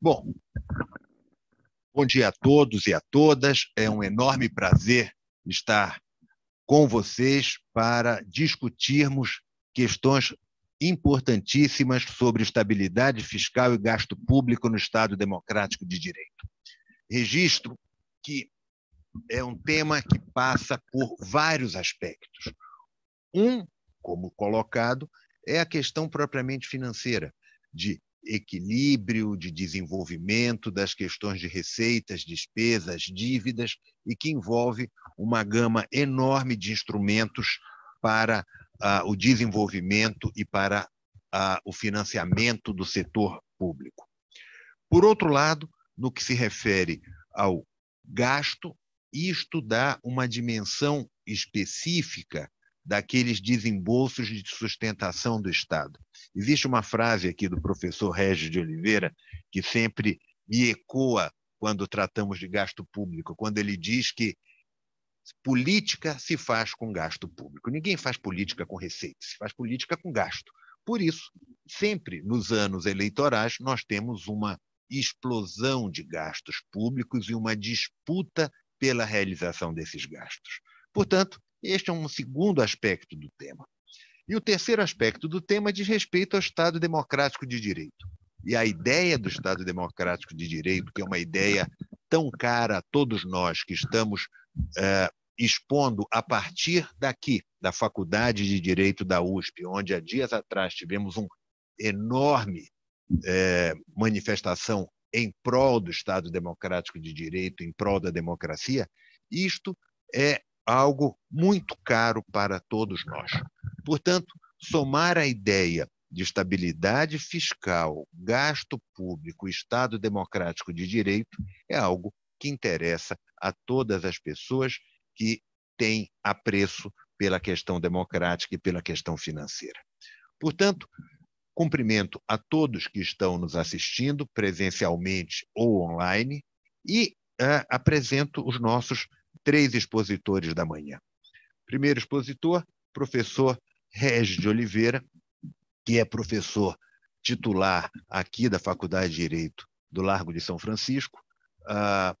Bom, bom dia a todos e a todas. É um enorme prazer estar com vocês para discutirmos questões importantíssimas sobre estabilidade fiscal e gasto público no Estado Democrático de Direito. Registro que é um tema que passa por vários aspectos. Um, como colocado, é a questão propriamente financeira, de equilíbrio, de desenvolvimento das questões de receitas, despesas, dívidas, e que envolve uma gama enorme de instrumentos para ah, o desenvolvimento e para ah, o financiamento do setor público. Por outro lado, no que se refere ao gasto, isto dá uma dimensão específica daqueles desembolsos de sustentação do Estado. Existe uma frase aqui do professor Regis de Oliveira que sempre me ecoa quando tratamos de gasto público, quando ele diz que política se faz com gasto público. Ninguém faz política com receita, se faz política com gasto. Por isso, sempre nos anos eleitorais, nós temos uma explosão de gastos públicos e uma disputa pela realização desses gastos. Portanto, este é um segundo aspecto do tema. E o terceiro aspecto do tema diz respeito ao Estado democrático de direito. E a ideia do Estado democrático de direito, que é uma ideia tão cara a todos nós que estamos uh, expondo a partir daqui, da Faculdade de Direito da USP, onde há dias atrás tivemos uma enorme uh, manifestação em prol do Estado democrático de direito, em prol da democracia, isto é algo muito caro para todos nós. Portanto, somar a ideia de estabilidade fiscal, gasto público, Estado democrático de direito é algo que interessa a todas as pessoas que têm apreço pela questão democrática e pela questão financeira. Portanto, cumprimento a todos que estão nos assistindo presencialmente ou online e uh, apresento os nossos três expositores da manhã. Primeiro expositor, professor Regis de Oliveira, que é professor titular aqui da Faculdade de Direito do Largo de São Francisco, uh,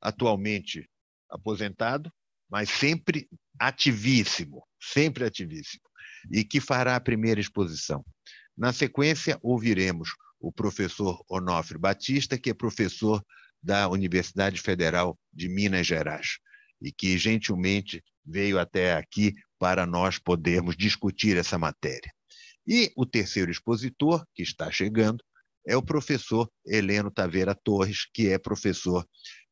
atualmente aposentado, mas sempre ativíssimo, sempre ativíssimo, e que fará a primeira exposição. Na sequência, ouviremos o professor Onofre Batista, que é professor da Universidade Federal de Minas Gerais e que gentilmente veio até aqui para nós podermos discutir essa matéria. E o terceiro expositor, que está chegando, é o professor Heleno Taveira Torres, que é professor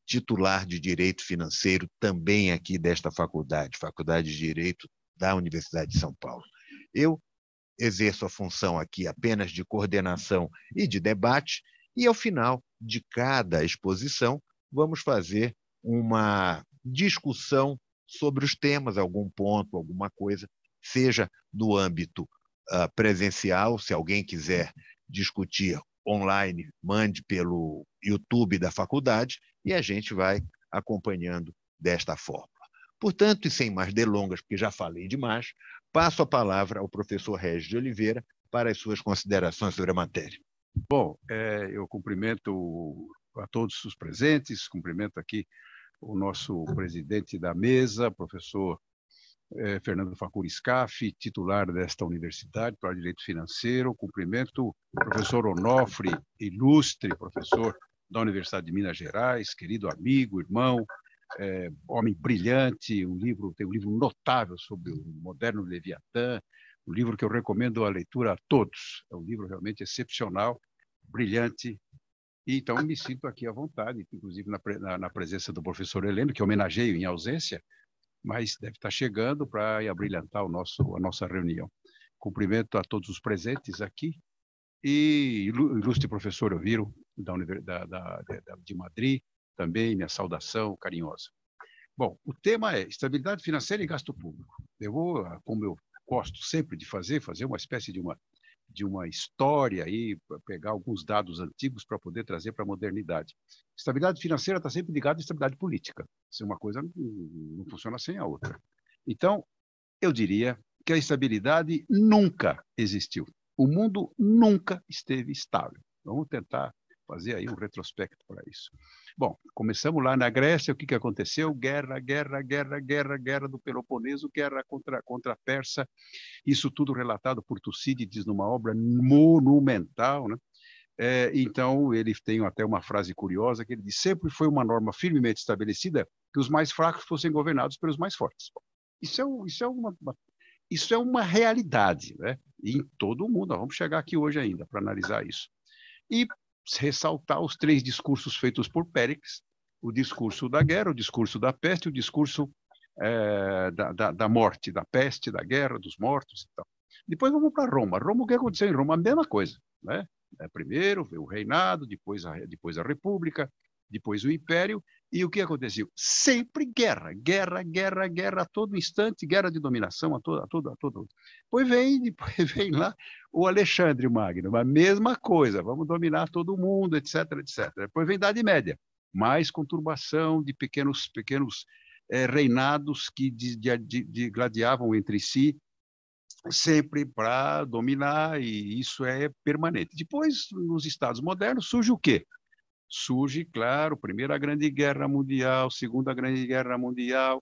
titular de Direito Financeiro também aqui desta faculdade, Faculdade de Direito da Universidade de São Paulo. Eu exerço a função aqui apenas de coordenação e de debate, e ao final de cada exposição, vamos fazer uma discussão sobre os temas, algum ponto, alguma coisa, seja no âmbito uh, presencial, se alguém quiser discutir online, mande pelo YouTube da faculdade e a gente vai acompanhando desta forma. Portanto, e sem mais delongas, porque já falei demais, passo a palavra ao professor Regis de Oliveira para as suas considerações sobre a matéria. Bom, é, eu cumprimento a todos os presentes, cumprimento aqui o nosso presidente da mesa, professor é, Fernando Facuri Scaffi, titular desta universidade para Direito Financeiro. Cumprimento o professor Onofre, ilustre professor da Universidade de Minas Gerais, querido amigo, irmão, é, homem brilhante, um livro, tem um livro notável sobre o moderno Leviatã, um livro que eu recomendo a leitura a todos. É um livro realmente excepcional, brilhante, então, me sinto aqui à vontade, inclusive na, na, na presença do professor Heleno, que homenageio em ausência, mas deve estar chegando para abrilhantar o nosso, a nossa reunião. Cumprimento a todos os presentes aqui e ilustre professor Oviro, da, da, da, de Madrid, também minha saudação carinhosa. Bom, o tema é estabilidade financeira e gasto público. Eu vou, ah, como eu gosto sempre de fazer, fazer uma espécie de uma de uma história aí, pegar alguns dados antigos para poder trazer para a modernidade. Estabilidade financeira está sempre ligada à estabilidade política. Se uma coisa não funciona sem a outra. Então, eu diria que a estabilidade nunca existiu. O mundo nunca esteve estável. Vamos tentar fazer aí um retrospecto para isso. Bom, começamos lá na Grécia, o que, que aconteceu? Guerra, guerra, guerra, guerra, guerra do Peloponeso, guerra contra, contra a Pérsia, isso tudo relatado por Tucídides numa obra monumental, né? É, então, ele tem até uma frase curiosa que ele diz: sempre foi uma norma firmemente estabelecida que os mais fracos fossem governados pelos mais fortes. Isso é, um, isso é uma, uma isso é uma realidade, né? Em todo o mundo. Nós vamos chegar aqui hoje ainda para analisar isso. E ressaltar os três discursos feitos por Péricles, o discurso da guerra, o discurso da peste, o discurso é, da, da, da, morte, da peste, da guerra, dos mortos e tal. Depois vamos para Roma. Roma, o que aconteceu em Roma? A mesma coisa, né? É, primeiro veio o reinado, depois a, depois a república, depois o império, e o que aconteceu? Sempre guerra, guerra, guerra, guerra, a todo instante, guerra de dominação, a todo, a todo, a todo. Pois vem, depois vem lá o Alexandre Magno, a mesma coisa, vamos dominar todo mundo, etc, etc. Depois vem a Idade Média, mais conturbação de pequenos, pequenos é, reinados que de, de, de, de gladiavam entre si, sempre para dominar, e isso é permanente. Depois, nos estados modernos, surge o quê? surge, claro, primeira Grande Guerra Mundial, segunda Grande Guerra Mundial,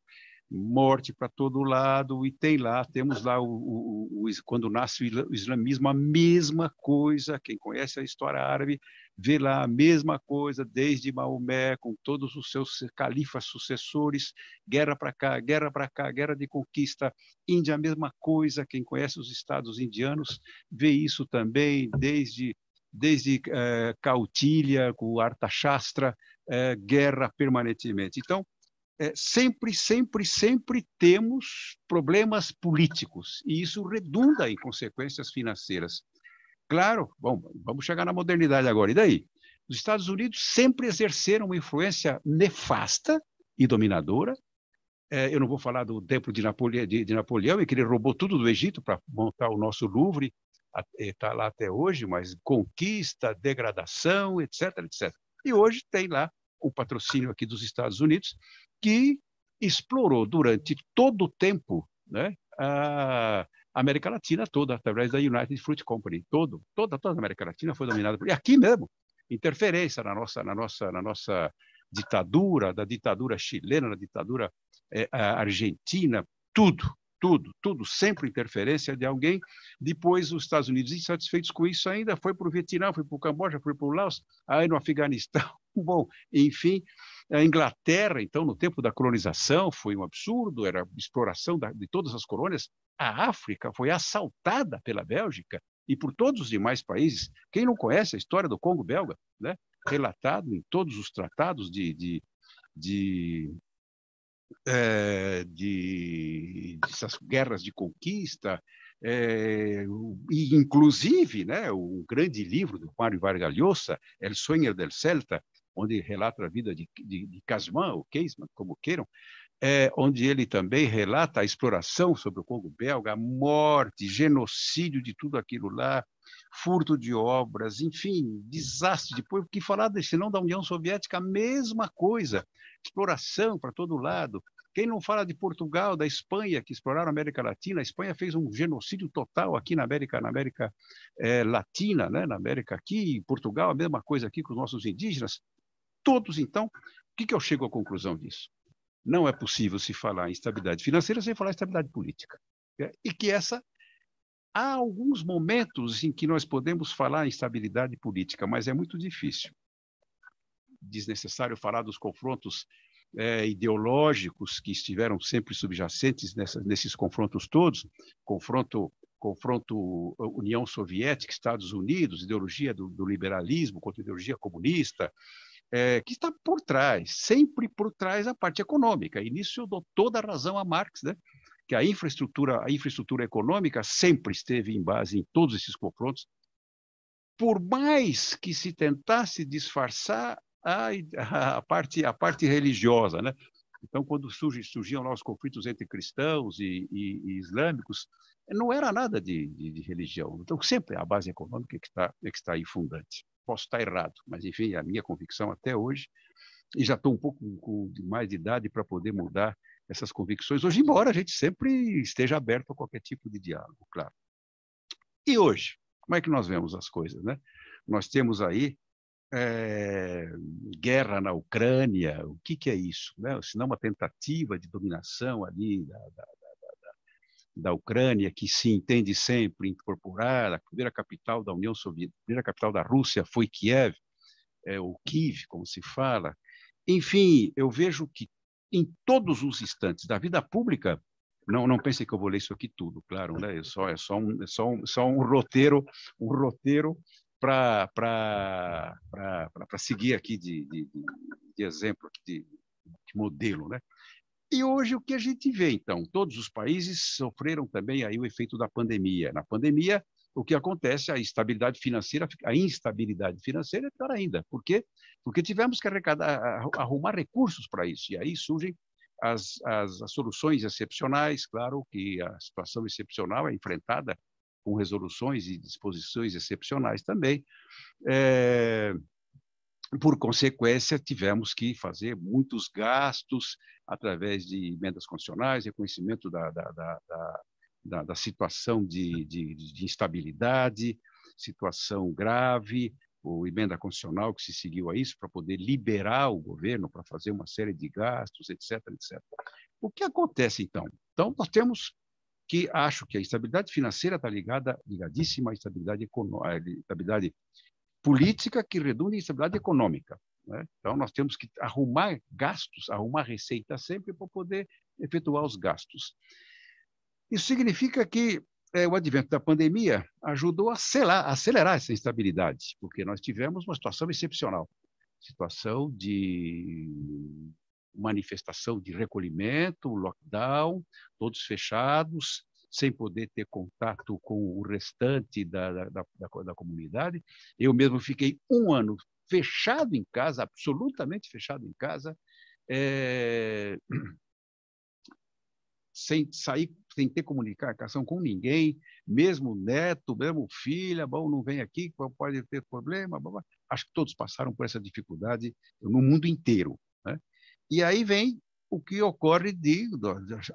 morte para todo lado e tem lá temos lá o, o, o, quando nasce o islamismo a mesma coisa quem conhece a história árabe vê lá a mesma coisa desde Maomé com todos os seus califas sucessores guerra para cá guerra para cá guerra de conquista Índia a mesma coisa quem conhece os estados indianos vê isso também desde desde eh, cautília Cautilha, com Artaxastra, eh, guerra permanentemente. Então, é, sempre, sempre, sempre temos problemas políticos, e isso redunda em consequências financeiras. Claro, bom, vamos chegar na modernidade agora, e daí? Os Estados Unidos sempre exerceram uma influência nefasta e dominadora. É, eu não vou falar do templo de, Napole, de, de Napoleão, em que ele roubou tudo do Egito para montar o nosso Louvre, está lá até hoje, mas conquista, degradação, etc, etc. E hoje tem lá o patrocínio aqui dos Estados Unidos, que explorou durante todo o tempo né, a América Latina toda, através da United Fruit Company, todo, toda, toda a América Latina foi dominada por... E aqui mesmo, interferência na nossa, na nossa, na nossa ditadura, da ditadura chilena, da ditadura eh, argentina, tudo, tudo, tudo, sempre interferência de alguém. Depois, os Estados Unidos, insatisfeitos com isso ainda, foi para o Vietnã, foi para o Camboja, foi para o Laos, aí no Afeganistão. Bom, enfim, a Inglaterra, então, no tempo da colonização, foi um absurdo, era exploração da, de todas as colônias. A África foi assaltada pela Bélgica e por todos os demais países. Quem não conhece a história do Congo belga, né? relatado em todos os tratados de, de, de é, de, dessas guerras de conquista, é, e inclusive né, o grande livro do Mário Vargas Llosa, El Sueño del Celta, onde relata a vida de, de, de Casman, ou Casman como queiram, é, onde ele também relata a exploração sobre o Congo belga, a morte, genocídio de tudo aquilo lá, furto de obras, enfim, desastre. Depois, Porque falar desse não da União Soviética, a mesma coisa, exploração para todo lado. Quem não fala de Portugal, da Espanha, que exploraram a América Latina, a Espanha fez um genocídio total aqui na América, na América é, Latina, né? na América aqui, Portugal, a mesma coisa aqui com os nossos indígenas. Todos, então, o que, que eu chego à conclusão disso? Não é possível se falar em estabilidade financeira sem falar em estabilidade política. Né? E que essa Há alguns momentos em que nós podemos falar em estabilidade política, mas é muito difícil. Desnecessário falar dos confrontos é, ideológicos que estiveram sempre subjacentes nessa, nesses confrontos todos, confronto confronto uh, União Soviética, Estados Unidos, ideologia do, do liberalismo contra ideologia comunista, é, que está por trás, sempre por trás a parte econômica. E nisso eu dou toda a razão a Marx, né? que a infraestrutura, a infraestrutura econômica sempre esteve em base em todos esses confrontos, por mais que se tentasse disfarçar a, a parte a parte religiosa, né? Então, quando surge, surgiam lá os conflitos entre cristãos e, e, e islâmicos, não era nada de, de, de, religião. Então, sempre a base econômica é que está é que está aí fundante. Posso estar errado, mas enfim, é a minha convicção até hoje e já estou um pouco com mais de idade para poder mudar essas convicções hoje, embora a gente sempre esteja aberto a qualquer tipo de diálogo, claro. E hoje, como é que nós vemos as coisas, né? Nós temos aí é, guerra na Ucrânia, o que, que é isso? Né? Se não uma tentativa de dominação ali da, da, da, da Ucrânia, que se entende sempre incorporar, a primeira capital da União Soviética, a primeira capital da Rússia foi Kiev, é, ou Kiev, como se fala. Enfim, eu vejo que em todos os instantes da vida pública. Não, não pensem que eu vou ler isso aqui tudo, claro, né? É só, é só, um, é só, um, só um roteiro, um roteiro para seguir aqui de, de, de exemplo, de, de modelo, né? E hoje o que a gente vê, então, todos os países sofreram também aí o efeito da pandemia. Na pandemia, o que acontece, a estabilidade financeira, a instabilidade financeira é pior ainda. Por quê? Porque tivemos que arrecadar, arrumar recursos para isso. E aí surgem as, as, as, soluções excepcionais, claro que a situação excepcional é enfrentada com resoluções e disposições excepcionais também. É, por consequência, tivemos que fazer muitos gastos através de emendas constitucionais, reconhecimento da, da, da, da da, da situação de, de, de, instabilidade, situação grave, ou emenda constitucional que se seguiu a isso para poder liberar o governo para fazer uma série de gastos, etc, etc. O que acontece então? Então nós temos que acho que a estabilidade financeira está ligada, ligadíssima à estabilidade, estabilidade política que redunda em estabilidade econômica. Né? Então, nós temos que arrumar gastos, arrumar receita sempre para poder efetuar os gastos. Isso significa que é, o advento da pandemia ajudou a a acelerar essa instabilidade, porque nós tivemos uma situação excepcional situação de manifestação de recolhimento, lockdown, todos fechados, sem poder ter contato com o restante da, da, da, da comunidade. Eu mesmo fiquei um ano fechado em casa, absolutamente fechado em casa, é, sem sair sem ter comunicação com ninguém, mesmo neto, mesmo filha, bom, não vem aqui, pode ter problema. Blá, blá. Acho que todos passaram por essa dificuldade no mundo inteiro. Né? E aí vem o que ocorre de,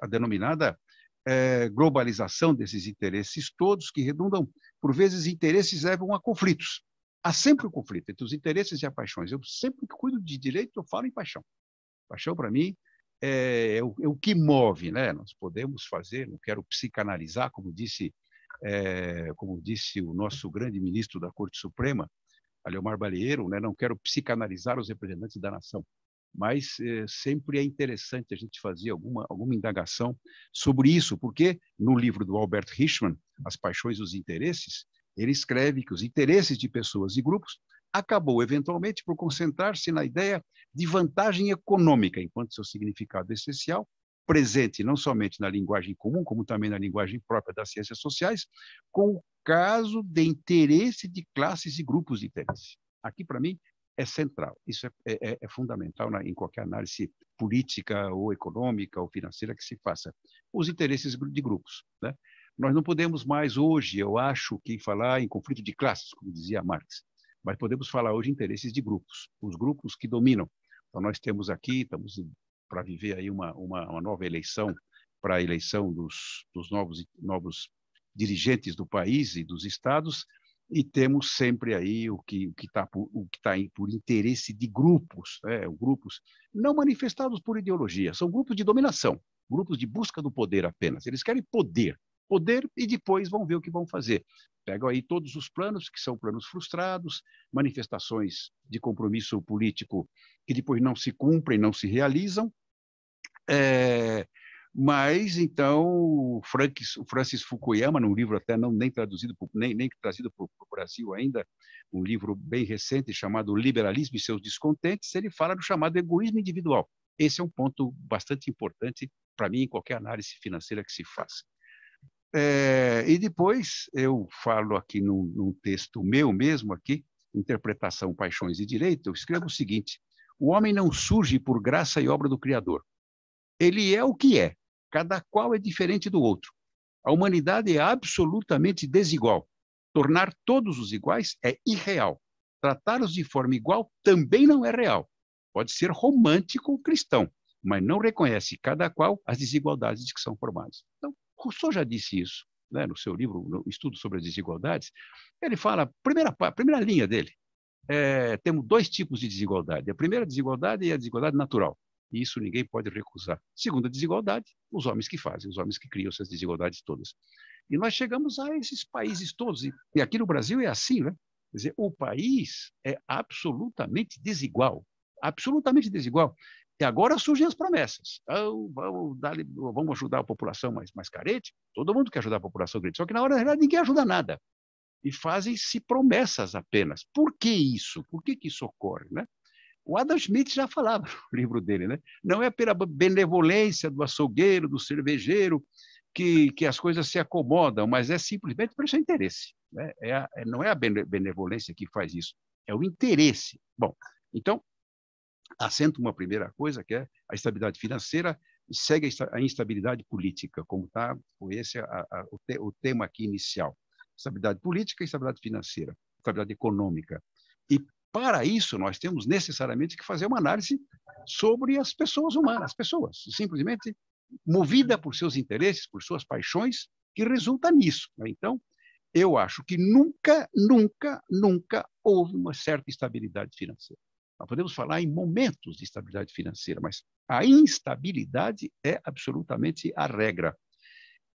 a denominada é, globalização desses interesses todos que redundam, por vezes, interesses levam a conflitos. Há sempre um conflito entre os interesses e as paixões. Eu sempre que cuido de direito, eu falo em paixão. Paixão, para mim, é, é, o, é, o, que move, né? Nós podemos fazer, não quero psicanalizar, como disse, é, como disse o nosso grande ministro da Corte Suprema, Leomar Baleiro, né? Não quero psicanalizar os representantes da nação, mas é, sempre é interessante a gente fazer alguma alguma indagação sobre isso, porque no livro do Albert Hirschman, As Paixões e os Interesses, ele escreve que os interesses de pessoas e grupos acabou eventualmente por concentrar-se na ideia de vantagem econômica, enquanto seu significado é essencial, presente não somente na linguagem comum, como também na linguagem própria das ciências sociais, com o caso de interesse de classes e grupos de interesse. Aqui, para mim, é central. Isso é, é, é, é fundamental na, em qualquer análise política ou econômica ou financeira que se faça. Os interesses de grupos. Né? Nós não podemos mais hoje, eu acho, que falar em conflito de classes, como dizia Marx mas podemos falar hoje de interesses de grupos, os grupos que dominam. Então, nós temos aqui, estamos para viver aí uma, uma, uma nova eleição, para a eleição dos, dos novos, novos dirigentes do país e dos estados, e temos sempre aí o que o que está por, o que tá aí por interesse de grupos, né? grupos não manifestados por ideologia, são grupos de dominação, grupos de busca do poder apenas. Eles querem poder, poder e depois vão ver o que vão fazer. Pegam aí todos os planos, que são planos frustrados, manifestações de compromisso político que depois não se cumprem, não se realizam. É, mas então o Francis Fukuyama, num livro até não nem traduzido nem, nem trazido para o Brasil ainda, um livro bem recente chamado Liberalismo e seus descontentes, ele fala do chamado egoísmo individual. Esse é um ponto bastante importante para mim em qualquer análise financeira que se faça. É, e depois eu falo aqui num, num texto meu mesmo aqui, Interpretação, Paixões e Direito, eu escrevo o seguinte, o homem não surge por graça e obra do Criador. Ele é o que é, cada qual é diferente do outro. A humanidade é absolutamente desigual. Tornar todos os iguais é irreal. Tratá-los de forma igual também não é real. Pode ser romântico ou cristão, mas não reconhece cada qual as desigualdades de que são formadas. Então, Rousseau já disse isso, né, no seu livro, no Estudo sobre as Desigualdades. Ele fala, primeira, primeira linha dele, é, temos dois tipos de desigualdade. A primeira desigualdade é a desigualdade natural. E isso ninguém pode recusar. Segunda desigualdade, os homens que fazem, os homens que criam essas desigualdades todas. E nós chegamos a esses países todos. E, e aqui no Brasil é assim, né? Quer dizer, o país é absolutamente desigual. Absolutamente desigual agora surgem as promessas. Então, vamos, dar, vamos ajudar a população mais, mais carente. Todo mundo quer ajudar a população carente. Só que, na hora, na verdade, ninguém ajuda nada. E fazem-se promessas apenas. Por que isso? Por que, que isso ocorre? Né? O Adam Smith já falava no livro dele, né? Não é pela benevolência do açougueiro, do cervejeiro, que, que as coisas se acomodam, mas é simplesmente pelo seu interesse. Né? É a, é, não é a benevolência que faz isso, é o interesse. Bom, então, assenta uma primeira coisa, que é a estabilidade financeira, e segue a instabilidade política, como está, esse é a, a, o, te, o tema aqui inicial. Estabilidade política e estabilidade financeira, estabilidade econômica. E para isso, nós temos necessariamente que fazer uma análise sobre as pessoas humanas, as pessoas, simplesmente movida por seus interesses, por suas paixões, que resulta nisso. Né? Então, eu acho que nunca, nunca, nunca houve uma certa estabilidade financeira. Nós podemos falar em momentos de estabilidade financeira, mas a instabilidade é absolutamente a regra.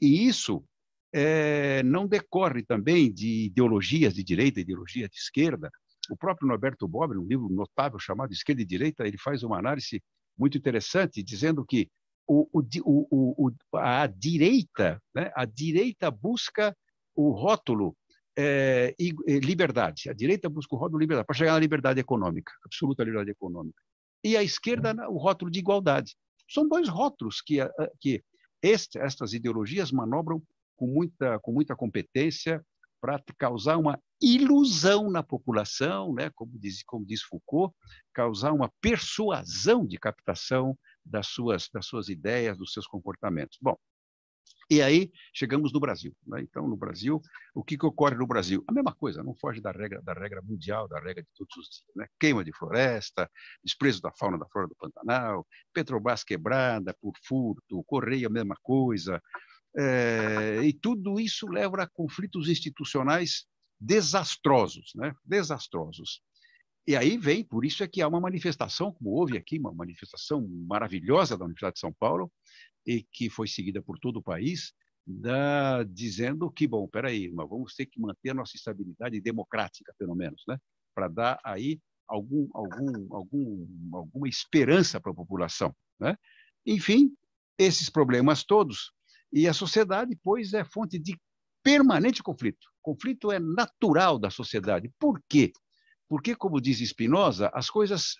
E isso é, não decorre também de ideologias de direita, ideologia de esquerda. O próprio Norberto Bobbio, num livro notável chamado Esquerda e Direita, ele faz uma análise muito interessante, dizendo que o, o, o, a direita, né, a direita busca o rótulo é, é, liberdade. A direita busca o rótulo de liberdade, para chegar na liberdade econômica, absoluta liberdade econômica. E a esquerda, uhum. o rótulo de igualdade. São dois rótulos que, ah, que este, estas ideologias manobram com muita, com muita competência para causar uma ilusão na população, né? como, diz, como diz Foucault, causar uma persuasão de captação das suas, das suas ideias, dos seus comportamentos. Bom, e aí chegamos no Brasil. Né? Então, no Brasil, o que, que ocorre no Brasil? A mesma coisa, não foge da regra, da regra mundial, da regra de todos os dias. Né? Queima de floresta, desprezo da fauna da flora do Pantanal, Petrobras quebrada por furto, Correia, mesma coisa. É, e tudo isso leva a conflitos institucionais desastrosos, né? Desastrosos. E aí vem, por isso é que há uma manifestação, como houve aqui, uma manifestação maravilhosa da Universidade de São Paulo, e que foi seguida por todo o país, da, dizendo que, bom, peraí, mas vamos ter que manter a nossa estabilidade democrática, pelo menos, né? para dar aí algum, algum, algum, alguma esperança para a população. Né? Enfim, esses problemas todos. E a sociedade, pois, é fonte de permanente conflito. Conflito é natural da sociedade. Por quê? Porque, como diz Spinoza, as coisas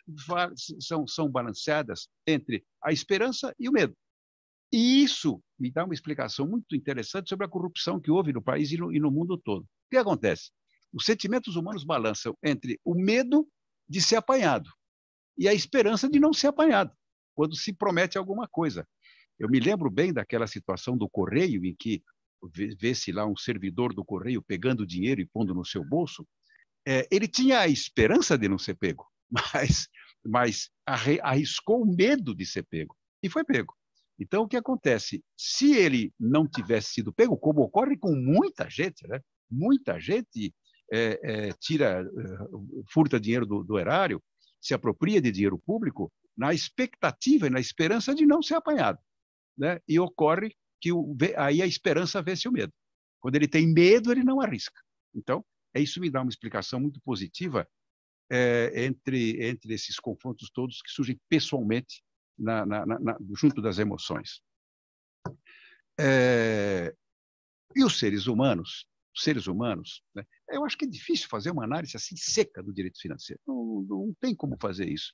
são, são balanceadas entre a esperança e o medo. E isso me dá uma explicação muito interessante sobre a corrupção que houve no país e no, e no mundo todo. O que acontece? Os sentimentos humanos balançam entre o medo de ser apanhado e a esperança de não ser apanhado, quando se promete alguma coisa. Eu me lembro bem daquela situação do correio em que vê-se lá um servidor do correio pegando dinheiro e pondo no seu bolso. É, ele tinha a esperança de não ser pego, mas, mas arriscou o medo de ser pego e foi pego. Então, o que acontece? Se ele não tivesse sido pego, como ocorre com muita gente, né? muita gente é, é, tira, é, furta dinheiro do, do, erário, se apropria de dinheiro público, na expectativa e na esperança de não ser apanhado. Né? E ocorre que o, aí a esperança vence o medo. Quando ele tem medo, ele não arrisca. Então, é isso me dá uma explicação muito positiva é, entre, entre esses confrontos todos que surgem pessoalmente na, na, na, junto das emoções. É, e os seres humanos, os seres humanos, né, eu acho que é difícil fazer uma análise assim seca do direito financeiro. Não, não tem como fazer isso.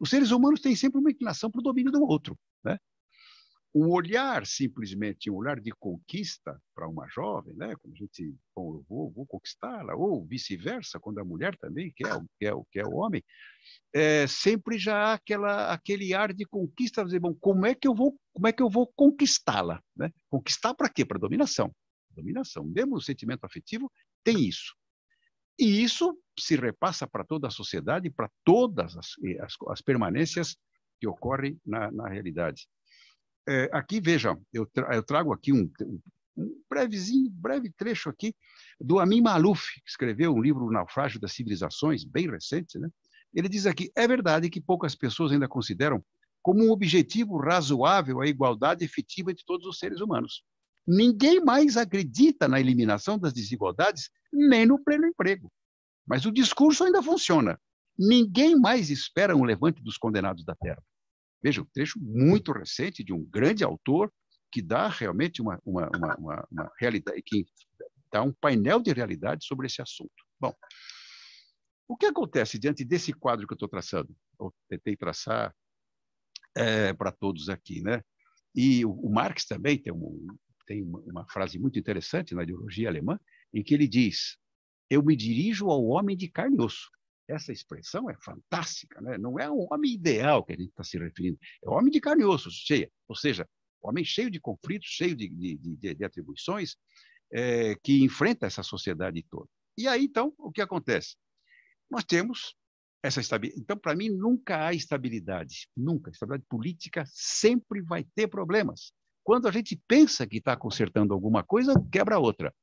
Os seres humanos têm sempre uma inclinação para o domínio do outro. Né? o olhar simplesmente um olhar de conquista para uma jovem, né? Quando a gente, bom, eu vou, vou conquistá-la ou vice-versa, quando a mulher também quer, quer, quer o homem, é, sempre já há aquela, aquele ar de conquista, dizer, bom, como é que eu vou, como é que eu vou conquistá-la, né? Conquistar para quê? Para dominação. Dominação. Mesmo o sentimento afetivo tem isso. E isso se repassa para toda a sociedade, para todas as, eh, as, as permanências que ocorrem na, na realidade é, aqui, veja, eu, tra eu trago aqui um, um brevezinho, breve trecho aqui do Amin Maluf, que escreveu um livro, O Naufrágio das Civilizações, bem recente, né? Ele diz aqui: é verdade que poucas pessoas ainda consideram como um objetivo razoável a igualdade efetiva entre todos os seres humanos. Ninguém mais acredita na eliminação das desigualdades, nem no pleno emprego. Mas o discurso ainda funciona. Ninguém mais espera um levante dos condenados da terra. Veja, um trecho muito recente de um grande autor que dá realmente uma, uma, uma, uma, uma realidade, que dá um painel de realidade sobre esse assunto. Bom, o que acontece diante desse quadro que eu estou traçando? Eu tentei traçar é, para todos aqui, né? E o, o Marx também tem, um, tem uma, uma frase muito interessante na ideologia alemã, em que ele diz: Eu me dirijo ao homem de carne e osso. Essa expressão é fantástica, né? não é o homem ideal que a gente está se referindo, é o homem de carne e osso, cheia, ou seja, o homem cheio de conflitos, cheio de, de, de, de atribuições, é, que enfrenta essa sociedade toda. E aí, então, o que acontece? Nós temos essa estabilidade. Então, para mim, nunca há estabilidade, nunca. Estabilidade política sempre vai ter problemas. Quando a gente pensa que está consertando alguma coisa, quebra outra.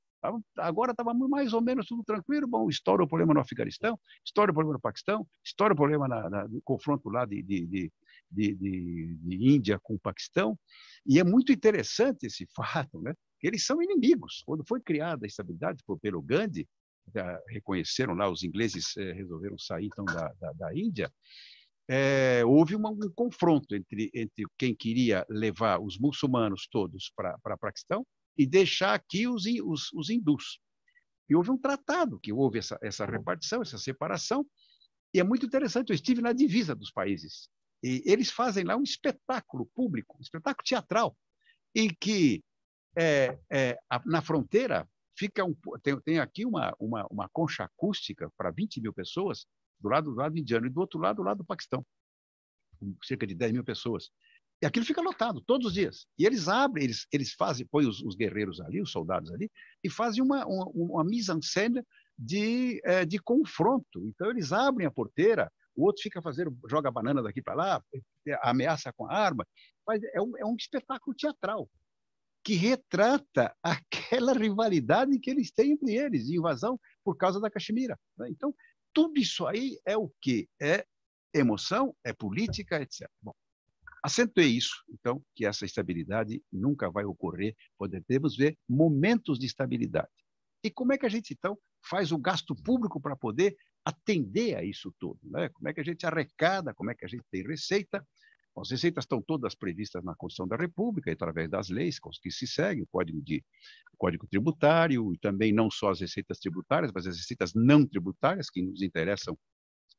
Agora estava mais ou menos tudo tranquilo. Bom, estoura o problema no Afeganistão, estoura o problema no Paquistão, estoura o problema na, na, no confronto lá de, de, de, de, Índia com o Paquistão. E é muito interessante esse fato, né? Eles são inimigos. Quando foi criada a estabilidade pelo Gandhi, reconheceram lá, os ingleses eh, resolveram sair então da, da, da Índia. É, houve uma, um confronto entre, entre quem queria levar os muçulmanos todos para o Paquistão e deixar aqui os, os, os hindus. E houve um tratado que houve essa, essa uhum. repartição, essa separação, e é muito interessante. Eu estive na divisa dos países e eles fazem lá um espetáculo público, um espetáculo teatral, em que é, é, a, na fronteira fica um, tem, tem aqui uma, uma, uma concha acústica para 20 mil pessoas, do lado do lado indiano e do outro lado, do lado do Paquistão, cerca de 10 mil pessoas. E aquilo fica lotado todos os dias. E eles abrem, eles, eles fazem, põem os, os guerreiros ali, os soldados ali, e fazem uma, uma, uma mise-en-scène de, é, de confronto. Então, eles abrem a porteira, o outro fica fazendo, joga banana daqui para lá, é, ameaça com a arma. Mas é um, é um espetáculo teatral que retrata aquela rivalidade que eles têm entre eles, invasão por causa da Caxemira. Né? Então, tudo isso aí é o que? É emoção, é política, etc. Bom, acentuei isso, então, que essa estabilidade nunca vai ocorrer, podemos ver momentos de estabilidade. E como é que a gente, então, faz o gasto público para poder atender a isso tudo? Né? Como é que a gente arrecada, como é que a gente tem receita? as receitas estão todas previstas na Constituição da República, e através das leis que se seguem, o Código, de, o Código Tributário, e também não só as receitas tributárias, mas as receitas não tributárias, que nos interessam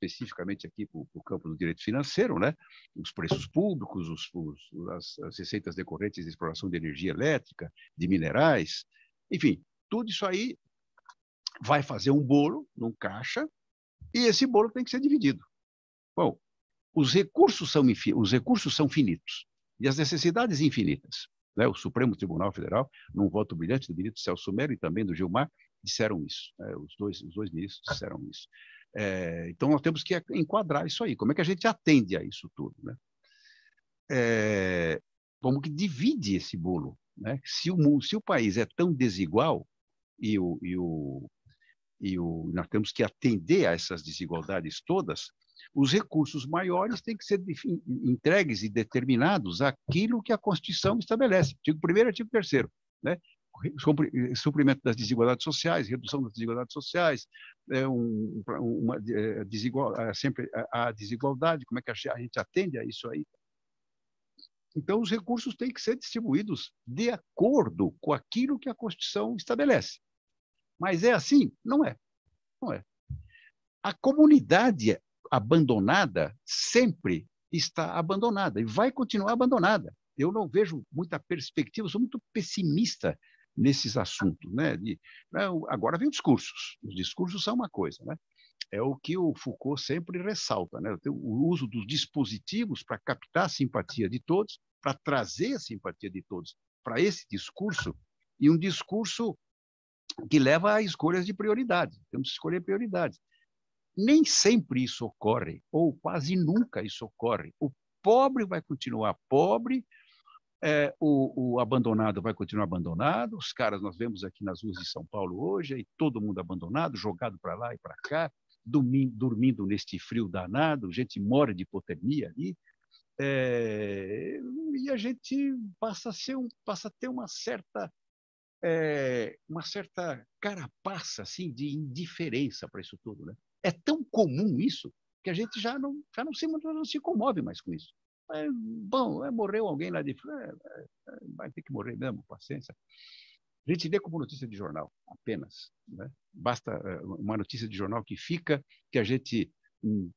especificamente aqui para o campo do direito financeiro, né? os preços públicos, os, os, as, as receitas decorrentes de exploração de energia elétrica, de minerais, enfim, tudo isso aí vai fazer um bolo num caixa e esse bolo tem que ser dividido. Bom, os recursos são, os recursos são finitos e as necessidades infinitas. Né? O Supremo Tribunal Federal, num voto brilhante do ministro Celso Melo e também do Gilmar, disseram isso. Né? Os, dois, os dois ministros disseram isso. É, então, nós temos que enquadrar isso aí. Como é que a gente atende a isso tudo? Né? É, como que divide esse bolo? Né? Se, o, se o país é tão desigual e, o, e, o, e o, nós temos que atender a essas desigualdades todas, os recursos maiores têm que ser entregues e determinados àquilo que a Constituição estabelece, artigo 1 artigo 3 né? Eh, suprimento das desigualdades sociais, redução das desigualdades sociais, é um, uma, eh, desigual, é sempre a é, desigualdade, como é que a gente atende a isso aí? Então, os recursos têm que ser distribuídos de acordo com aquilo que a Constituição estabelece. Mas é assim? Não é. Não é. A comunidade abandonada sempre está abandonada e vai continuar abandonada. Eu não vejo muita perspectiva, sou muito pessimista nesses assuntos. Né? De, né, agora vem discursos. Os discursos são uma coisa, né? é o que o Foucault sempre ressalta, né? o uso dos dispositivos para captar a simpatia de todos, para trazer a simpatia de todos para esse discurso, e um discurso que leva a escolhas de prioridades. Temos que escolher prioridades. Nem sempre isso ocorre, ou quase nunca isso ocorre. O pobre vai continuar pobre, é, o, o, abandonado vai continuar abandonado. Os caras, nós vemos aqui nas ruas de São Paulo hoje, e todo mundo abandonado, jogado para lá e para cá, dormindo, dormindo, neste frio danado, gente mora de hipotermia ali. É, e a gente passa a, um, passa a ter uma certa é, uma certa carapaça assim de indiferença para isso tudo, né? É tão comum isso que a gente já não já não se, não se comove mais com isso. Mas, é, bom, é, morreu alguém lá de fora, é, vai ter que morrer mesmo, paciência. A gente lê como notícia de jornal, apenas. Né? Basta uma notícia de jornal que fica, que a gente,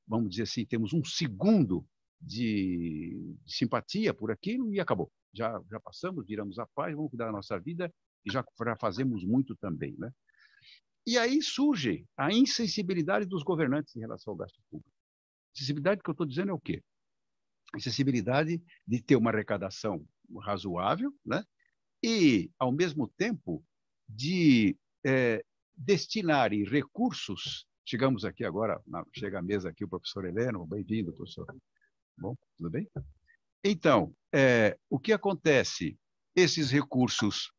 vamos dizer assim, temos um segundo de, de simpatia por aquilo e acabou. Já, já passamos, viramos a paz, vamos cuidar da nossa vida e já, já fazemos muito também. Né? E aí surge a insensibilidade dos governantes em relação ao gasto público. Sensibilidade que eu estou dizendo é o quê? acessibilidade de ter uma arrecadação razoável, né? e, ao mesmo tempo, de é, destinarem recursos. Chegamos aqui agora, na, chega à mesa aqui o professor Heleno, bem-vindo, professor. Bom, tudo bem? Então, é, o que acontece? Esses recursos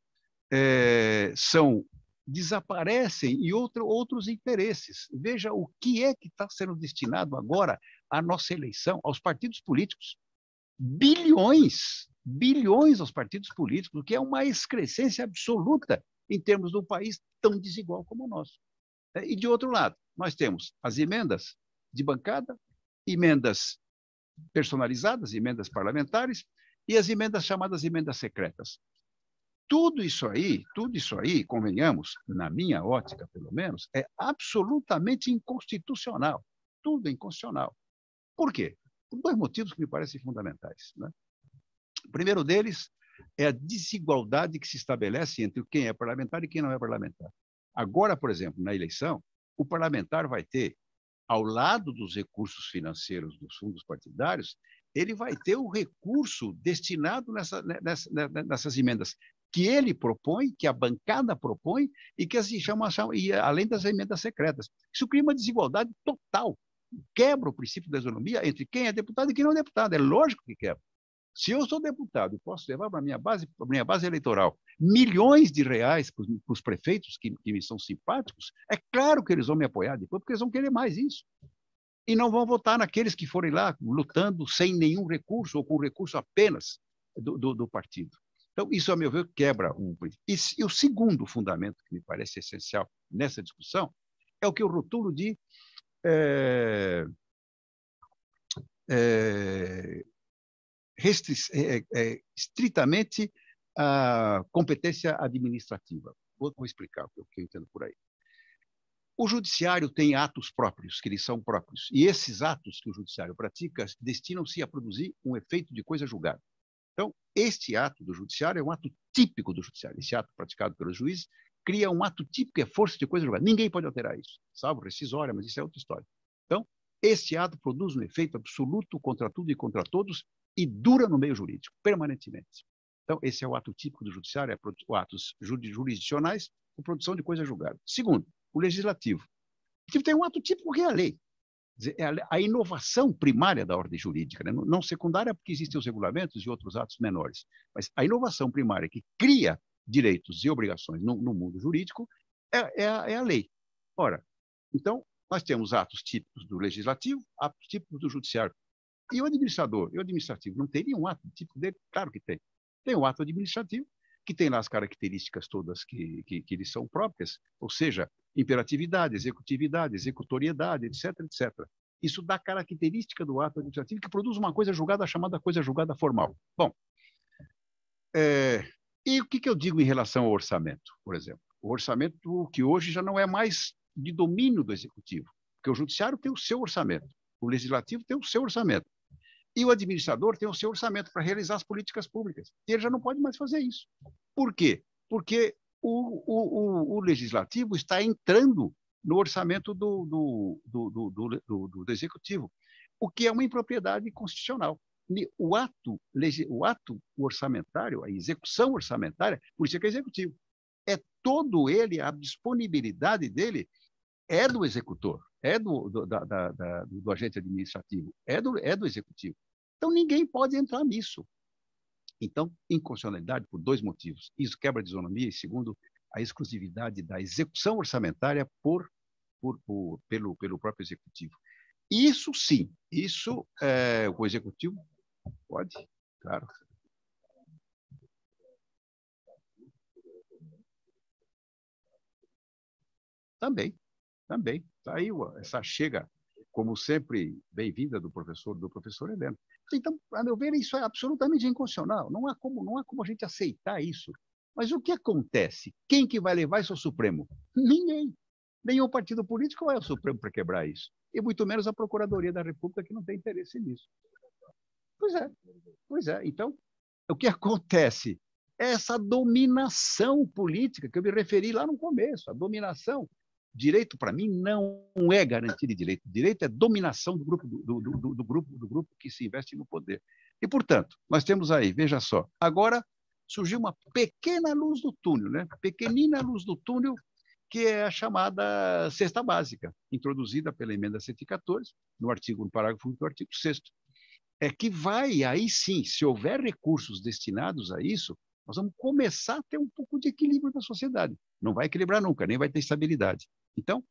é, são desaparecem e outro, outros interesses. Veja o que é que está sendo destinado agora à nossa eleição, aos partidos políticos. Bilhões, bilhões aos partidos políticos, o que é uma excrescência absoluta em termos de um país tão desigual como o nosso. É, e, de outro lado, nós temos as emendas de bancada, emendas personalizadas, emendas parlamentares, e as emendas chamadas emendas secretas. Tudo isso aí, tudo isso aí, convenhamos, na minha ótica pelo menos, é absolutamente inconstitucional. Tudo é inconstitucional. Por quê? Por dois motivos que me parecem fundamentais. Né? O primeiro deles é a desigualdade que se estabelece entre quem é parlamentar e quem não é parlamentar. Agora, por exemplo, na eleição, o parlamentar vai ter, ao lado dos recursos financeiros dos fundos partidários, ele vai ter o um recurso destinado nessa, né, nessa, né, né, nessas emendas que ele propõe, que a bancada propõe e que as assim chama, chama e além das emendas secretas. Isso cria uma desigualdade total quebra o princípio da isonomia entre quem é deputado e quem não é deputado. É lógico que quebra. Se eu sou deputado e posso levar para a minha base, minha base eleitoral milhões de reais para os prefeitos que, que me são simpáticos, é claro que eles vão me apoiar depois, porque eles vão querer mais isso. E não vão votar naqueles que forem lá lutando sem nenhum recurso ou com recurso apenas do, do, do partido. Então, isso, a meu ver, quebra um e, e o segundo fundamento que me parece essencial nessa discussão é o que eu rotulo de é, é, é, é, estritamente a competência administrativa. Vou, vou explicar o que eu entendo por aí. O judiciário tem atos próprios, que eles são próprios, e esses atos que o judiciário pratica destinam-se a produzir um efeito de coisa julgada. Então, este ato do judiciário é um ato típico do judiciário. Esse ato praticado pelos juízes cria um ato típico, é força de coisa julgada. Ninguém pode alterar isso, salvo rescisória, mas isso é outra história. Então, esse ato produz um efeito absoluto contra tudo e contra todos e dura no meio jurídico, permanentemente. Então, esse é o ato típico do judiciário, é o atos jurisdicionais com produção de coisa julgada. Segundo, o legislativo. O tem um ato típico que é a lei. é a inovação primária da ordem jurídica, né? não secundária, porque existem os regulamentos e outros atos menores, mas a inovação primária que cria direitos e obrigações no, no mundo jurídico é, é, a, é a lei. Ora, então, nós temos atos típicos do legislativo, atos típicos do judiciário. E o administrador e o administrativo não teria um ato típico dele? Claro que tem. Tem o um ato administrativo, que tem lá as características todas que, que, que são próprias, ou seja, imperatividade, executividade, executoriedade, etc, etc. Isso dá característica do ato administrativo que produz uma coisa julgada chamada coisa julgada formal. Bom, é, e o que, que eu digo em relação ao orçamento, por exemplo? O orçamento que hoje já não é mais de domínio do executivo, porque o judiciário tem o seu orçamento, o legislativo tem o seu orçamento e o administrador tem o seu orçamento para realizar as políticas públicas. E ele já não pode mais fazer isso. Por quê? Porque o, o, o, o legislativo está entrando no orçamento do do do, do, do, do, do executivo, o que é uma impropriedade constitucional o ato, o ato orçamentário, a execução orçamentária, por isso é que é executivo, é todo ele, a disponibilidade dele é do executor, é do, do, da, da, da, do agente administrativo, é do, é do executivo. Então, ninguém pode entrar nisso. Então, inconstitucionalidade por dois motivos. Isso quebra a isonomia e, segundo, a exclusividade da execução orçamentária por, por, por pelo, pelo próprio executivo. Isso sim, isso é, o executivo Pode, claro. Também, também. Está aí essa chega, como sempre, bem-vinda do professor, do professor Helena. Então, a meu ver, isso é absolutamente inconstitucional. Não há como, não há como a gente aceitar isso. Mas o que acontece? Quem que vai levar isso ao Supremo? Ninguém. Nenhum partido político vai é ao Supremo para quebrar isso. E muito menos a Procuradoria da República, que não tem interesse nisso. Pois é, pois é. Então, o que acontece? Essa dominação política que eu me referi lá no começo, a dominação. Direito, para mim, não é garantia de direito. Direito é dominação do grupo, do, do, do, grupo, do grupo que se investe no poder. E, portanto, nós temos aí, veja só, agora surgiu uma pequena luz do túnel, né? pequenina luz do túnel, que é a chamada cesta básica, introduzida pela emenda 114, no artigo, no parágrafo do artigo 6 é que vai, aí sim, se houver recursos destinados a isso, nós vamos começar a ter um pouco de equilíbrio na sociedade. Não vai equilibrar nunca, nem vai ter estabilidade. Então,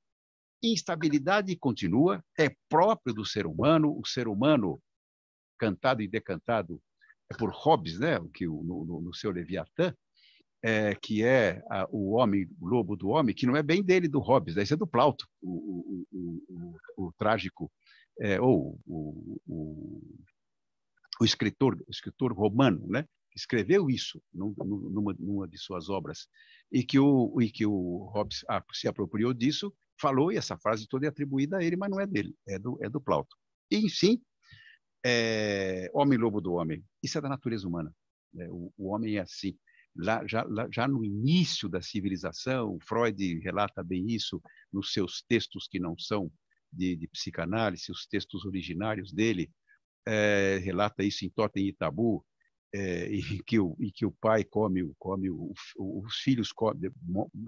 instabilidade continua, é próprio do ser humano, o ser humano, cantado e decantado é por Hobbes, né? que no, no, no seu Leviatã, é, que é a, o homem, o lobo do homem, que não é bem dele, do Hobbes, esse né, é do Plauto, o, o, o, o trágico, é, ou o, o escritor, o escritor romano, né? escreveu isso numa, numa, de suas obras e que o e que o Hobbes se apropriou disso, falou e essa frase toda é atribuída a ele, mas não é dele, é do é do Plauto. E sim é, homem lobo do homem, isso é da natureza humana. Né? O, o, homem é assim. Lá, já, lá, já no início da civilização, Freud relata bem isso nos seus textos que não são de, de psicanálise, os textos originários dele, é, relata isso em Totem Itabu, é, e, eh, que o, que o pai come, come o, o, os filhos come,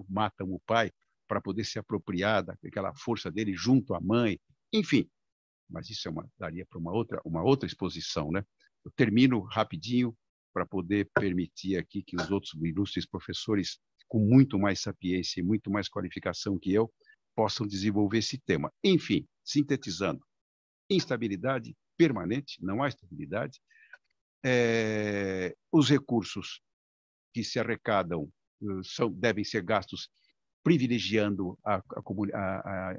matam o pai para poder se apropriar daquela força dele junto à mãe, enfim. Mas isso é uma, daria para uma outra, uma outra exposição, né? Eu termino rapidinho para poder permitir aqui que os outros ilustres professores com muito mais sapiência e muito mais qualificação que eu possam desenvolver esse tema. Enfim, sintetizando, instabilidade permanente, não há estabilidade. É, os recursos que se arrecadam eh, são, devem ser gastos privilegiando a, a,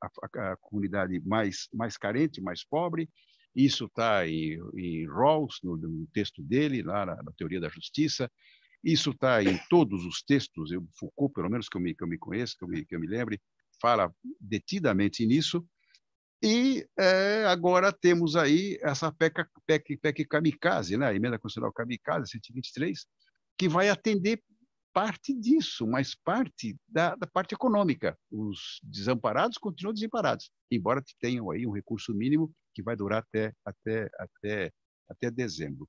a, a comunidade mais, mais carente, mais pobre. Isso está em, em Rawls, no, no, texto dele, lá na, na Teoria da Justiça. Isso está em todos os textos, eu, Foucault, pelo menos que eu me, que eu me conheço, que eu me, que eu me lembre, fala detidamente nisso. E é, agora temos aí essa PEC, PEC, PEC Kamikaze, né? a Emenda Constitucional Kamikaze, 123, que vai atender parte disso, mas parte da, da parte econômica. Os desamparados continuam desamparados, embora tenham aí um recurso mínimo que vai durar até, até, até, até dezembro.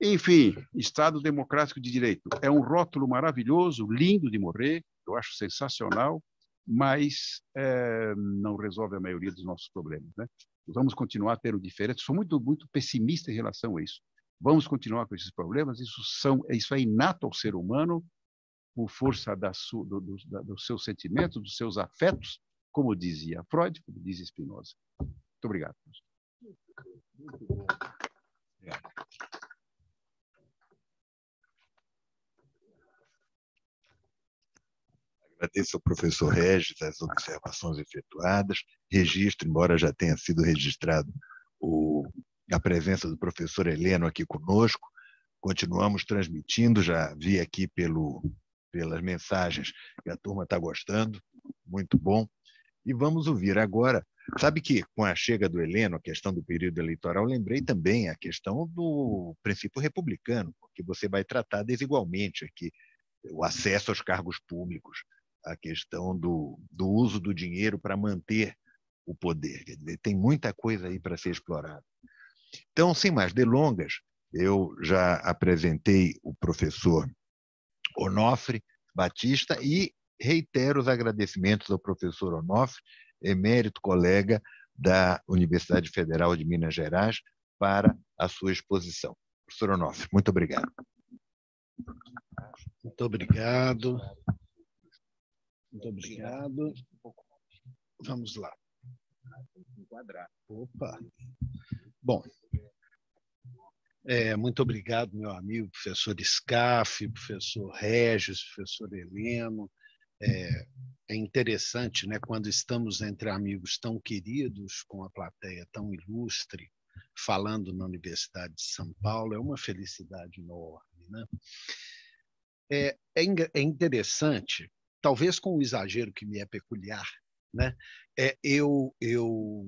Enfim, Estado Democrático de Direito. É um rótulo maravilhoso, lindo de morrer, eu acho sensacional, mas é, não resolve a maioria dos nossos problemas. Né? Vamos continuar tendo diferenças. Sou muito, muito pessimista em relação a isso. Vamos continuar com esses problemas. Isso, são, isso é inato ao ser humano, por força da su, do, do, da, dos seus sentimentos, dos seus afetos, como dizia Freud, como diz Spinoza. Muito obrigado. Muito Obrigado. Agradeço ao professor Regis as observações efetuadas. Registro, embora já tenha sido registrado o, a presença do professor Heleno aqui conosco, continuamos transmitindo, já vi aqui pelo, pelas mensagens que a turma está gostando, muito bom. E vamos ouvir agora. Sabe que com a chega do Heleno, a questão do período eleitoral, lembrei também a questão do princípio republicano, porque você vai tratar desigualmente aqui o acesso aos cargos públicos a questão do, do uso do dinheiro para manter o poder. Dizer, tem muita coisa aí para ser explorada. Então, sem mais delongas, eu já apresentei o professor Onofre Batista e reitero os agradecimentos ao professor Onofre, emérito colega da Universidade Federal de Minas Gerais, para a sua exposição. Professor Onofre, muito obrigado. Muito obrigado. Muito obrigado. Vamos lá. Ah, Opa. Bom, é, muito obrigado, meu amigo, professor Scaff, professor Regis, professor Heleno. É, é, interessante, né, quando estamos entre amigos tão queridos, com a plateia tão ilustre, falando na Universidade de São Paulo, é uma felicidade enorme. Né? É, é, é interessante talvez com o exagero que me é peculiar, né? É, eu, eu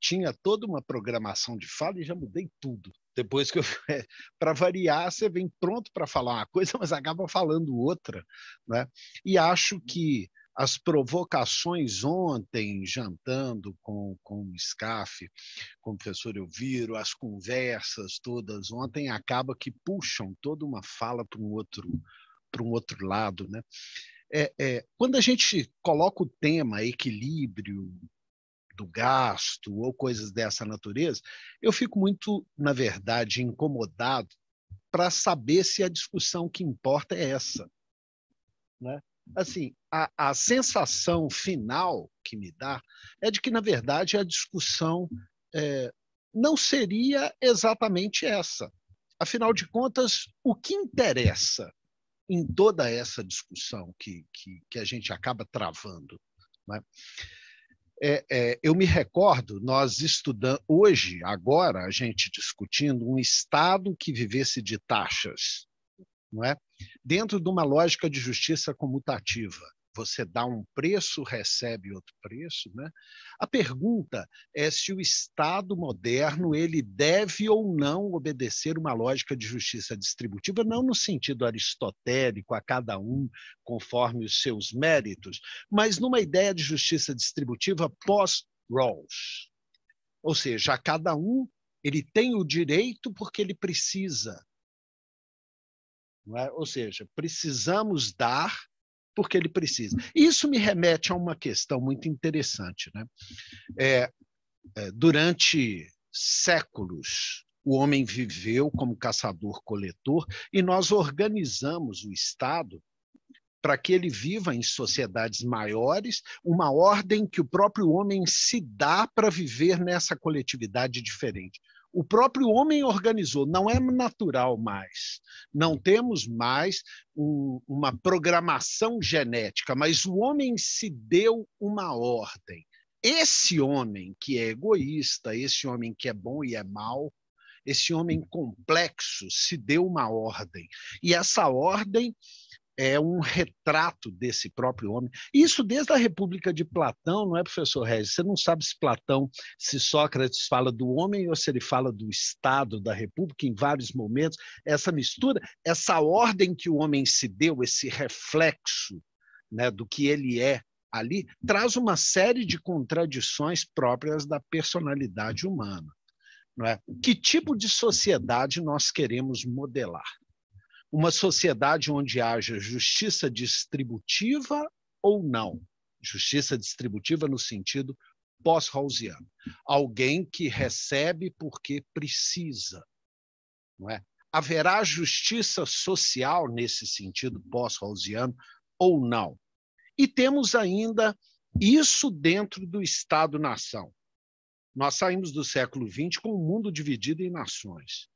tinha toda uma programação de fala e já mudei tudo. Depois que eu. É, para variar, você vem pronto para falar uma coisa, mas acaba falando outra. Né? E acho que as provocações ontem, jantando com, com o SCAF, com o professor Elviro, as conversas todas ontem, acaba que puxam toda uma fala para um outro para um outro lado, né? É, é, quando a gente coloca o tema equilíbrio do gasto ou coisas dessa natureza, eu fico muito, na verdade, incomodado para saber se a discussão que importa é essa. Né? Assim, a, a sensação final que me dá é de que, na verdade, a discussão é, não seria exatamente essa. Afinal de contas, o que interessa em toda essa discussão que, que, que a gente acaba travando. Né? É, é, eu me recordo, nós estudando, hoje, agora, a gente discutindo um Estado que vivesse de taxas, não é? dentro de uma lógica de justiça comutativa você dá um preço, recebe outro preço, né? A pergunta é se o Estado moderno ele deve ou não obedecer uma lógica de justiça distributiva, não no sentido aristotélico a cada um conforme os seus méritos, mas numa ideia de justiça distributiva pós Rawls. Ou seja, a cada um ele tem o direito porque ele precisa. É? Ou seja, precisamos dar porque ele precisa. Isso me remete a uma questão muito interessante. Né? É, é, durante séculos, o homem viveu como caçador-coletor e nós organizamos o Estado para que ele viva em sociedades maiores, uma ordem que o próprio homem se dá para viver nessa coletividade diferente o próprio homem organizou, não é natural mais. Não temos mais um, uma programação genética, mas o homem se deu uma ordem. Esse homem que é egoísta, esse homem que é bom e é mal, esse homem complexo se deu uma ordem. E essa ordem é um retrato desse próprio homem. Isso desde a República de Platão, não é, professor Regis? Você não sabe se Platão, se Sócrates fala do homem ou se ele fala do Estado da República em vários momentos. Essa mistura, essa ordem que o homem se deu, esse reflexo né, do que ele é ali, traz uma série de contradições próprias da personalidade humana. Não é? Que tipo de sociedade nós queremos modelar? uma sociedade onde haja justiça distributiva ou não. Justiça distributiva no sentido pós-Rawlsiano. Alguém que recebe porque precisa. Não é? Haverá justiça social nesse sentido pós-Rawlsiano ou não? E temos ainda isso dentro do Estado-nação. Nós saímos do século XX com o mundo dividido em nações.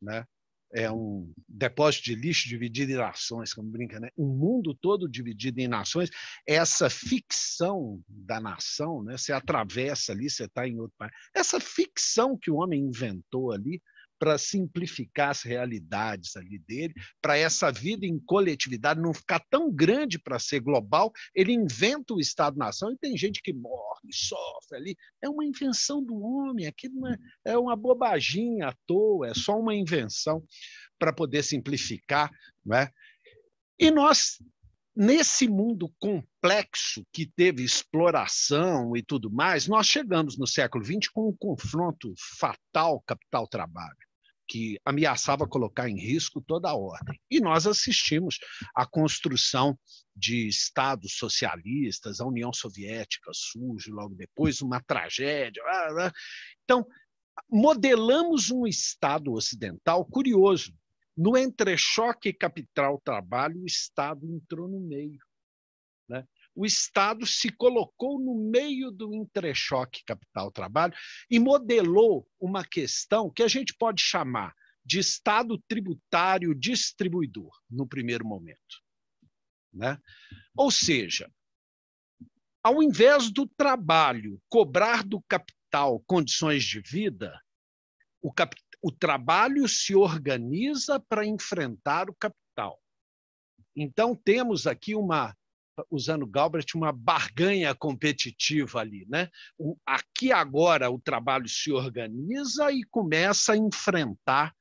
Né? é um depósito de lixo dividido em nações, como brinca, né? Um mundo todo dividido em nações. Essa ficção da nação, né? Você atravessa ali, você está em outro país. Essa ficção que o homem inventou ali, para simplificar as realidades ali dele, para essa vida em coletividade não ficar tão grande para ser global, ele inventa o Estado-nação e tem gente que morre, sofre ali. É uma invenção do homem, aquilo é, uhum. é uma bobaginha à toa, é só uma invenção para poder simplificar. Né? E nós nesse mundo complexo que teve exploração e tudo mais, nós chegamos no século XX com um confronto fatal capital-trabalho que ameaçava colocar em risco toda a ordem. E nós assistimos à construção de estados socialistas, a União Soviética surge logo depois, uma tragédia. Então, modelamos um Estado ocidental curioso. No entrechoque capital-trabalho, o Estado entrou no meio o Estado se colocou no meio do entrechoque capital-trabalho e modelou uma questão que a gente pode chamar de Estado tributário distribuidor, no primeiro momento. Né? Ou seja, ao invés do trabalho cobrar do capital condições de vida, o, cap... o trabalho se organiza para enfrentar o capital. Então, temos aqui uma usando Galbraith, uma barganha competitiva ali. Né? O, aqui agora o trabalho se organiza e começa a enfrentar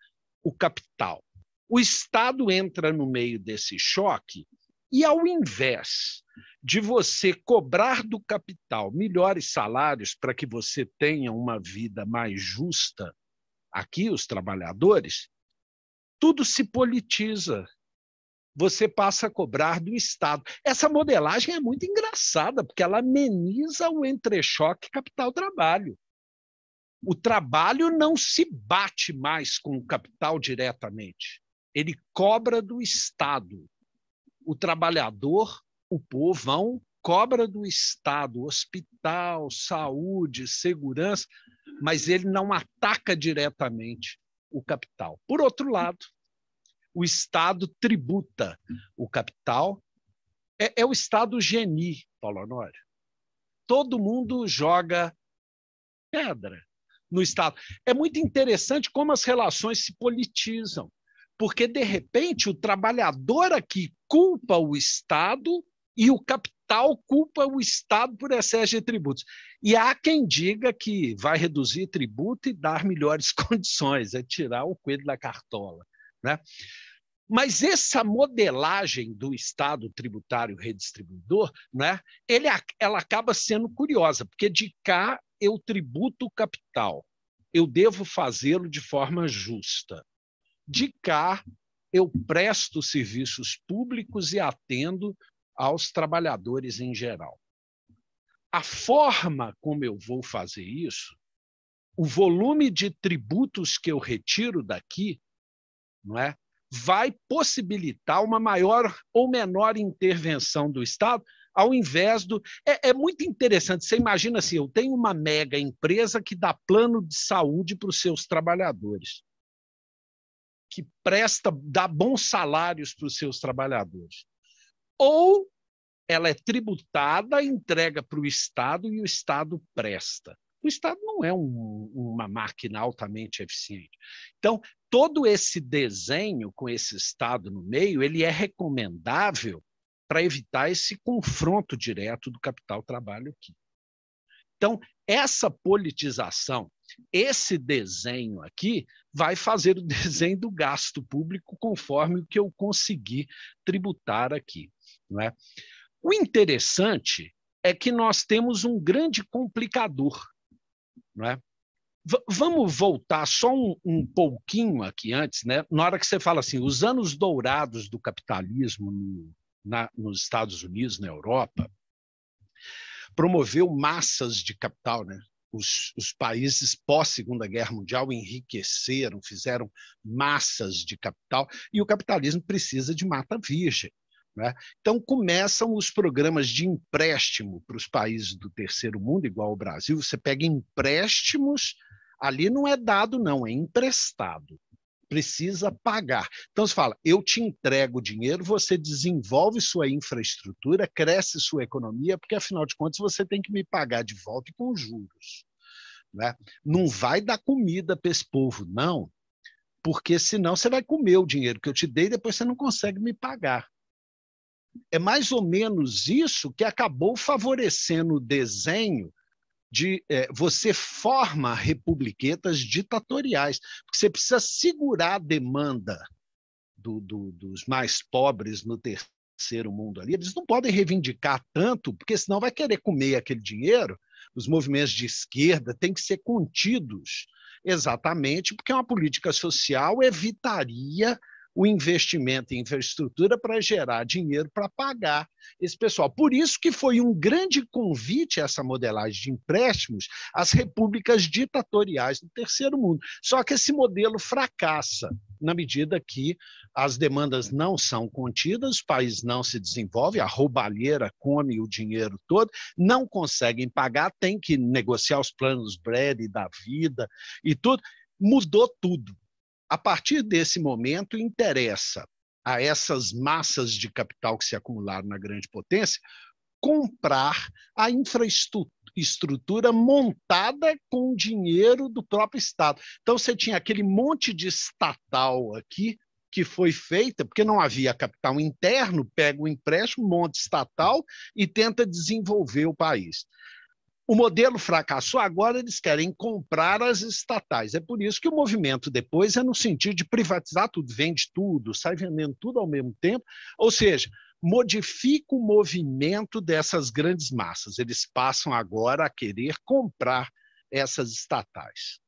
o capital. O Estado entra no meio desse choque e, ao invés de você cobrar do capital melhores salários para que você tenha uma vida mais justa, aqui, os trabalhadores, tudo se politiza você passa a cobrar do Estado. Essa modelagem é muito engraçada, porque ela ameniza o entrechoque capital-trabalho. O trabalho não se bate mais com o capital diretamente, ele cobra do Estado. O trabalhador, o povão, cobra do Estado, hospital, saúde, segurança, mas ele não ataca diretamente o capital. Por outro lado, o Estado tributa o capital. É, é o Estado geni, Paulo Honório. Todo mundo joga pedra no Estado. É muito interessante como as relações se politizam, porque, de repente, o trabalhador aqui culpa o Estado e o capital culpa o Estado por excesso de tributos. E há quem diga que vai reduzir tributo e dar melhores condições, é tirar o coelho da cartola. Né? Mas essa modelagem do Estado tributário redistribuidor, né, ele, ela acaba sendo curiosa, porque de cá eu tributo o capital, eu devo fazê-lo de forma justa. De cá eu presto serviços públicos e atendo aos trabalhadores em geral. A forma como eu vou fazer isso, o volume de tributos que eu retiro daqui, não é? vai possibilitar uma maior ou menor intervenção do Estado, ao invés do. É, é, muito interessante. Você imagina assim: eu tenho uma mega empresa que dá plano de saúde para os seus trabalhadores, que presta, dá bons salários para os seus trabalhadores. Ou ela é tributada, entrega para o Estado e o Estado presta. O Estado não é um, uma máquina altamente eficiente. Então, todo esse desenho com esse Estado no meio, ele é recomendável para evitar esse confronto direto do capital-trabalho aqui. Então, essa politização, esse desenho aqui, vai fazer o desenho do gasto público conforme o que eu conseguir tributar aqui. Não é? O interessante é que nós temos um grande complicador. Não é? V vamos voltar só um, um, pouquinho aqui antes, né? Na hora que você fala assim, os anos dourados do capitalismo no, na, nos Estados Unidos, na Europa, promoveu massas de capital, né? Os, os países pós-Segunda Guerra Mundial enriqueceram, fizeram massas de capital, e o capitalismo precisa de mata virgem. Né? Então, começam os programas de empréstimo para os países do terceiro mundo, igual o Brasil. Você pega empréstimos Ali não é dado, não, é emprestado. Precisa pagar. Então se fala: eu te entrego o dinheiro, você desenvolve sua infraestrutura, cresce sua economia, porque afinal de contas você tem que me pagar de volta com juros. Né? Não vai dar comida para esse povo, não, porque senão você vai comer o dinheiro que eu te dei e depois você não consegue me pagar. É mais ou menos isso que acabou favorecendo o desenho de é, você forma republiquetas ditatoriais, porque você precisa segurar a demanda do, do, dos mais pobres no terceiro mundo ali. Eles não podem reivindicar tanto, porque senão vai querer comer aquele dinheiro. Os movimentos de esquerda têm que ser contidos, exatamente porque uma política social evitaria o investimento em infraestrutura para gerar dinheiro para pagar esse pessoal. Por isso que foi um grande convite essa modelagem de empréstimos às repúblicas ditatoriais do terceiro mundo. Só que esse modelo fracassa na medida que as demandas não são contidas, o país não se desenvolve, a roubalheira come o dinheiro todo, não conseguem pagar, tem que negociar os planos Brad da vida e tudo. Mudou tudo. A partir desse momento, interessa a essas massas de capital que se acumularam na grande potência comprar a infraestrutura montada com dinheiro do próprio Estado. Então, você tinha aquele monte de estatal aqui que foi feita, porque não havia capital interno, pega o empréstimo, monte estatal e tenta desenvolver o país. O modelo fracassou, agora eles querem comprar as estatais. É por isso que o movimento depois é no sentido de privatizar tudo, vende tudo, sai vendendo tudo ao mesmo tempo. Ou seja, modifica o movimento dessas grandes massas. Eles passam agora a querer comprar essas estatais.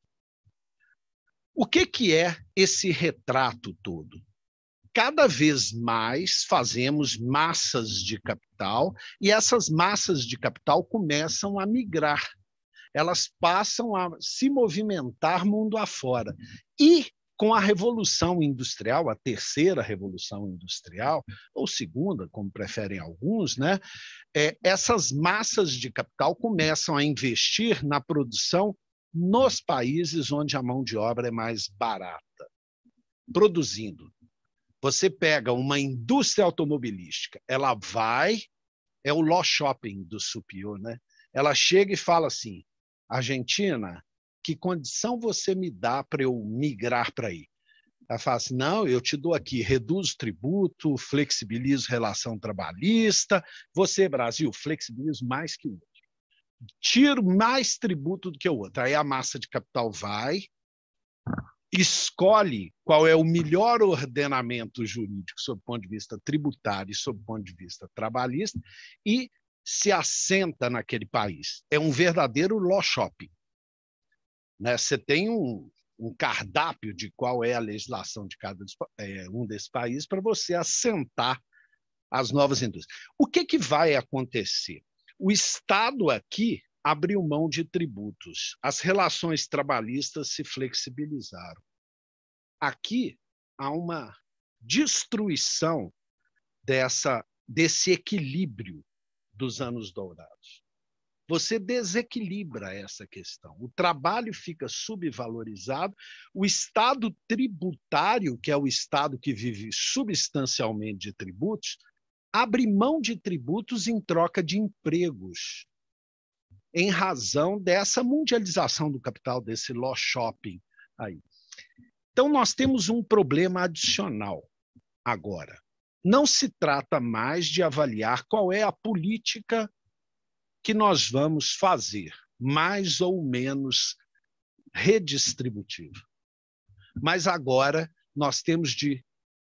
O que, que é esse retrato todo? cada vez mais fazemos massas de capital e essas massas de capital começam a migrar. Elas passam a se movimentar mundo afora. E com a revolução industrial, a terceira revolução industrial, ou segunda, como preferem alguns, né? É, essas massas de capital começam a investir na produção nos países onde a mão de obra é mais barata, produzindo você pega uma indústria automobilística, ela vai, é o law shopping do Supio, né? Ela chega e fala assim: Argentina, que condição você me dá para eu migrar para aí? Ela fala assim: não, eu te dou aqui, reduzo tributo, flexibilizo relação trabalhista. Você, Brasil, flexibilizo mais que o outro. Tiro mais tributo do que o outro. Aí a massa de capital vai, escolhe qual é o melhor ordenamento jurídico sob o ponto de vista tributário e sob o ponto de vista trabalhista e se assenta naquele país. É um verdadeiro law shopping. Né? Você tem um, um cardápio de qual é a legislação de cada é, um desse país para você assentar as novas indústrias. O que, que vai acontecer? O Estado aqui abriu mão de tributos. As relações trabalhistas se flexibilizaram. Aqui há uma destruição dessa desse equilíbrio dos anos dourados. Você desequilibra essa questão. O trabalho fica subvalorizado, o Estado tributário, que é o Estado que vive substancialmente de tributos, abre mão de tributos em troca de empregos em razão dessa mundialização do capital, desse law shopping aí. Então, nós temos um problema adicional agora. Não se trata mais de avaliar qual é a política que nós vamos fazer, mais ou menos redistributiva. Mas agora nós temos de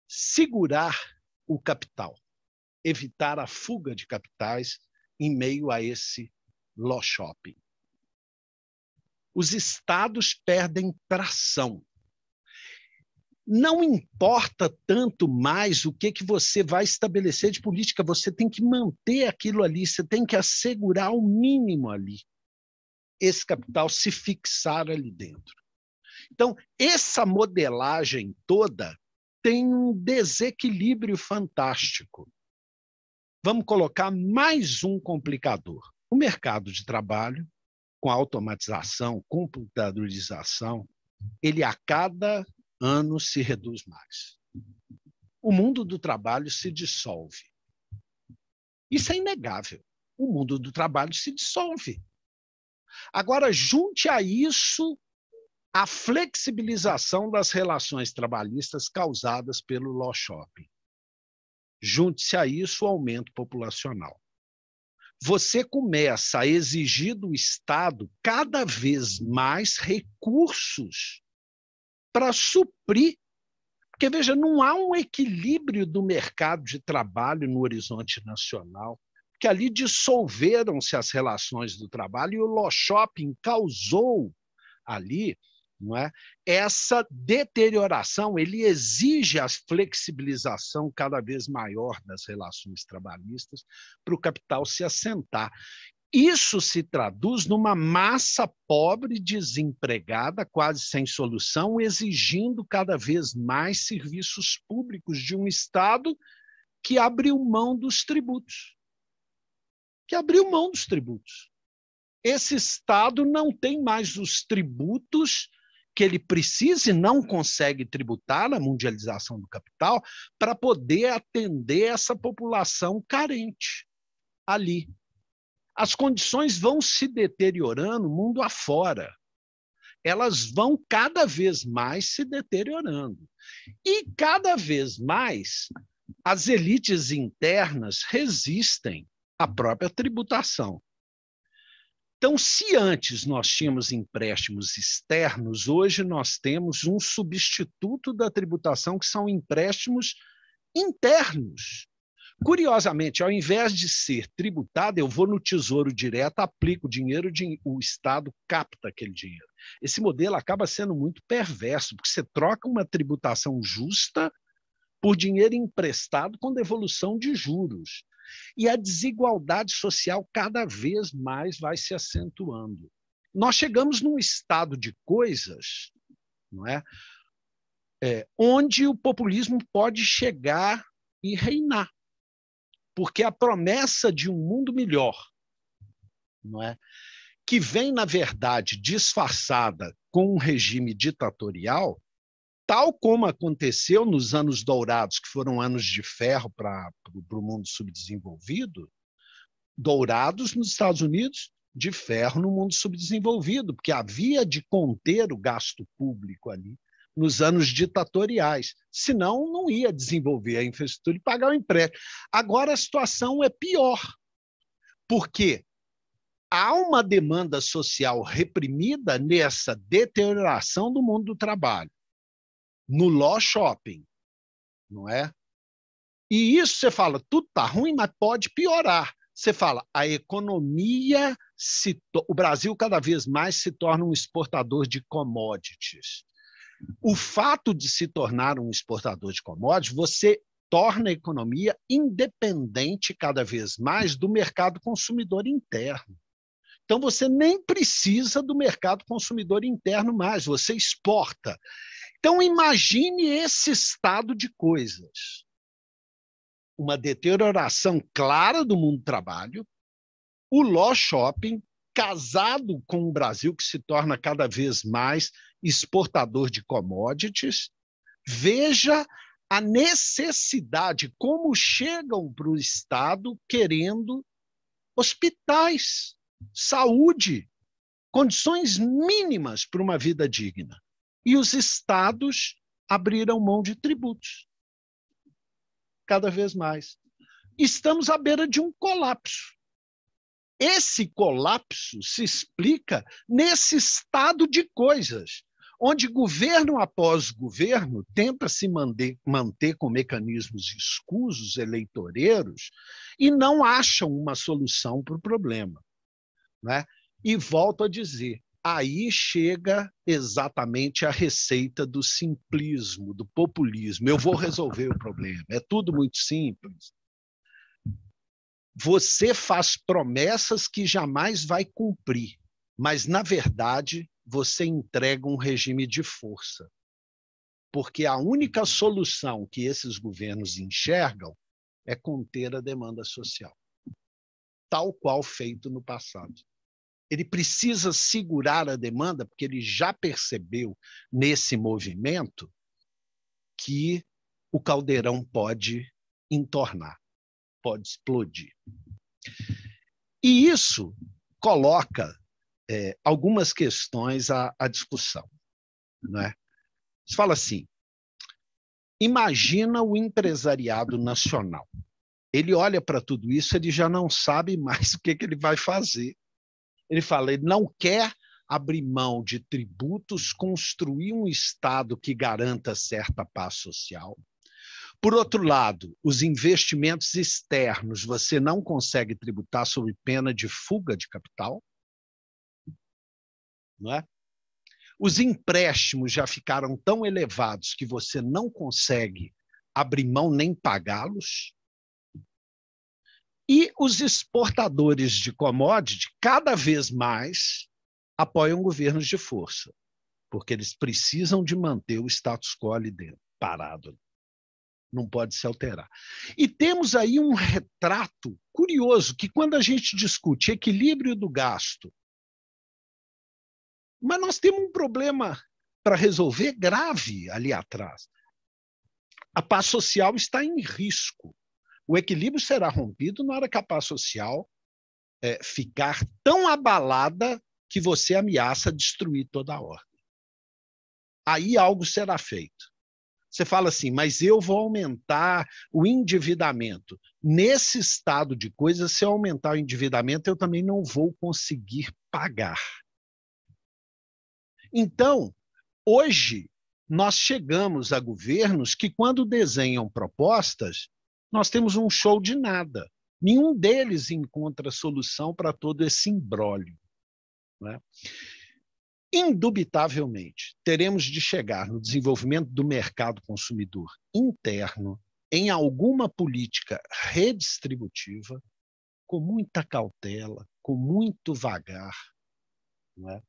segurar o capital, evitar a fuga de capitais em meio a esse Law Shopping. Os estados perdem tração. Não importa tanto mais o que, que você vai estabelecer de política, você tem que manter aquilo ali, você tem que assegurar o mínimo ali. Esse capital se fixar ali dentro. Então, essa modelagem toda tem um desequilíbrio fantástico. Vamos colocar mais um complicador. O mercado de trabalho, com a automatização, computadorização, ele a cada ano se reduz mais. O mundo do trabalho se dissolve. Isso é inegável. O mundo do trabalho se dissolve. Agora, junte a isso a flexibilização das relações trabalhistas causadas pelo law shopping. Junte-se a isso o aumento populacional você começa a exigir do Estado cada vez mais recursos para suprir. Porque, veja, não há um equilíbrio do mercado de trabalho no horizonte nacional, porque ali dissolveram-se as relações do trabalho e o law shopping causou ali não é? Essa deterioração ele exige a flexibilização cada vez maior das relações trabalhistas para o capital se assentar. Isso se traduz numa massa pobre, desempregada, quase sem solução, exigindo cada vez mais serviços públicos de um Estado que abriu mão dos tributos. Que abriu mão dos tributos. Esse Estado não tem mais os tributos que ele precisa e não consegue tributar na mundialização do capital para poder atender essa população carente ali. As condições vão se deteriorando mundo afora. Elas vão cada vez mais se deteriorando. E cada vez mais as elites internas resistem à própria tributação. Então, se antes nós tínhamos empréstimos externos, hoje nós temos um substituto da tributação, que são empréstimos internos. Curiosamente, ao invés de ser tributado, eu vou no Tesouro Direto, aplico o dinheiro, o Estado capta aquele dinheiro. Esse modelo acaba sendo muito perverso, porque você troca uma tributação justa por dinheiro emprestado com devolução de juros. E a desigualdade social cada vez mais vai se acentuando. Nós chegamos num estado de coisas, não é? é onde o populismo pode chegar e reinar. Porque a promessa de um mundo melhor, não é? que vem, na verdade, disfarçada com um regime ditatorial, tal como aconteceu nos anos dourados, que foram anos de ferro para o mundo subdesenvolvido, dourados nos Estados Unidos, de ferro no mundo subdesenvolvido, porque havia de conter o gasto público ali nos anos ditatoriais, senão não ia desenvolver a infraestrutura e pagar o empréstimo. Agora a situação é pior, porque há uma demanda social reprimida nessa deterioração do mundo do trabalho no Law Shopping, não é? E isso você fala, tudo tá ruim, mas pode piorar. Você fala, a economia se o Brasil cada vez mais se torna um exportador de commodities. O fato de se tornar um exportador de commodities, você torna a economia independente cada vez mais do mercado consumidor interno. Então, você nem precisa do mercado consumidor interno mais, você exporta. Então, imagine esse estado de coisas. Uma deterioração clara do mundo do trabalho, o law shopping casado com o Brasil que se torna cada vez mais exportador de commodities. Veja a necessidade, como chegam para o Estado querendo hospitais, saúde, condições mínimas para uma vida digna. E os estados abriram mão de tributos, cada vez mais. Estamos à beira de um colapso. Esse colapso se explica nesse estado de coisas, onde governo após governo tenta se manter, manter com mecanismos escusos eleitoreiros e não acham uma solução para o problema. Né? E volto a dizer: aí chega exatamente a receita do simplismo, do populismo. Eu vou resolver o problema. É tudo muito simples. Você faz promessas que jamais vai cumprir, mas, na verdade, você entrega um regime de força. Porque a única solução que esses governos enxergam é conter a demanda social, tal qual feito no passado ele precisa segurar a demanda, porque ele já percebeu nesse movimento que o caldeirão pode entornar, pode explodir. E isso coloca é, algumas questões à, à discussão. Né? Você fala assim: imagina o empresariado nacional. Ele olha para tudo isso, ele já não sabe mais o que, que ele vai fazer ele fala: ele não quer abrir mão de tributos, construir um Estado que garanta certa paz social. Por outro lado, os investimentos externos você não consegue tributar sob pena de fuga de capital. Não é? Os empréstimos já ficaram tão elevados que você não consegue abrir mão nem pagá-los. E os exportadores de commodity, cada vez mais, apoiam governos de força, porque eles precisam de manter o status quo ali dentro, parado. Não pode se alterar. E temos aí um retrato curioso que, quando a gente discute equilíbrio do gasto, mas nós temos um problema para resolver grave ali atrás. A paz social está em risco o equilíbrio será rompido na hora que a paz social é, ficar tão abalada que você ameaça destruir toda a ordem. Aí algo será feito. Você fala assim, mas eu vou aumentar o endividamento. Nesse estado de coisas, se eu aumentar o endividamento, eu também não vou conseguir pagar. Então, hoje, nós chegamos a governos que, quando desenham propostas, nós temos um show de nada. Nenhum deles encontra solução para todo esse imbróglio. Né? Indubitavelmente, teremos de chegar no desenvolvimento do mercado consumidor interno em alguma política redistributiva, com muita cautela, com muito vagar. Né?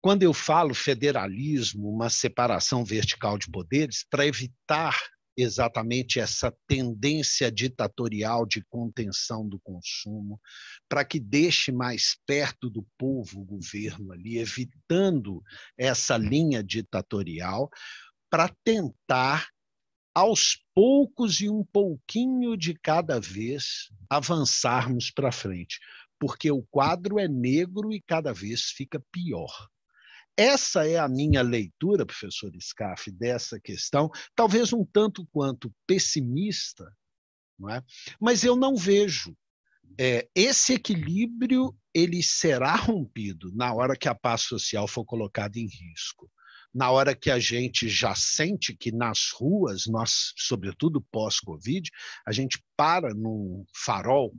Quando eu falo federalismo, uma separação vertical de poderes, para evitar exatamente essa tendência ditatorial de contenção do consumo, para que deixe mais perto do povo o governo ali, evitando essa linha ditatorial, para tentar aos poucos e um pouquinho de cada vez avançarmos para frente, porque o quadro é negro e cada vez fica pior. Essa é a minha leitura, professor Scaff, dessa questão, talvez um tanto quanto pessimista, é? mas eu não vejo. É, esse equilíbrio ele será rompido na hora que a paz social for colocada em risco na hora que a gente já sente que nas ruas, nós, sobretudo pós-Covid, a gente para num farol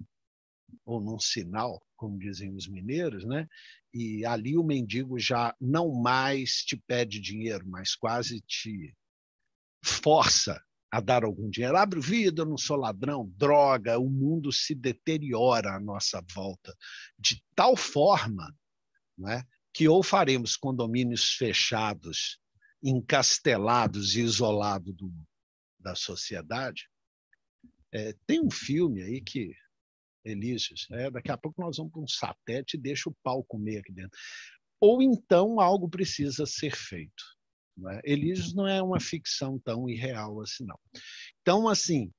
ou num sinal, como dizem os mineiros, né? e ali o mendigo já não mais te pede dinheiro, mas quase te força a dar algum dinheiro. Abre o vidro, eu não sou ladrão, droga, o mundo se deteriora à nossa volta de tal forma né, que ou faremos condomínios fechados, encastelados e isolados do, da sociedade. É, tem um filme aí que Elises. Né, daqui a pouco nós vamos para um satélite e deixa o pau comer aqui dentro. Ou então algo precisa ser feito. Né? não é uma ficção tão irreal assim, não. Então, assim,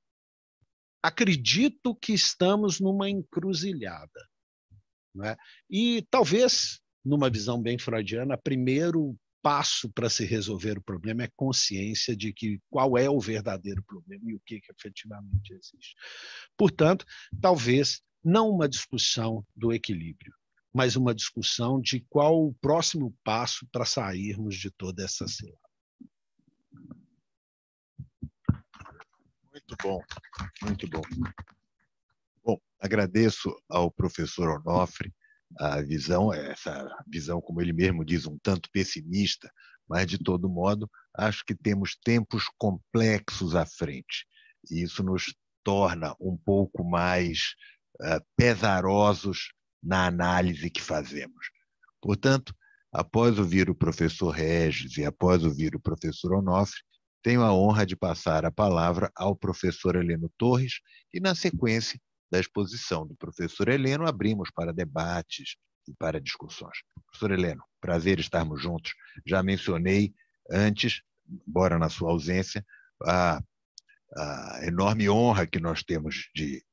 acredito que estamos numa encruzilhada. Né? E talvez, numa visão bem freudiana, primeiro passo para se resolver o problema é consciência de que qual é o verdadeiro problema e o que, que efetivamente existe. Portanto, talvez não uma discussão do equilíbrio, mas uma discussão de qual o próximo passo para sairmos de toda essa cena. Muito bom, muito bom. Bom, agradeço ao professor Onofre a visão, é essa visão, como ele mesmo diz, um tanto pessimista, mas, de todo modo, acho que temos tempos complexos à frente. E isso nos torna um pouco mais uh, pesarosos na análise que fazemos. Portanto, após ouvir o professor Regis e após ouvir o professor Onofre, tenho a honra de passar a palavra ao professor Heleno Torres e, na sequência, da exposição do professor Heleno, abrimos para debates e para discussões. Professor Heleno, prazer estarmos juntos. Já mencionei antes, embora na sua ausência, a, a enorme honra que nós temos de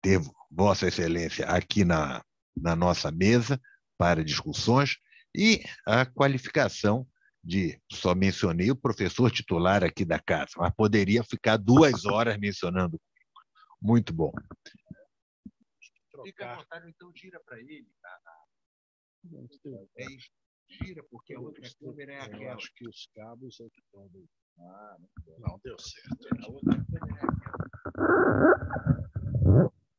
ter Vossa Excelência aqui na, na nossa mesa para discussões e a qualificação de só mencionei o professor titular aqui da casa, mas poderia ficar duas horas mencionando. Muito bom trocar. Fica à vontade, então gira para ele. Tá? É, gira, porque a outra câmera é aquela. Eu acho que os cabos é que podem. Ah, não, deu certo. A outra câmera é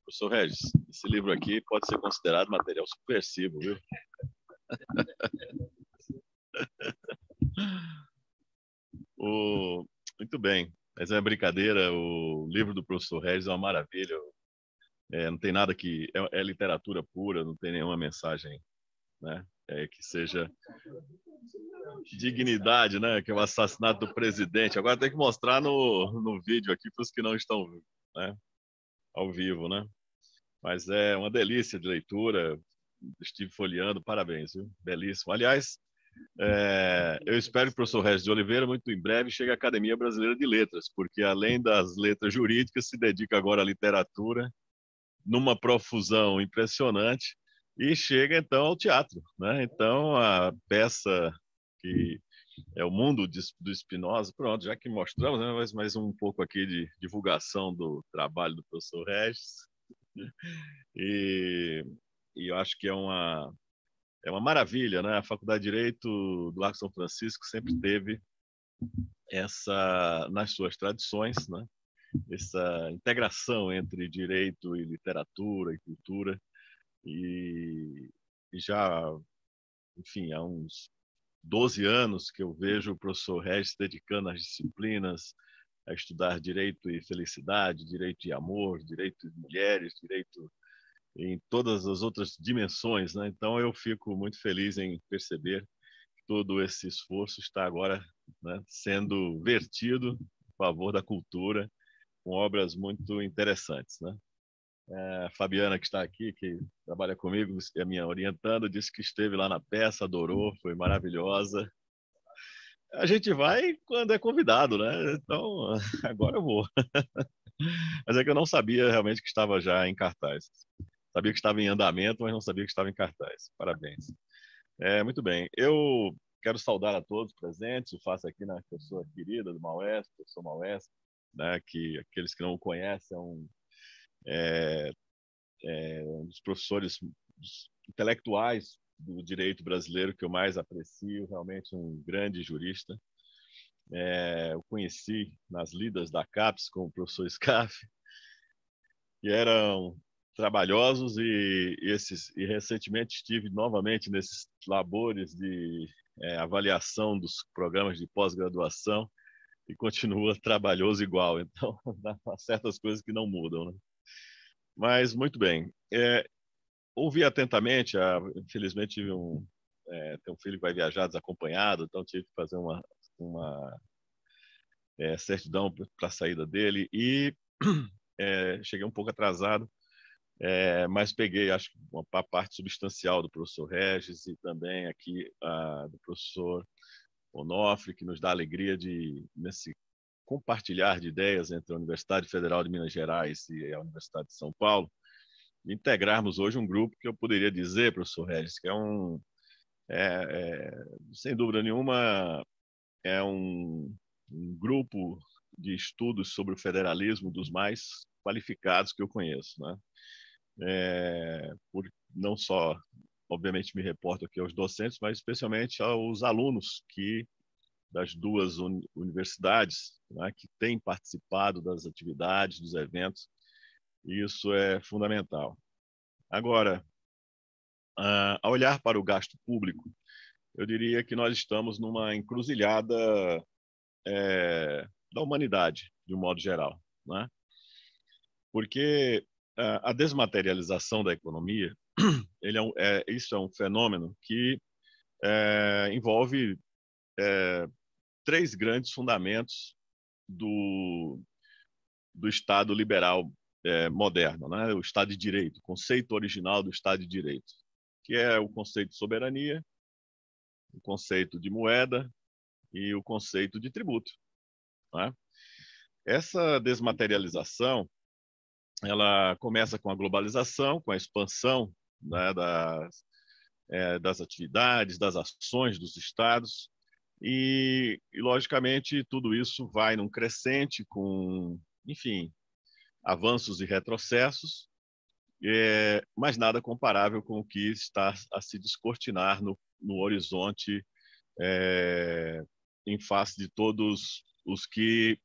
Professor Regis, esse livro aqui pode ser considerado material subversivo, viu? o... Muito bem. Mas é brincadeira, o livro do professor Regis é uma maravilha. É, não tem nada que é, é, literatura pura, não tem nenhuma mensagem, né? É, que seja dignidade, né? Que é o assassinato do presidente. Agora tem que mostrar no, no vídeo aqui para os que não estão né? ao vivo, né? Mas é uma delícia de leitura. Estive folheando, parabéns, viu? Belíssimo. Aliás, é, eu espero que o professor Regis de Oliveira, muito em breve, chegue à Academia Brasileira de Letras, porque além das letras jurídicas, se dedica agora à literatura numa profusão impressionante e chega então ao teatro, né? Então a peça que é o mundo de, do Spinoza, pronto, já que mostramos, né, mais um pouco aqui de divulgação do trabalho do professor Regis. E, e eu acho que é uma é uma maravilha, né? A Faculdade de Direito do Arco São Francisco sempre teve essa nas suas tradições, né? essa integração entre direito e literatura e cultura. E já, enfim, há uns 12 anos que eu vejo o professor Regis dedicando as disciplinas a estudar direito e felicidade, direito e amor, direito de mulheres, direito em todas as outras dimensões, né? Então eu fico muito feliz em perceber que todo esse esforço está agora né, sendo vertido em favor da cultura com obras muito interessantes. Né? É, a Fabiana, que está aqui, que trabalha comigo, a é minha orientando, disse que esteve lá na peça, adorou, foi maravilhosa. A gente vai quando é convidado, né? Então, agora eu vou. mas é que eu não sabia realmente que estava já em cartaz. Sabia que estava em andamento, mas não sabia que estava em cartaz. Parabéns. É, muito bem. Eu quero saudar a todos presentes, né? eu faço aqui na pessoa querida do Maués, professor Maués, né, que aqueles que não o conhecem, é, é, é um, dos professores intelectuais do direito brasileiro que eu mais aprecio, realmente um grande jurista. É, eu conheci nas lidas da CAPES com o professor Scaff, que eram trabalhosos e, esses, e recentemente estive novamente nesses labores de é, avaliação dos programas de pós-graduação e continua trabalhoso igual. Então, há certas coisas que não mudam. Né? Mas, muito bem. É, ouvi atentamente, a, ah, infelizmente tive um, é, tem um filho que vai viajar desacompanhado, então tive que fazer uma, uma é, certidão para a saída dele e é, cheguei um pouco atrasado, é, mas peguei, acho, uma parte substancial do professor Regis e também aqui a, ah, do professor Onofre, que nos dá alegria de, nesse compartilhar de ideias entre a Universidade Federal de Minas Gerais e a Universidade de São Paulo, integrarmos hoje um grupo que eu poderia dizer, professor Regis, que é um, é, é, sem dúvida nenhuma, é um, um grupo de estudos sobre o federalismo dos mais qualificados que eu conheço, né? É, por, não só obviamente me reporto aqui aos docentes, mas especialmente aos alunos que das duas universidades né, que têm participado das atividades, dos eventos. Isso é fundamental. Agora, uh, a olhar para o gasto público, eu diria que nós estamos numa encruzilhada é, da humanidade, de um modo geral. Né? Porque a desmaterialização da economia ele é, um, é isso é um fenômeno que é, envolve é, três grandes fundamentos do, do Estado liberal é, moderno, né? o Estado de Direito, o conceito original do Estado de Direito, que é o conceito de soberania, o conceito de moeda e o conceito de tributo. Né? Essa desmaterialização ela começa com a globalização, com a expansão né, das, é, das atividades, das ações dos estados. E, e, logicamente, tudo isso vai num crescente com, enfim, avanços e retrocessos, é, mas nada comparável com o que está a se descortinar no, no horizonte é, em face de todos os que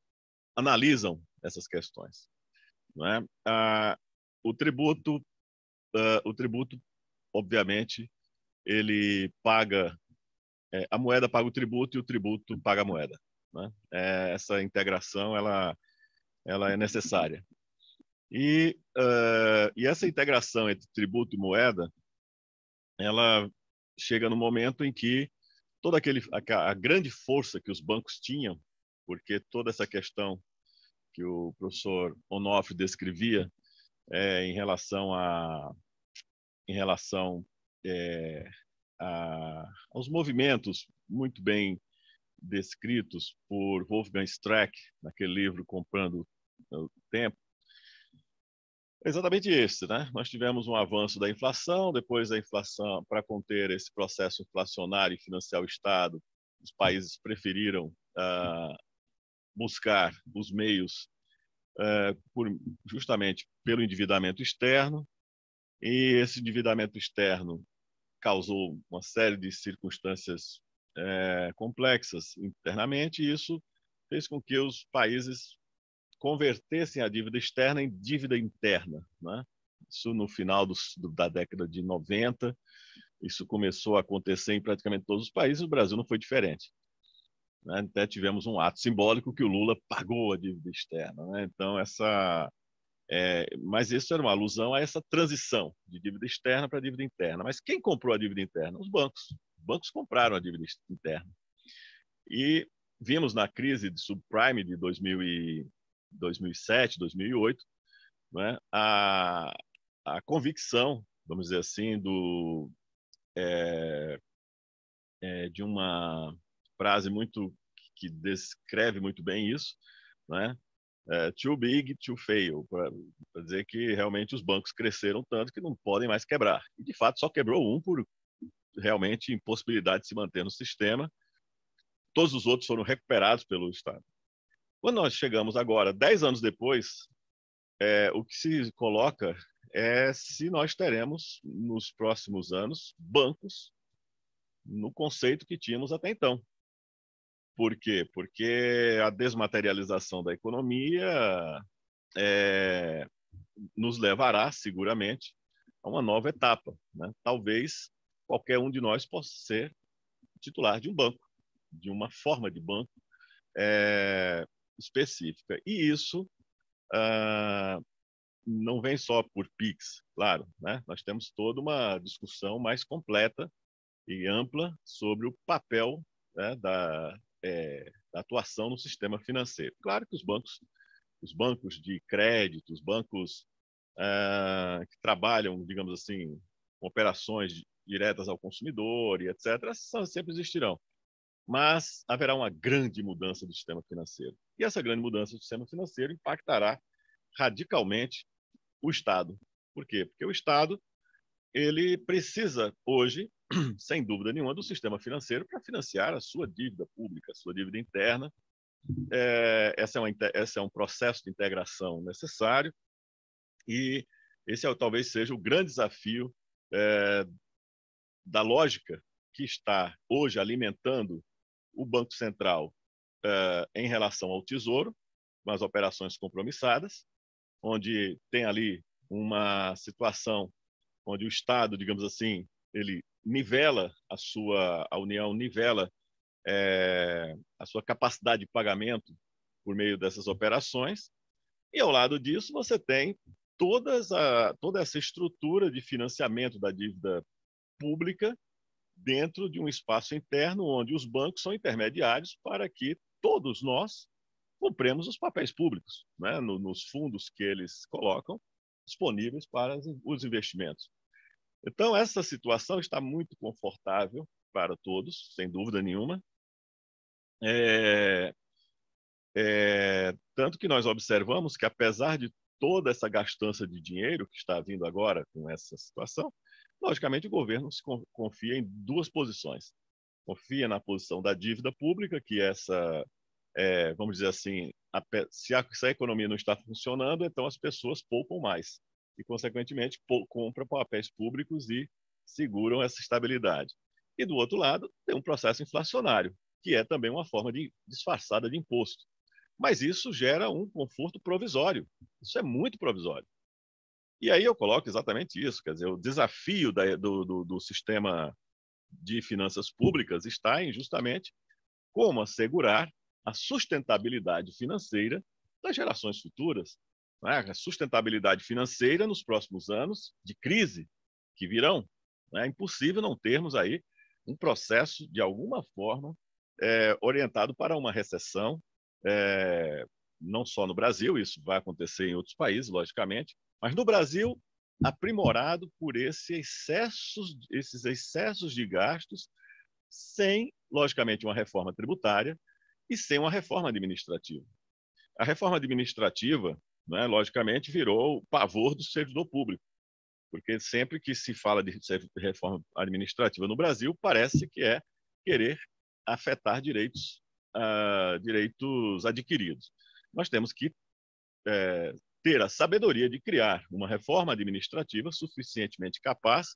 analisam essas questões. Né. Ah, o tributo uh, o tributo, obviamente, ele paga é, a moeda paga o tributo e o tributo paga a moeda. Né? É, essa integração ela ela é necessária. E, uh, e essa integração entre tributo e moeda, ela chega no momento em que toda aquele a, a grande força que os bancos tinham, porque toda essa questão que o professor Onofre descrevia é, em relação a em relação é, a, aos movimentos muito bem descritos por Wolfgang Streck naquele livro Comprando o Tempo. É exatamente esse, né? Nós tivemos um avanço da inflação, depois da inflação, para conter esse processo inflacionário e financiar o Estado, os países preferiram ah, buscar os meios eh, por, justamente pelo endividamento externo, e esse endividamento externo causou uma série de circunstâncias é, complexas internamente, e isso fez com que os países convertessem a dívida externa em dívida interna. Né? Isso no final do, da década de 90, isso começou a acontecer em praticamente todos os países, o Brasil não foi diferente. Né? Até tivemos um ato simbólico que o Lula pagou a dívida externa. Né? Então, essa. É, mas isso era uma alusão a essa transição de dívida externa para dívida interna. Mas quem comprou a dívida interna? Os bancos. Os bancos compraram a dívida interna. E vimos na crise de subprime de 2000 2007, 2008, né? a, a convicção, vamos dizer assim, do, é, é, de uma frase muito que descreve muito bem isso, né? É, too big to fail, para dizer que realmente os bancos cresceram tanto que não podem mais quebrar. E de fato só quebrou um por realmente impossibilidade de se manter no sistema. Todos os outros foram recuperados pelo Estado. Quando nós chegamos agora, dez anos depois, é, o que se coloca é se nós teremos nos próximos anos bancos no conceito que tínhamos até então, por quê? Porque a desmaterialização da economia é, nos levará, seguramente, a uma nova etapa. Né? Talvez qualquer um de nós possa ser titular de um banco, de uma forma de banco é, específica. E isso ah, não vem só por PIX, claro. Né? Nós temos toda uma discussão mais completa e ampla sobre o papel né, da, é, da atuação no sistema financeiro. Claro que os bancos, os bancos de crédito, os bancos ah, que trabalham, digamos assim, com operações diretas ao consumidor e etc., sempre existirão. Mas haverá uma grande mudança do sistema financeiro. E essa grande mudança do sistema financeiro impactará radicalmente o Estado. Por quê? Porque o Estado ele precisa hoje, sem dúvida nenhuma, do sistema financeiro para financiar a sua dívida pública, a sua dívida interna. É, essa é uma, esse é um processo de integração necessário e esse é, talvez seja o grande desafio é, da lógica que está hoje alimentando o Banco Central é, em relação ao Tesouro, com as operações compromissadas, onde tem ali uma situação onde o Estado, digamos assim, ele nivela a sua, a União nivela é, a sua capacidade de pagamento por meio dessas operações, e ao lado disso você tem todas a, toda essa estrutura de financiamento da dívida pública dentro de um espaço interno onde os bancos são intermediários para que todos nós compremos os papéis públicos, né? nos fundos que eles colocam disponíveis para os investimentos. Então, essa situação está muito confortável para todos, sem dúvida nenhuma. É, é, tanto que nós observamos que, apesar de toda essa gastança de dinheiro que está vindo agora com essa situação, logicamente o governo se confia em duas posições. Confia na posição da dívida pública, que é essa, é, vamos dizer assim, a, se, a, se a economia não está funcionando, então as pessoas poupam mais e, consequentemente, compra papéis públicos e seguram essa estabilidade. E, do outro lado, tem um processo inflacionário, que é também uma forma de, disfarçada de imposto. Mas isso gera um conforto provisório. Isso é muito provisório. E aí eu coloco exatamente isso, quer dizer, o desafio da, do, do, do sistema de finanças públicas está em justamente como assegurar a sustentabilidade financeira das gerações futuras né, a sustentabilidade financeira nos próximos anos de crise que virão. Né, é impossível não termos aí um processo, de alguma forma, é, orientado para uma recessão, é, não só no Brasil, isso vai acontecer em outros países, logicamente, mas no Brasil, aprimorado por esse excessos, esses excessos de gastos, sem, logicamente, uma reforma tributária e sem uma reforma administrativa. A reforma administrativa, né, logicamente, virou o pavor do servidor público. Porque sempre que se fala de reforma administrativa no Brasil, parece que é querer afetar direitos, uh, direitos adquiridos. Nós temos que é, ter a sabedoria de criar uma reforma administrativa suficientemente capaz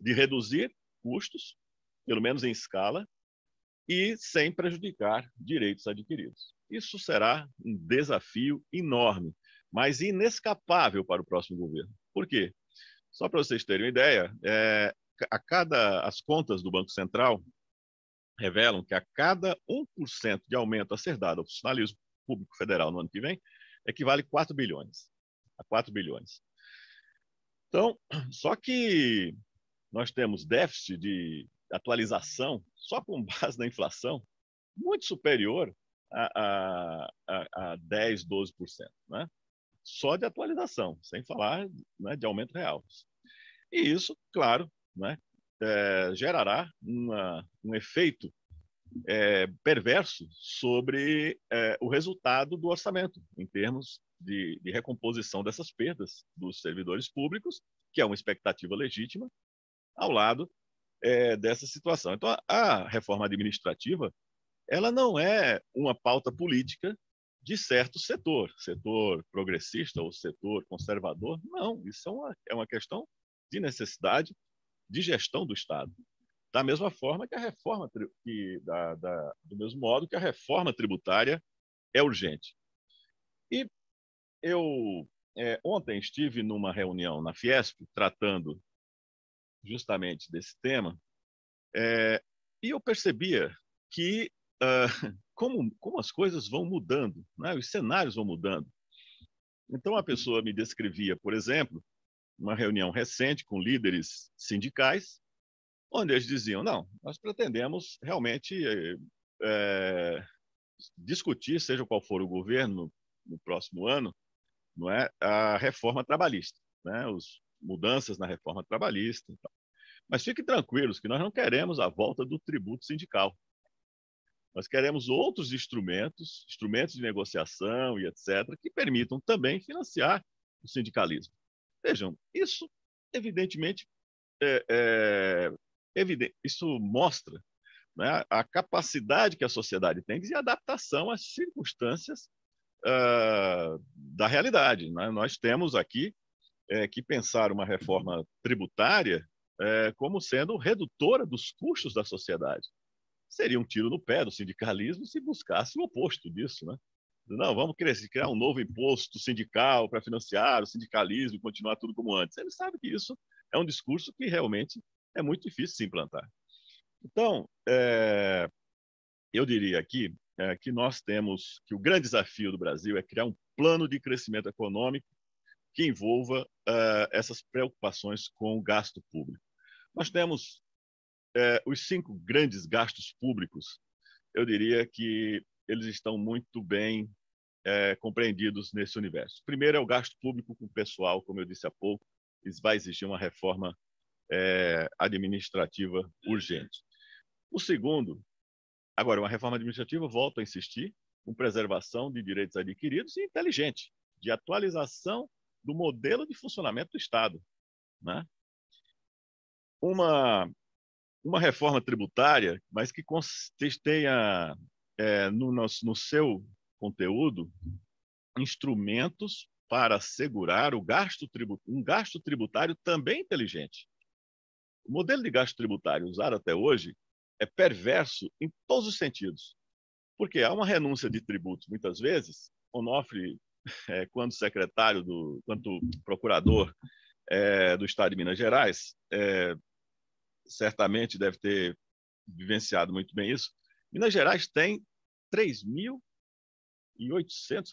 de reduzir custos, pelo menos em escala, e sem prejudicar direitos adquiridos. Isso será um desafio enorme mas inescapável para o próximo governo. Por quê? Só para vocês terem uma ideia, é, a cada as contas do Banco Central revelam que a cada 1% de aumento a ser dado ao funcionalismo público federal no ano que vem equivale 4 bilhões. A 4 bilhões. Então, só que nós temos déficit de atualização só com base na inflação muito superior a, a, a, a 10, 12%. Né? só de atualização, sem falar né, de aumento real. E isso, claro, né, é, gerará uma, um efeito é, perverso sobre é, o resultado do orçamento, em termos de, de, recomposição dessas perdas dos servidores públicos, que é uma expectativa legítima, ao lado é, dessa situação. Então, a, a reforma administrativa ela não é uma pauta política de certo setor, setor progressista ou setor conservador. Não, isso é uma, é uma questão de necessidade de gestão do Estado. Da mesma forma que a reforma, que, da, da, do mesmo modo que a reforma tributária é urgente. E eu é, ontem estive numa reunião na Fiesp tratando justamente desse tema é, e eu percebia que uh, como, como as coisas vão mudando, né? os cenários vão mudando. Então, a pessoa me descrevia, por exemplo, uma reunião recente com líderes sindicais, onde eles diziam: não, nós pretendemos realmente é, é, discutir, seja qual for o governo no próximo ano, não é a reforma trabalhista, né? Os mudanças na reforma trabalhista. Mas fiquem tranquilos que nós não queremos a volta do tributo sindical. Nós queremos outros instrumentos, instrumentos de negociação e etc., que permitam também financiar o sindicalismo. Vejam, isso evidentemente é, é, evidente, isso mostra né, a capacidade que a sociedade tem de adaptação às circunstâncias uh, da realidade. Né? Nós temos aqui é, que pensar uma reforma tributária é, como sendo redutora dos custos da sociedade seria um tiro no pé do sindicalismo se buscasse o oposto disso, né? Não, vamos criar um novo imposto sindical para financiar o sindicalismo e continuar tudo como antes. Ele sabe que isso é um discurso que realmente é muito difícil se implantar. Então, é, eu diria aqui é, que nós temos que o grande desafio do Brasil é criar um plano de crescimento econômico que envolva eh, essas preocupações com o gasto público. Nós temos é, os cinco grandes gastos públicos, eu diria que eles estão muito bem é, compreendidos nesse universo. Primeiro é o gasto público com o pessoal, como eu disse há pouco, isso vai exigir uma reforma é, administrativa urgente. O segundo, agora, uma reforma administrativa, volto a insistir, com preservação de direitos adquiridos e inteligente, de atualização do modelo de funcionamento do Estado. Né? Uma uma reforma tributária, mas que tenha é, no, nosso, no seu conteúdo instrumentos para assegurar o gasto um gasto tributário também inteligente. O modelo de gasto tributário usado até hoje é perverso em todos os sentidos, porque há uma renúncia de tributos muitas vezes. Onofre, é, quando secretário do, quanto procurador é, do Estado de Minas Gerais, é, certamente deve ter vivenciado muito bem isso. Minas Gerais tem 3.800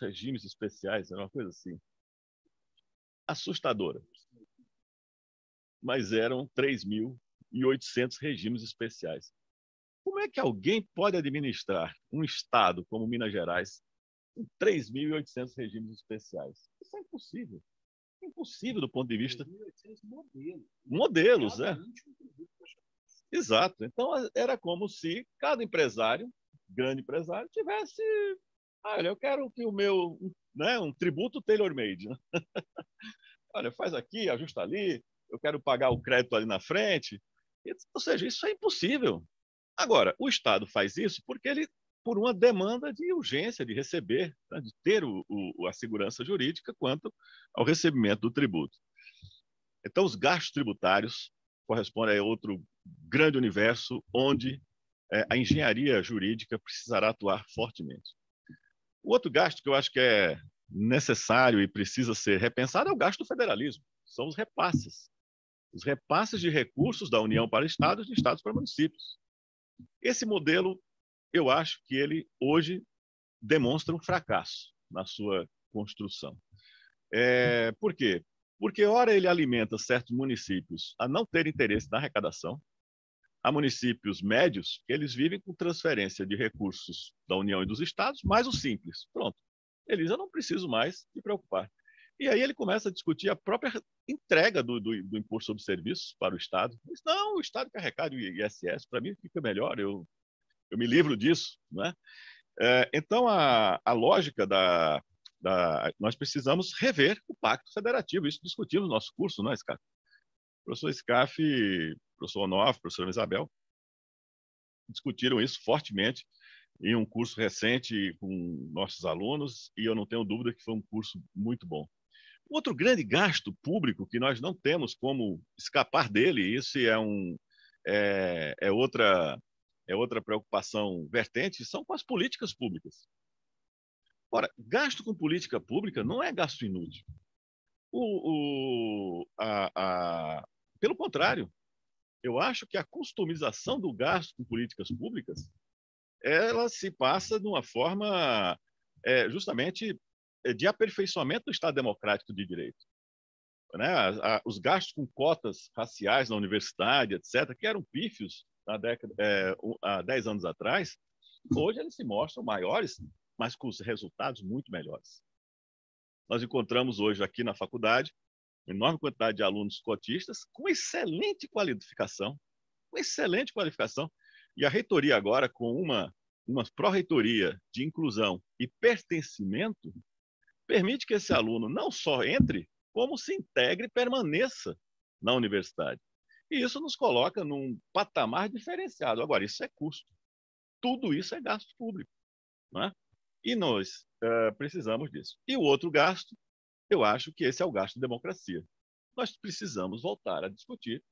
regimes especiais, é uma coisa assim assustadora. Mas eram 3.800 regimes especiais. Como é que alguém pode administrar um estado como Minas Gerais com 3.800 regimes especiais? Isso é impossível impossível do ponto de vista. Modelos, modelos né? Exato. Então, é, era como se cada empresário, grande empresário, tivesse. Ah, olha, eu quero que o meu. Né, um tributo tailor-made. Né? olha, faz aqui, ajusta ali, eu quero pagar o crédito ali na frente. Ou seja, isso é impossível. Agora, o Estado faz isso porque ele por uma demanda de urgência de receber, né, de ter o, o, a segurança jurídica quanto ao recebimento do tributo. Então, os gastos tributários correspondem a outro grande universo onde é, a engenharia jurídica precisará atuar fortemente. O outro gasto que eu acho que é necessário e precisa ser repensado é o gasto do federalismo, são os repasses. Os repasses de recursos da União para estados e de estados para municípios. Esse modelo eu acho que ele hoje demonstra um fracasso na sua construção. É, por quê? Porque, ora, ele alimenta certos municípios a não ter interesse na arrecadação, a municípios médios, que eles vivem com transferência de recursos da União e dos Estados, mais o simples. Pronto. Eles, já não preciso mais me preocupar. E aí ele começa a discutir a própria entrega do, do, do imposto sobre serviços para o Estado. Diz, não, o Estado que arrecada o ISS, para mim fica melhor, eu eu me livro disso. Né? É, eh, então, a, a lógica da, da, Nós precisamos rever o Pacto Federativo, isso discutimos no nosso curso, não é, Scaf? Professor Scaf, professor Onofre, professor Isabel, discutiram isso fortemente em um curso recente com nossos alunos, e eu não tenho dúvida que foi um curso muito bom. Outro grande gasto público que nós não temos como escapar dele, isso é, um, é, é outra é outra preocupação vertente, são com as políticas públicas. Ora, gasto com política pública não é gasto inútil. O, o, a, a, pelo contrário, eu acho que a customização do gasto com políticas públicas ela se passa de uma forma é, justamente é, de aperfeiçoamento do Estado democrático de direito. Né? os gastos com cotas raciais na universidade, etc., que eram pífios, na década, é, há 10 anos atrás, hoje eles se mostram maiores, mas com os resultados muito melhores. Nós encontramos hoje aqui na faculdade enorme quantidade de alunos cotistas com excelente qualificação, com excelente qualificação, e a reitoria agora com uma uma pró-reitoria de inclusão e pertencimento permite que esse aluno não só entre, como se integre e permaneça na universidade. E isso nos coloca num patamar diferenciado. Agora, isso é custo. Tudo isso é gasto público. Né? E nós uh, precisamos disso. E o outro gasto, eu acho que esse é o gasto de democracia. Nós precisamos voltar a discutir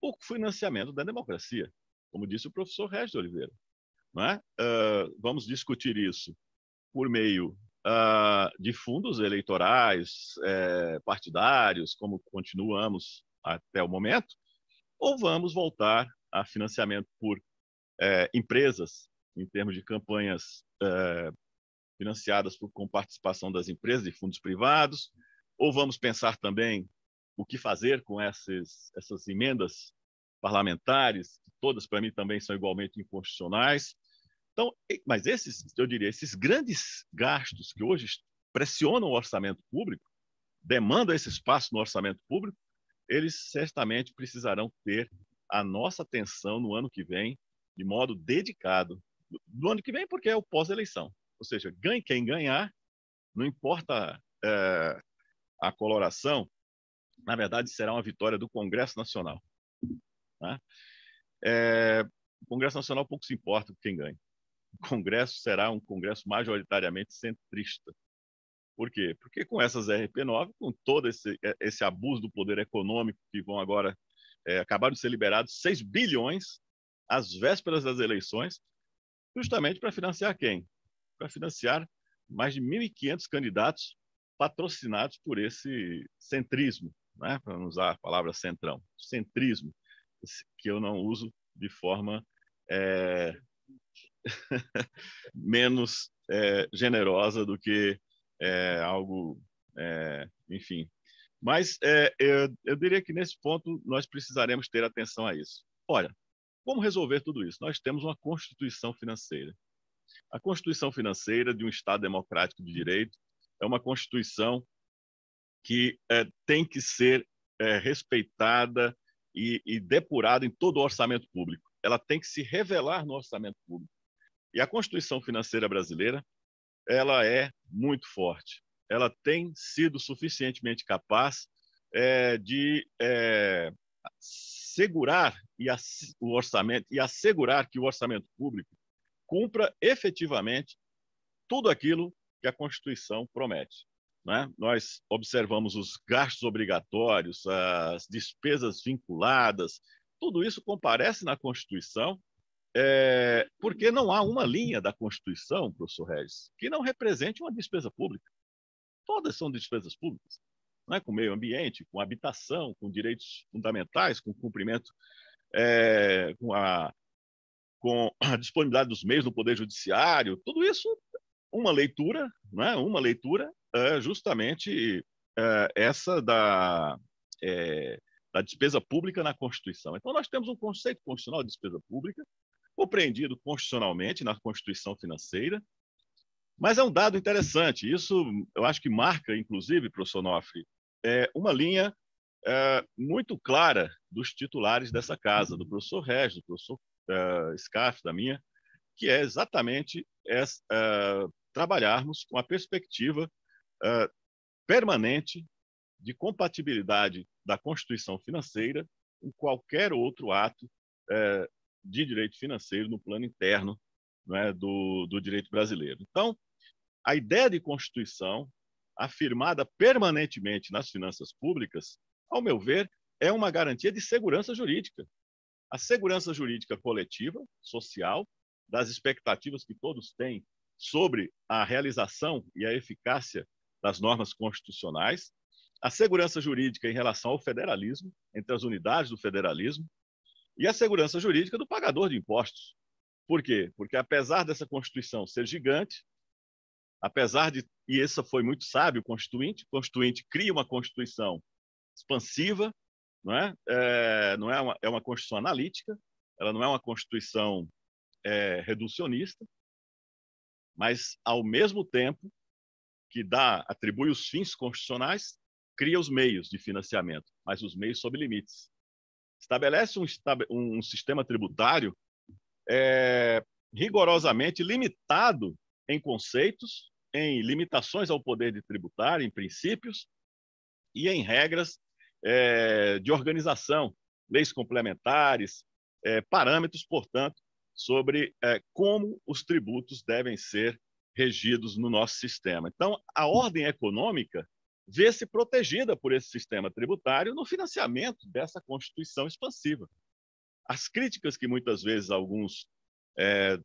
o financiamento da democracia, como disse o professor Regis Oliveira. né Uh, vamos discutir isso por meio uh, de fundos eleitorais, eh, partidários, como continuamos até o momento, ou vamos voltar a financiamento por é, empresas, em termos de campanhas é, financiadas por, com participação das empresas e fundos privados, ou vamos pensar também o que fazer com essas, essas emendas parlamentares, que todas para mim também são igualmente inconstitucionais. Então, mas esses, eu diria, esses grandes gastos que hoje pressionam o orçamento público, demandam esse espaço no orçamento público, eles certamente precisarão ter a nossa atenção no ano que vem de modo dedicado. No ano que vem, porque é o pós-eleição. Ou seja, ganhe quem ganhar, não importa é, a coloração, na verdade será uma vitória do Congresso Nacional. Né? É, o Congresso Nacional pouco se importa com quem ganha. O Congresso será um Congresso majoritariamente centrista. Por quê? Porque com essas RP9, com todo esse, eh, esse abuso do poder econômico que vão agora é, de ser liberados 6 bilhões às vésperas das eleições, justamente para financiar quem? Para financiar mais de 1.500 candidatos patrocinados por esse centrismo, né? para não usar a palavra centrão, centrismo, que eu não uso de forma é... menos é, generosa do que é, algo, é, enfim. Mas é, eu, eu diria que nesse ponto nós precisaremos ter atenção a isso. Olha, como resolver tudo isso? Nós temos uma Constituição financeira. A Constituição financeira de um Estado democrático de direito é uma Constituição que é, tem que ser é, respeitada e, e, depurada em todo o orçamento público. Ela tem que se revelar no orçamento público. E a Constituição financeira brasileira ela é muito forte. Ela tem sido suficientemente capaz é, de é, segurar e o orçamento e assegurar que o orçamento público cumpra efetivamente tudo aquilo que a Constituição promete. Né? Nós observamos os gastos obrigatórios, as despesas vinculadas, tudo isso comparece na Constituição é, porque não há uma linha da Constituição, professor Regis, que não represente uma despesa pública. Todas são despesas públicas, não é? com meio ambiente, com habitação, com direitos fundamentais, com cumprimento, é, com, a, com, a, disponibilidade dos meios do Poder Judiciário, tudo isso, uma leitura, não é? uma leitura é justamente é, essa da, é, da despesa pública na Constituição. Então, nós temos um conceito constitucional de despesa pública compreendido constitucionalmente na Constituição Financeira, mas é um dado interessante. Isso eu acho que marca, inclusive, professor Nofre, é uma linha é, muito clara dos titulares dessa casa, do professor Regis, do professor é, Scarf, da minha, que é exatamente essa, é, trabalharmos com a perspectiva é, permanente de compatibilidade da Constituição financeira com qualquer outro ato é, de direito financeiro no plano interno né, do, do direito brasileiro. Então, a ideia de Constituição, afirmada permanentemente nas finanças públicas, ao meu ver, é uma garantia de segurança jurídica. A segurança jurídica coletiva, social, das expectativas que todos têm sobre a realização e a eficácia das normas constitucionais, a segurança jurídica em relação ao federalismo, entre as unidades do federalismo, e a segurança jurídica do pagador de impostos. Por quê? Porque apesar dessa Constituição ser gigante, apesar de e essa foi muito sábio o Constituinte, o Constituinte cria uma Constituição expansiva, não é? é não é uma, é uma Constituição analítica, ela não é uma Constituição é, reducionista, mas ao mesmo tempo que dá atribui os fins constitucionais, cria os meios de financiamento, mas os meios sob limites estabelece um, um sistema tributário é, rigorosamente limitado em conceitos, em limitações ao poder de tributar, em princípios e em regras é, de organização, leis complementares, é, parâmetros, portanto, sobre é, como os tributos devem ser regidos no nosso sistema. Então, a ordem econômica vê-se protegida por esse sistema tributário no financiamento dessa Constituição expansiva. As críticas que muitas vezes alguns é,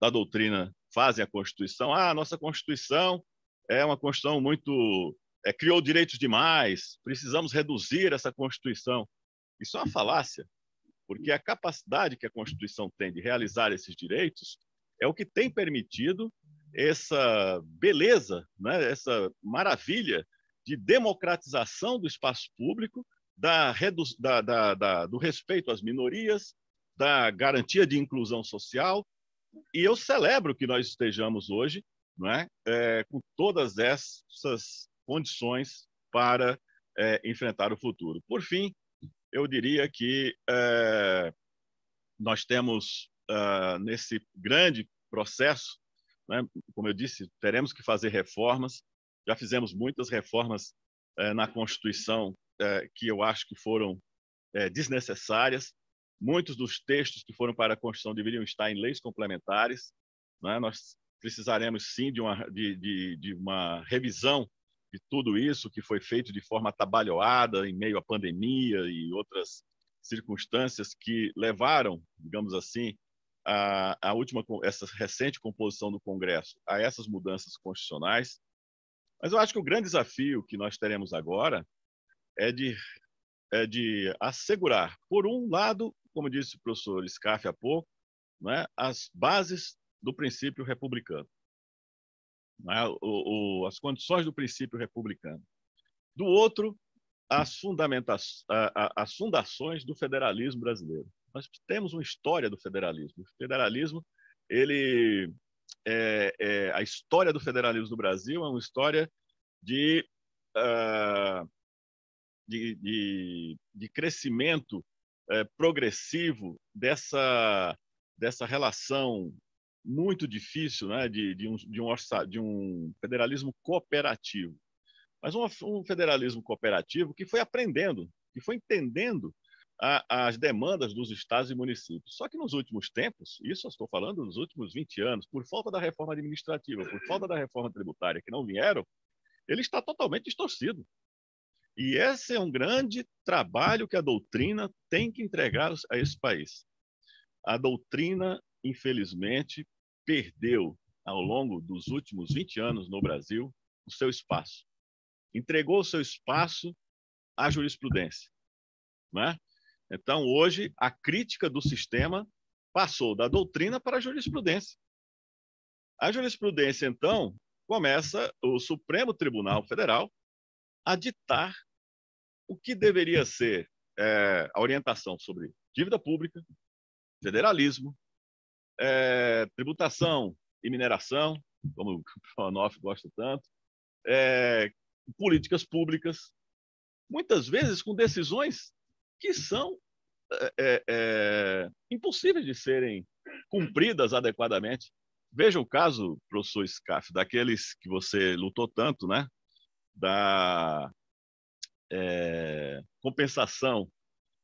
da doutrina fazem à Constituição, ah, a nossa Constituição é uma Constituição muito. É, criou direitos demais, precisamos reduzir essa Constituição. Isso é uma falácia, porque a capacidade que a Constituição tem de realizar esses direitos é o que tem permitido essa beleza, né, essa maravilha de democratização do espaço público, da, da, da, da, do respeito às minorias, da garantia de inclusão social. E eu celebro que nós estejamos hoje não é? é com todas essas condições para é, enfrentar o futuro. Por fim, eu diria que é, nós temos, é, nesse grande processo, né, como eu disse, teremos que fazer reformas, já fizemos muitas reformas é, na Constituição é, que eu acho que foram é, desnecessárias. Muitos dos textos que foram para a Constituição deveriam estar em leis complementares. Né? Nós precisaremos, sim, de uma, de, de, de uma revisão de tudo isso que foi feito de forma atabalhoada em meio à pandemia e outras circunstâncias que levaram, digamos assim, a, a última essa recente composição do Congresso a essas mudanças constitucionais. Mas eu acho que o grande desafio que nós teremos agora é de, é de assegurar, por um lado, como disse o professor Scaff há pouco, né, as bases do princípio republicano, né, o, o, as condições do princípio republicano. Do outro, as, fundamenta a, as fundações do federalismo brasileiro. Nós temos uma história do federalismo. O federalismo ele é, é, a história do federalismo no Brasil é uma história de, uh, de, de, de, crescimento uh, progressivo dessa, dessa relação muito difícil né, de, de, um, de, um, de um federalismo cooperativo. Mas um, um federalismo cooperativo que foi aprendendo, que foi entendendo a, às demandas dos estados e municípios. Só que nos últimos tempos, isso eu estou falando nos últimos 20 anos, por falta da reforma administrativa, por falta da reforma tributária que não vieram, ele está totalmente distorcido. E esse é um grande trabalho que a doutrina tem que entregar a esse país. A doutrina, infelizmente, perdeu ao longo dos últimos 20 anos no Brasil o seu espaço. Entregou o seu espaço à jurisprudência. Né? Então, hoje, a crítica do sistema passou da doutrina para a jurisprudência. A jurisprudência, então, começa o Supremo Tribunal Federal a ditar o que deveria ser é, a orientação sobre dívida pública, federalismo, é, tributação e mineração, como o Pronoff gosta tanto, é, políticas públicas, muitas vezes com decisões que são é, é, é impossíveis de serem cumpridas adequadamente. Veja o caso, professor Scaff, daqueles que você lutou tanto, né? Da é, compensação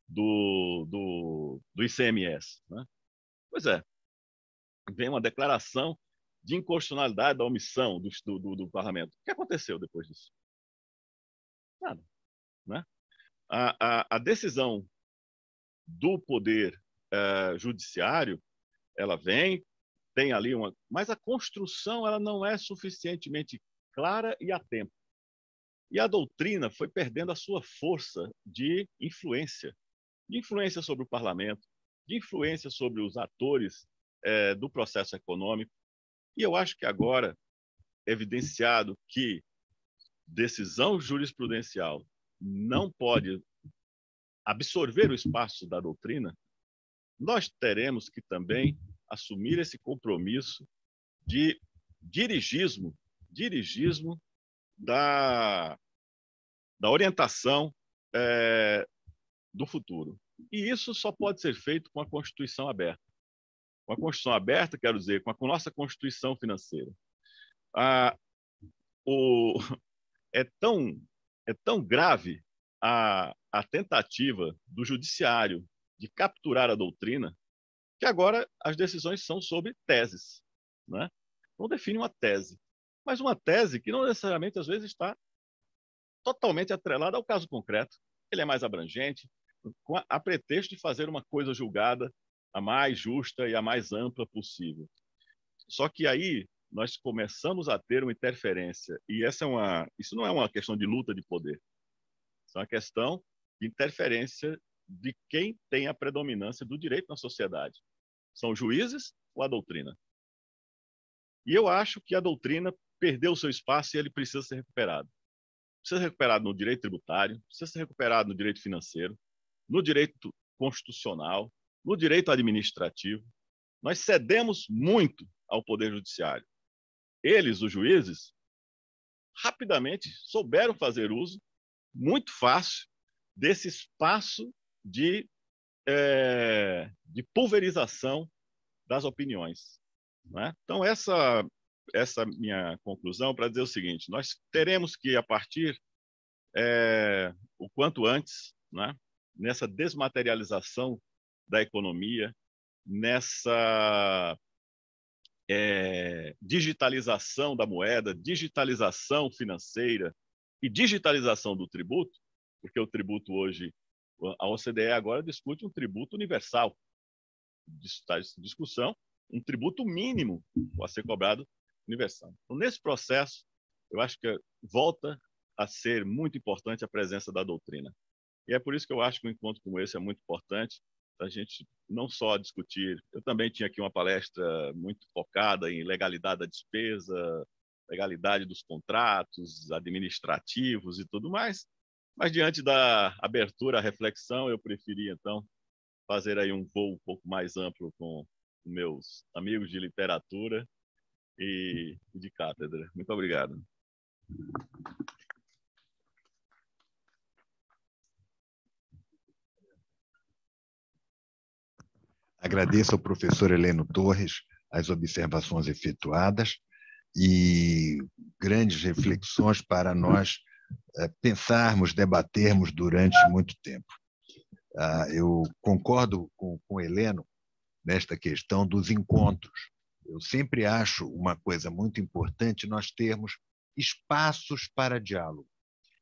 do, do, do ICMS. Né? Pois é, vem uma declaração de inconstitucionalidade da omissão do, do, do parlamento. O que aconteceu depois disso? Nada. Né? A, a, a decisão do poder uh, judiciário, ela vem, tem ali uma, mas a construção ela não é suficientemente clara e a tempo. E a doutrina foi perdendo a sua força de influência, de influência sobre o parlamento, de influência sobre os atores eh, do processo econômico. E eu acho que agora, evidenciado que decisão jurisprudencial não pode absorver o espaço da doutrina, nós teremos que também assumir esse compromisso de dirigismo, dirigismo da, da orientação é, do futuro. E isso só pode ser feito com a Constituição aberta. Com a Constituição aberta, quero dizer, com a, com nossa Constituição financeira. Ah, o, é, tão, é tão grave a, a tentativa do judiciário de capturar a doutrina, que agora as decisões são sobre teses. Né? Não define uma tese, mas uma tese que não necessariamente, às vezes, está totalmente atrelada ao caso concreto. Ele é mais abrangente, a, a pretexto de fazer uma coisa julgada a mais justa e a mais ampla possível. Só que aí nós começamos a ter uma interferência, e essa é uma, isso não é uma questão de luta de poder, isso é uma questão de interferência de quem tem a predominância do direito na sociedade. São juízes ou a doutrina? E eu acho que a doutrina perdeu o seu espaço e ele precisa ser recuperado. Precisa ser recuperado no direito tributário, precisa ser recuperado no direito financeiro, no direito constitucional, no direito administrativo. Nós cedemos muito ao Poder Judiciário. Eles, os juízes, rapidamente souberam fazer uso muito fácil desse espaço de, é, de pulverização das opiniões. Né? Então, essa, essa minha conclusão para dizer o seguinte: nós teremos que, a partir é, o quanto antes, né? nessa desmaterialização da economia, nessa é, digitalização da moeda, digitalização financeira, e digitalização do tributo, porque o tributo hoje, a OCDE agora discute um tributo universal. Está em discussão, um tributo mínimo a ser cobrado universal. Então, nesse processo, eu acho que volta a ser muito importante a presença da doutrina. E é por isso que eu acho que um encontro como esse é muito importante, a gente não só discutir. Eu também tinha aqui uma palestra muito focada em legalidade da despesa, legalidade dos contratos administrativos e tudo mais. Mas diante da abertura à reflexão, eu preferi então fazer aí um voo um pouco mais amplo com meus amigos de literatura e de cátedra. Muito obrigado. Agradeço ao professor Heleno Torres as observações efetuadas e grandes reflexões para nós eh, pensarmos, debatermos durante muito tempo. Ah, eu concordo com, o Heleno nesta questão dos encontros. Eu sempre acho uma coisa muito importante nós termos espaços para diálogo.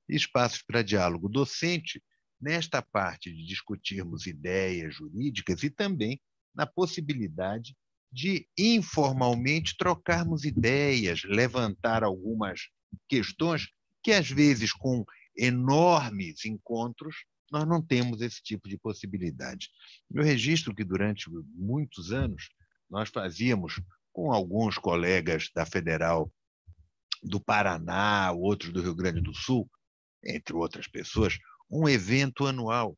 Espaços para diálogo docente nesta parte de discutirmos ideias jurídicas e também na possibilidade de informalmente trocarmos ideias, levantar algumas questões que, às vezes, com enormes encontros, nós não temos esse tipo de possibilidade. Eu registro que, durante muitos anos, nós fazíamos com alguns colegas da Federal do Paraná, outros do Rio Grande do Sul, entre outras pessoas, um evento anual,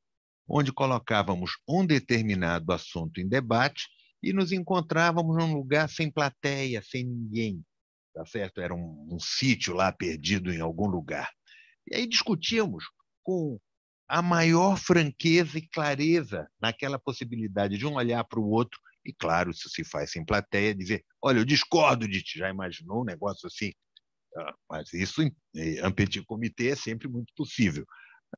onde colocávamos um determinado assunto em debate e nos encontrávamos num lugar sem plateia, sem ninguém, tá certo? Era um, um sítio lá perdido em algum lugar. E aí discutíamos com a maior franqueza e clareza naquela possibilidade de um olhar para o outro e, claro, isso se faz sem plateia, dizer: olha, eu discordo de ti. Já imaginou um negócio assim? Ah, mas isso, em petit comitê, é sempre muito possível.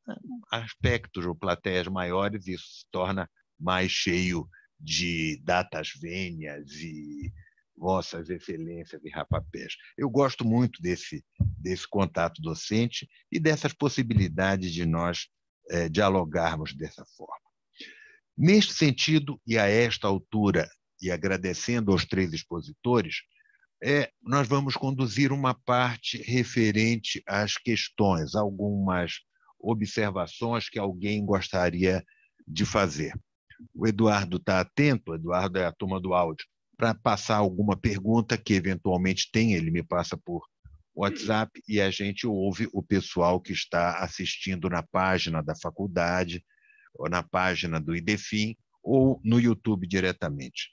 Ah, aspectos ou plateias maiores, isso se torna mais cheio de datas vênias e vossas excelências e rapapés. Eu gosto muito desse, desse contato docente e dessas possibilidades de nós é, dialogarmos dessa forma. Neste sentido, e a esta altura, e agradecendo aos três expositores, é, nós vamos conduzir uma parte referente às questões, algumas observações que alguém gostaria de fazer. O Eduardo está atento, o Eduardo é a turma do áudio, para passar alguma pergunta que eventualmente tem, ele me passa por WhatsApp e a gente ouve o pessoal que está assistindo na página da faculdade, ou na página do IDEFIM, ou no YouTube diretamente.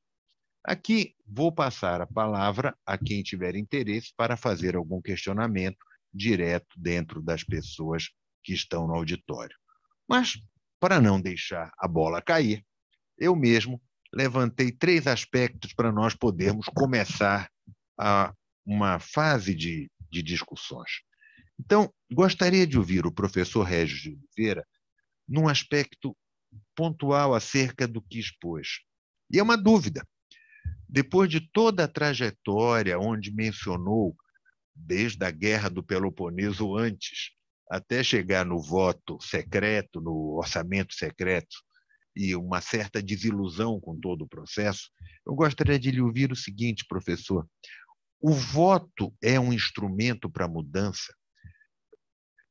Aqui vou passar a palavra a quem tiver interesse para fazer algum questionamento direto dentro das pessoas que estão no auditório. Mas, para não deixar a bola cair, eu mesmo levantei três aspectos para nós podermos começar a uma fase de, de discussões. Então, gostaria de ouvir o professor Regis de Oliveira num aspecto pontual acerca do que expôs. E é uma dúvida. Depois de toda a trajetória onde mencionou, desde a guerra do Peloponeso antes, até chegar no voto secreto, no orçamento secreto, e uma certa desilusão com todo o processo, eu gostaria de lhe ouvir o seguinte, professor: o voto é um instrumento para mudança?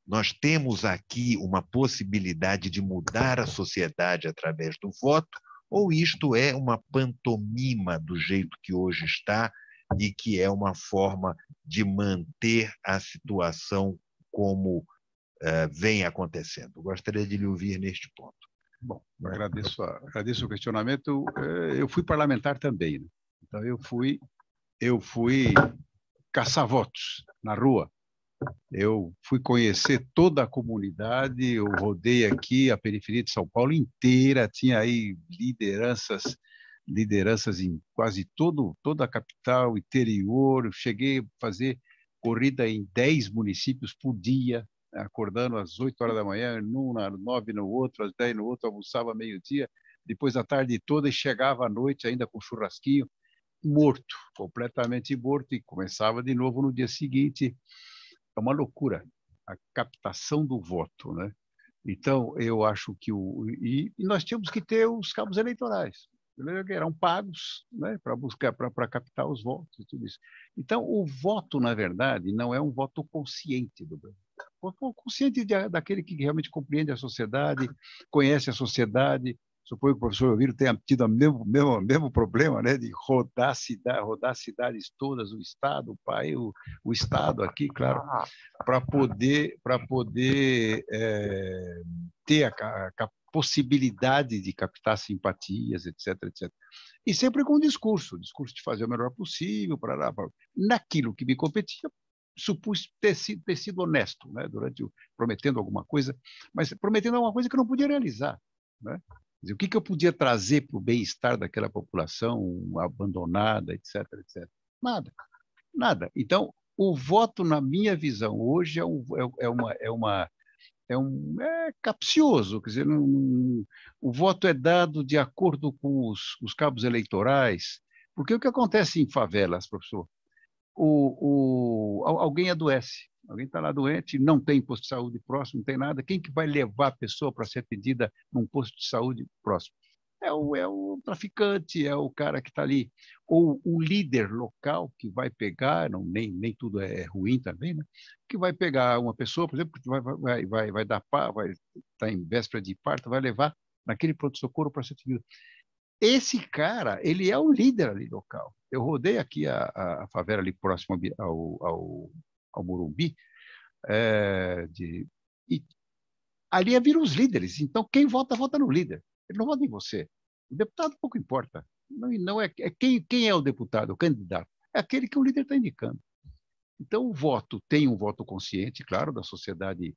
Nós temos aqui uma possibilidade de mudar a sociedade através do voto, ou isto é uma pantomima do jeito que hoje está e que é uma forma de manter a situação como uh, vem acontecendo? Gostaria de lhe ouvir neste ponto. Bom, agradeço, agradeço o questionamento. Eh, eu fui parlamentar também, né? então eu fui, eu fui caçar votos na rua. Eu fui conhecer toda a comunidade, eu rodei aqui a periferia de São Paulo inteira, tinha aí lideranças, lideranças em quase todo, toda a capital, interior. Eu cheguei a fazer corrida em 10 municípios por dia, acordando às 8 horas da manhã, num às 9 no outro, às 10 no outro, almoçava meio-dia, depois a tarde toda e chegava à noite ainda com churrasquinho, morto, completamente morto, e começava de novo no dia seguinte. É uma loucura a captação do voto, né? Então, eu acho que o. E, e nós tínhamos que ter os cabos eleitorais, que né? eram pagos né, para buscar, para captar os votos e tudo isso. Então, o voto, na verdade, não é um voto consciente do Brasil consciente de, daquele que realmente compreende a sociedade, conhece a sociedade. Suponho que o professor Oviro tenha tido o mesmo, mesmo, mesmo problema né, de rodar, cidade, rodar cidades todas, o Estado, o pai, o, o Estado aqui, claro, para poder, pra poder é, ter a, a possibilidade de captar simpatias, etc, etc. E sempre com um discurso, discurso de fazer o melhor possível, para naquilo que me competia, supus ter sido, ter sido honesto, né? durante o, prometendo alguma coisa, mas prometendo alguma coisa que eu não podia realizar. Né? Dizer, o que, que eu podia trazer para o bem-estar daquela população abandonada, etc, etc? Nada, nada. Então, o voto, na minha visão, hoje é, um, é, é uma, é uma é, um, é capcioso, quer dizer, um, o voto é dado de acordo com os, os cabos eleitorais, porque o que acontece em favelas, professor? o, o, alguém adoece, alguém está lá doente, não tem posto de saúde próximo, não tem nada, quem que vai levar a pessoa para ser atendida num posto de saúde próximo? É o, é o traficante, é o cara que está ali, ou o líder local que vai pegar, não, nem, nem tudo é, é ruim também, né? que vai pegar uma pessoa, por exemplo, que vai, vai, vai, vai dar pá, vai estar tá em véspera de parto, vai levar naquele pronto-socorro para ser atendido. Esse cara, ele é o líder ali local. Eu rodei aqui a, a favela ali próximo ao, ao, ao Morumbi, é, de, e ali é viram os líderes. Então, quem vota, vota no líder. Ele não vota em você. O deputado pouco importa. Não, não é, é quem, quem é o deputado, o candidato? É aquele que o líder está indicando. Então, o voto tem um voto consciente, claro, da sociedade.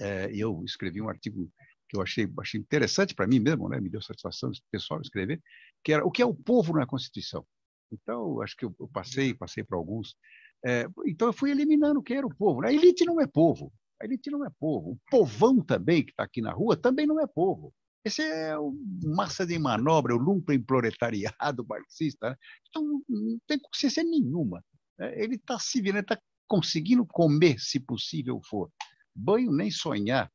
É, eu escrevi um artigo que eu achei, achei interessante para mim mesmo, né? me deu satisfação pessoal escrever, que era o que é o povo na Constituição. Então, acho que eu, eu passei, uhum. passei para alguns. É, então, eu fui eliminando o que era o povo. Né? A elite não é povo. A elite não é povo. O povão também, que está aqui na rua, também não é povo. Esse é o massa de manobra, o lumpen proletariado marxista. Né? Então, não tem consciência nenhuma. Né? Ele está se virando, está conseguindo comer, se possível for. Banho nem sonhar.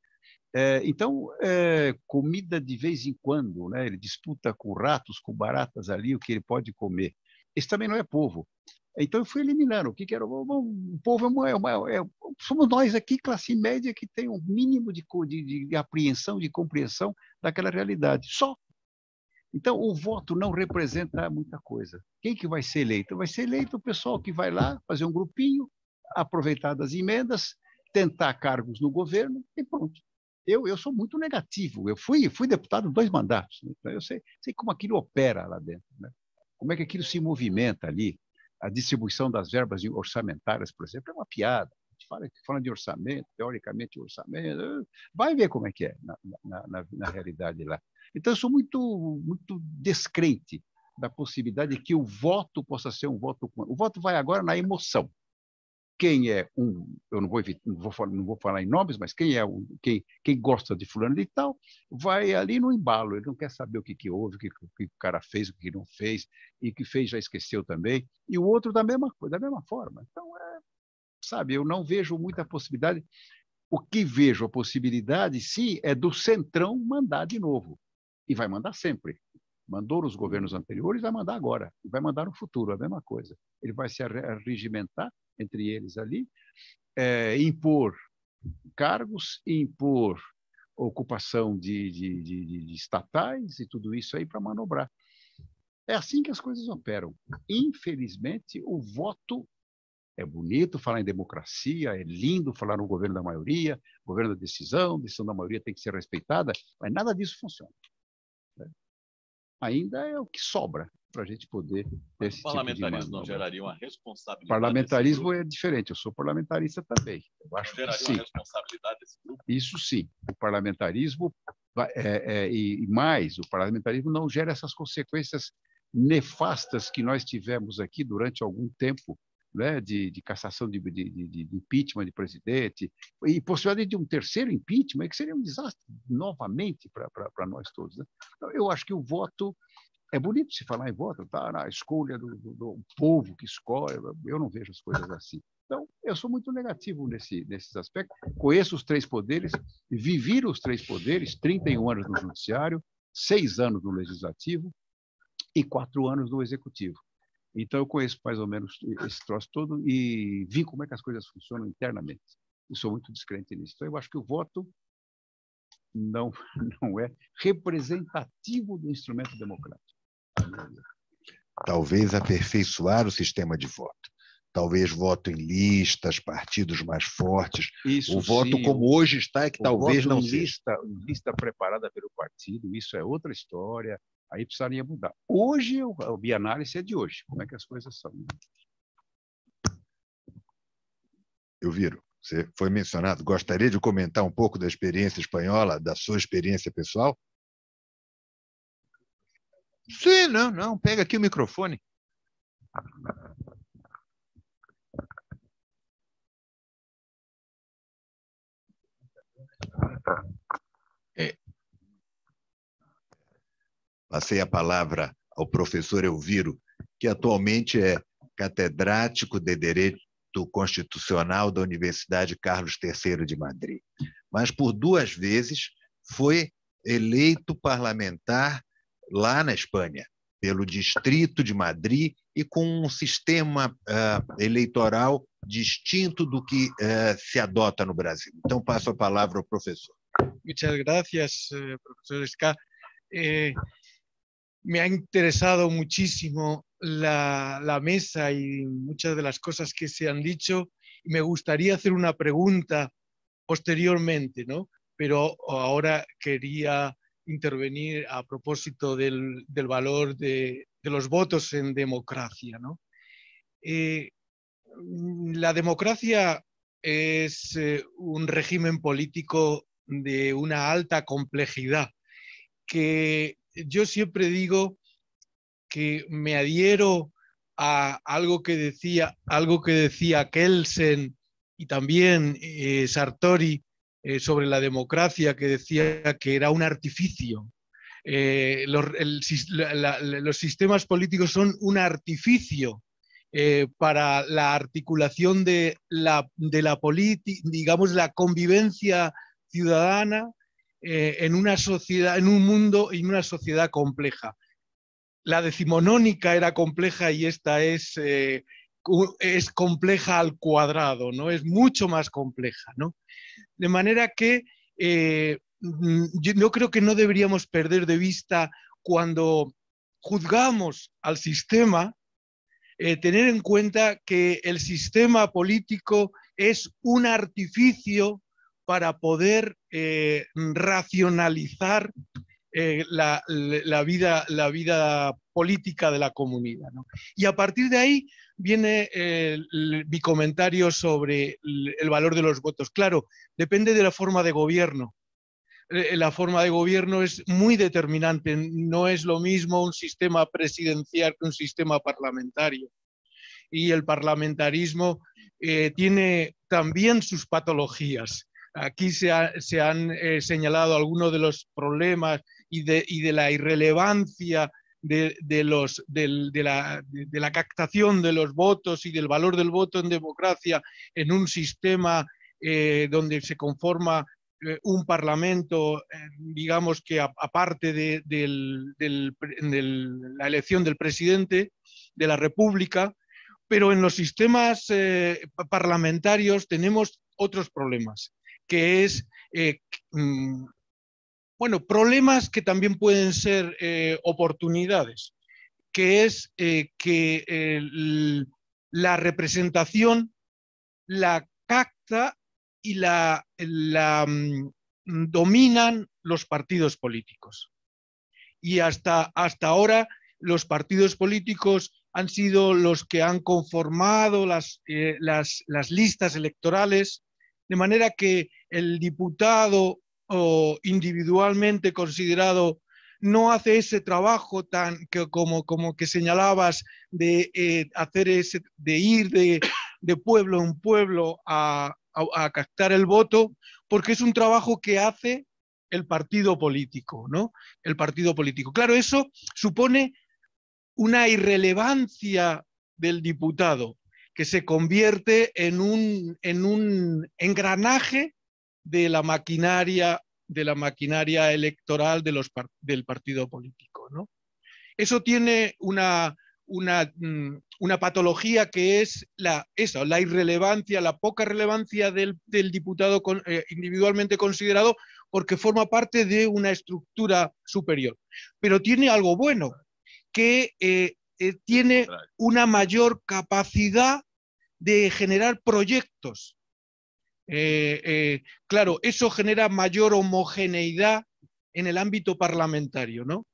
É, então, é, comida de vez em quando, né? ele disputa com ratos, com baratas ali o que ele pode comer. Esse também não é povo. Então eu fui eliminando. O que, que era? O povo é uma, é, é somos nós aqui, classe média, que tem um mínimo de, de, de apreensão, de compreensão daquela realidade. Só. Então o voto não representa muita coisa. Quem que vai ser eleito? Vai ser eleito o pessoal que vai lá fazer um grupinho, aproveitar das emendas, tentar cargos no governo e pronto. Eu, eu sou muito negativo. Eu fui, fui deputado dois mandatos. Né? Então eu sei, sei como aquilo opera lá dentro. Né? Como é que aquilo se movimenta ali? A distribuição das verbas orçamentárias, por exemplo, é uma piada. Fala, fala de orçamento, teoricamente orçamento, eh, vai ver como é que é na, na, na, na realidade lá. Então, eu sou muito, muito descrente da possibilidade de que o voto possa ser um voto. O voto vai agora na emoção quem é um, eu não vou, evitar, não vou, falar, não vou falar em nomes, mas quem é um, quem, quem gosta de fulano de tal, vai ali no embalo, ele não quer saber o que, que houve, o que, o que o cara fez, o que não fez, e que fez já esqueceu também, e o outro da mesma coisa, da mesma forma. Então, é, sabe, eu não vejo muita possibilidade. O que vejo a possibilidade, sim, é do Centrão mandar de novo. E vai mandar sempre mandou nos uhum. governos anteriores, vai mandar agora, vai mandar no futuro, a mesma coisa. Ele vai se arregimentar entre eles ali, é, impor cargos, impor ocupação de, de, de, de estatais e tudo isso aí para manobrar. É assim que as coisas operam. Infelizmente, o voto é bonito falar em democracia, é lindo falar no governo da maioria, governo da decisão, decisão da maioria tem que ser respeitada, mas nada disso funciona. Né? ainda é o que sobra para a gente poder ter esse o parlamentarismo tipo de não geraria uma responsabilidade. Parlamentarismo é diferente, eu sou parlamentarista também. Eu acho geraria que sim. uma responsabilidade desse grupo. Isso sim, o parlamentarismo é, é, e mais, o parlamentarismo não gera essas consequências nefastas que nós tivemos aqui durante algum tempo né, de, de, cassação de, de, de, impeachment de presidente, e possibilidade de um terceiro impeachment, que seria um desastre novamente para nós todos. Né? Então, eu acho que o voto. É bonito se falar em voto, tá? Na escolha do, do, do povo que escolhe, eu não vejo as coisas assim. Então, eu sou muito negativo nesse, nesses aspectos. Conheço os três poderes, vivi os três poderes, 31 anos no judiciário, seis anos no legislativo e quatro anos no executivo. Então, eu conheço mais ou menos esse troço todo e vi como é que as coisas funcionam internamente. E sou muito descrente nisso. Então, eu acho que o voto não, não é representativo do instrumento democrático. Talvez aperfeiçoar o sistema de voto. Talvez voto em listas, partidos mais fortes. Isso, o voto sim, como hoje está é que talvez não lista, seja. Lista preparada pelo partido, isso é outra história. Aí precisaria mudar. Hoje, o bianálise é de hoje. Como é que as coisas são? Né? Eu viro. Você foi mencionado. Gostaria de comentar um pouco da experiência espanhola, da sua experiência pessoal? Sim, não, não. Pega aqui o microfone. Passei a palavra ao professor Elviro, que atualmente é catedrático de Direito Constitucional da Universidade Carlos III de Madrid. Mas por duas vezes foi eleito parlamentar lá na Espanha, pelo Distrito de Madrid e com um sistema uh, eleitoral distinto do que uh, se adota no Brasil. Então passo a palavra ao professor. Muito obrigado, eh, professor Scar. Eh, me ha interesado muchísimo la, mesa y muchas de las cosas que se han dicho. Me gustaría hacer una pregunta posteriormente, ¿no? Pero ahora quería intervenir a propósito del, valor de, los votos en democracia, eh, la democracia es eh, un régimen político de una alta complejidad que yo siempre digo que me adhiero a algo que decía, algo que decía Kelsen y también eh, Sartori eh, sobre la democracia, que decía que era un artificio. Eh, los, sistemas políticos son un artificio para la articulación de la, de la digamos, la convivencia ciudadana, eh, en una sociedad, en un mundo y una sociedad compleja. La decimonónica era compleja y esta es, eh, compleja al cuadrado, Es mucho más compleja, De manera que eh, mm, yo, creo que no deberíamos perder de vista cuando juzgamos al sistema, tener en cuenta que el sistema político es un artificio para poder eh, racionalizar eh, la, vida, política de la comunidad. Y a partir de ahí viene eh, mi comentario sobre el, valor de los votos. Claro, depende de la forma de gobierno. la forma de gobierno es muy determinante. No es lo mismo un sistema presidencial que un sistema parlamentario. Y el parlamentarismo tiene también sus patologías Aquí se, han eh, señalado algunos de los problemas y de, la irrelevancia de, la, captación de los votos y del valor del voto en democracia en un sistema eh, donde se conforma eh, un parlamento, digamos que aparte de, la elección del presidente de la República, pero en los sistemas parlamentarios tenemos otros problemas que es, eh, mm, bueno, problemas que también pueden ser eh, oportunidades, que es eh, que la representación la capta y la, mm, dominan los partidos políticos. Y hasta, hasta ahora los partidos políticos han sido los que han conformado las listas electorales de manera que el diputado o individualmente considerado no hace ese trabajo tan que, como, como que señalabas de eh, hacer ese, de ir de, pueblo en pueblo a, captar el voto, porque es un trabajo que hace el partido político, ¿no? El partido político. Claro, eso supone una irrelevancia del diputado, que se convierte en un, en un engranaje de la maquinaria, de la maquinaria electoral del partido político. Eso tiene una, mm, una, patología que es la, eso, la irrelevancia, la poca relevancia del, diputado eh, individualmente considerado porque forma parte de una estructura superior. Pero tiene algo bueno, que eh, eh, tiene una mayor capacidad de generar proyectos. Eh, eh, claro, eso genera mayor homogeneidad en el ámbito parlamentario, ¿no?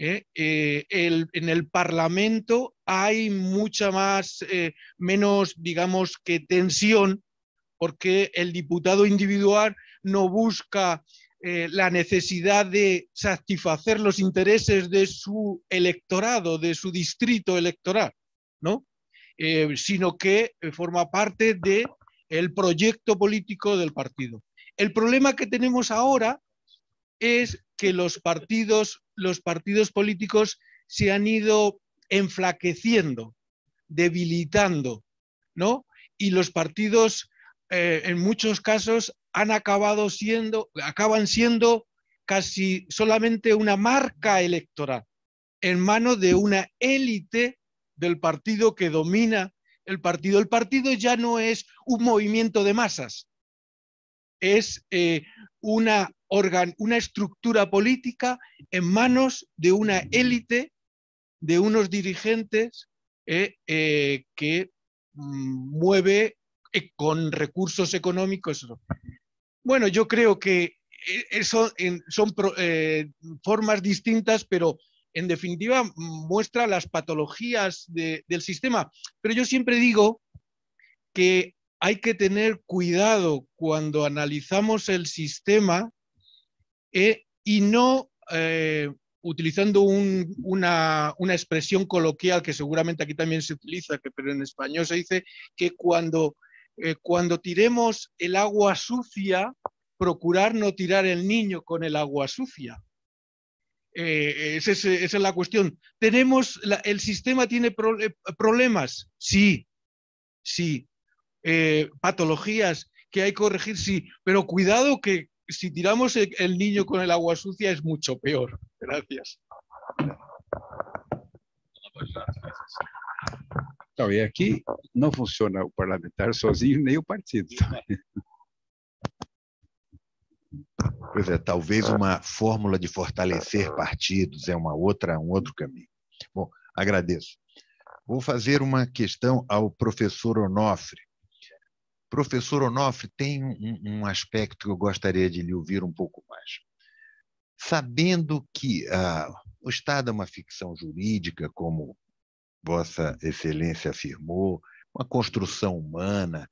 en el Parlamento hay mucha más, menos, digamos, que tensión, porque el diputado individual no busca eh, la necesidad de satisfacer los intereses de su electorado, de su distrito electoral, ¿no? Eh, sino que eh, forma parte del el proyecto político del partido. El problema que tenemos ahora es que los partidos, los partidos políticos se han ido enflaqueciendo, debilitando, ¿no? Y los partidos en muchos casos acabado siendo, acaban siendo casi solamente una marca electoral en manos de una élite del partido que domina el partido. El partido ya no es un movimiento de masas, es eh, una, una estructura política en manos de una élite, de unos dirigentes eh, eh, que mm, mueve eh, con recursos económicos. Bueno, yo creo que eso eh, eh, son formas distintas, pero en definitiva muestra las patologías del sistema. Pero yo siempre digo que hay que tener cuidado cuando analizamos el sistema y no utilizando una, expresión coloquial que seguramente aquí también se utiliza, pero en español se dice que cuando eh, cuando tiremos el agua sucia, procurar no tirar el niño con el agua sucia. Eh, esa, es, la cuestión. ¿Tenemos ¿El sistema tiene problemas? Sí, sí. Eh, ¿Patologías que hay que corregir? Sí, pero cuidado que si tiramos el, niño con el agua sucia es mucho peor. gracias. Então, e aqui não funciona o parlamentar sozinho, nem o partido. Pois é, talvez uma fórmula de fortalecer partidos é uma outra, um outro caminho. Bom, agradeço. Vou fazer uma questão ao professor Onofre. Professor Onofre, tem um, um aspecto que eu gostaria de lhe ouvir um pouco mais. Sabendo que ah, o Estado é uma ficção jurídica, como Vossa Excelência afirmou, uma construção humana,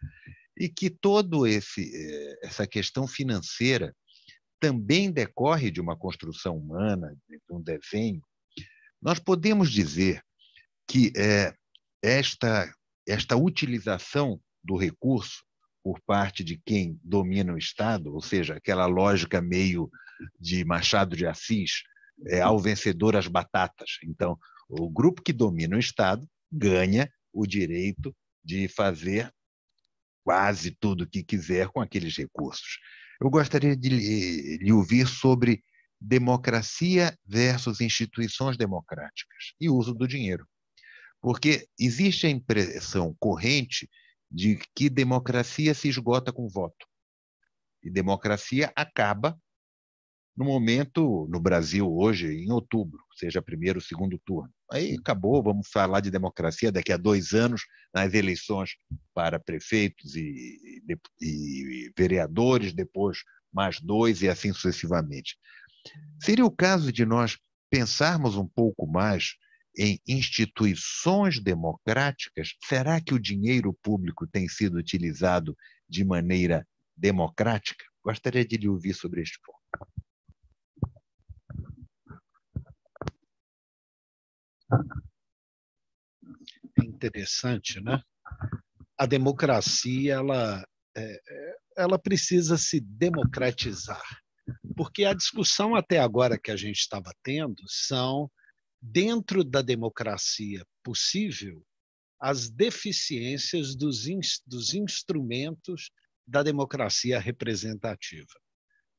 e que todo esse eh, essa questão financeira também decorre de uma construção humana, de um desenho. Nós podemos dizer que é, esta esta utilização do recurso por parte de quem domina o Estado, ou seja, aquela lógica meio de Machado de Assis, é, ao vencedor as batatas. Então, o grupo que domina o Estado ganha o direito de fazer quase tudo o que quiser com aqueles recursos. Eu gostaria de lhe ouvir sobre democracia versus instituições democráticas e uso do dinheiro. Porque existe a impressão corrente de que democracia se esgota com voto e democracia acaba no momento, no Brasil hoje, em outubro, seja primeiro ou segundo turno. Aí acabou, vamos falar de democracia daqui a dois anos, nas eleições para prefeitos e, e vereadores, depois mais dois e assim sucessivamente. Seria o caso de nós pensarmos um pouco mais em instituições democráticas? Será que o dinheiro público tem sido utilizado de maneira democrática? Gostaria de lhe ouvir sobre este ponto. É interessante, né? A democracia ela, é, é, ela precisa se democratizar, porque a discussão até agora que a gente estava tendo são dentro da democracia possível as deficiências dos, in, dos instrumentos da democracia representativa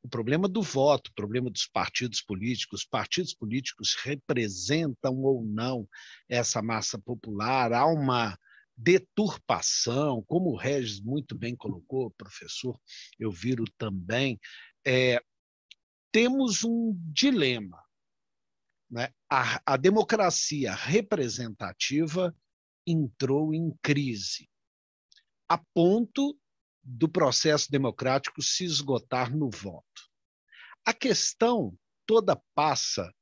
o problema do voto, o problema dos partidos políticos. partidos políticos representam ou não essa massa popular? Há uma deturpação, como o Regis muito bem colocou, professor eu viro também. É, temos um dilema. Né? A, a democracia representativa entrou em crise, a ponto do processo democrático se esgotar no voto. A questão toda passa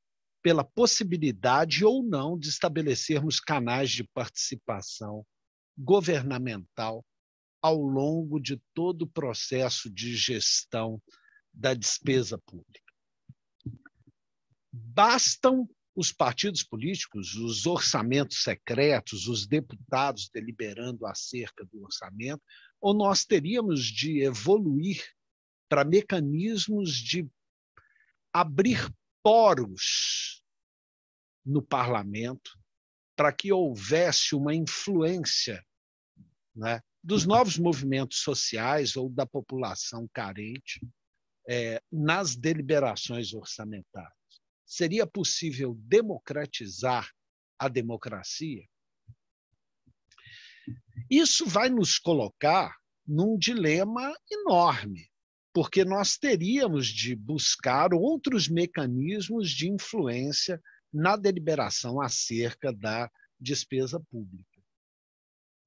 pela possibilidade ou não de estabelecermos canais de participação governamental ao longo de todo o processo de gestão da despesa pública. Bastam os partidos políticos, os orçamentos secretos, os deputados deliberando acerca do orçamento, ou nós teríamos de evoluir para mecanismos de abrir poros no parlamento para que houvesse uma influência né, dos novos movimentos sociais ou da população carente é, nas deliberações orçamentárias. Seria possível democratizar a democracia? Isso vai nos colocar num dilema enorme, porque nós teríamos de buscar outros mecanismos de influência na deliberação acerca da despesa pública.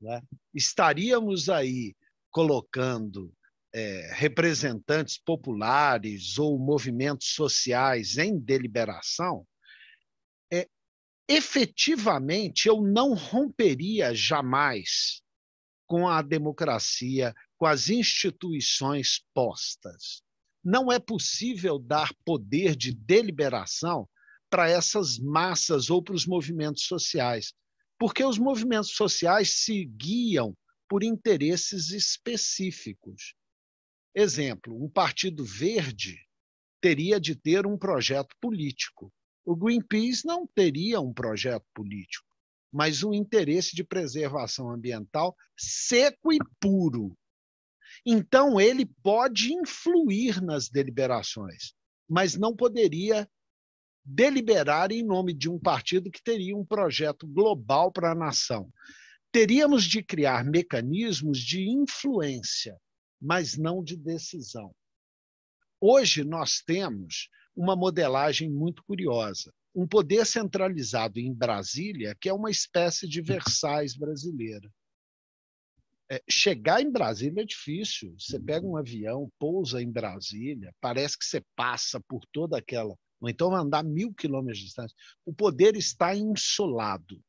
Né? Estaríamos aí colocando é, representantes populares ou movimentos sociais em deliberação efetivamente eu não romperia jamais com a democracia, com as instituições postas. Não é possível dar poder de deliberação para essas massas ou para os movimentos sociais, porque os movimentos sociais se guiam por interesses específicos. Exemplo, um partido verde teria de ter um projeto político o Greenpeace não teria um projeto político, mas um interesse de preservação ambiental seco e puro. Então, ele pode influir nas deliberações, mas não poderia deliberar em nome de um partido que teria um projeto global para a nação. Teríamos de criar mecanismos de influência, mas não de decisão. Hoje nós temos uma modelagem muito curiosa. Um poder centralizado em Brasília, que é uma espécie de Versailles brasileira. É, chegar em Brasília é difícil. Você pega um avião, pousa em Brasília, parece que você passa por toda aquela. Ou então vai andar mil quilômetros de distância. O poder está insolado,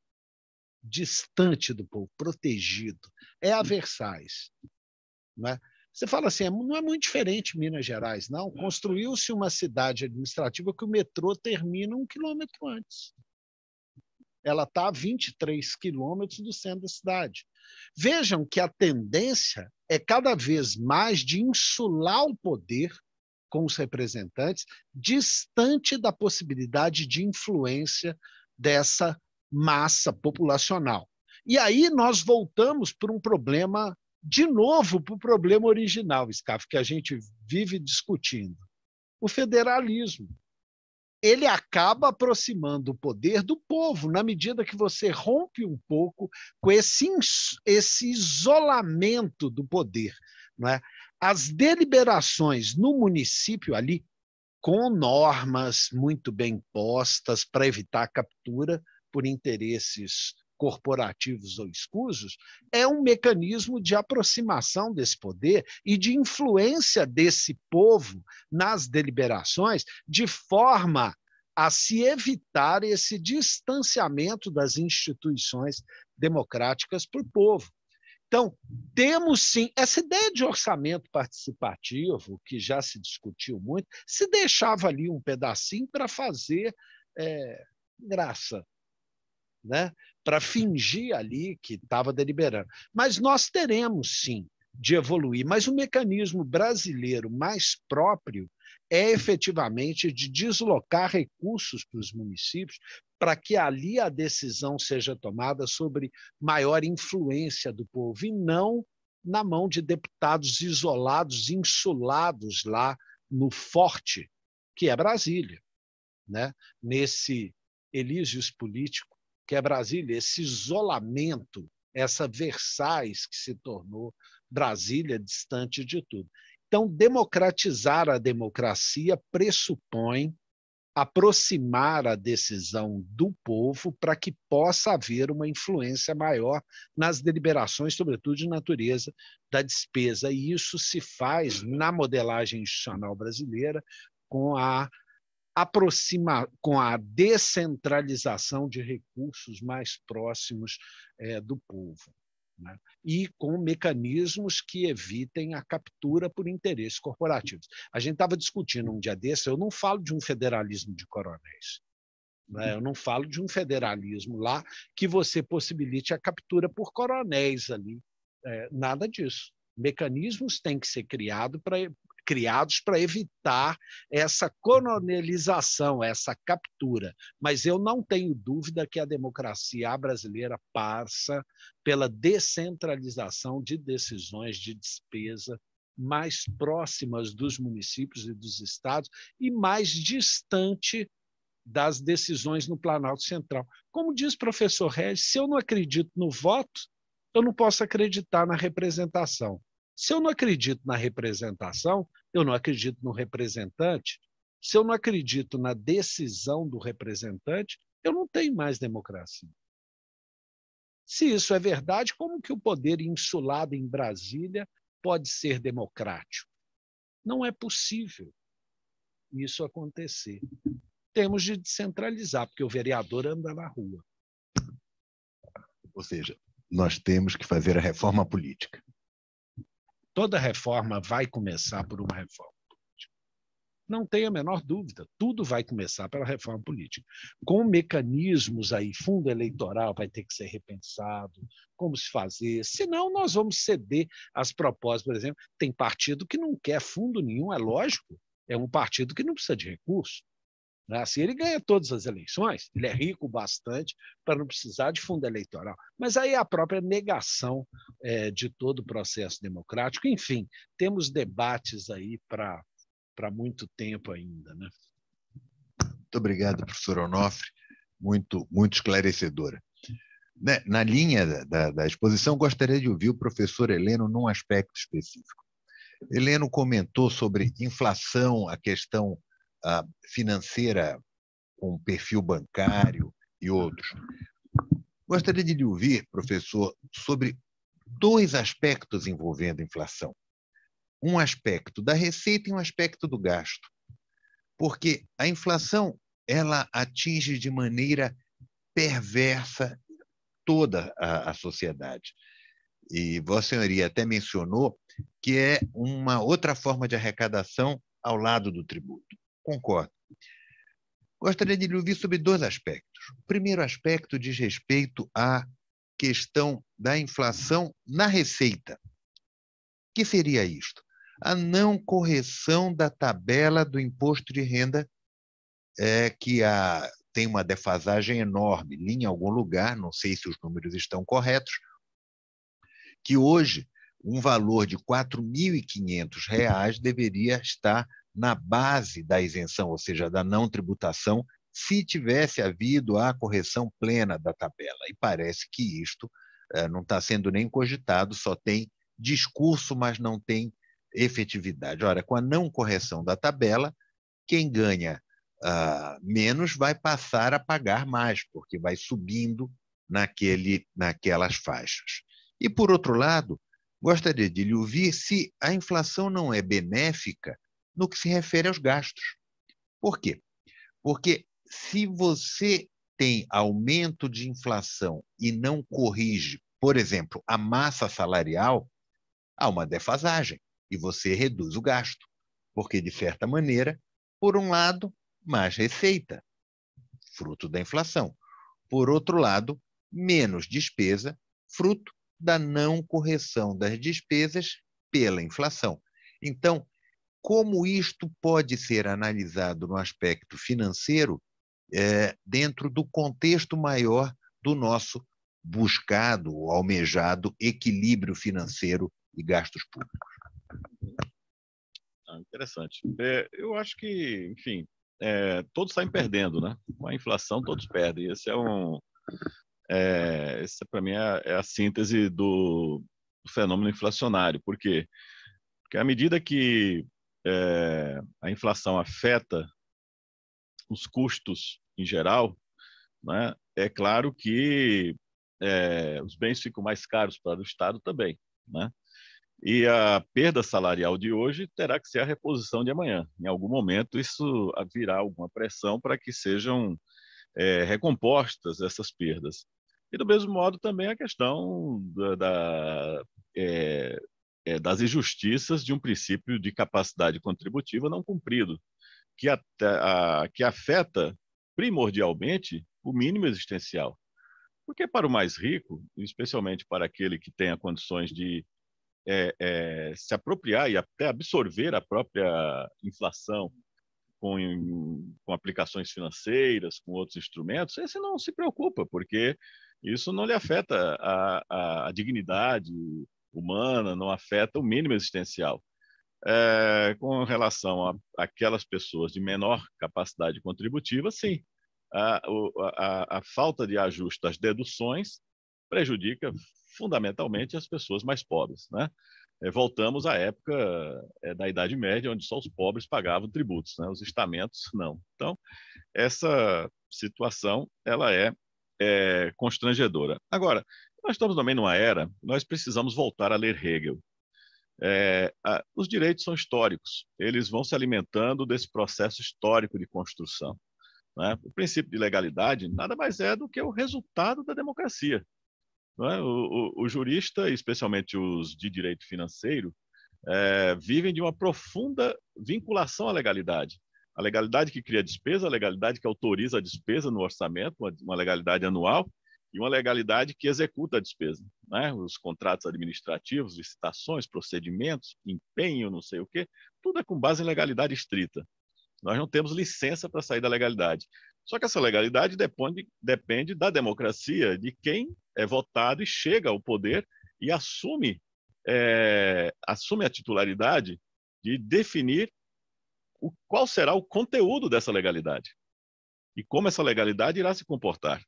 distante do povo, protegido. É a Versailles. Não é? Você fala assim, é, não é muito diferente Minas Gerais, não. É. Construiu-se uma cidade administrativa que o metrô termina um quilômetro antes. Ela está a 23 quilômetros do centro da cidade. Vejam que a tendência é cada vez mais de insular o poder com os representantes, distante da possibilidade de influência dessa massa populacional. E aí nós voltamos para um problema de novo para o problema original, Scaff, que a gente vive discutindo: o federalismo. Ele acaba aproximando o poder do povo na medida que você rompe um pouco com esse, esse isolamento do poder. Não é? As deliberações no município ali, com normas muito bem postas para evitar a captura por interesses corporativos ou escusos, é um mecanismo de aproximação desse poder e de influência desse povo nas deliberações, de forma a se evitar esse distanciamento das instituições democráticas para o povo. Então, temos sim essa ideia de orçamento participativo, que já se discutiu muito, se deixava ali um pedacinho para fazer é, graça, né? para fingir ali que estava deliberando. Mas nós teremos, sim, de evoluir, mas o mecanismo brasileiro mais próprio é efetivamente de deslocar recursos para os municípios para que ali a decisão seja tomada sobre maior influência do povo e não na mão de deputados isolados, insulados lá no forte que é Brasília, né? Nesse Elísios político que é Brasília, esse isolamento, essa Versailles que se tornou Brasília distante de tudo. Então, democratizar a democracia pressupõe aproximar a decisão do povo para que possa haver uma influência maior nas deliberações, sobretudo de natureza da despesa. E isso se faz na modelagem institucional brasileira com a aproxima, com a descentralização de recursos mais próximos é, do povo. Né? E com mecanismos que evitem a captura por interesses corporativos. A gente estava discutindo um dia desse, eu não falo de um federalismo de coronéis. Né? Eu não falo de um federalismo lá que você possibilite a captura por coronéis ali. É, nada disso mecanismos têm que ser criados criados para evitar essa colonialização, essa captura. Mas eu não tenho dúvida que a democracia brasileira passa pela descentralização de decisões de despesa mais próximas dos municípios e dos estados e mais distante das decisões no Planalto Central. Como diz o professor Regis, se eu não acredito no voto, eu não posso acreditar na representação. Se eu não acredito na representação, eu não acredito no representante. Se eu não acredito na decisão do representante, eu não tenho mais democracia. Se isso é verdade, como que o poder insulado em Brasília pode ser democrático? Não é possível isso acontecer. Temos de descentralizar, porque o vereador anda na rua. Ou seja, nós temos que fazer a reforma política. Toda reforma vai começar por uma reforma política. Não tenha a menor dúvida, tudo vai começar pela reforma política. Com mecanismos aí, fundo eleitoral vai ter que ser repensado, como se fazer, senão nós vamos ceder às propostas, por exemplo, tem partido que não quer fundo nenhum, é lógico, é um partido que não precisa de recurso. Né? Assim, ele ganha todas as eleições, ele é rico bastante para não precisar de fundo eleitoral. Mas aí a própria negação é, de todo o processo democrático. Enfim, temos debates aí para muito tempo ainda. Né? Muito obrigado, professor Onofre, muito, muito esclarecedora. Né, na linha da, da, da exposição, gostaria de ouvir o professor Heleno num aspecto específico. Heleno comentou sobre inflação, a questão financeira com perfil bancário e outros. Gostaria de lhe ouvir, professor, sobre dois aspectos envolvendo inflação. Um aspecto da receita e um aspecto do gasto. Porque a inflação ela atinge de maneira perversa toda a, a sociedade. E Vossa Senhoria até mencionou que é uma outra forma de arrecadação ao lado do tributo concordo. Gostaria de lhe ouvir sobre dois aspectos. O primeiro aspecto diz respeito à questão da inflação na receita. O que seria isto? A não correção da tabela do imposto de renda, é, que a, tem uma defasagem enorme, li em algum lugar, não sei se os números estão corretos, que hoje um valor de R$ 4.500 deveria estar na base da isenção, ou seja, da não tributação, se tivesse havido a correção plena da tabela. E parece que isto eh, não está sendo nem cogitado, só tem discurso, mas não tem efetividade. Ora, com a não correção da tabela, quem ganha uh, menos vai passar a pagar mais, porque vai subindo naquele, naquelas faixas. E, por outro lado, gostaria de lhe ouvir se a inflação não é benéfica no que se refere aos gastos. Por quê? Porque se você tem aumento de inflação e não corrige, por exemplo, a massa salarial, há uma defasagem e você reduz o gasto, porque, de certa maneira, por um lado, mais receita, fruto da inflação. Por outro lado, menos despesa, fruto da não correção das despesas pela inflação. Então, como isto pode ser analisado no aspecto financeiro é, dentro do contexto maior do nosso buscado, almejado equilíbrio financeiro e gastos públicos? Ah, interessante. É, eu acho que, enfim, é, todos saem perdendo, né? Com a inflação, todos perdem. Esse é um. É, essa, para mim, é, é, a síntese do, do, fenômeno inflacionário. Por quê? Porque à medida que é, a inflação afeta os custos em geral, né, é claro que é, os bens ficam mais caros para o Estado também. Né? E a perda salarial de hoje terá que ser a reposição de amanhã. Em algum momento, isso virá alguma pressão para que sejam é, recompostas essas perdas. E, do mesmo modo, também a questão da, da é, é, das injustiças de um princípio de capacidade contributiva não cumprido, que, a, que afeta primordialmente o mínimo existencial. Porque para o mais rico, especialmente para aquele que tenha condições de é, é, se apropriar e até absorver a própria inflação com, com, aplicações financeiras, com outros instrumentos, esse não se preocupa, porque isso não lhe afeta a, a, a dignidade, humana, não afeta o mínimo existencial. É, com relação a aquelas pessoas de menor capacidade contributiva, sim, a, a, a falta de ajuste das deduções prejudica fundamentalmente as pessoas mais pobres, né? É, voltamos à época é, da Idade Média, onde só os pobres pagavam tributos, né? os estamentos não. Então, essa situação ela é, é, constrangedora. Agora, nós estamos também numa era, nós precisamos voltar a ler Hegel. É, a, os direitos são históricos, eles vão se alimentando desse processo histórico de construção. Né? O princípio de legalidade nada mais é do que o resultado da democracia. É? O, o, o, jurista, especialmente os de direito financeiro, é, vivem de uma profunda vinculação à legalidade. A legalidade que cria despesa, a legalidade que autoriza a despesa no orçamento, uma legalidade anual, e uma legalidade que executa a despesa. Né? Os contratos administrativos, licitações, procedimentos, empenho, não sei o quê, tudo é com base em legalidade estrita. Nós não temos licença para sair da legalidade. Só que essa legalidade depende, depende da democracia, de quem é votado e chega ao poder e assume, é, assume a titularidade de definir o, qual será o conteúdo dessa legalidade e como essa legalidade irá se comportar.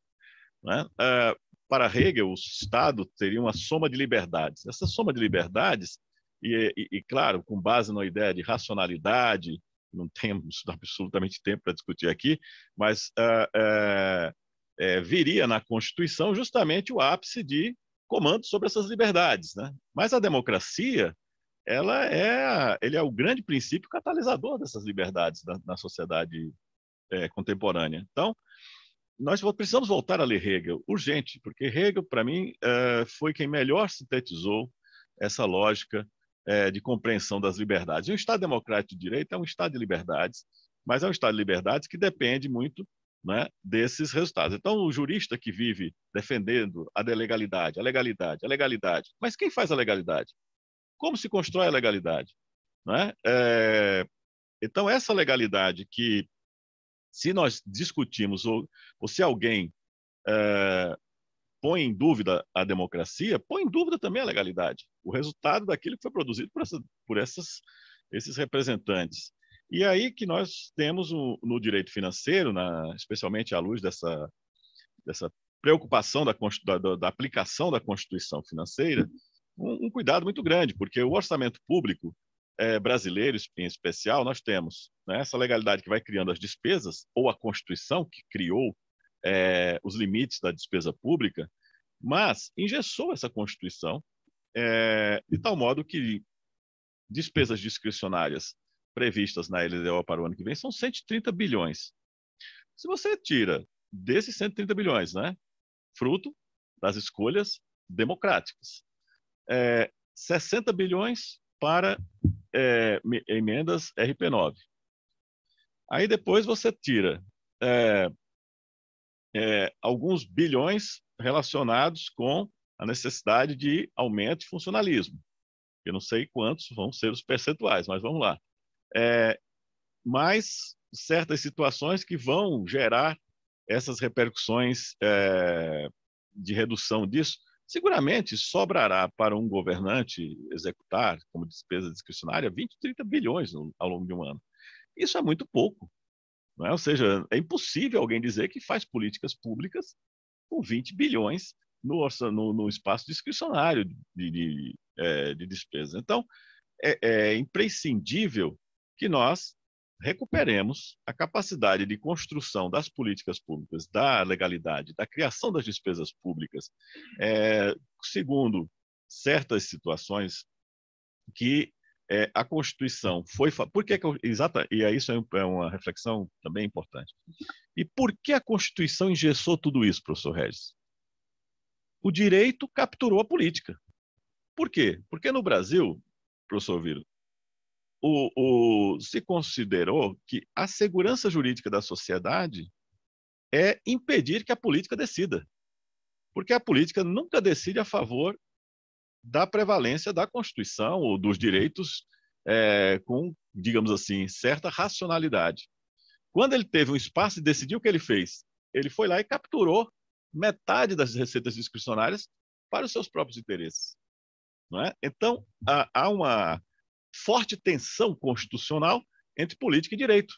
Né? Uh, para Hegel, o Estado teria uma soma de liberdades. Essa soma de liberdades, e, e, e claro, com base na ideia de racionalidade, não temos absolutamente tempo para discutir aqui, mas uh, uh, viria na Constituição justamente o ápice de comando sobre essas liberdades. Né? Mas a democracia, ela é, ele é o grande princípio catalisador dessas liberdades na, na sociedade é, contemporânea. Então, nós precisamos voltar a ler Hegel, urgente, porque Hegel, para mim, é, foi quem melhor sintetizou essa lógica é, de compreensão das liberdades. E um Estado democrático de direito é um Estado de liberdades, mas é um Estado de liberdades que depende muito né, desses resultados. Então, o jurista que vive defendendo a legalidade, a legalidade, a legalidade, mas quem faz a legalidade? Como se constrói a legalidade? Né? É... Então, essa legalidade que se nós discutimos ou, ou se alguém é, põe em dúvida a democracia, põe em dúvida também a legalidade, o resultado daquilo que foi produzido por, essa, por essas, esses representantes. E é aí que nós temos o, no direito financeiro, na, especialmente à luz dessa, dessa preocupação da, da, da, aplicação da Constituição financeira, um, um cuidado muito grande, porque o orçamento público é, em especial, nós temos né, essa legalidade que vai criando as despesas, ou a Constituição, que criou é, os limites da despesa pública, mas engessou essa Constituição é, de tal modo que despesas discricionárias previstas na LDO para o ano que vem são 130 bilhões. Se você tira desses 130 bilhões, né, fruto das escolhas democráticas, é, 60 bilhões para é, emendas RP9. Aí depois você tira é, é, alguns bilhões relacionados com a necessidade de aumento de funcionalismo. Eu não sei quantos vão ser os percentuais, mas vamos lá. É, mais certas situações que vão gerar essas repercussões é, de redução disso seguramente sobrará para um governante executar como despesa discricionária 20, 30 bilhões ao longo de um ano. Isso é muito pouco. É? Ou seja, é impossível alguém dizer que faz políticas públicas com 20 bilhões no, no, no espaço discricionário de, de, é, de despesa. Então, é, é imprescindível que nós recuperemos a capacidade de construção das políticas públicas, da legalidade, da criação das despesas públicas, é, segundo certas situações que é, a Constituição foi. Por que, que exata, e isso é, é uma reflexão também importante. E por que a Constituição engessou tudo isso, professor Regis? O direito capturou a política. Por quê? Porque no Brasil, professor Viro, o, o, se considerou que a segurança jurídica da sociedade é impedir que a política decida. Porque a política nunca decide a favor da prevalência da Constituição ou dos direitos é, com, digamos assim, certa racionalidade. Quando ele teve um espaço e decidiu o que ele fez, ele foi lá e capturou metade das receitas discricionárias para os seus próprios interesses. Não é? Então, há, há uma forte tensão constitucional entre política e direito.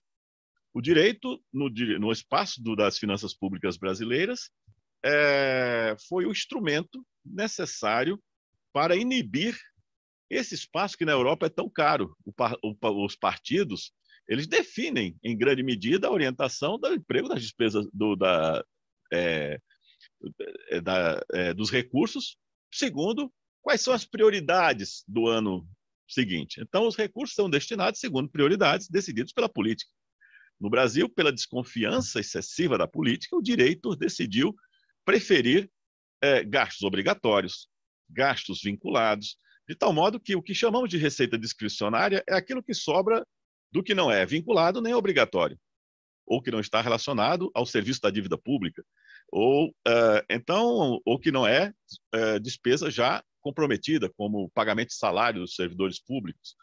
O direito, no, no espaço do, das finanças públicas brasileiras, é, foi o instrumento necessário para inibir esse espaço que na Europa é tão caro. O, o, os partidos eles definem, em grande medida, a orientação do emprego das despesas do, da, é, é da, é, dos recursos, segundo quais são as prioridades do ano seguinte. Então, os recursos são destinados segundo prioridades decididos pela política. No Brasil, pela desconfiança excessiva da política, o direito decidiu preferir é, gastos obrigatórios, gastos vinculados, de tal modo que o que chamamos de receita discricionária é aquilo que sobra do que não é vinculado nem obrigatório, ou que não está relacionado ao serviço da dívida pública, ou uh, então ou que não é uh, despesa já comprometida, como pagamento de salário dos servidores públicos.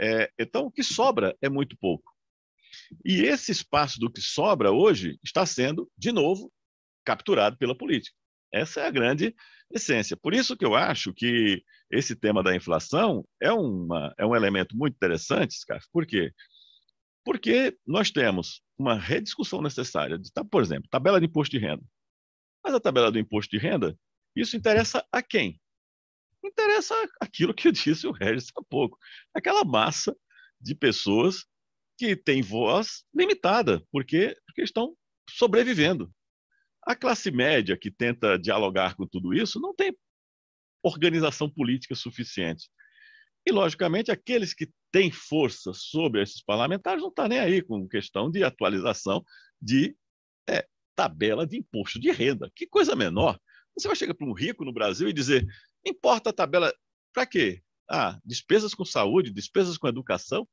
É, então, o que sobra é muito pouco. E esse espaço do que sobra hoje está sendo, de novo, capturado pela política. Essa é a grande essência. Por isso que eu acho que esse tema da inflação é, uma, é um elemento muito interessante, Scarf. Por quê? Porque nós temos uma rediscussão necessária, de, por exemplo, tabela de imposto de renda. Mas a tabela do imposto de renda, isso interessa a quem? interessa aquilo que eu disse o Regis há pouco. Aquela massa de pessoas que tem voz limitada, porque, porque estão sobrevivendo. A classe média que tenta dialogar com tudo isso não tem organização política suficiente. E, logicamente, aqueles que têm força sobre esses parlamentares não estão tá nem aí com questão de atualização de é, tabela de imposto de renda. Que coisa menor! Você vai chegar para um rico no Brasil e dizer: Importa a tabela. Para quê? Ah, despesas com saúde, despesas com educação.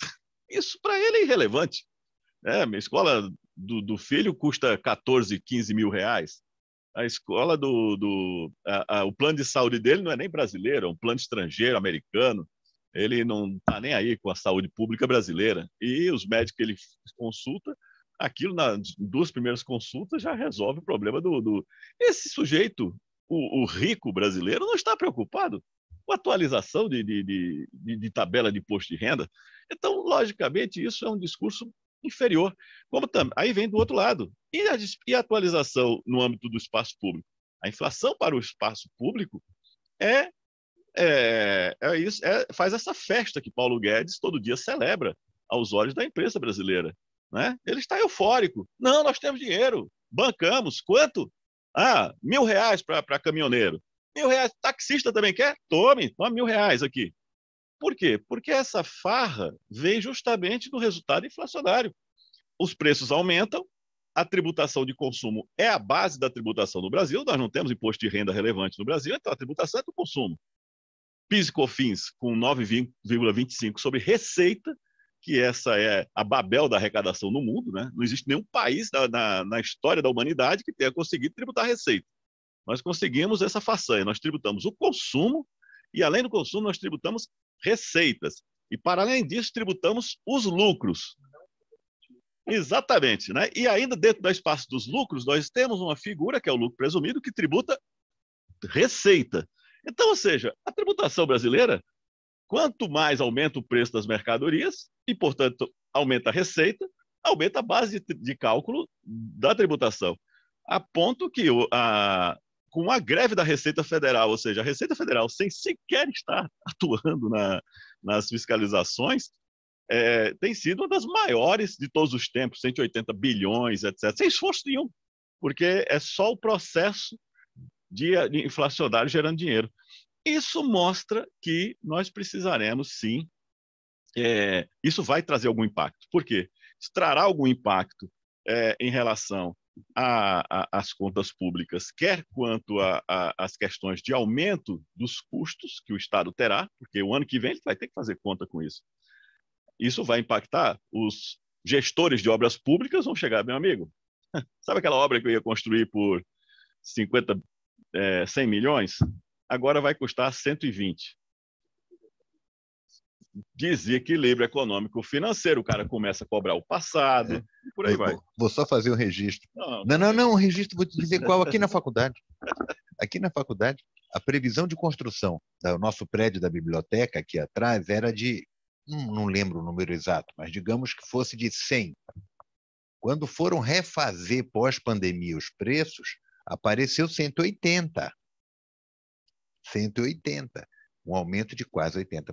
Isso para ele é irrelevante. É, minha escola do, do, filho custa 14, 15 mil reais. A escola do. do a, a, o plano de saúde dele não é nem brasileiro, é um plano estrangeiro, americano. Ele não está nem aí com a saúde pública brasileira. E os médicos que ele consulta, aquilo nas duas primeiras consultas já resolve o problema do. do... Esse sujeito o, o rico brasileiro não está preocupado com atualização de, de, de, de, tabela de imposto de renda. Então, logicamente, isso é um discurso inferior. Como tam, aí vem do outro lado. E a, e a atualização no âmbito do espaço público? A inflação para o espaço público é, é, é isso, é, faz essa festa que Paulo Guedes todo dia celebra aos olhos da imprensa brasileira. Né? Ele está eufórico. Não, nós temos dinheiro, bancamos. Quanto? Ah, mil reais para caminhoneiro. Mil reais. Taxista também quer? Tome, tome mil reais aqui. Por quê? Porque essa farra vem justamente do resultado inflacionário. Os preços aumentam, a tributação de consumo é a base da tributação no Brasil, nós não temos imposto de renda relevante no Brasil, então a tributação é do consumo. PIS e COFINS com 9,25 sobre receita, que essa é a Babel da arrecadação no mundo, né? Não existe nenhum país na, na, na história da humanidade que tenha conseguido tributar a receita. Nós conseguimos essa façanha, nós tributamos o consumo e, além do consumo, nós tributamos receitas. E, para além disso, tributamos os lucros. Exatamente, né? E ainda dentro do espaço dos lucros, nós temos uma figura que é o lucro presumido que tributa receita. Então, ou seja, a tributação brasileira Quanto mais aumenta o preço das mercadorias, e, portanto, aumenta a receita, aumenta a base de cálculo da tributação. A ponto que a, com a greve da Receita Federal, ou seja, a Receita Federal, sem sequer estar atuando na, nas fiscalizações, é, tem sido uma das maiores de todos os tempos 180 bilhões, etc. Sem esforço nenhum, porque é só o processo de, de inflacionário gerando dinheiro. Isso mostra que nós precisaremos, sim, é, isso vai trazer algum impacto. Por quê? Isso trará algum impacto é, em relação às contas públicas, quer quanto às questões de aumento dos custos que o Estado terá, porque o ano que vem ele vai ter que fazer conta com isso. Isso vai impactar os gestores de obras públicas vão chegar, meu amigo. Sabe aquela obra que eu ia construir por 50, é, 100 milhões? agora vai custar 120. Desequilíbrio econômico-financeiro, o cara começa a cobrar o passado, é. por aí vai. Vou, vou, só fazer um registro. Não, não, não, não um registro, vou te dizer qual, aqui na faculdade. Aqui na faculdade, a previsão de construção do nosso prédio da biblioteca aqui atrás era de, hum, não lembro o número exato, mas digamos que fosse de 100. Quando foram refazer pós-pandemia os preços, apareceu 180. 180, um aumento de quase 80%.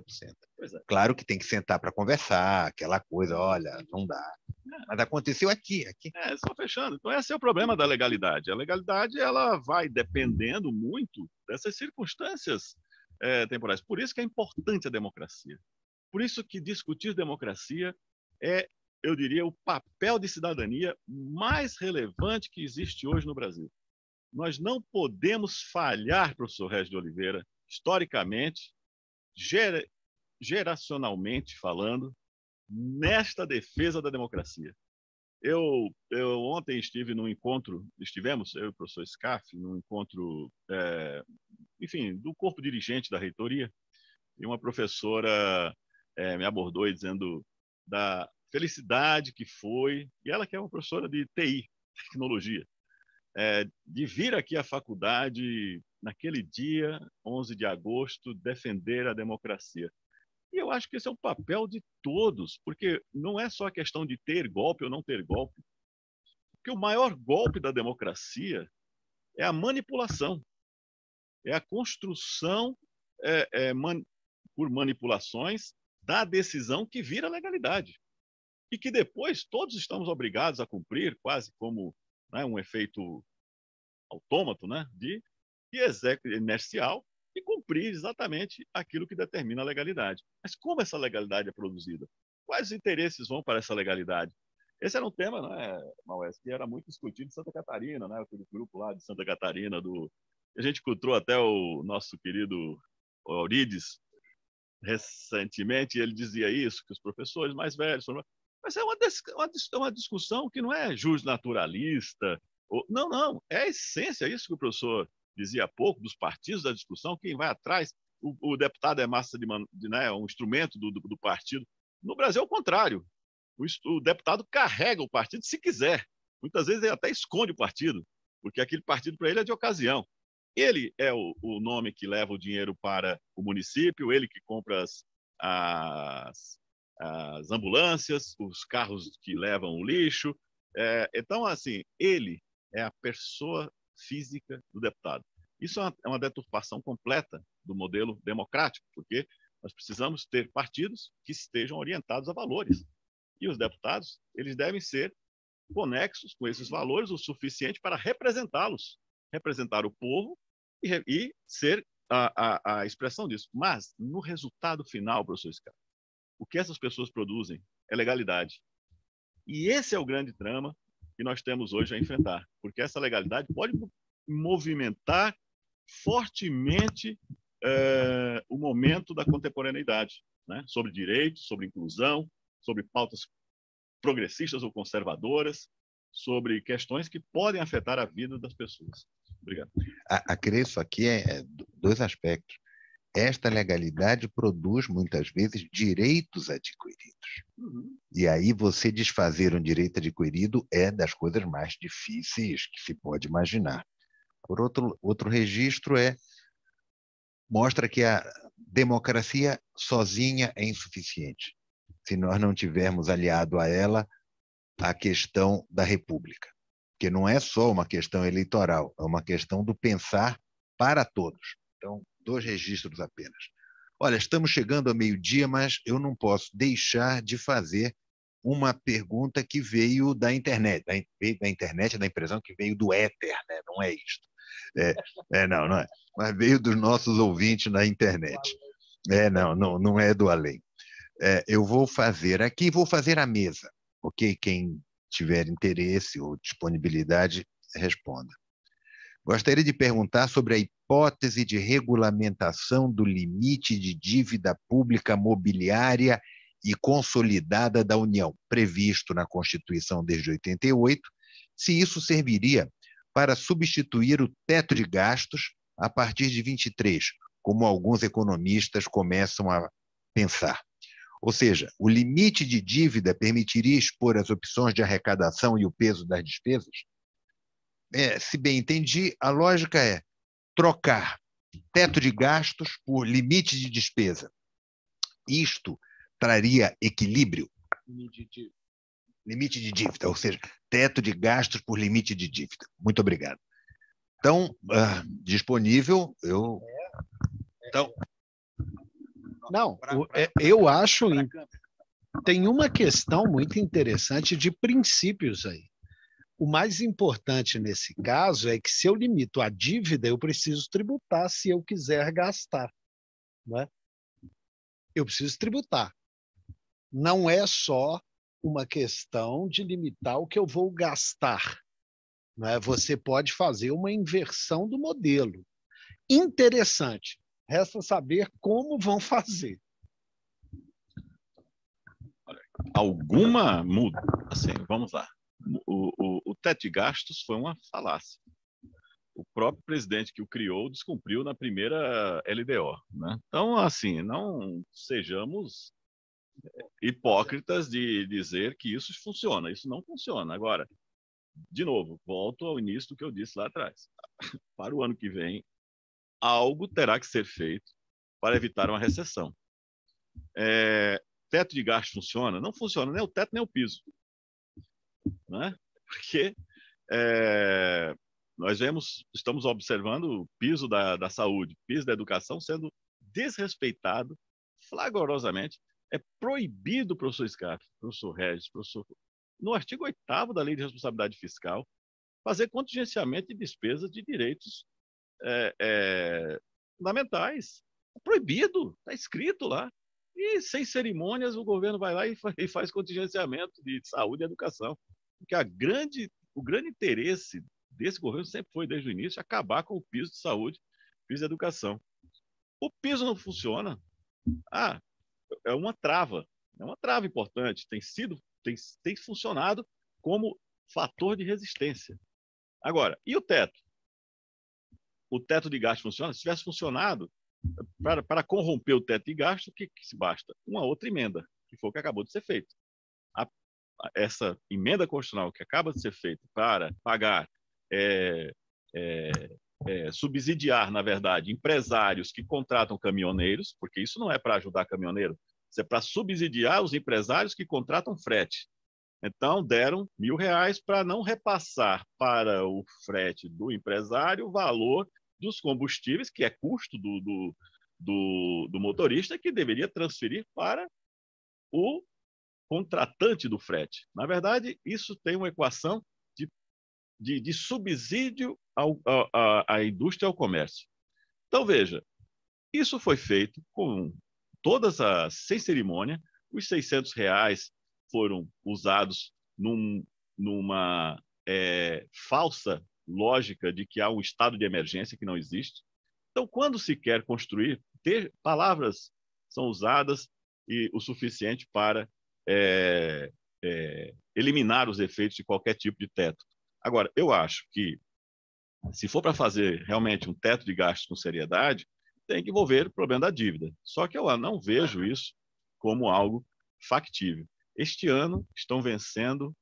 É. Claro que tem que sentar para conversar, aquela coisa, olha, não dá. É. Mas aconteceu aqui, aqui. É, só fechando. Então esse é o problema da legalidade. A legalidade ela vai dependendo muito dessas circunstâncias é, temporais. Por isso que é importante a democracia. Por isso que discutir democracia é, eu diria, o papel de cidadania mais relevante que existe hoje no Brasil. Nós não podemos falhar, professor Regis de Oliveira, historicamente, geracionalmente falando, nesta defesa da democracia. Eu, eu, ontem estive num encontro, estivemos, eu e o professor Scaff, num encontro, é, enfim, do corpo dirigente da reitoria, e uma professora é, me abordou dizendo da felicidade que foi, e ela que é uma professora de TI, tecnologia, é, de vir aqui à faculdade naquele dia, 11 de agosto, defender a democracia. E eu acho que esse é o papel de todos, porque não é só a questão de ter golpe ou não ter golpe. Porque o maior golpe da democracia é a manipulação, é a construção é, é, man, por manipulações da decisão que vira legalidade. E que depois todos estamos obrigados a cumprir, quase como né, um efeito autômato, né, de, de inercial e cumprir exatamente aquilo que determina a legalidade. Mas como essa legalidade é produzida? Quais interesses vão para essa legalidade? Esse era um tema, né, Maués, que era muito discutido em Santa Catarina, né, aquele grupo lá de Santa Catarina, do... a gente encontrou até o nosso querido Aurides recentemente, ele dizia isso, que os professores mais velhos... Foram... Mas é uma, é uma discussão que não é naturalista Ou, não, não. É a essência, é isso que o professor dizia há pouco, dos partidos da discussão, quem vai atrás. O, o deputado é massa de, de né, um instrumento do, do, do, partido. No Brasil é o contrário. O, o deputado carrega o partido se quiser. Muitas vezes ele até esconde o partido, porque aquele partido para ele é de ocasião. Ele é o, o, nome que leva o dinheiro para o município, ele que compra as, as as ambulâncias, os carros que levam o lixo. É, então, assim, ele é a pessoa física do deputado. Isso é uma, é uma deturpação completa do modelo democrático, porque nós precisamos ter partidos que estejam orientados a valores. E os deputados, eles devem ser conexos com esses valores o suficiente para representá-los, representar o povo e, e ser a, a, a, expressão disso. Mas, no resultado final, professor Scar, o que essas pessoas produzem é legalidade. E esse é o grande trama que nós temos hoje a enfrentar, porque essa legalidade pode movimentar fortemente é, o momento da contemporaneidade, né? sobre direitos, sobre inclusão, sobre pautas progressistas ou conservadoras, sobre questões que podem afetar a vida das pessoas. Obrigado. Acresço aqui é, é dois aspectos esta legalidade produz, muitas vezes, direitos adquiridos. Uhum. E aí você desfazer um direito adquirido é das coisas mais difíceis que se pode imaginar. Por outro, outro registro é mostra que a democracia sozinha é insuficiente se nós não tivermos aliado a ela a questão da república, que não é só uma questão eleitoral, é uma questão do pensar para todos. Então, dois registros apenas. Olha, estamos chegando ao meio-dia, mas eu não posso deixar de fazer uma pergunta que veio da internet, da, da internet, é da impressão que veio do éter, né? não é isto. É, é, não, não é. Mas veio dos nossos ouvintes na internet. É, não, não, não é do além. É, eu vou fazer aqui, vou fazer a mesa, ok? Quem tiver interesse ou disponibilidade, responda. Gostaria de perguntar sobre a hipótese de regulamentação do limite de dívida pública mobiliária e consolidada da União, previsto na Constituição desde 88, se isso serviria para substituir o teto de gastos a partir de 23, como alguns economistas começam a pensar. Ou seja, o limite de dívida permitiria expor as opções de arrecadação e o peso das despesas? É, se bem entendi, a lógica é: trocar teto de gastos por limite de despesa. Isto traria equilíbrio. Limite de, limite de dívida, ou seja, teto de gastos por limite de dívida. Muito obrigado. Então, uh, disponível, eu. É. Então. Não, é, eu acho. Tem uma questão muito interessante de princípios aí. O mais importante nesse caso é que se eu limito a dívida, eu preciso tributar se eu quiser gastar. Né? Eu preciso tributar. Não é só uma questão de limitar o que eu vou gastar. Né? Você pode fazer uma inversão do modelo. Interessante. Resta saber como vão fazer alguma muda. Assim, vamos lá o, o, o teto de gastos foi uma falácia. O próprio presidente que o criou descumpriu na primeira LDO. Né? Então, assim, não sejamos eh, hipócritas de dizer que isso funciona. Isso não funciona. Agora, de novo, volto ao início do que eu disse lá atrás. Para o ano que vem, algo terá que ser feito para evitar uma recessão. É, teto de gasto funciona? Não funciona nem o teto nem o piso né? porque é, nós vemos, estamos observando o piso da, da saúde, piso da educação sendo desrespeitado flagorosamente. É proibido, professor o professor Regis, professor, no artigo 8 da Lei de Responsabilidade Fiscal, fazer contingenciamento de despesas de direitos é, é, fundamentais. É proibido, está escrito lá. E sem cerimônias, o governo vai lá e faz contingenciamento de saúde e educação. Porque a grande, o grande interesse desse governo sempre foi, desde o início, acabar com o piso de saúde, piso de educação. O piso não funciona. Ah, é uma trava. É uma trava importante. Tem sido, tem, tem funcionado como fator de resistência. Agora, e o teto? O teto de gasto funciona? Se tivesse funcionado, para, para corromper o teto de gasto, o que, que se basta? Uma outra emenda, que foi o que acabou de ser feito essa emenda constitucional que acaba de ser feita para pagar, é, é, é, subsidiar, na verdade, empresários que contratam caminhoneiros, porque isso não é para ajudar caminhoneiro, isso é para subsidiar os empresários que contratam frete. Então, deram mil reais para não repassar para o frete do empresário o valor dos combustíveis, que é custo do, do, do, do motorista, que deveria transferir para o contratante do frete. Na verdade, isso tem uma equação de, de, de subsídio ao, a, à indústria e ao comércio. Então, veja, isso foi feito com todas as, sem cerimônia, os 600 reais foram usados num, numa é, falsa lógica de que há um estado de emergência que não existe. Então, quando se quer construir, ter, palavras são usadas e o suficiente para é, é, eliminar os efeitos de qualquer tipo de teto. Agora, eu acho que, se for para fazer realmente um teto de gastos com seriedade, tem que envolver o problema da dívida. Só que eu não vejo isso como algo factível. Este ano estão vencendo,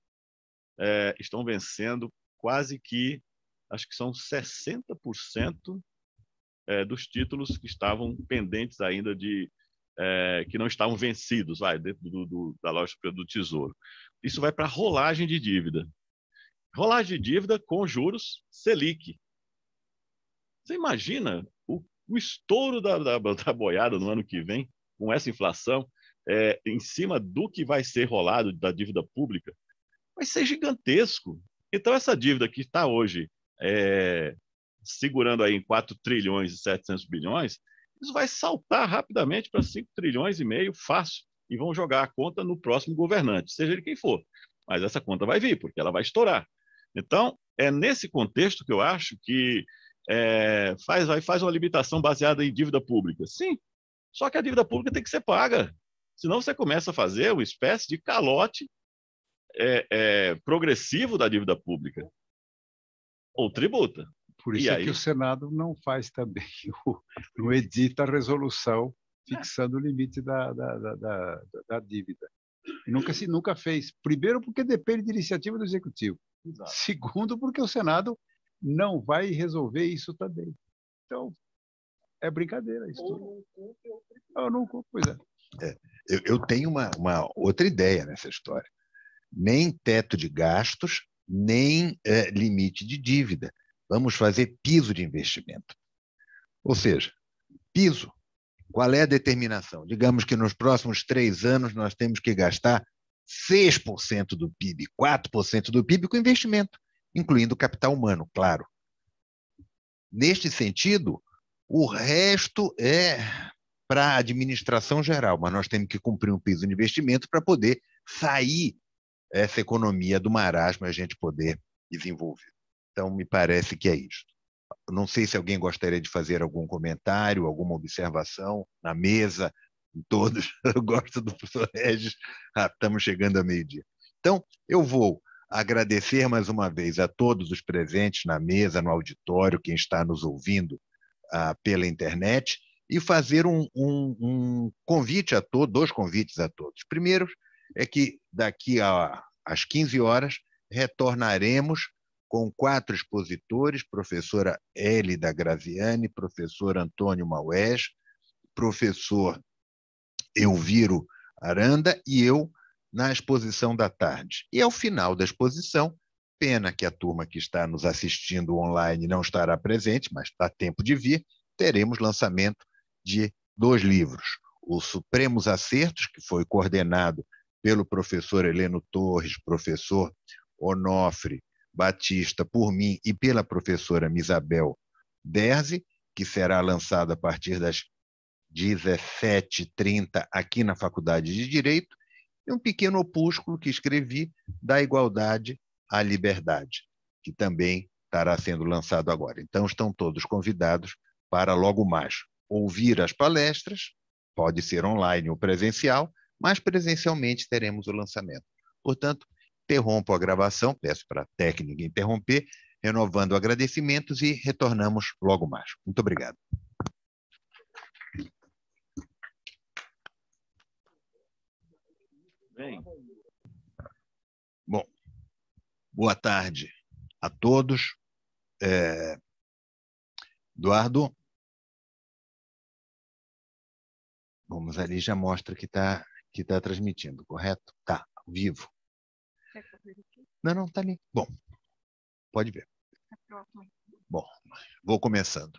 é, estão vencendo quase que, acho que são 60% é, dos títulos que estavam pendentes ainda de é, que não estavam vencidos vai, dentro do, do, da lógica do Tesouro. Isso vai para rolagem de dívida. Rolagem de dívida com juros Selic. Você imagina o, o estouro da, da, da, boiada no ano que vem, com essa inflação, é, em cima do que vai ser rolado da dívida pública? Vai ser gigantesco. Então, essa dívida que está hoje é, segurando aí em 4 trilhões e 700 bilhões, isso vai saltar rapidamente para 5 trilhões e meio, fácil, e vão jogar a conta no próximo governante, seja ele quem for. Mas essa conta vai vir, porque ela vai estourar. Então, é nesse contexto que eu acho que é, faz, faz uma limitação baseada em dívida pública. Sim, só que a dívida pública tem que ser paga. Senão você começa a fazer uma espécie de calote é, é, progressivo da dívida pública. Ou tributa, por isso e é aí? que o Senado não faz também, o, não edita a resolução fixando o limite da, da, da, da, da dívida. E nunca se nunca fez. Primeiro, porque depende de iniciativa do Executivo. Exato. Segundo, porque o Senado não vai resolver isso também. Então, é brincadeira isso. Ou não cumpre, ou não cumpre. Pois é. é eu, eu, tenho uma, uma outra ideia nessa história. Nem teto de gastos, nem é, limite de dívida. Vamos fazer piso de investimento. Ou seja, piso. Qual é a determinação? Digamos que nos próximos três anos nós temos que gastar 6% do PIB, 4% do PIB com investimento, incluindo capital humano, claro. Neste sentido, o resto é para a administração geral, mas nós temos que cumprir um piso de investimento para poder sair essa economia do marasmo e a gente poder desenvolver. Então, me parece que é isto. Não sei se alguém gostaria de fazer algum comentário, alguma observação na mesa, em todos. Eu gosto do professor Regis. Ah, estamos chegando a meio-dia. Então, eu vou agradecer mais uma vez a todos os presentes na mesa, no auditório, quem está nos ouvindo ah, pela internet, e fazer um, um, um convite a todos, dois convites a todos. Primeiro é que daqui a, às 15 horas retornaremos com quatro expositores, professora Elida Graziani, professor Antônio Maués, professor Elviro Aranda e eu na exposição da tarde. E ao final da exposição, pena que a turma que está nos assistindo online não estará presente, mas dá tempo de vir, teremos lançamento de dois livros. O Supremos Acertos, que foi coordenado pelo professor Heleno Torres, professor Onofre Batista por mim e pela professora Misabel Derzi, que será lançada a partir das 17h30 aqui na Faculdade de Direito, e um pequeno opúsculo que escrevi da igualdade à liberdade, que também estará sendo lançado agora. Então estão todos convidados para logo mais ouvir as palestras, pode ser online ou presencial, mas presencialmente teremos o lançamento. Portanto, interrompo a gravação, peço para a técnica interromper, renovando agradecimentos e retornamos logo mais. Muito obrigado. Bem. Bom, boa tarde a todos. É... Eduardo, vamos ali, já mostra que está que tá transmitindo, correto? Tá, vivo. Não, não, tá ali. Bom, pode ver. Bom, vou começando.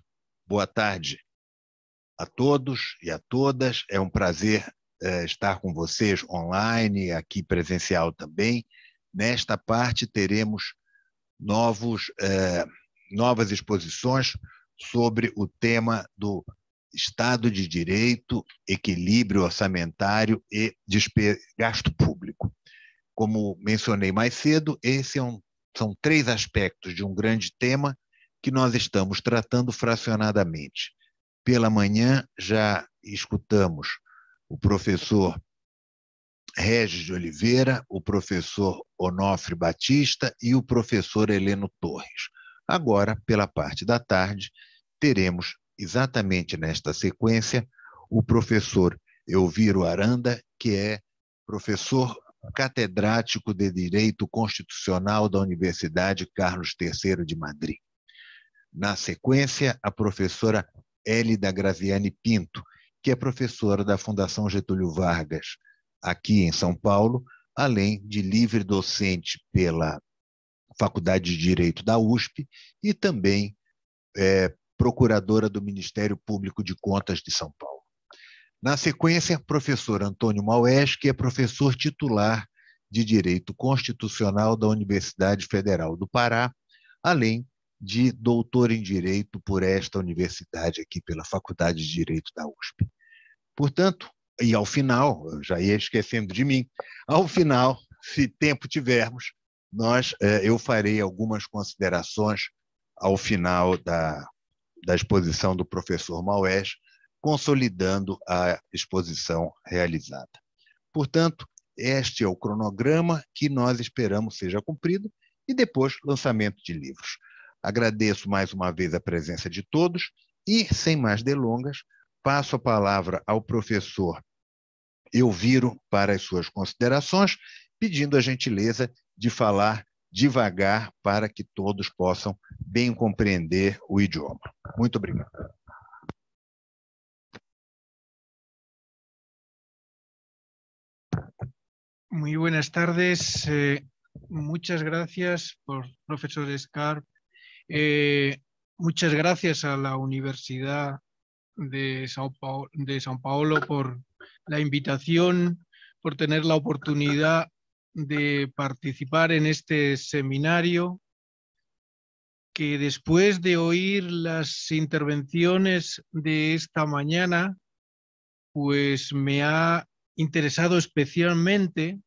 Boa tarde a todos e a todas. É um prazer eh, estar com vocês online, aqui presencial também. Nesta parte teremos novos, eh, novas exposições sobre o tema do Estado de Direito, equilíbrio orçamentário e gasto público. Como mencionei mais cedo, esses é um, são três aspectos de um grande tema que nós estamos tratando fracionadamente. Pela manhã já escutamos o professor Regis de Oliveira, o professor Onofre Batista e o professor Heleno Torres. Agora, pela parte da tarde, teremos exatamente nesta sequência o professor Elviro Aranda, que é professor catedrático de Direito Constitucional da Universidade Carlos III de Madrid. Na sequência, a professora Elida Graziani Pinto, que é professora da Fundação Getúlio Vargas, aqui em São Paulo, além de livre docente pela Faculdade de Direito da USP e também é, procuradora do Ministério Público de Contas de São Paulo. Na sequência, professor Antônio Maués, que é professor titular de Direito Constitucional da Universidade Federal do Pará, além de doutor em Direito por esta universidade aqui, pela Faculdade de Direito da USP. Portanto, e ao final, eu já ia esquecendo de mim, ao final, se tempo tivermos, nós é, eu farei algumas considerações ao final da, da exposição do professor Maués consolidando a exposição realizada. Portanto, este é o cronograma que nós esperamos seja cumprido e depois lançamento de livros. Agradeço mais uma vez a presença de todos e, sem mais delongas, passo a palavra ao professor Elviro para as suas considerações, pedindo a gentileza de falar devagar para que todos possam bem compreender o idioma. Muito obrigado. Muy buenas tardes. Eh, muchas gracias por profesor Scarp. Eh, muchas gracias a la Universidad de Sao, de Sao Paulo por la invitación, por tener la oportunidad de participar en este seminario que después de oír las intervenciones de esta mañana, pues me ha interesado especialmente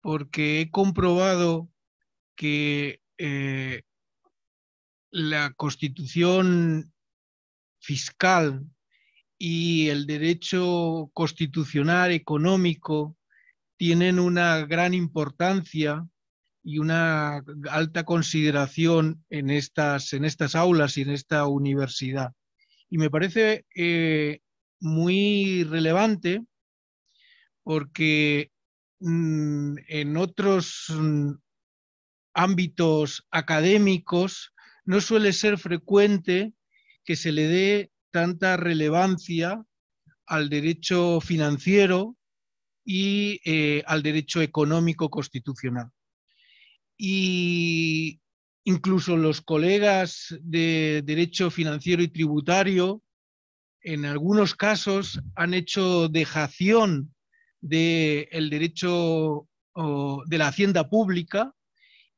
porque he comprobado que eh, la constitución fiscal y el derecho constitucional económico tienen una gran importancia y una alta consideración en estas, en estas aulas y en esta universidad. Y me parece eh, muy relevante porque mm, en otros mm, ámbitos académicos no suele ser frecuente que se le dé tanta relevancia al derecho financiero y eh, al derecho económico constitucional. Y incluso los colegas de derecho financiero y tributario, en algunos casos, han hecho dejación del de derecho de la hacienda pública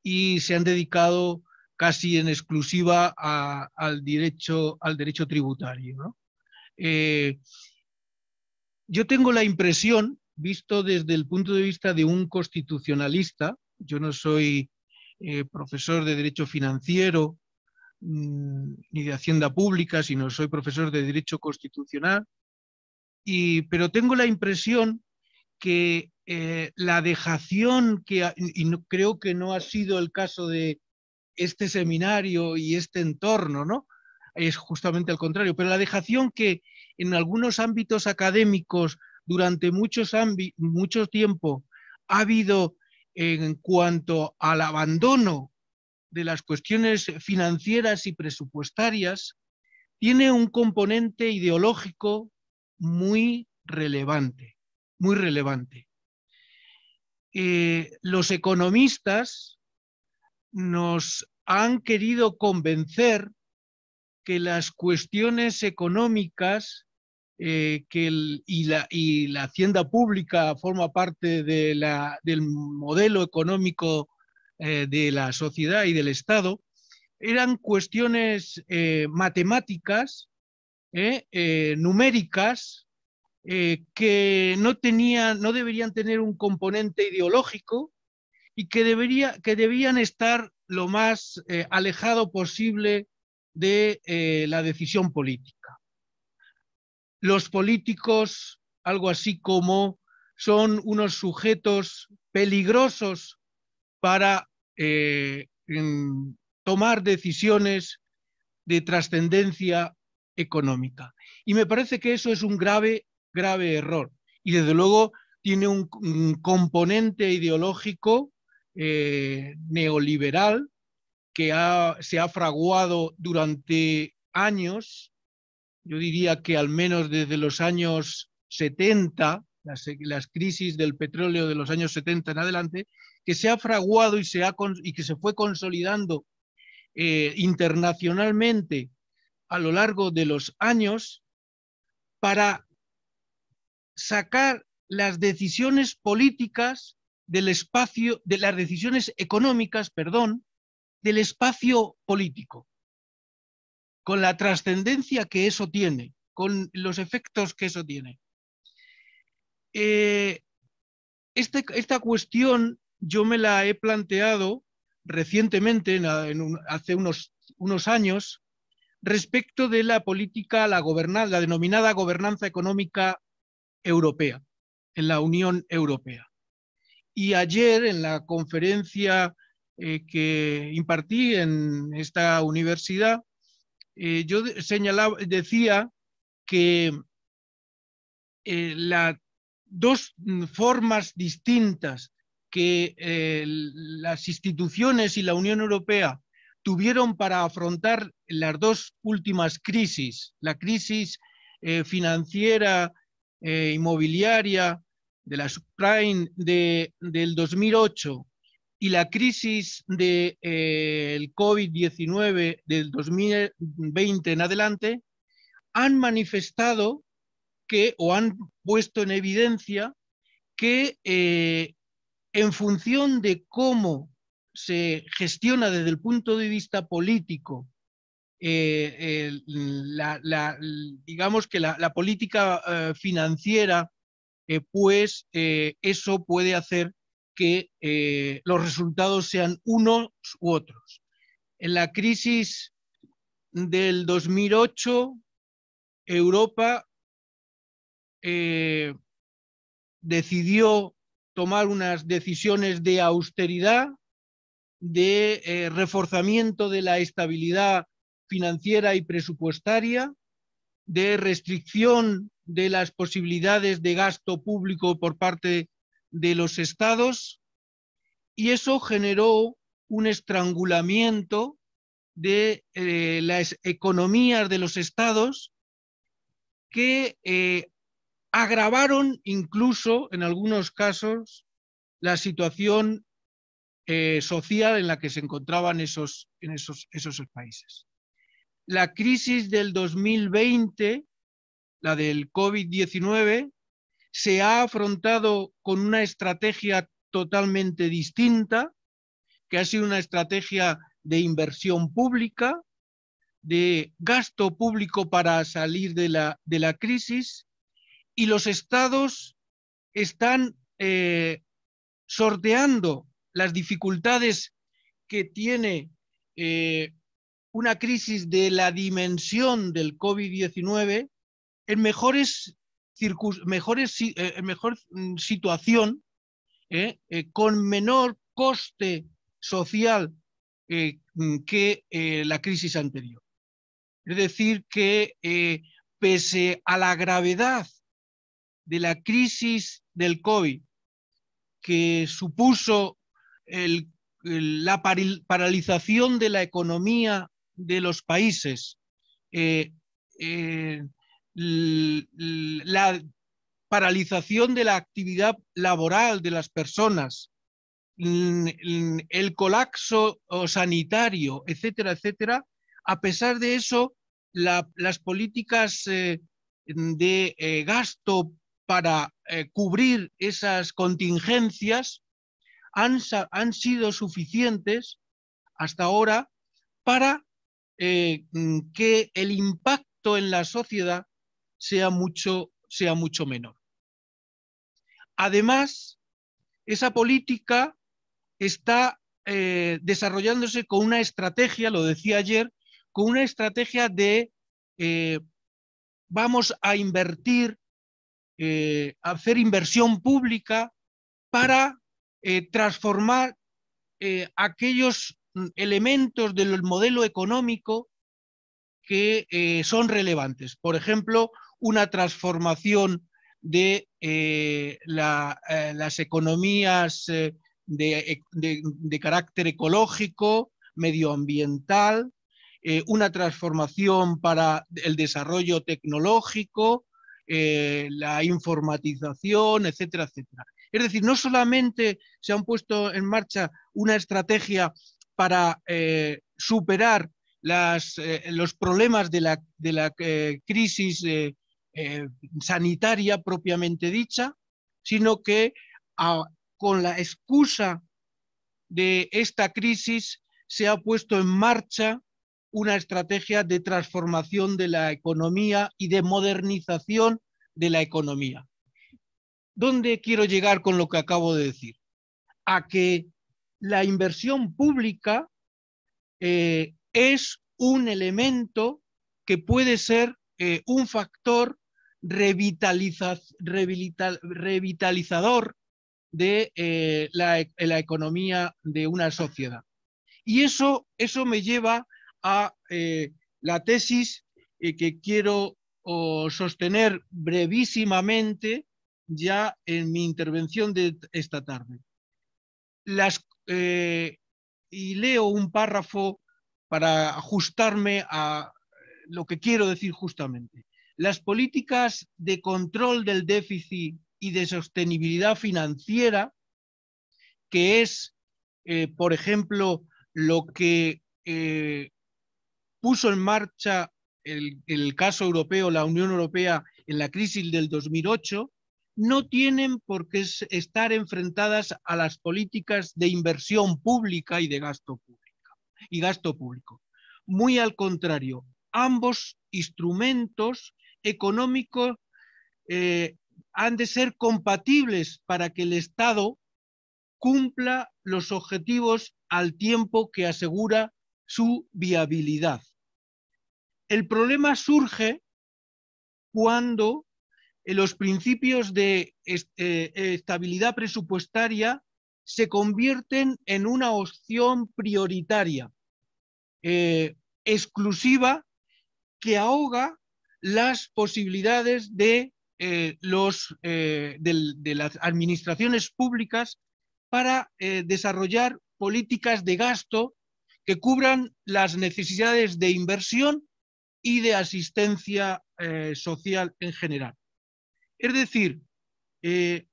y se han dedicado casi en exclusiva al, derecho, al derecho tributario. Eh, yo tengo la impresión, visto desde el punto de vista de un constitucionalista, yo no soy eh, profesor de Derecho Financiero mm, ni de Hacienda Pública, sino soy profesor de Derecho Constitucional, pero tengo la impresión que eh, la dejación que, y creo que no ha sido el caso de este seminario y este entorno, ¿no? Es justamente al contrario, pero la dejación que en algunos ámbitos académicos durante mucho tiempo ha habido en cuanto al abandono de las cuestiones financieras y presupuestarias, tiene un componente ideológico muy relevante muy relevante. Eh, los economistas nos han querido convencer que las cuestiones económicas eh, que y, la, hacienda pública forma parte del modelo económico eh, de la sociedad y del Estado, eran cuestiones matemáticas, numéricas, eh, que no, no deberían tener un componente ideológico y que, debería, que debían estar lo más eh, alejado posible de eh, la decisión política. Los políticos, algo así como, son unos sujetos peligrosos para tomar decisiones de trascendencia económica. Y me parece que eso es un grave grave error. Y desde luego tiene un, componente ideológico eh, neoliberal que se ha fraguado durante años, yo diría que al menos desde los años 70, las, crisis del petróleo de los años 70 en adelante, que se ha fraguado y, se y que se fue consolidando eh, internacionalmente a lo largo de los años para sacar las decisiones políticas del espacio, de las decisiones económicas, perdón, del espacio político, con la trascendencia que eso tiene, con los efectos que eso tiene. Eh, este, esta cuestión yo me la he planteado recientemente, hace unos, unos años, respecto de la política, la, la denominada gobernanza económica Europea, en la Unión Europea. Y ayer en la conferencia eh, que impartí en esta universidad, eh, yo señalaba, decía que eh, las dos mm, formas distintas que las instituciones y la Unión Europea tuvieron para afrontar las dos últimas crisis, la crisis financiera eh, inmobiliaria, de la subprime de, del 2008 y la crisis eh, del COVID-19 del 2020 en adelante, han manifestado que o han puesto en evidencia que eh, en función de cómo se gestiona desde el punto de vista político eh, digamos que la, política eh, financiera, eh, pues eso puede hacer que los resultados sean unos u otros. En la crisis del 2008, Europa decidió tomar unas decisiones de austeridad, de reforzamiento de la estabilidad financiera y presupuestaria, de restricción de las posibilidades de gasto público por parte de los estados y eso generó un estrangulamiento de eh, las economías de los estados que eh, agravaron incluso en algunos casos la situación eh, social en la que se encontraban esos, en esos países la crisis del 2020, la del COVID-19, se ha afrontado con una estrategia totalmente distinta, que ha sido una estrategia de inversión pública, de gasto público para salir de la, crisis, y los estados están eh, sorteando las dificultades que tiene eh, una crisis de la dimensión del COVID-19 en mejores, mejores eh, mejor mm, situación, eh, eh, con menor coste social mm, que la crisis anterior. Es decir, que pese a la gravedad de la crisis del COVID, que supuso el, la paralización de la economía de los países, eh, eh, la paralización de la actividad laboral de las personas, el colapso sanitario, etcétera, etcétera, a pesar de eso, las políticas eh, de gasto para cubrir esas contingencias han, sido suficientes hasta ahora para eh, mm, que el impacto en la sociedad sea mucho, sea mucho menor. Además, esa política está eh, desarrollándose con una estrategia, lo decía ayer, con una estrategia de eh, vamos a invertir, hacer inversión pública para transformar aquellos Mm, elementos del modelo económico que eh, son relevantes. Por ejemplo, una transformación de eh, eh, las economías de, de, carácter ecológico, medioambiental, una transformación para el desarrollo tecnológico, la informatización, etcétera, etcétera. Es decir, no solamente se han puesto en marcha una estrategia para eh, superar eh, los problemas de la, eh, crisis sanitaria propiamente dicha, sino que ah, con la excusa de esta crisis se ha puesto en marcha una estrategia de transformación de la economía y de modernización de la economía. ¿Dónde quiero llegar con lo que acabo de decir? A que la inversión pública eh, es un elemento que puede ser eh, un factor revitalizador de eh, e-, la, economía de una sociedad. Y eso, eso me lleva a la tesis que quiero sostener brevísimamente ya en mi intervención de esta tarde. Las eh, y leo un párrafo para ajustarme a lo que quiero decir justamente. Las políticas de control del déficit y de sostenibilidad financiera, que es, eh, por ejemplo, lo que eh, puso en marcha el, el, caso europeo, la Unión Europea, en la crisis del 2008, no tienen por qué estar enfrentadas a las políticas de inversión pública y de gasto público. Y gasto público. Muy al contrario, ambos instrumentos económicos eh, han de ser compatibles para que el Estado cumpla los objetivos al tiempo que asegura su viabilidad. El problema surge cuando los principios de eh, estabilidad presupuestaria se convierten en una opción prioritaria, eh, exclusiva, que ahoga las posibilidades de eh, las administraciones públicas para desarrollar políticas de gasto que cubran las necesidades de inversión y de asistencia social en general. Es decir, eh,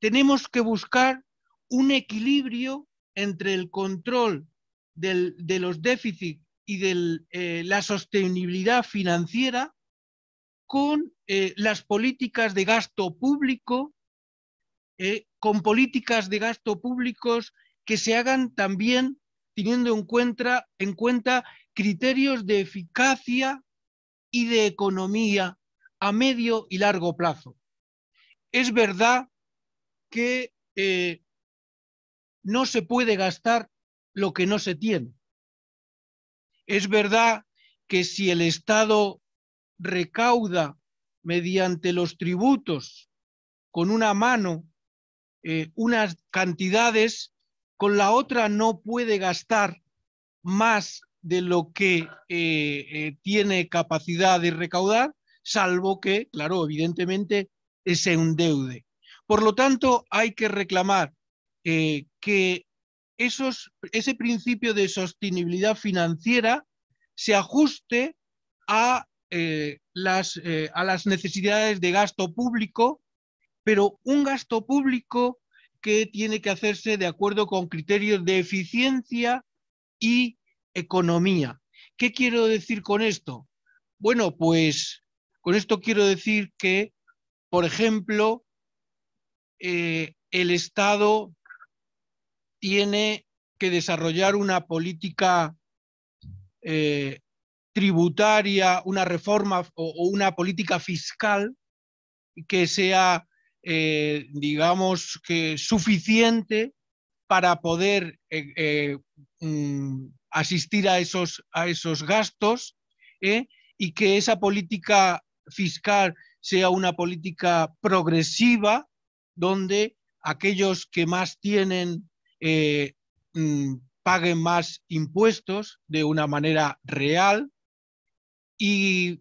tenemos que buscar un equilibrio entre el control de los déficits y de eh, la sostenibilidad financiera con eh, las políticas de gasto público, con políticas de gasto públicos que se hagan también teniendo en cuenta criterios de eficacia y de economía a medio y largo plazo. Es verdad que eh, no se puede gastar lo que no se tiene. Es verdad que si el Estado recauda mediante los tributos con una mano eh, unas cantidades, con la otra no puede gastar más de lo que eh, tiene capacidad de recaudar, salvo que, claro, evidentemente eh, se endeude. Por lo tanto, hay que reclamar eh, que esos, ese principio de sostenibilidad financiera se ajuste a, eh, las, a las necesidades de gasto público, pero un gasto público que tiene que hacerse de acuerdo con criterios de eficiencia y economía. ¿Qué quiero decir con esto? Bueno, pues con esto quiero decir que, por ejemplo, eh, el Estado tiene que desarrollar una política eh, tributaria, una reforma o, una política fiscal que sea, eh, digamos, suficiente para poder mm, asistir a esos, a esos gastos y que esa política fiscal sea una política progresiva donde aquellos que más tienen eh, mm, paguen más impuestos de una manera real y,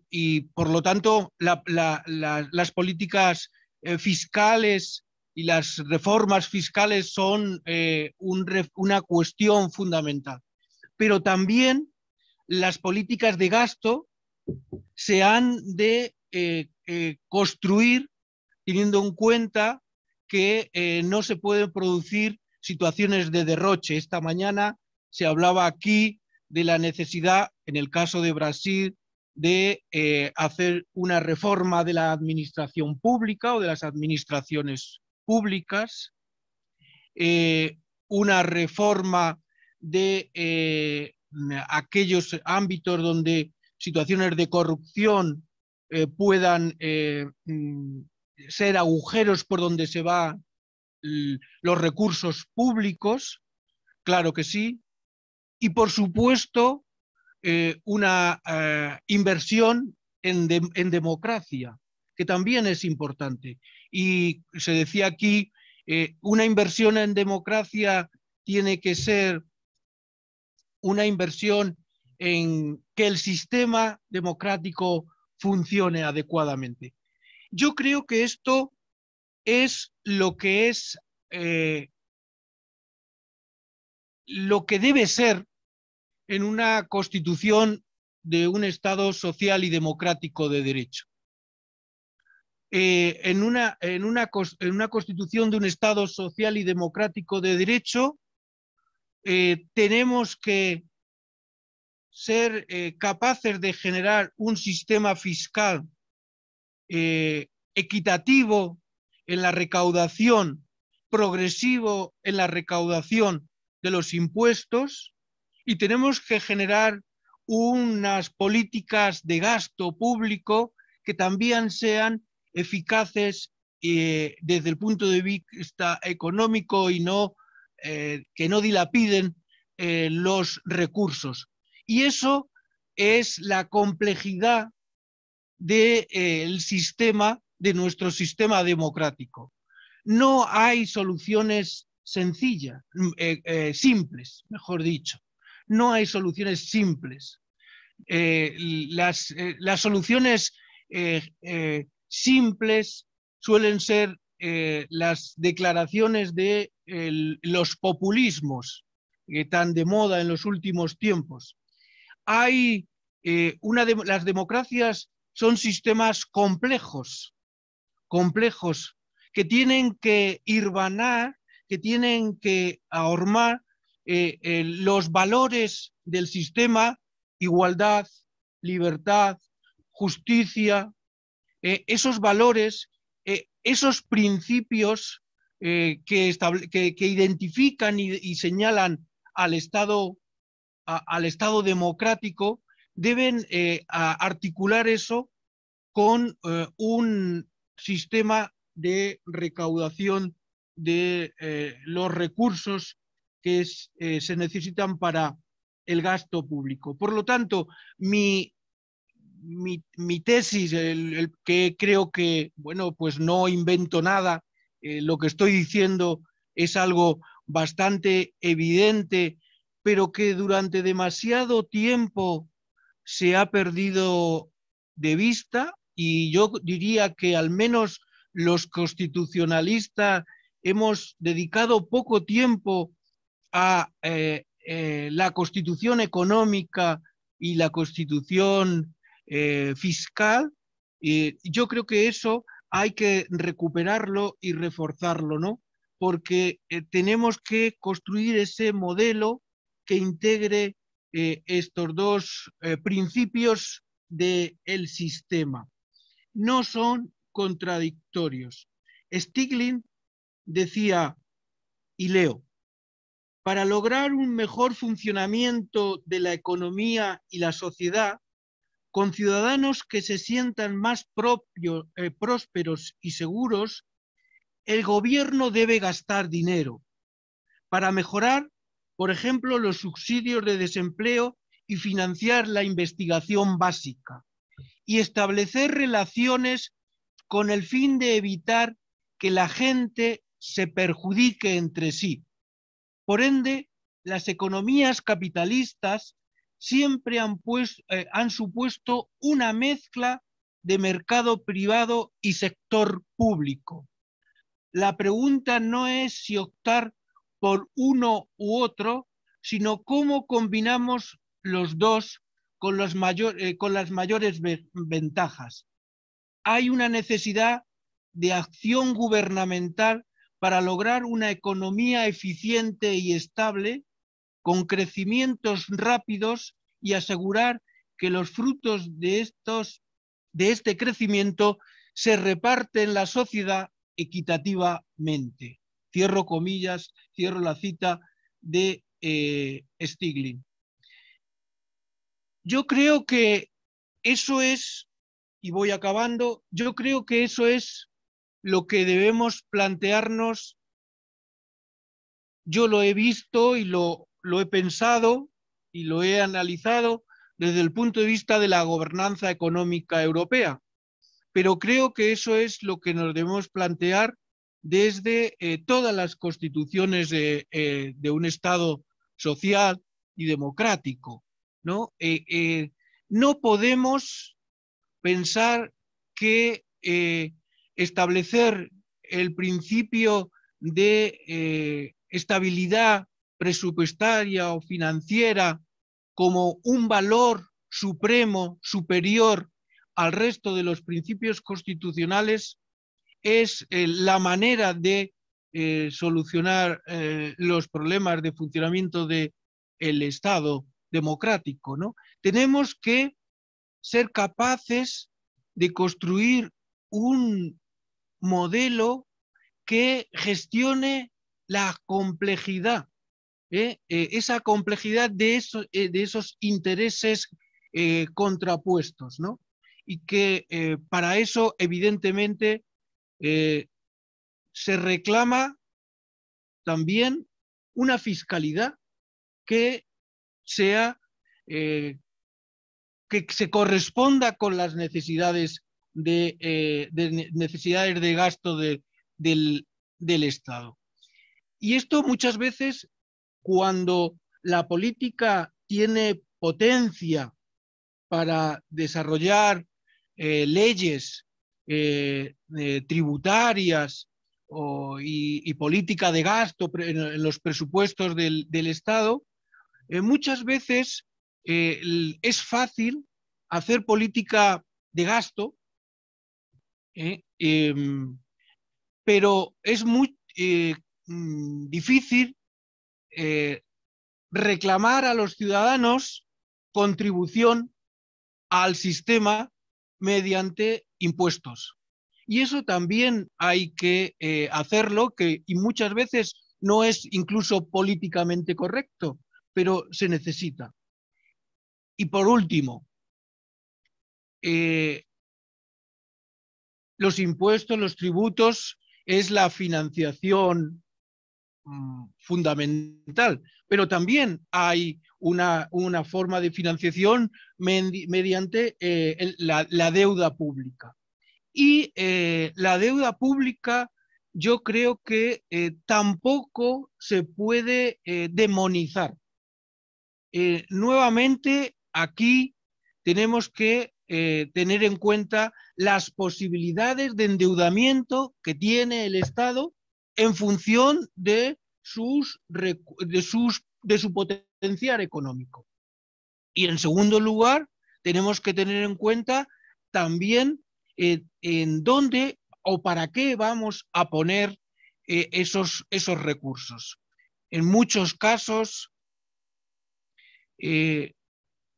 por lo tanto las políticas eh, fiscales y las reformas fiscales son eh, una cuestión fundamental. Pero también las políticas de gasto se han de eh, eh, construir teniendo en cuenta que eh, no se pueden producir situaciones de derroche. Esta mañana se hablaba aquí de la necesidad, en el caso de Brasil, de hacer una reforma de la administración pública o de las administraciones públicas, una reforma de aquellos ámbitos donde situaciones de corrupción eh, puedan eh, mm, ser agujeros por donde se van los recursos públicos, claro que sí, y por supuesto eh, una inversión en, democracia, que también es importante. Y se decía aquí, una inversión en democracia tiene que ser una inversión en que el sistema democrático funcione adecuadamente. Yo creo que esto es lo que es, eh, lo que debe ser en una constitución de un Estado social y democrático de derecho. Eh, en, una, constitución de un Estado social y democrático de derecho, eh, tenemos que ser eh, capaces de generar un sistema fiscal eh, equitativo en la recaudación, progresivo en la recaudación de los impuestos y tenemos que generar unas políticas de gasto público que también sean eficaces eh, desde el punto de vista económico y no que no dilapiden los recursos. Y eso es la complejidad del de, eh, sistema, de nuestro sistema democrático. No hay soluciones sencillas, mm, eh, eh, simples, mejor dicho. No hay soluciones simples. Las, soluciones simples suelen ser las declaraciones de los populismos que están de moda en los últimos tiempos hay eh, una de, las democracias son sistemas complejos, complejos, que tienen que irvanar, que tienen que ahormar eh, eh, los valores del sistema, igualdad, libertad, justicia, esos valores, esos principios que, identifican y señalan al Estado al Estado democrático, deben eh, articular eso con eh, un sistema de recaudación de eh, los recursos que se necesitan para el gasto público. Por lo tanto, mi, tesis, que creo que, bueno, pues no invento nada, lo que estoy diciendo es algo bastante evidente pero que durante demasiado tiempo se ha perdido de vista y yo diría que al menos los constitucionalistas hemos dedicado poco tiempo a eh, eh, la constitución económica y la constitución eh, fiscal, yo creo que eso hay que recuperarlo y reforzarlo, ¿no? Porque tenemos que construir ese modelo que integre eh, estos dos eh, principios del el sistema. No son contradictorios. Stiglin decía, y leo, para lograr un mejor funcionamiento de la economía y la sociedad, con ciudadanos que se sientan más propios eh, prósperos y seguros, el gobierno debe gastar dinero para mejorar por ejemplo, los subsidios de desempleo y financiar la investigación básica y establecer relaciones con el fin de evitar que la gente se perjudique entre sí. Por ende, las economías capitalistas siempre han, pues, eh, supuesto una mezcla de mercado privado y sector público. La pregunta no es si optar por uno u otro, sino cómo combinamos los dos con, eh, las mayores ventajas. Hay una necesidad de acción gubernamental para lograr una economía eficiente y estable, con crecimientos rápidos y asegurar que los frutos de, de este crecimiento se reparten en la sociedad equitativamente cierro comillas, cierro la cita de eh, Stiglitz. Yo creo que eso es, y voy acabando, yo creo que eso es lo que debemos plantearnos. Yo lo he visto y lo, lo he pensado y lo he analizado desde el punto de vista de la gobernanza económica europea, pero creo que eso es lo que nos debemos plantear desde eh, todas las constituciones eh, de, un Estado social y democrático. no eh, podemos pensar que establecer el principio de estabilidad presupuestaria o financiera como un valor supremo, superior al resto de los principios constitucionales, es eh, la manera de eh, solucionar eh, los problemas de funcionamiento del Estado democrático. ¿no? Tenemos que ser capaces de construir un modelo que gestione la complejidad, esa complejidad de, esos intereses contrapuestos, Y que para eso, evidentemente, eh, se reclama también una fiscalidad que sea eh, que se corresponda con las necesidades de, eh, necesidades de gasto del, Estado. Y esto muchas veces cuando la política tiene potencia para desarrollar leyes eh, eh, tributarias y, política de gasto en, los presupuestos del, Estado, eh, muchas veces es fácil hacer política de gasto, em, pero es muy mm, difícil reclamar a los ciudadanos contribución al sistema mediante impuestos. Y eso también hay que eh, hacerlo, que y muchas veces no es incluso políticamente correcto, pero se necesita. Y por último, eh, los impuestos, los tributos, es la financiación mm, fundamental, pero también hay una, forma de financiación mediante eh, la, deuda pública. Y eh, la deuda pública yo creo que eh, tampoco se puede demonizar. nuevamente, aquí tenemos que tener en cuenta las posibilidades de endeudamiento que tiene el Estado en función de sus, de sus de su potencial económico. Y en segundo lugar, tenemos que tener en cuenta también eh, en dónde o para qué vamos a poner eh, esos, recursos. En muchos casos, eh,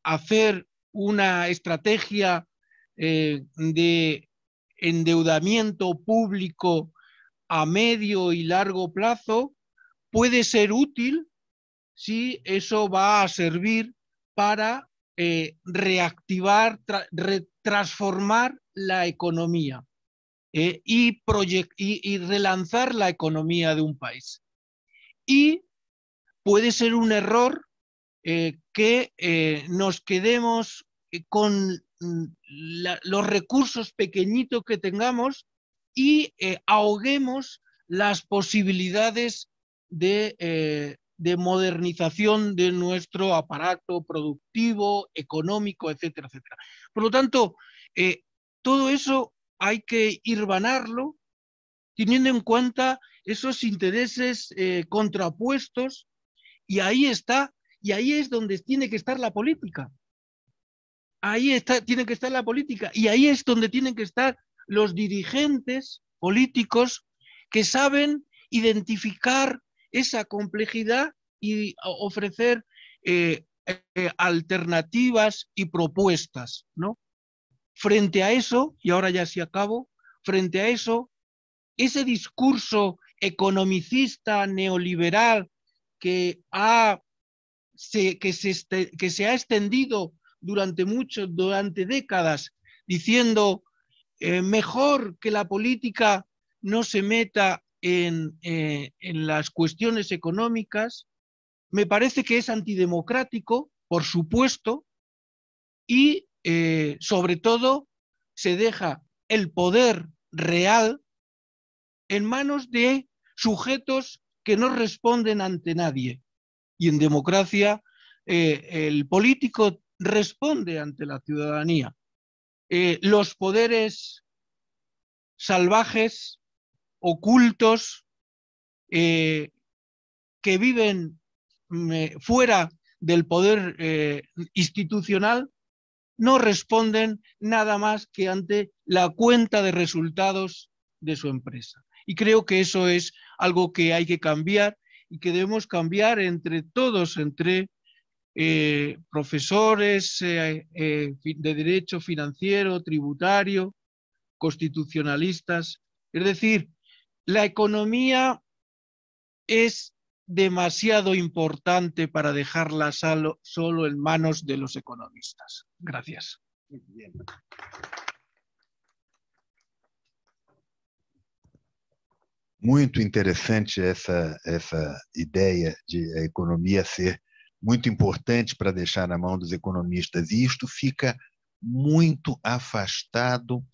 hacer una estrategia de endeudamiento público a medio y largo plazo puede ser útil si eso va a servir para eh, reactivar, transformar la economía eh, y, relanzar la economía de un país. Y puede ser un error eh, que nos quedemos con mm, los recursos pequeñitos que tengamos y ahoguemos las posibilidades de de modernización de nuestro aparato productivo, económico, etcétera, etcétera. Por lo tanto, eh, todo eso hay que irvanarlo teniendo en cuenta esos intereses eh, contrapuestos y ahí está, y ahí es donde tiene que estar la política. Ahí está, tiene que estar la política y ahí es donde tienen que estar los dirigentes políticos que saben identificar esa complejidad y ofrecer eh, eh, alternativas y propuestas, ¿no? Frente a eso, y ahora ya se acabó, frente a eso, ese discurso economicista neoliberal que, ha, se, que, se, este, ha extendido durante mucho, durante décadas, diciendo eh, mejor que la política no se meta eh, en, las cuestiones económicas, me parece que es antidemocrático, por supuesto, y eh, sobre todo se deja el poder real en manos de sujetos que no responden ante nadie. Y en democracia eh, el político responde ante la ciudadanía. los poderes salvajes ocultos eh, que viven mm, eh, fuera del poder eh, institucional no responden nada más que ante la cuenta de resultados de su empresa. Y creo que eso es algo que hay que cambiar y que debemos cambiar entre todos, entre profesores de derecho financiero, tributario, constitucionalistas. Es decir, la economía es demasiado importante para dejarla solo, solo en manos de los economistas. Gracias. bien. muito interessante essa, essa ideia de a economia ser muito importante para deixar na mão dos economistas. E isto fica muito afastado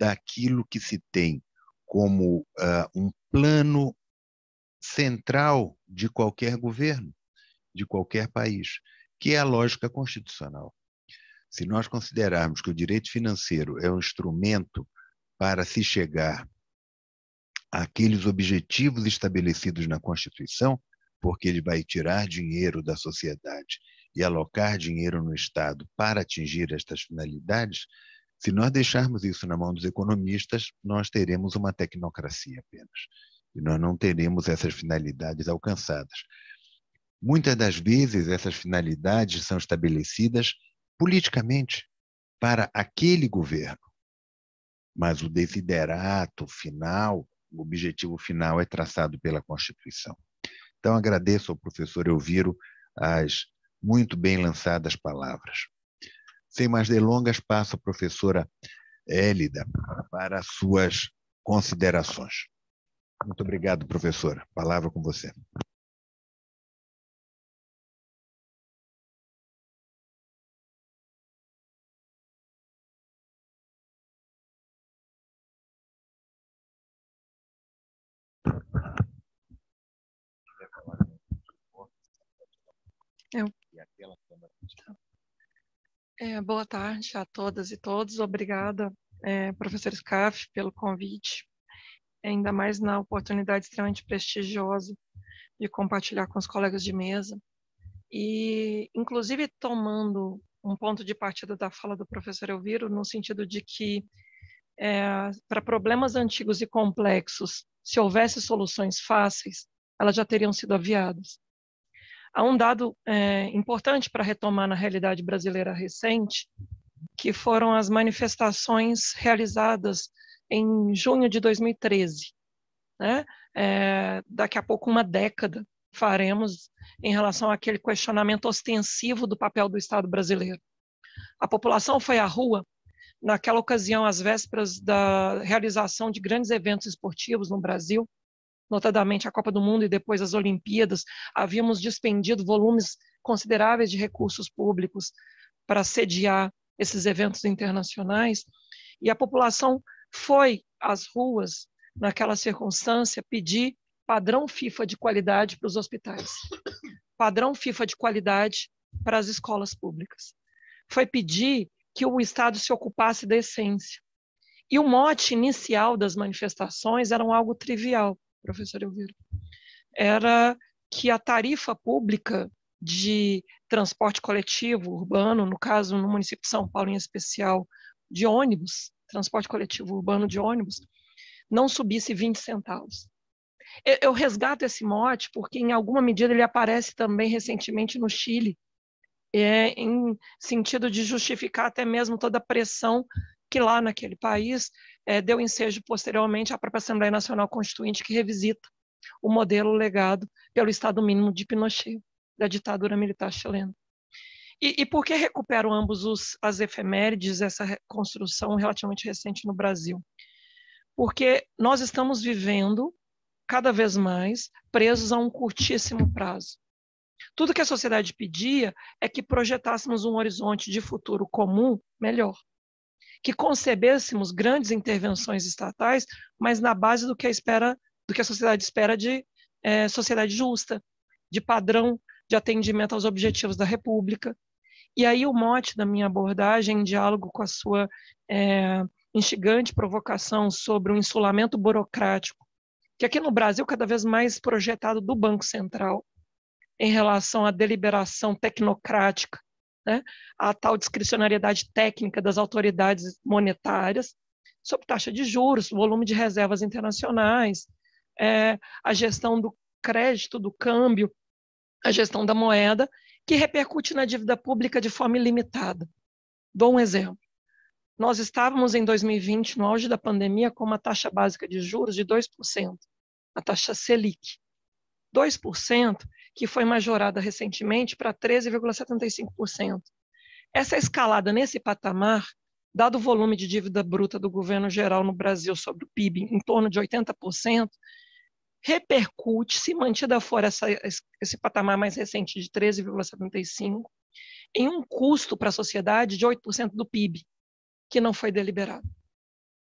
daquilo que se tem como uh, um plano central de qualquer governo, de qualquer país, que é a lógica constitucional. Se nós considerarmos que o direito financeiro é um instrumento para se chegar àqueles objetivos estabelecidos na Constituição, porque ele vai tirar dinheiro da sociedade e alocar dinheiro no Estado para atingir estas finalidades, se nós deixarmos isso na mão dos economistas, nós teremos uma tecnocracia apenas. E nós não teremos essas finalidades alcançadas. Muitas das vezes, essas finalidades são estabelecidas politicamente para aquele governo. Mas o desiderato final, o objetivo final é traçado pela Constituição. Então, agradeço ao professor Elviro as muito bem lançadas palavras. Sem mais delongas, passo a professora Hélida para suas considerações. Muito obrigado, professora. Palavra com você. Eu. E aquela câmera. Tá. É, boa tarde a todas e todos. Obrigada, é, professor Scaff, pelo convite, é, ainda mais na oportunidade extremamente prestigiosa de compartilhar com os colegas de mesa. E, inclusive, tomando um ponto de partida da fala do professor Elviro, no sentido de que, é, para problemas antigos e complexos, se houvesse soluções fáceis, elas já teriam sido aviadas. Há um dado é, importante para retomar na realidade brasileira recente, que foram as manifestações realizadas em junho de 2013. Né? É, daqui a pouco, uma década faremos em relação àquele questionamento ostensivo do papel do Estado brasileiro. A população foi à rua, naquela ocasião, às vésperas da realização de grandes eventos esportivos no Brasil, notadamente a Copa do Mundo e depois as Olimpíadas, havíamos despendido volumes consideráveis de recursos públicos para sediar esses eventos internacionais, e a população foi às ruas, naquela circunstância, pedir padrão FIFA de qualidade para os hospitais, padrão FIFA de qualidade para as escolas públicas. Foi pedir que o Estado se ocupasse da essência. E o mote inicial das manifestações era algo trivial professor Elvira, era que a tarifa pública de transporte coletivo urbano, no caso, no município de São Paulo em especial, de ônibus, transporte coletivo urbano de ônibus, não subisse 20 centavos. Eu, resgato esse mote porque, em alguma medida, ele aparece também recentemente no Chile, é, em sentido de justificar até mesmo toda a pressão que lá naquele país é, deu ensejo posteriormente à própria Assembleia Nacional Constituinte, que revisita o modelo legado pelo Estado mínimo de Pinochet, da ditadura militar chilena. E, e por que recuperam ambos os, as efemérides, essa construção relativamente recente no Brasil? Porque nós estamos vivendo, cada vez mais, presos a um curtíssimo prazo. Tudo que a sociedade pedia é que projetássemos um horizonte de futuro comum melhor que concebêssemos grandes intervenções estatais, mas na base do que a espera, do que a sociedade espera de é, sociedade justa, de padrão de atendimento aos objetivos da República. E aí o mote da minha abordagem, em diálogo com a sua é, instigante provocação sobre o insulamento burocrático, que aqui no Brasil é cada vez mais projetado do Banco Central em relação à deliberação tecnocrática né, a tal discricionariedade técnica das autoridades monetárias sobre taxa de juros, volume de reservas internacionais, é, a gestão do crédito, do câmbio, a gestão da moeda, que repercute na dívida pública de forma ilimitada. Dou um exemplo. Nós estávamos em 2020, no auge da pandemia, com uma taxa básica de juros de 2%, a taxa Selic. 2% que foi majorada recentemente para 13,75%. Essa escalada nesse patamar, dado o volume de dívida bruta do governo geral no Brasil sobre o PIB em torno de 80%, repercute, se mantida fora essa, esse patamar mais recente de 13,75%, em um custo para a sociedade de 8% do PIB, que não foi deliberado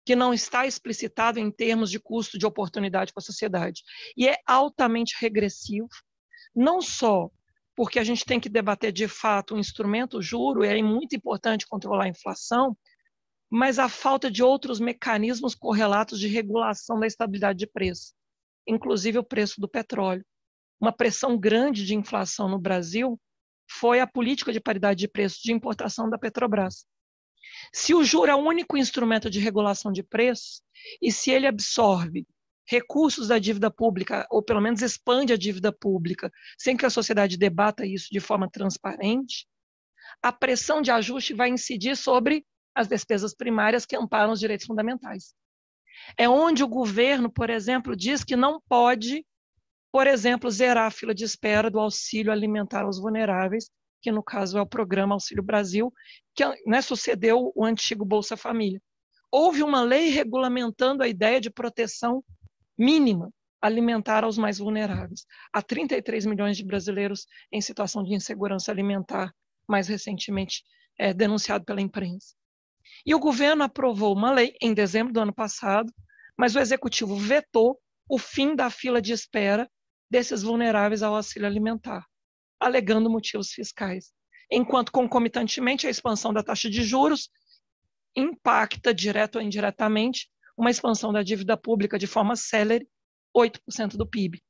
que não está explicitado em termos de custo de oportunidade para a sociedade. E é altamente regressivo, não só porque a gente tem que debater de fato o um instrumento o juro, e é muito importante controlar a inflação, mas a falta de outros mecanismos correlatos de regulação da estabilidade de preço, inclusive o preço do petróleo. Uma pressão grande de inflação no Brasil foi a política de paridade de preço de importação da Petrobras. Se o juro é o único instrumento de regulação de preços e se ele absorve recursos da dívida pública, ou pelo menos expande a dívida pública, sem que a sociedade debata isso de forma transparente, a pressão de ajuste vai incidir sobre as despesas primárias que amparam os direitos fundamentais. É onde o governo, por exemplo, diz que não pode, por exemplo, zerar a fila de espera do auxílio alimentar aos vulneráveis, que no caso é o programa Auxílio Brasil, que né, sucedeu o antigo Bolsa Família. Houve uma lei regulamentando a ideia de proteção mínima alimentar aos mais vulneráveis. Há 33 milhões de brasileiros em situação de insegurança alimentar, mais recentemente é, denunciado pela imprensa. E o governo aprovou uma lei em dezembro do ano passado, mas o executivo vetou o fim da fila de espera desses vulneráveis ao auxílio alimentar, alegando motivos fiscais. Enquanto, concomitantemente, a expansão da taxa de juros impacta, direto ou indiretamente, uma expansão da dívida pública de forma célere, 8% do PIB.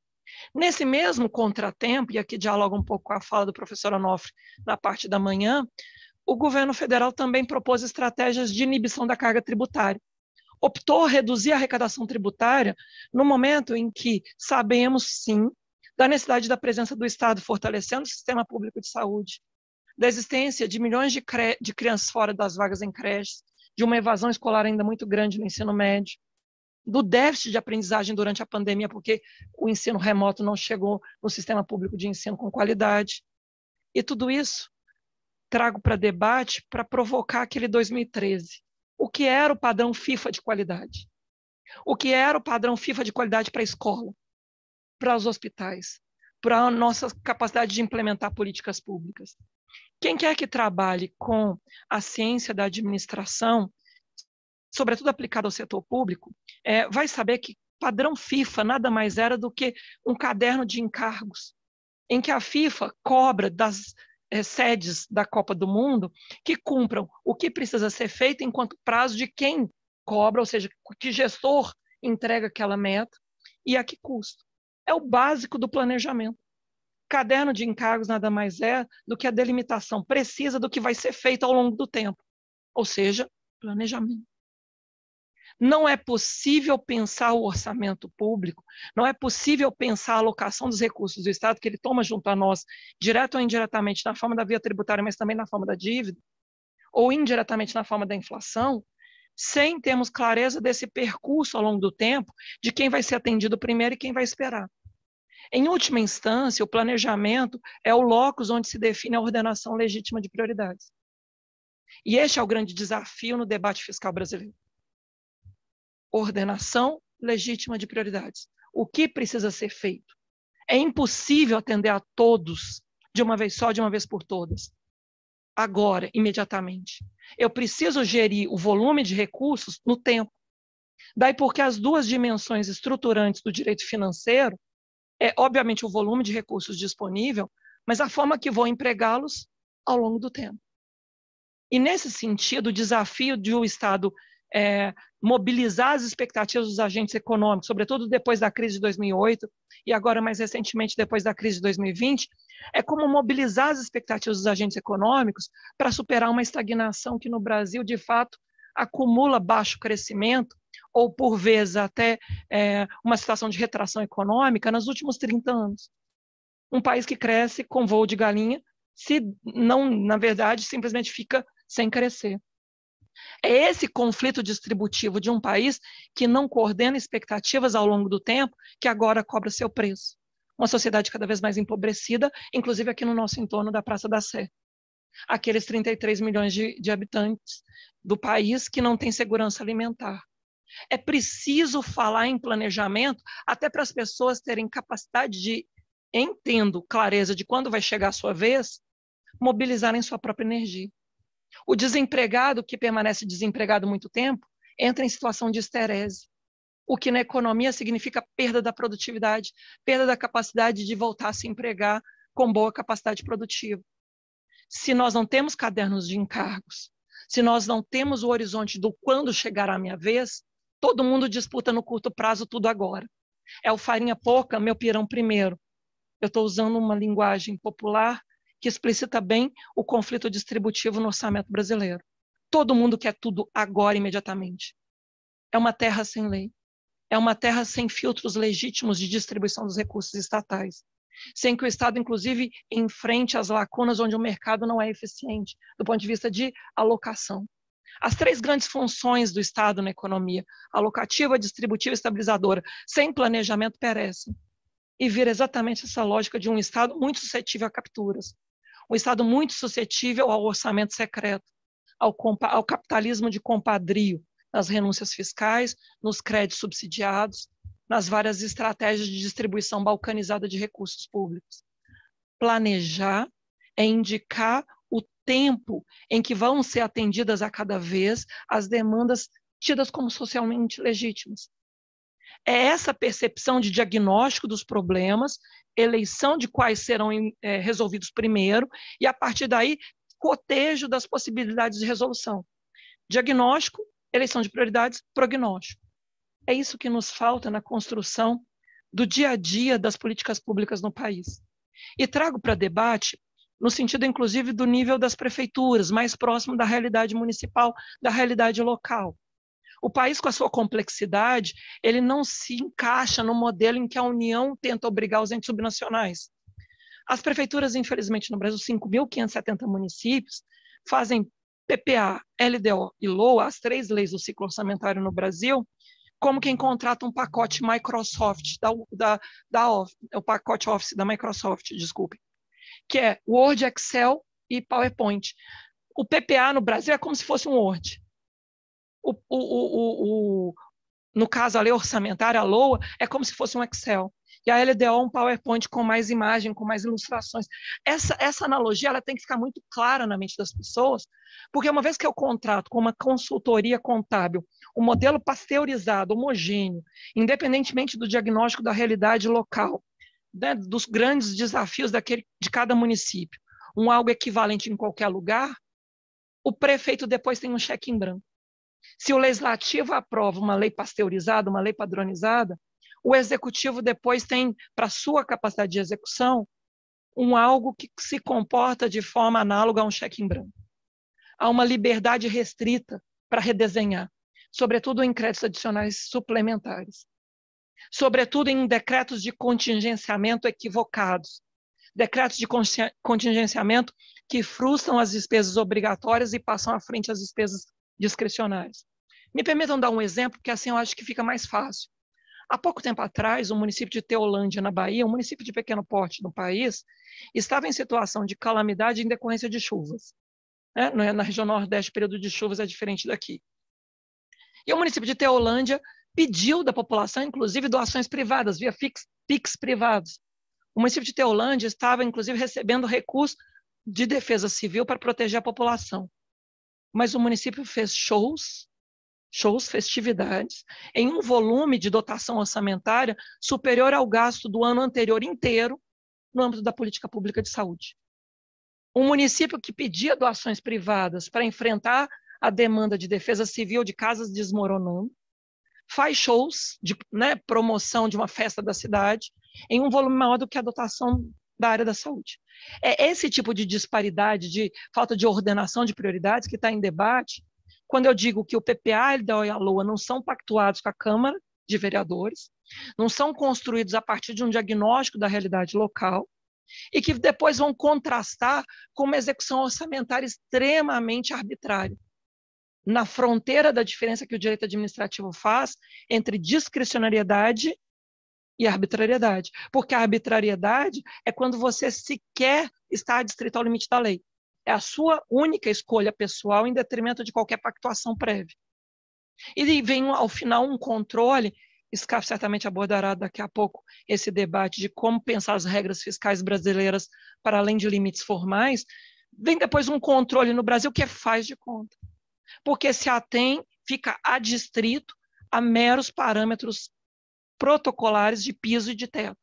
Nesse mesmo contratempo, e aqui dialoga um pouco com a fala do professor Onofre na parte da manhã, o governo federal também propôs estratégias de inibição da carga tributária. Optou reduzir a arrecadação tributária no momento em que sabemos, sim, da necessidade da presença do Estado fortalecendo o sistema público de saúde, da existência de milhões de, de crianças fora das vagas em creches, de uma evasão escolar ainda muito grande no ensino médio, do déficit de aprendizagem durante a pandemia, porque o ensino remoto não chegou no sistema público de ensino com qualidade. E tudo isso trago para debate para provocar aquele 2013. O que era o padrão FIFA de qualidade? O que era o padrão FIFA de qualidade para a escola, para os hospitais, para a nossa capacidade de implementar políticas públicas? Quem quer que trabalhe com a ciência da administração, sobretudo aplicada ao setor público, é, vai saber que padrão FIFA nada mais era do que um caderno de encargos, em que a FIFA cobra das é, sedes da Copa do Mundo que cumpram o que precisa ser feito enquanto prazo de quem cobra, ou seja, que gestor entrega aquela meta e a que custo. É o básico do planejamento caderno de encargos nada mais é do que a delimitação precisa do que vai ser feito ao longo do tempo, ou seja, planejamento. Não é possível pensar o orçamento público, não é possível pensar a alocação dos recursos do Estado que ele toma junto a nós, direto ou indiretamente, na forma da via tributária, mas também na forma da dívida, ou indiretamente na forma da inflação, sem termos clareza desse percurso ao longo do tempo, de quem vai ser atendido primeiro e quem vai esperar. Em última instância, o planejamento é o locus onde se define a ordenação legítima de prioridades. E este é o grande desafio no debate fiscal brasileiro. Ordenação legítima de prioridades. O que precisa ser feito? É impossível atender a todos de uma vez só, de uma vez por todas. Agora, imediatamente. Eu preciso gerir o volume de recursos no tempo. Daí porque as duas dimensões estruturantes do direito financeiro é, obviamente, o volume de recursos disponível, mas a forma que vou empregá-los ao longo do tempo. E, nesse sentido, o desafio de o um Estado é, mobilizar as expectativas dos agentes econômicos, sobretudo depois da crise de 2008 e agora mais recentemente depois da crise de 2020, é como mobilizar as expectativas dos agentes econômicos para superar uma estagnação que no Brasil, de fato, acumula baixo crescimento ou por vezes até é, uma situação de retração econômica nos últimos 30 anos. Um país que cresce com voo de galinha, se não, na verdade, simplesmente fica sem crescer. É esse conflito distributivo de um país que não coordena expectativas ao longo do tempo que agora cobra seu preço. Uma sociedade cada vez mais empobrecida, inclusive aqui no nosso entorno da Praça da Sé. Aqueles 33 milhões de, de habitantes do país que não têm segurança alimentar. É preciso falar em planejamento até para as pessoas terem capacidade de, entendo, clareza de quando vai chegar a sua vez, mobilizarem sua própria energia. O desempregado que permanece desempregado muito tempo entra em situação de esterese, o que na economia significa perda da produtividade, perda da capacidade de voltar a se empregar com boa capacidade produtiva. Se nós não temos cadernos de encargos, se nós não temos o horizonte do quando chegará a minha vez, Todo mundo disputa no curto prazo tudo agora. É o farinha pouca, meu pirão primeiro. Eu estou usando uma linguagem popular que explicita bem o conflito distributivo no orçamento brasileiro. Todo mundo quer tudo agora, imediatamente. É uma terra sem lei. É uma terra sem filtros legítimos de distribuição dos recursos estatais. Sem que o Estado, inclusive, enfrente as lacunas onde o mercado não é eficiente, do ponto de vista de alocação as três grandes funções do Estado na economia, alocativa, distributiva e estabilizadora, sem planejamento perecem. E vira exatamente essa lógica de um Estado muito suscetível a capturas, um Estado muito suscetível ao orçamento secreto, ao, ao capitalismo de compadrio, nas renúncias fiscais, nos créditos subsidiados, nas várias estratégias de distribuição balcanizada de recursos públicos. Planejar é indicar o tempo em que vão ser atendidas a cada vez as demandas tidas como socialmente legítimas. É essa percepção de diagnóstico dos problemas, eleição de quais serão é, resolvidos primeiro, e a partir daí, cotejo das possibilidades de resolução. Diagnóstico, eleição de prioridades, prognóstico. É isso que nos falta na construção do dia a dia das políticas públicas no país. E trago para debate no sentido, inclusive, do nível das prefeituras, mais próximo da realidade municipal, da realidade local. O país, com a sua complexidade, ele não se encaixa no modelo em que a União tenta obrigar os entes subnacionais. As prefeituras, infelizmente, no Brasil, 5.570 municípios, fazem PPA, LDO e LOA, as três leis do ciclo orçamentário no Brasil, como quem contrata um pacote Microsoft, da, da, da, o pacote Office da Microsoft, desculpe que é Word, Excel e PowerPoint. O PPA no Brasil é como se fosse um Word. O, o, o, no caso, a lei orçamentária, a LOA, é como se fosse um Excel. E a LDO, é um PowerPoint com mais imagem, com mais ilustrações. Essa, essa analogia ela tem que ficar muito clara na mente das pessoas, porque uma vez que eu contrato com uma consultoria contábil um modelo pasteurizado, homogêneo, independentemente do diagnóstico da realidade local, né, dos grandes desafios daquele, de cada município, um algo equivalente em qualquer lugar, o prefeito depois tem um cheque em branco. Se o legislativo aprova uma lei pasteurizada, uma lei padronizada, o executivo depois tem, para sua capacidade de execução, um algo que se comporta de forma análoga a um cheque em branco. Há uma liberdade restrita para redesenhar, sobretudo em créditos adicionais suplementares sobretudo em decretos de contingenciamento equivocados, decretos de contingenciamento que frustram as despesas obrigatórias e passam à frente as despesas discricionárias. Me permitam dar um exemplo, que assim eu acho que fica mais fácil. Há pouco tempo atrás, o município de Teolândia, na Bahia, um município de pequeno porte no país, estava em situação de calamidade em decorrência de chuvas. Né? Na região Nordeste, período de chuvas é diferente daqui. E o município de Teolândia pediu da população, inclusive, doações privadas, via fix, PIX privados. O município de Teolândia estava, inclusive, recebendo recursos de defesa civil para proteger a população. Mas o município fez shows, shows, festividades, em um volume de dotação orçamentária superior ao gasto do ano anterior inteiro no âmbito da política pública de saúde. Um município que pedia doações privadas para enfrentar a demanda de defesa civil de casas desmoronando, faz shows de né, promoção de uma festa da cidade em um volume maior do que a dotação da área da saúde. É esse tipo de disparidade, de falta de ordenação de prioridades que está em debate, quando eu digo que o PPA e o LOA não são pactuados com a Câmara de Vereadores, não são construídos a partir de um diagnóstico da realidade local, e que depois vão contrastar com uma execução orçamentária extremamente arbitrária na fronteira da diferença que o direito administrativo faz entre discricionariedade e arbitrariedade. Porque a arbitrariedade é quando você sequer está adstrito ao limite da lei. É a sua única escolha pessoal em detrimento de qualquer pactuação prévia. E vem, ao final, um controle. Scarf certamente abordará daqui a pouco esse debate de como pensar as regras fiscais brasileiras para além de limites formais. Vem depois um controle no Brasil que é faz de conta porque se atém, fica adstrito a meros parâmetros protocolares de piso e de teto.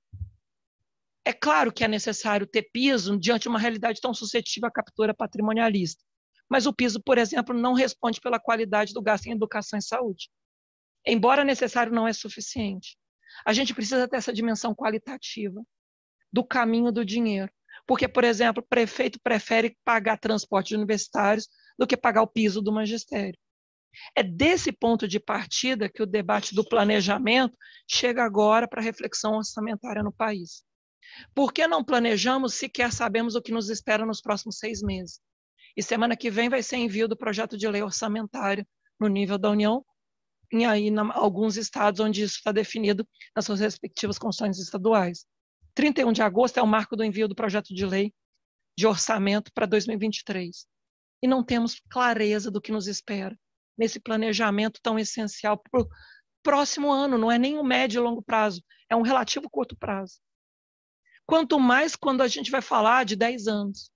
É claro que é necessário ter piso diante de uma realidade tão suscetível à captura patrimonialista, mas o piso, por exemplo, não responde pela qualidade do gasto em educação e saúde. Embora necessário, não é suficiente. A gente precisa ter essa dimensão qualitativa do caminho do dinheiro. Porque, por exemplo, o prefeito prefere pagar transporte de universitários do que pagar o piso do magistério. É desse ponto de partida que o debate do planejamento chega agora para a reflexão orçamentária no país. Por que não planejamos sequer sabemos o que nos espera nos próximos seis meses? E semana que vem vai ser envio do projeto de lei orçamentária no nível da União, e aí em alguns estados onde isso está definido nas suas respectivas constituições estaduais. 31 de agosto é o marco do envio do projeto de lei de orçamento para 2023. E não temos clareza do que nos espera nesse planejamento tão essencial para o próximo ano, não é nem um médio e longo prazo, é um relativo curto prazo. Quanto mais quando a gente vai falar de 10 anos.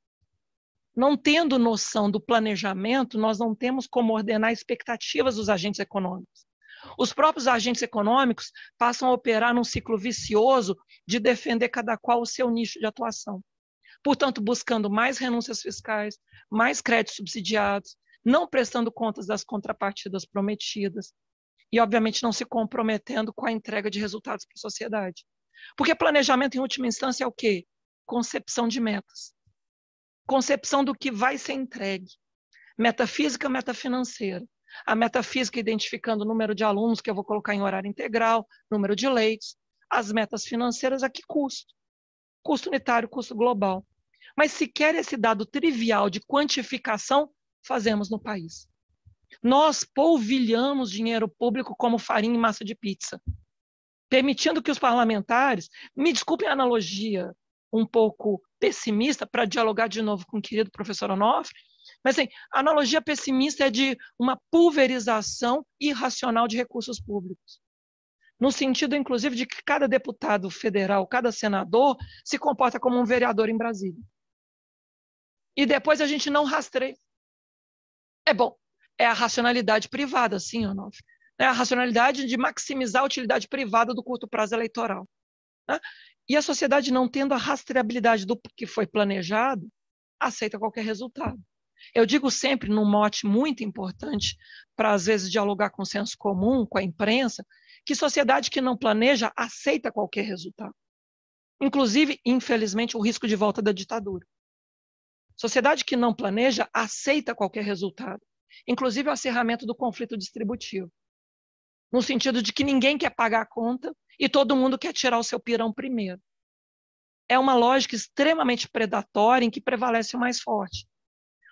Não tendo noção do planejamento, nós não temos como ordenar expectativas dos agentes econômicos. Os próprios agentes econômicos passam a operar num ciclo vicioso de defender cada qual o seu nicho de atuação. Portanto, buscando mais renúncias fiscais, mais créditos subsidiados, não prestando contas das contrapartidas prometidas e, obviamente, não se comprometendo com a entrega de resultados para a sociedade. Porque planejamento, em última instância, é o quê? Concepção de metas. Concepção do que vai ser entregue. Meta física, meta financeira a metafísica identificando o número de alunos que eu vou colocar em horário integral, número de leitos, as metas financeiras a que custo? Custo unitário, custo global. Mas sequer esse dado trivial de quantificação fazemos no país. Nós polvilhamos dinheiro público como farinha e massa de pizza, permitindo que os parlamentares, me desculpem a analogia um pouco pessimista, para dialogar de novo com o querido professor Onofre, mas assim, a analogia pessimista é de uma pulverização irracional de recursos públicos. No sentido, inclusive, de que cada deputado federal, cada senador, se comporta como um vereador em Brasília. E depois a gente não rastreia. É bom, é a racionalidade privada, sim, Onof. É a racionalidade de maximizar a utilidade privada do curto prazo eleitoral. Né? E a sociedade, não tendo a rastreabilidade do que foi planejado, aceita qualquer resultado. Eu digo sempre, num mote muito importante, para às vezes dialogar com o senso comum, com a imprensa, que sociedade que não planeja aceita qualquer resultado. Inclusive, infelizmente, o risco de volta da ditadura. Sociedade que não planeja aceita qualquer resultado, inclusive o acerramento do conflito distributivo. No sentido de que ninguém quer pagar a conta e todo mundo quer tirar o seu pirão primeiro. É uma lógica extremamente predatória em que prevalece o mais forte.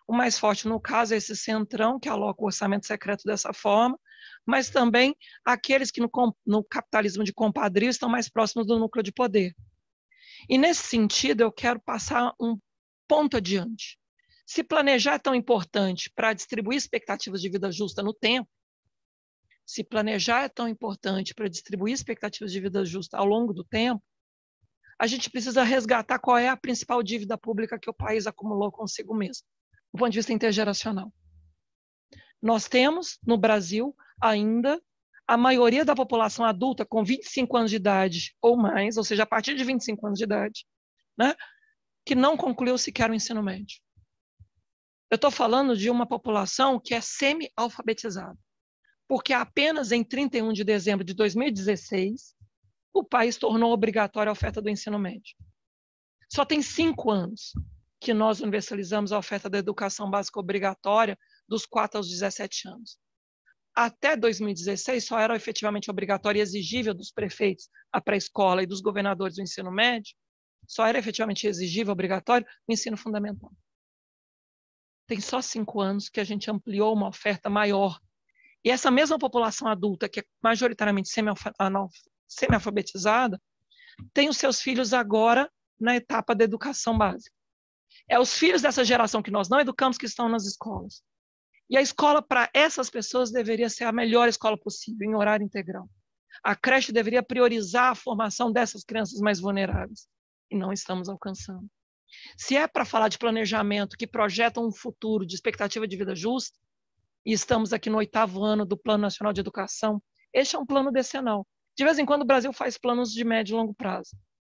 O mais forte, no caso, é esse centrão que aloca o orçamento secreto dessa forma, mas também aqueles que no, no capitalismo de compadrio estão mais próximos do núcleo de poder. E nesse sentido, eu quero passar um ponto adiante. Se planejar é tão importante para distribuir expectativas de vida justa no tempo, se planejar é tão importante para distribuir expectativas de vida justa ao longo do tempo, a gente precisa resgatar qual é a principal dívida pública que o país acumulou consigo mesmo do ponto de vista intergeracional. Nós temos, no Brasil, ainda a maioria da população adulta com 25 anos de idade ou mais, ou seja, a partir de 25 anos de idade, né, que não concluiu sequer o ensino médio. Eu estou falando de uma população que é semi-alfabetizada, porque apenas em 31 de dezembro de 2016 o país tornou obrigatória a oferta do ensino médio. Só tem cinco anos que nós universalizamos a oferta da educação básica obrigatória dos 4 aos 17 anos. Até 2016, só era efetivamente obrigatória e exigível dos prefeitos a pré-escola e dos governadores do ensino médio, só era efetivamente exigível, obrigatório, o ensino fundamental. Tem só cinco anos que a gente ampliou uma oferta maior. E essa mesma população adulta, que é majoritariamente semi-alfabetizada, tem os seus filhos agora na etapa da educação básica. É os filhos dessa geração que nós não educamos que estão nas escolas. E a escola para essas pessoas deveria ser a melhor escola possível, em horário integral. A creche deveria priorizar a formação dessas crianças mais vulneráveis. E não estamos alcançando. Se é para falar de planejamento que projeta um futuro de expectativa de vida justa, e estamos aqui no oitavo ano do Plano Nacional de Educação, este é um plano decenal. De vez em quando o Brasil faz planos de médio e longo prazo.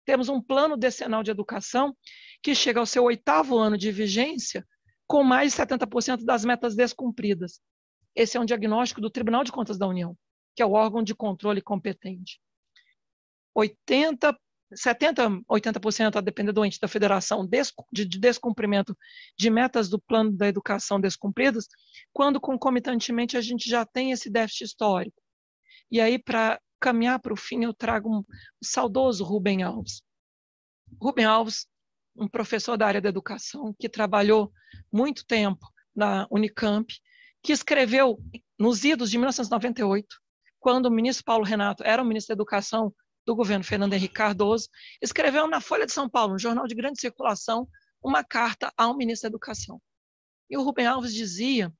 Temos um plano decenal de educação que chega ao seu oitavo ano de vigência com mais de 70% das metas descumpridas. Esse é um diagnóstico do Tribunal de Contas da União, que é o órgão de controle competente. 80, 70, 80% a depender do ente da federação de descumprimento de metas do plano da educação descumpridas, quando concomitantemente a gente já tem esse déficit histórico. E aí, para caminhar para o fim, eu trago um, saudoso Rubem Alves. Rubem Alves, um professor da área da educação que trabalhou muito tempo na Unicamp, que escreveu nos idos de 1998, quando o ministro Paulo Renato era o ministro da Educação do governo Fernando Henrique Cardoso, escreveu na Folha de São Paulo, um jornal de grande circulação, uma carta ao ministro da Educação. E o Rubem Alves dizia,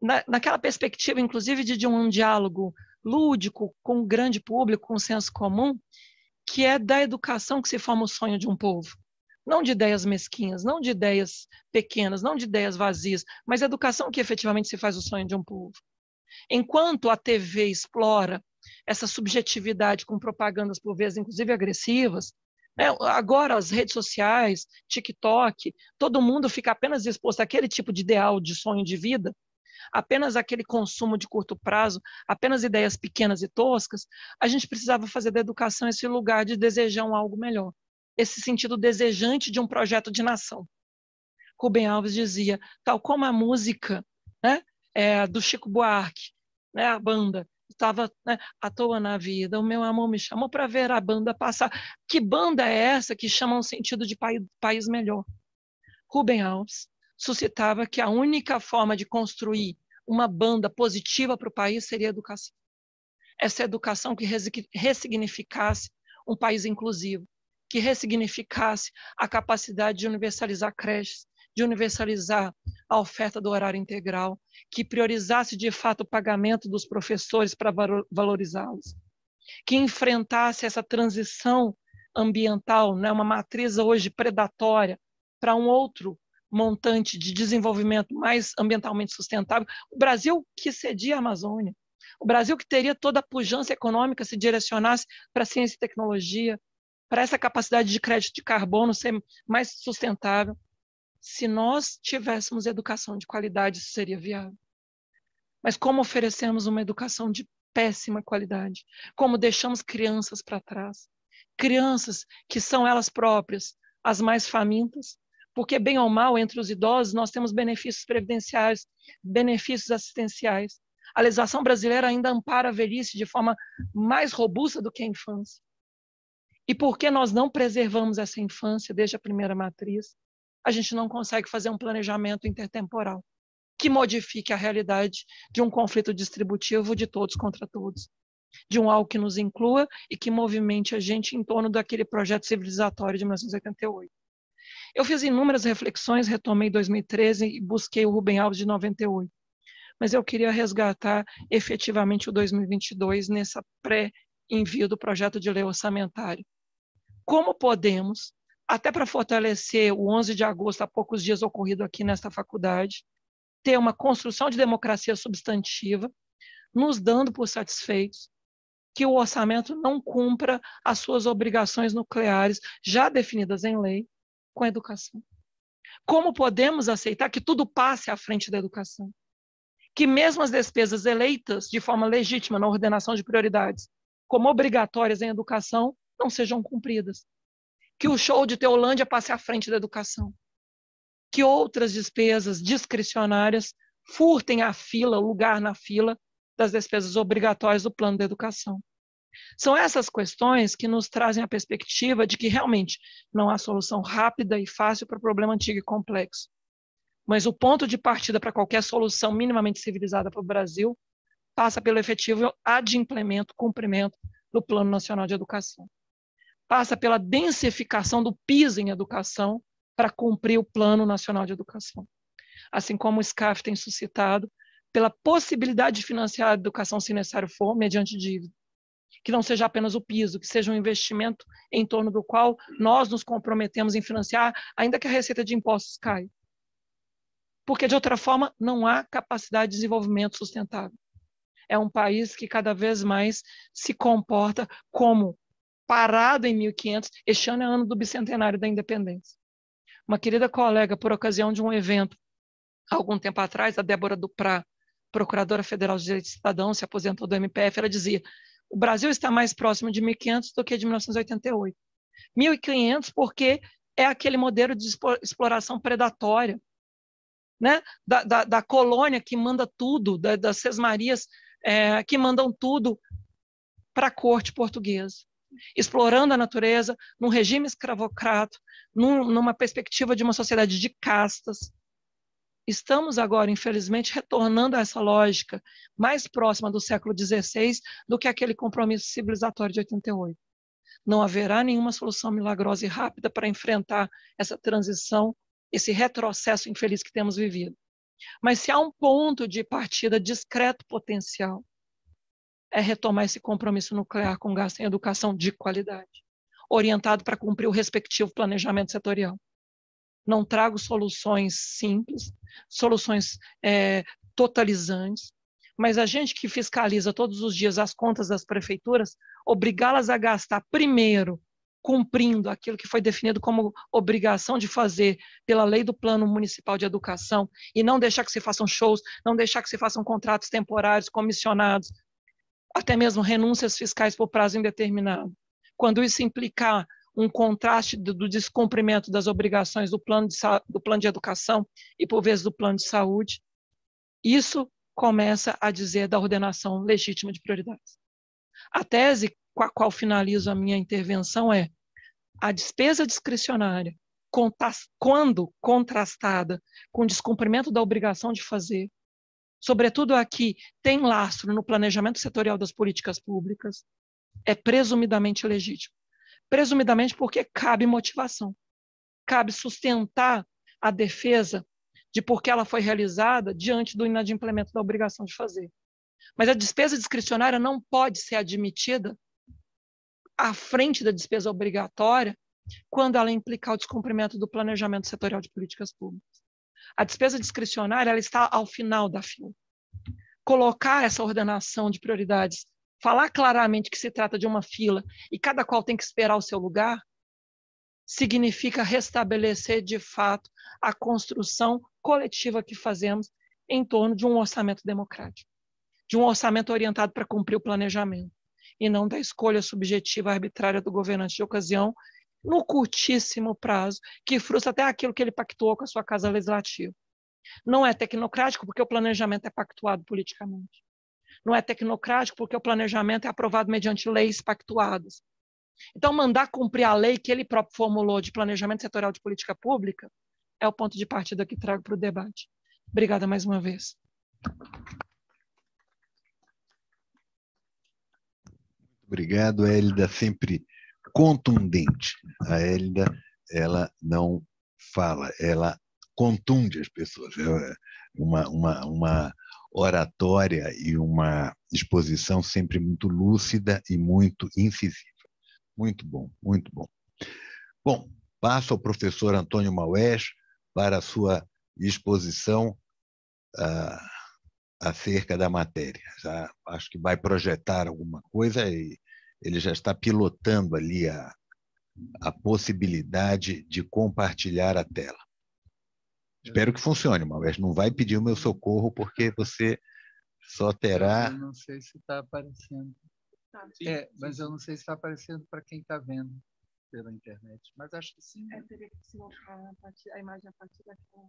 na, naquela perspectiva, inclusive, de, de um diálogo lúdico, com o grande público, com o senso comum, que é da educação que se forma o sonho de um povo. Não de ideias mesquinhas, não de ideias pequenas, não de ideias vazias, mas educação que efetivamente se faz o sonho de um povo. Enquanto a TV explora essa subjetividade com propagandas, por vezes, inclusive agressivas, né? agora as redes sociais, TikTok, todo mundo fica apenas exposto àquele tipo de ideal, de sonho de vida, apenas aquele consumo de curto prazo, apenas ideias pequenas e toscas, a gente precisava fazer da educação esse lugar de desejar um algo melhor, esse sentido desejante de um projeto de nação. Rubem Alves dizia, tal como a música né, é, do Chico Buarque, né, a banda, estava né, à toa na vida, o meu amor me chamou para ver a banda passar. Que banda é essa que chama um sentido de país, país melhor? Rubem Alves, suscitava que a única forma de construir uma banda positiva para o país seria a educação. Essa educação que ressignificasse um país inclusivo, que ressignificasse a capacidade de universalizar creches, de universalizar a oferta do horário integral, que priorizasse de fato o pagamento dos professores para valorizá-los, que enfrentasse essa transição ambiental, né, uma matriz hoje predatória, para um outro montante de desenvolvimento mais ambientalmente sustentável, o Brasil que cedia a Amazônia, o Brasil que teria toda a pujança econômica se direcionasse para ciência e tecnologia, para essa capacidade de crédito de carbono ser mais sustentável. Se nós tivéssemos educação de qualidade, isso seria viável. Mas como oferecemos uma educação de péssima qualidade? Como deixamos crianças para trás? Crianças que são elas próprias as mais famintas, porque bem ou mal entre os idosos nós temos benefícios previdenciários, benefícios assistenciais. A legislação brasileira ainda ampara a velhice de forma mais robusta do que a infância. E por que nós não preservamos essa infância desde a primeira matriz? A gente não consegue fazer um planejamento intertemporal que modifique a realidade de um conflito distributivo de todos contra todos, de um algo que nos inclua e que movimente a gente em torno daquele projeto civilizatório de 1988. Eu fiz inúmeras reflexões, retomei 2013 e busquei o Rubem Alves de 98. Mas eu queria resgatar efetivamente o 2022 nessa pré-envio do projeto de lei orçamentário. Como podemos, até para fortalecer o 11 de agosto, há poucos dias ocorrido aqui nesta faculdade, ter uma construção de democracia substantiva, nos dando por satisfeitos, que o orçamento não cumpra as suas obrigações nucleares já definidas em lei, com a educação? Como podemos aceitar que tudo passe à frente da educação? Que mesmo as despesas eleitas de forma legítima na ordenação de prioridades, como obrigatórias em educação, não sejam cumpridas? Que o show de Teolândia passe à frente da educação? Que outras despesas discricionárias furtem a fila, o lugar na fila das despesas obrigatórias do plano da educação? São essas questões que nos trazem a perspectiva de que realmente não há solução rápida e fácil para o problema antigo e complexo. Mas o ponto de partida para qualquer solução minimamente civilizada para o Brasil passa pelo efetivo adimplemento, cumprimento do Plano Nacional de Educação. Passa pela densificação do PIS em educação para cumprir o Plano Nacional de Educação. Assim como o SCAF tem suscitado, pela possibilidade de financiar a educação, se necessário for, mediante dívida que não seja apenas o piso, que seja um investimento em torno do qual nós nos comprometemos em financiar, ainda que a receita de impostos caia. Porque, de outra forma, não há capacidade de desenvolvimento sustentável. É um país que cada vez mais se comporta como parado em 1500, este ano é ano do bicentenário da independência. Uma querida colega, por ocasião de um evento, algum tempo atrás, a Débora Duprá, procuradora federal de direitos cidadãos, se aposentou do MPF, ela dizia: o Brasil está mais próximo de 1500 do que de 1988. 1500 porque é aquele modelo de exploração predatória, né? da, da, da colônia que manda tudo, da, das sesmarias é, que mandam tudo para a corte portuguesa, explorando a natureza num regime escravocrato, num, numa perspectiva de uma sociedade de castas, Estamos agora, infelizmente, retornando a essa lógica mais próxima do século XVI do que aquele compromisso civilizatório de 88. Não haverá nenhuma solução milagrosa e rápida para enfrentar essa transição, esse retrocesso infeliz que temos vivido. Mas se há um ponto de partida discreto potencial, é retomar esse compromisso nuclear com gasto em educação de qualidade, orientado para cumprir o respectivo planejamento setorial não trago soluções simples, soluções é, totalizantes, mas a gente que fiscaliza todos os dias as contas das prefeituras, obrigá-las a gastar primeiro cumprindo aquilo que foi definido como obrigação de fazer pela lei do Plano Municipal de Educação e não deixar que se façam shows, não deixar que se façam contratos temporários, comissionados, até mesmo renúncias fiscais por prazo indeterminado. Quando isso implicar um contraste do, do descumprimento das obrigações do plano, de, do plano de educação e, por vezes, do plano de saúde, isso começa a dizer da ordenação legítima de prioridades. A tese com a qual finalizo a minha intervenção é a despesa discricionária, quando contrastada com o descumprimento da obrigação de fazer, sobretudo aqui tem lastro no planejamento setorial das políticas públicas, é presumidamente legítimo presumidamente porque cabe motivação, cabe sustentar a defesa de por que ela foi realizada diante do inadimplemento da obrigação de fazer. Mas a despesa discricionária não pode ser admitida à frente da despesa obrigatória quando ela implicar o descumprimento do planejamento setorial de políticas públicas. A despesa discricionária ela está ao final da fila. Colocar essa ordenação de prioridades falar claramente que se trata de uma fila e cada qual tem que esperar o seu lugar, significa restabelecer de fato a construção coletiva que fazemos em torno de um orçamento democrático, de um orçamento orientado para cumprir o planejamento e não da escolha subjetiva arbitrária do governante de ocasião no curtíssimo prazo, que frustra até aquilo que ele pactuou com a sua casa legislativa. Não é tecnocrático porque o planejamento é pactuado politicamente não é tecnocrático porque o planejamento é aprovado mediante leis pactuadas. Então, mandar cumprir a lei que ele próprio formulou de planejamento setorial de política pública é o ponto de partida que trago para o debate. Obrigada mais uma vez. Obrigado, Hélida, sempre contundente. A Hélida, ela não fala, ela contunde as pessoas. É uma, uma, uma oratória e uma exposição sempre muito lúcida e muito incisiva. Muito bom, muito bom. Bom, passo ao professor Antônio Maués para a sua exposição uh, acerca da matéria. Já acho que vai projetar alguma coisa e ele já está pilotando ali a, a possibilidade de compartilhar a tela. Espero que funcione, mas não vai pedir o meu socorro porque você só terá. Eu não sei se está aparecendo. Tá, é, mas eu não sei se está aparecendo para quem está vendo pela internet. Mas acho que sim. Né? É, teria que se mostrar a, imagem a partir daquela.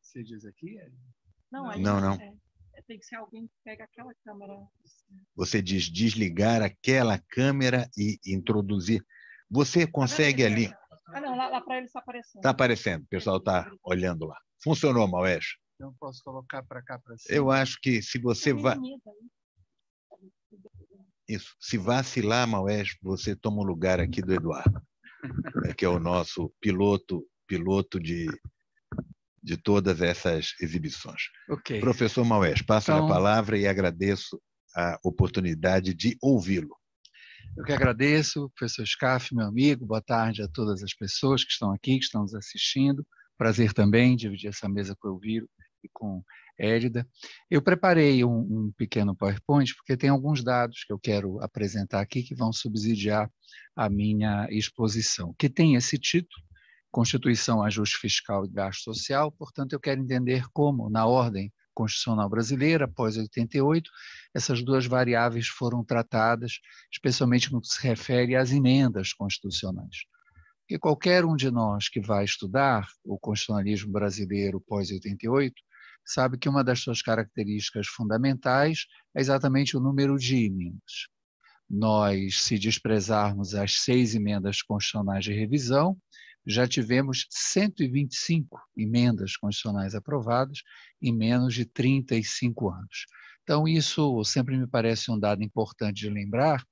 Você diz aqui? É... Não, não, não. não. É, tem que ser alguém que pega aquela câmera. Você diz desligar aquela câmera e introduzir. Você consegue ali. Ah, não, lá, lá para ele está aparecendo. Está aparecendo, o pessoal está olhando lá. Funcionou, Maués? Então posso colocar para cá para cima. Eu acho que se você tá vai. Isso. Se vacilar, Maués, você toma o lugar aqui do Eduardo, né, que é o nosso piloto, piloto de, de todas essas exibições. Okay. Professor Maués, passo então... a palavra e agradeço a oportunidade de ouvi-lo. Eu que agradeço, professor Scaff, meu amigo. Boa tarde a todas as pessoas que estão aqui, que estão nos assistindo. Prazer também dividir essa mesa com o Elviro e com Élida. Eu preparei um, um, pequeno PowerPoint, porque tem alguns dados que eu quero apresentar aqui que vão subsidiar a minha exposição, que tem esse título, Constituição, Ajuste Fiscal e Gasto Social. Portanto, eu quero entender como, na ordem Constitucional Brasileira, após 88, essas duas variáveis foram tratadas, especialmente no que se refere às emendas constitucionais. Porque qualquer um de nós que vai estudar o constitucionalismo brasileiro pós 88 sabe que uma das suas características fundamentais é exatamente o número de emendas. Nós, se desprezarmos as seis emendas constitucionais de revisão, já tivemos 125 emendas constitucionais aprovadas em menos de 35 anos. Então, isso sempre me parece um dado importante de lembrar,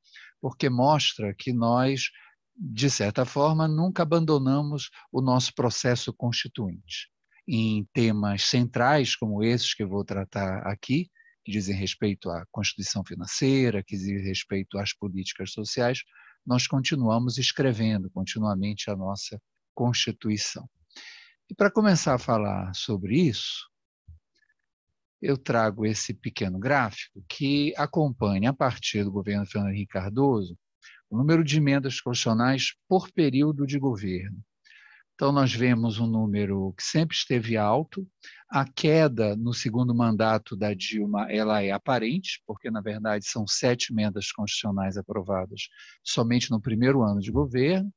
porque mostra que nós, de certa forma, nunca abandonamos o nosso processo constituinte. Em temas centrais como esses que vou tratar aqui, que dizem respeito à Constituição financeira, que dizem respeito às políticas sociais, nós continuamos escrevendo continuamente a nossa Constituição. E para começar a falar sobre isso, eu trago esse pequeno gráfico que acompanha, a partir do governo Fernando Henrique Cardoso, o número de emendas constitucionais por período de governo. Então, nós vemos um número que sempre esteve alto. A queda no segundo mandato da Dilma ela é aparente, porque, na verdade, são sete emendas constitucionais aprovadas somente no primeiro ano de governo.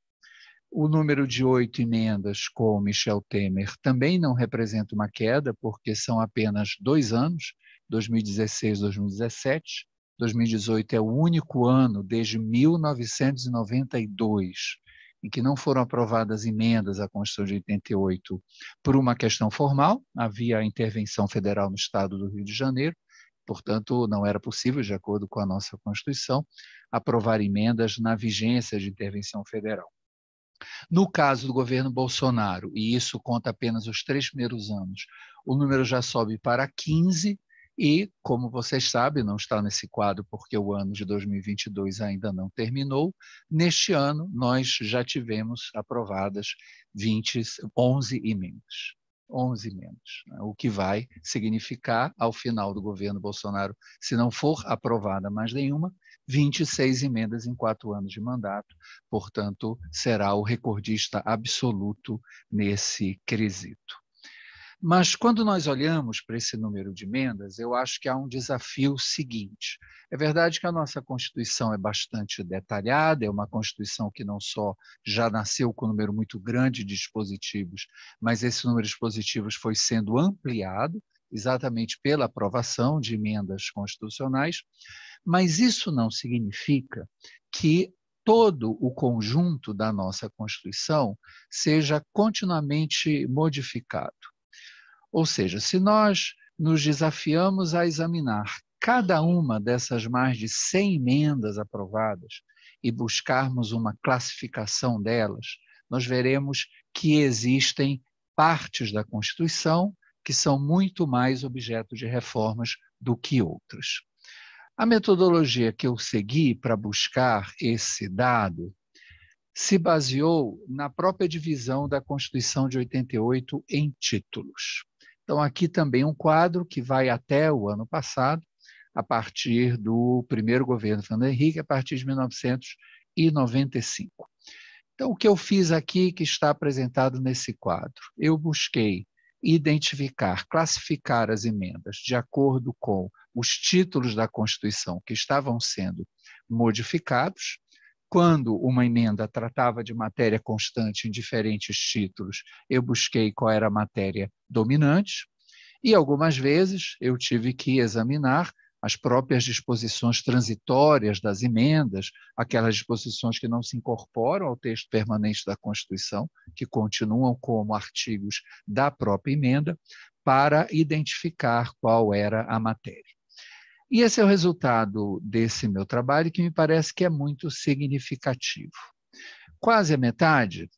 O número de oito emendas com Michel Temer também não representa uma queda, porque são apenas dois anos, 2016 2017. 2018 é o único ano desde 1992 em que não foram aprovadas emendas à Constituição de 88 por uma questão formal, havia a intervenção federal no estado do Rio de Janeiro, portanto, não era possível, de acordo com a nossa Constituição, aprovar emendas na vigência de intervenção federal. No caso do governo Bolsonaro, e isso conta apenas os três primeiros anos, o número já sobe para 15, e, como vocês sabem, não está nesse quadro porque o ano de 2022 ainda não terminou. Neste ano, nós já tivemos aprovadas 20, 11 emendas. 11 emendas, né? o que vai significar, ao final do governo Bolsonaro, se não for aprovada mais nenhuma, 26 emendas em quatro anos de mandato, portanto, será o recordista absoluto nesse quesito. Mas quando nós olhamos para esse número de emendas, eu acho que há um desafio seguinte. É verdade que a nossa Constituição é bastante detalhada, é uma Constituição que não só já nasceu com um número muito grande de dispositivos, mas esse número de dispositivos foi sendo ampliado exatamente pela aprovação de emendas constitucionais, mas isso não significa que todo o conjunto da nossa Constituição seja continuamente modificado. Ou seja, se nós nos desafiamos a examinar cada uma dessas mais de 100 emendas aprovadas e buscarmos uma classificação delas, nós veremos que existem partes da Constituição que são muito mais objeto de reformas do que outras. A metodologia que eu segui para buscar esse dado se baseou na própria divisão da Constituição de 88 em títulos. Então, aqui também um quadro que vai até o ano passado, a partir do primeiro governo Fernando Henrique, a partir de 1995. Então, o que eu fiz aqui, que está apresentado nesse quadro? Eu busquei identificar, classificar as emendas de acordo com os títulos da Constituição que estavam sendo modificados. Quando uma emenda tratava de matéria constante em diferentes títulos, eu busquei qual era a matéria dominante, e algumas vezes eu tive que examinar as próprias disposições transitórias das emendas, aquelas disposições que não se incorporam ao texto permanente da Constituição, que continuam como artigos da própria emenda, para identificar qual era a matéria. E esse é o resultado desse meu trabalho, que me parece que é muito significativo. Quase a metade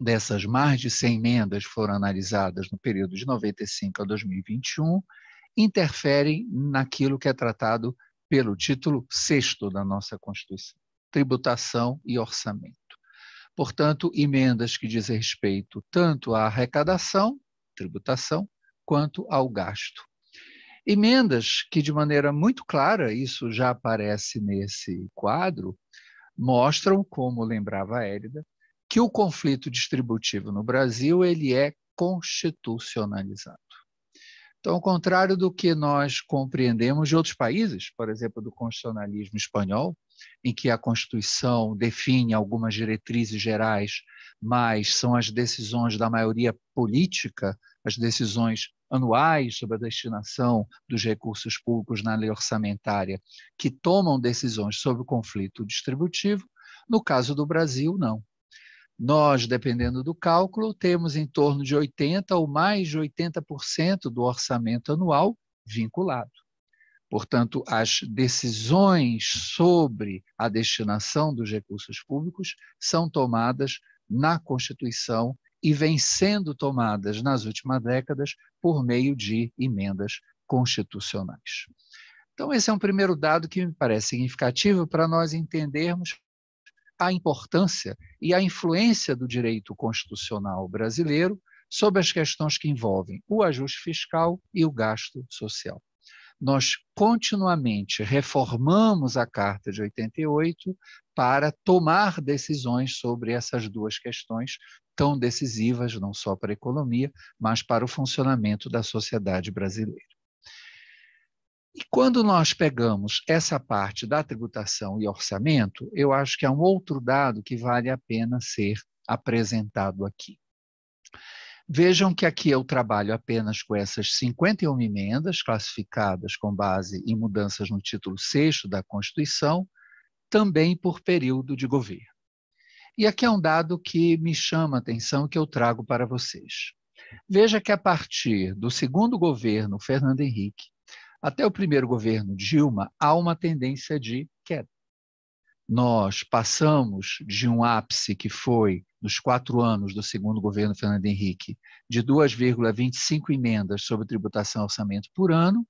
dessas mais de 100 emendas foram analisadas no período de 95 a 2021, interferem naquilo que é tratado pelo título sexto da nossa Constituição, tributação e orçamento. Portanto, emendas que dizem respeito tanto à arrecadação, tributação, quanto ao gasto. Emendas que, de maneira muito clara, isso já aparece nesse quadro, mostram, como lembrava a Hérida, que o conflito distributivo no Brasil ele é constitucionalizado. Então, ao contrário do que nós compreendemos de outros países, por exemplo, do constitucionalismo espanhol, em que a Constituição define algumas diretrizes gerais, mas são as decisões da maioria política, as decisões anuais sobre a destinação dos recursos públicos na lei orçamentária, que tomam decisões sobre o conflito distributivo. No caso do Brasil, não. Nós, dependendo do cálculo, temos em torno de 80% ou mais de 80% do orçamento anual vinculado. Portanto, as decisões sobre a destinação dos recursos públicos são tomadas na Constituição e vêm sendo tomadas nas últimas décadas por meio de emendas constitucionais. Então, esse é um primeiro dado que me parece significativo para nós entendermos a importância e a influência do direito constitucional brasileiro sobre as questões que envolvem o ajuste fiscal e o gasto social. Nós continuamente reformamos a Carta de 88 para tomar decisões sobre essas duas questões tão decisivas, não só para a economia, mas para o funcionamento da sociedade brasileira. E quando nós pegamos essa parte da tributação e orçamento, eu acho que há é um outro dado que vale a pena ser apresentado aqui. Vejam que aqui eu trabalho apenas com essas 51 emendas classificadas com base em mudanças no título 6 da Constituição, também por período de governo. E aqui é um dado que me chama a atenção que eu trago para vocês. Veja que a partir do segundo governo Fernando Henrique, até o primeiro governo Dilma, há uma tendência de queda. Nós passamos de um ápice que foi nos quatro anos do segundo governo Fernando Henrique, de 2,25 emendas sobre tributação e orçamento por ano,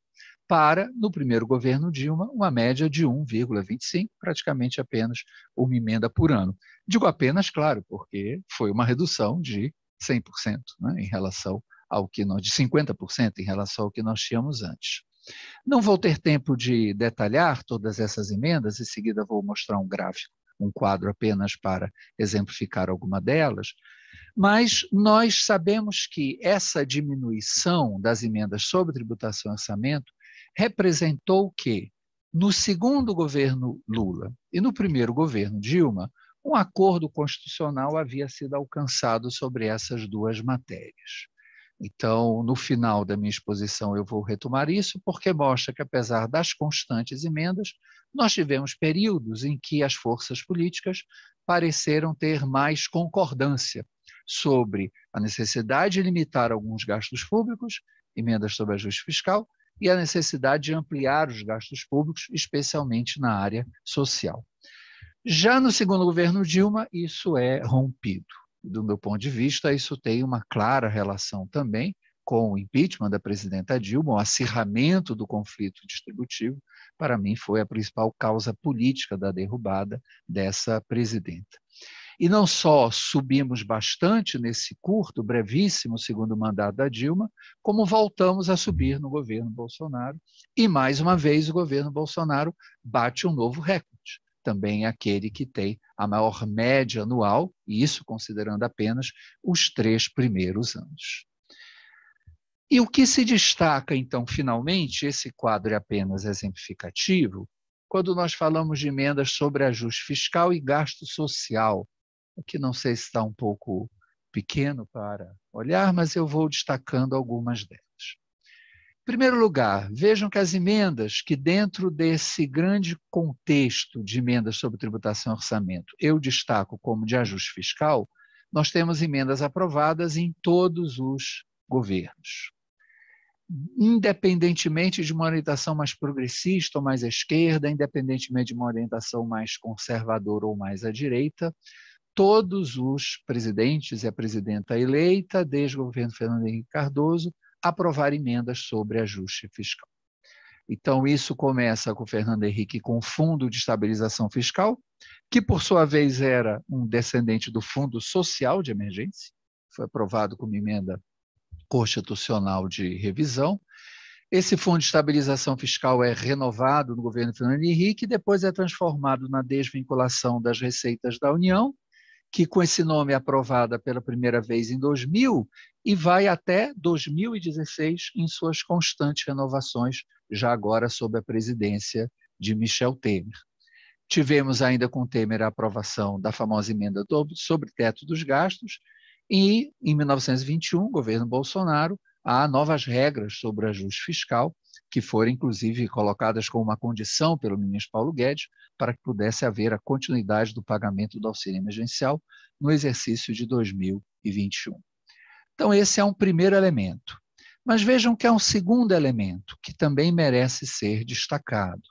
para, no primeiro governo Dilma, uma média de 1,25, praticamente apenas uma emenda por ano. Digo apenas, claro, porque foi uma redução de 100% né, em relação ao que nós, de 50% em relação ao que nós tínhamos antes. Não vou ter tempo de detalhar todas essas emendas, em seguida vou mostrar um gráfico, um quadro apenas para exemplificar alguma delas, mas nós sabemos que essa diminuição das emendas sobre tributação e orçamento representou que, no segundo governo Lula e no primeiro governo Dilma, um acordo constitucional havia sido alcançado sobre essas duas matérias. Então, no final da minha exposição, eu vou retomar isso, porque mostra que, apesar das constantes emendas, nós tivemos períodos em que as forças políticas pareceram ter mais concordância sobre a necessidade de limitar alguns gastos públicos, emendas sobre ajuste fiscal, e a necessidade de ampliar os gastos públicos, especialmente na área social. Já no segundo governo Dilma, isso é rompido do meu ponto de vista, isso tem uma clara relação também com o impeachment da presidenta Dilma, o acirramento do conflito distributivo, para mim foi a principal causa política da derrubada dessa presidenta. E não só subimos bastante nesse curto, brevíssimo segundo mandato da Dilma, como voltamos a subir no governo Bolsonaro. E, mais uma vez, o governo Bolsonaro bate um novo recorde, também aquele que tem a maior média anual, e isso considerando apenas os três primeiros anos. E o que se destaca, então, finalmente, esse quadro é apenas exemplificativo, quando nós falamos de emendas sobre ajuste fiscal e gasto social, o que não sei se está um pouco pequeno para olhar, mas eu vou destacando algumas delas primeiro lugar, vejam que as emendas, que dentro desse grande contexto de emendas sobre tributação e orçamento, eu destaco como de ajuste fiscal, nós temos emendas aprovadas em todos os governos. Independentemente de uma orientação mais progressista ou mais à esquerda, independentemente de uma orientação mais conservadora ou mais à direita, todos os presidentes e a presidenta eleita, desde o governo Fernando Henrique Cardoso, aprovar emendas sobre ajuste fiscal. Então, isso começa com o Fernando Henrique com o Fundo de Estabilização Fiscal, que, por sua vez, era um descendente do Fundo Social de Emergência, foi aprovado como emenda constitucional de revisão. Esse Fundo de Estabilização Fiscal é renovado no governo Fernando Henrique e depois é transformado na desvinculação das receitas da União que com esse nome é aprovada pela primeira vez em 2000 e vai até 2016 em suas constantes renovações, já agora sob a presidência de Michel Temer. Tivemos ainda com Temer a aprovação da famosa emenda sobre teto dos gastos e, em 1921, governo Bolsonaro, há novas regras sobre ajuste fiscal, que foram inclusive colocadas como uma condição pelo ministro Paulo Guedes para que pudesse haver a continuidade do pagamento do auxílio emergencial no exercício de 2021. Então, esse é um primeiro elemento. Mas vejam que há é um segundo elemento que também merece ser destacado.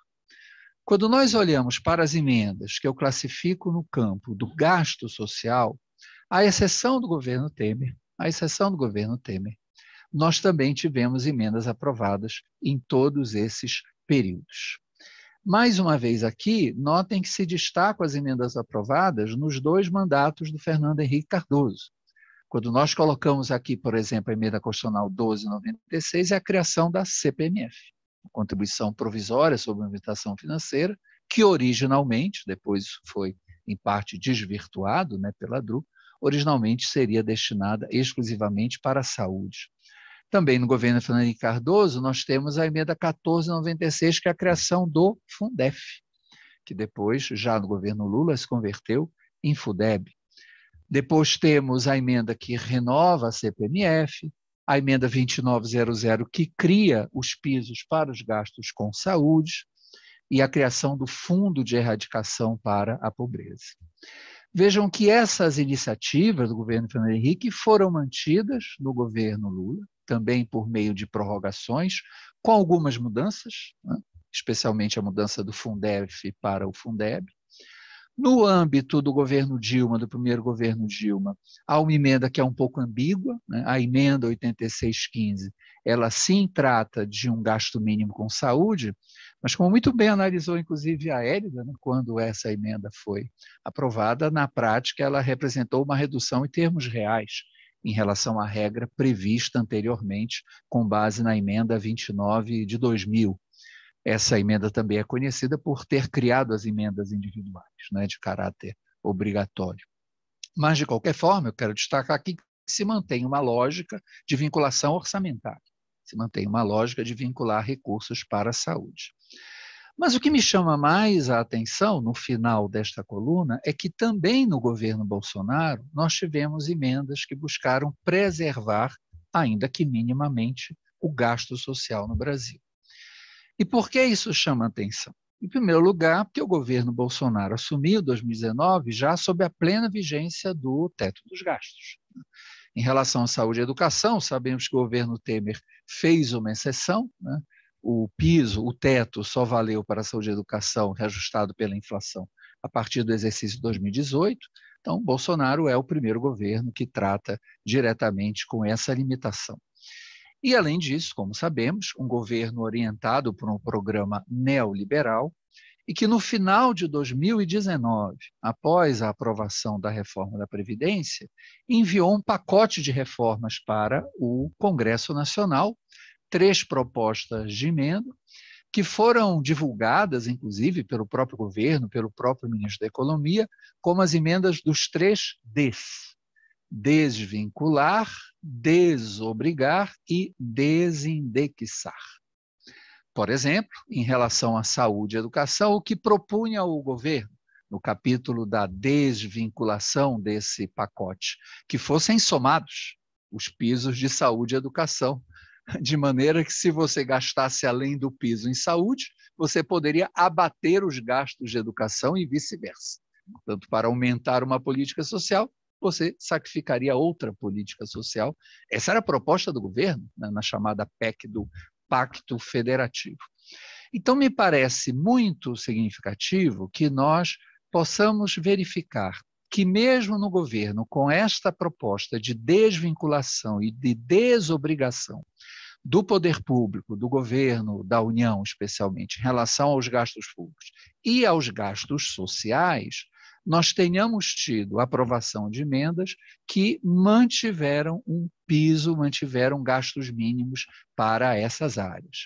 Quando nós olhamos para as emendas que eu classifico no campo do gasto social, à exceção do governo Temer, à exceção do governo Temer, nós também tivemos emendas aprovadas em todos esses períodos. Mais uma vez aqui, notem que se destacam as emendas aprovadas nos dois mandatos do Fernando Henrique Cardoso. Quando nós colocamos aqui, por exemplo, a emenda constitucional 1296, é a criação da CPMF, contribuição provisória sobre a movimentação financeira, que originalmente, depois foi em parte desvirtuado né, pela DRU, originalmente seria destinada exclusivamente para a saúde. Também no governo Fernando Henrique Cardoso, nós temos a emenda 1496, que é a criação do Fundef, que depois, já no governo Lula, se converteu em Fundeb. Depois temos a emenda que renova a CPMF, a emenda 2900, que cria os pisos para os gastos com saúde, e a criação do Fundo de Erradicação para a Pobreza. Vejam que essas iniciativas do governo Fernando Henrique foram mantidas no governo Lula, também por meio de prorrogações, com algumas mudanças, né? especialmente a mudança do Fundef para o Fundeb. No âmbito do governo Dilma, do primeiro governo Dilma, há uma emenda que é um pouco ambígua, né? a emenda 8615, ela sim trata de um gasto mínimo com saúde, mas como muito bem analisou inclusive a Hélida, né? quando essa emenda foi aprovada, na prática ela representou uma redução em termos reais em relação à regra prevista anteriormente, com base na emenda 29 de 2000. Essa emenda também é conhecida por ter criado as emendas individuais, né, de caráter obrigatório. Mas, de qualquer forma, eu quero destacar aqui que se mantém uma lógica de vinculação orçamentária, se mantém uma lógica de vincular recursos para a saúde. Mas o que me chama mais a atenção no final desta coluna é que também no governo Bolsonaro nós tivemos emendas que buscaram preservar, ainda que minimamente, o gasto social no Brasil. E por que isso chama atenção? Em primeiro lugar, porque o governo Bolsonaro assumiu 2019 já sob a plena vigência do teto dos gastos. Em relação à saúde e educação, sabemos que o governo Temer fez uma exceção, né? o piso, o teto só valeu para a saúde e educação reajustado pela inflação a partir do exercício 2018. Então, Bolsonaro é o primeiro governo que trata diretamente com essa limitação. E, além disso, como sabemos, um governo orientado por um programa neoliberal e que, no final de 2019, após a aprovação da reforma da Previdência, enviou um pacote de reformas para o Congresso Nacional, três propostas de emenda, que foram divulgadas, inclusive, pelo próprio governo, pelo próprio ministro da Economia, como as emendas dos três Ds: desvincular, desobrigar e desindexar. Por exemplo, em relação à saúde e educação, o que propunha o governo? No capítulo da desvinculação desse pacote, que fossem somados os pisos de saúde e educação de maneira que, se você gastasse além do piso em saúde, você poderia abater os gastos de educação e vice-versa. Portanto, para aumentar uma política social, você sacrificaria outra política social. Essa era a proposta do governo, né, na chamada PEC do Pacto Federativo. Então, me parece muito significativo que nós possamos verificar que, mesmo no governo, com esta proposta de desvinculação e de desobrigação do poder público, do governo, da União, especialmente, em relação aos gastos públicos e aos gastos sociais, nós tenhamos tido aprovação de emendas que mantiveram um piso, mantiveram gastos mínimos para essas áreas.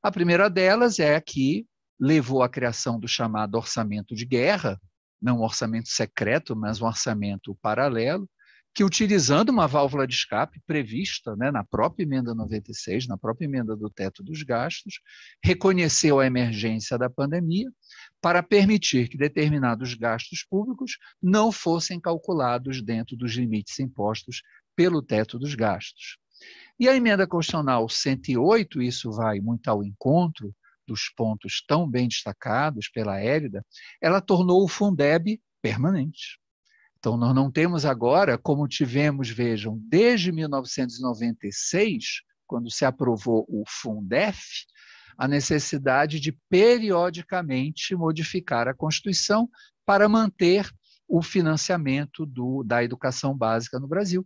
A primeira delas é a que levou à criação do chamado orçamento de guerra, não um orçamento secreto, mas um orçamento paralelo, que utilizando uma válvula de escape prevista né, na própria emenda 96, na própria emenda do teto dos gastos, reconheceu a emergência da pandemia para permitir que determinados gastos públicos não fossem calculados dentro dos limites impostos pelo teto dos gastos. E a emenda constitucional 108, isso vai muito ao encontro, dos pontos tão bem destacados pela Hélida, ela tornou o Fundeb permanente. Então, nós não temos agora, como tivemos, vejam, desde 1996, quando se aprovou o Fundef, a necessidade de periodicamente modificar a Constituição para manter o financiamento do, da educação básica no Brasil.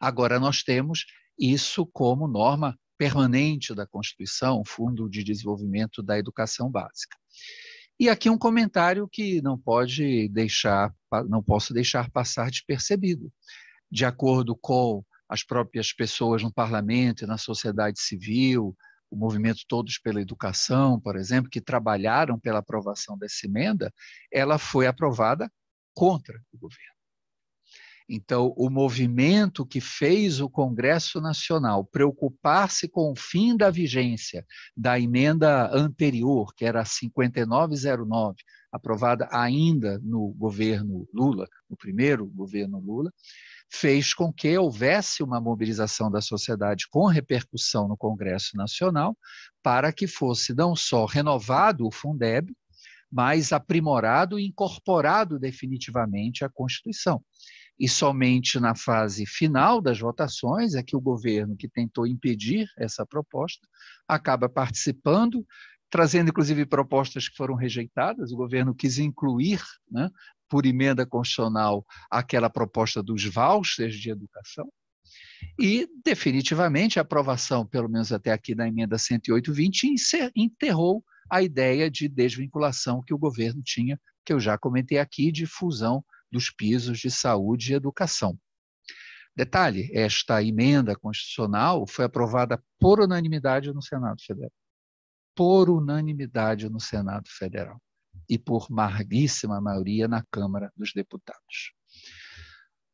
Agora nós temos isso como norma permanente da Constituição, Fundo de Desenvolvimento da Educação Básica. E aqui um comentário que não pode deixar, não posso deixar passar despercebido. De acordo com as próprias pessoas no parlamento e na sociedade civil, o movimento Todos pela Educação, por exemplo, que trabalharam pela aprovação dessa emenda, ela foi aprovada contra o governo. Então, o movimento que fez o Congresso Nacional preocupar-se com o fim da vigência da emenda anterior, que era a 5909, aprovada ainda no governo Lula, no primeiro governo Lula, fez com que houvesse uma mobilização da sociedade com repercussão no Congresso Nacional para que fosse não só renovado o Fundeb, mas aprimorado e incorporado definitivamente à Constituição e somente na fase final das votações é que o governo que tentou impedir essa proposta acaba participando, trazendo inclusive propostas que foram rejeitadas. O governo quis incluir, né, por emenda constitucional, aquela proposta dos vouchers de educação. E, definitivamente, a aprovação, pelo menos até aqui, da emenda 108/20 enterrou a ideia de desvinculação que o governo tinha, que eu já comentei aqui, de fusão dos pisos de saúde e educação. Detalhe: esta emenda constitucional foi aprovada por unanimidade no Senado Federal. Por unanimidade no Senado Federal e por larguíssima maioria na Câmara dos Deputados.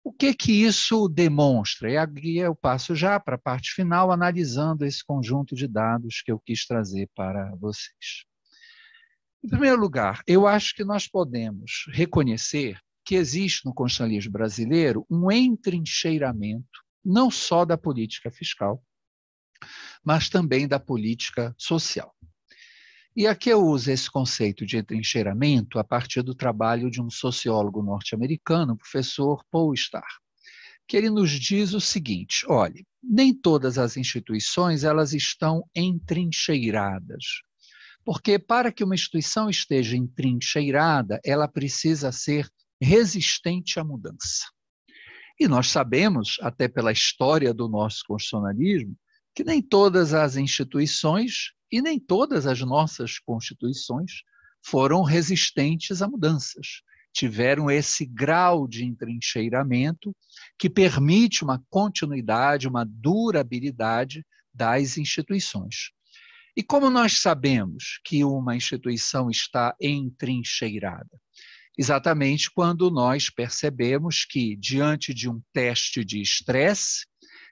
O que que isso demonstra? E aqui eu passo já para a parte final, analisando esse conjunto de dados que eu quis trazer para vocês. Em primeiro lugar, eu acho que nós podemos reconhecer que existe no constitucionalismo brasileiro um entrincheiramento não só da política fiscal, mas também da política social. E aqui eu uso esse conceito de entrincheiramento a partir do trabalho de um sociólogo norte-americano, o professor Paul Starr, que ele nos diz o seguinte: olhe, nem todas as instituições elas estão entrincheiradas. Porque para que uma instituição esteja entrincheirada, ela precisa ser resistente à mudança. E nós sabemos, até pela história do nosso constitucionalismo, que nem todas as instituições e nem todas as nossas constituições foram resistentes a mudanças. Tiveram esse grau de entrincheiramento que permite uma continuidade, uma durabilidade das instituições. E como nós sabemos que uma instituição está entrincheirada? exatamente quando nós percebemos que, diante de um teste de estresse,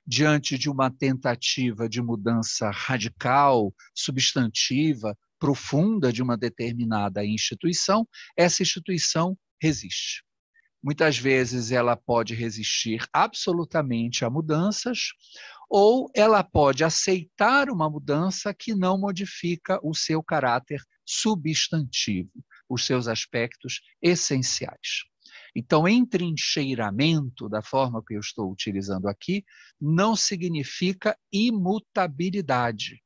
diante de uma tentativa de mudança radical, substantiva, profunda de uma determinada instituição, essa instituição resiste. Muitas vezes ela pode resistir absolutamente a mudanças, ou ela pode aceitar uma mudança que não modifica o seu caráter substantivo os seus aspectos essenciais. Então, entrincheiramento, da forma que eu estou utilizando aqui, não significa imutabilidade.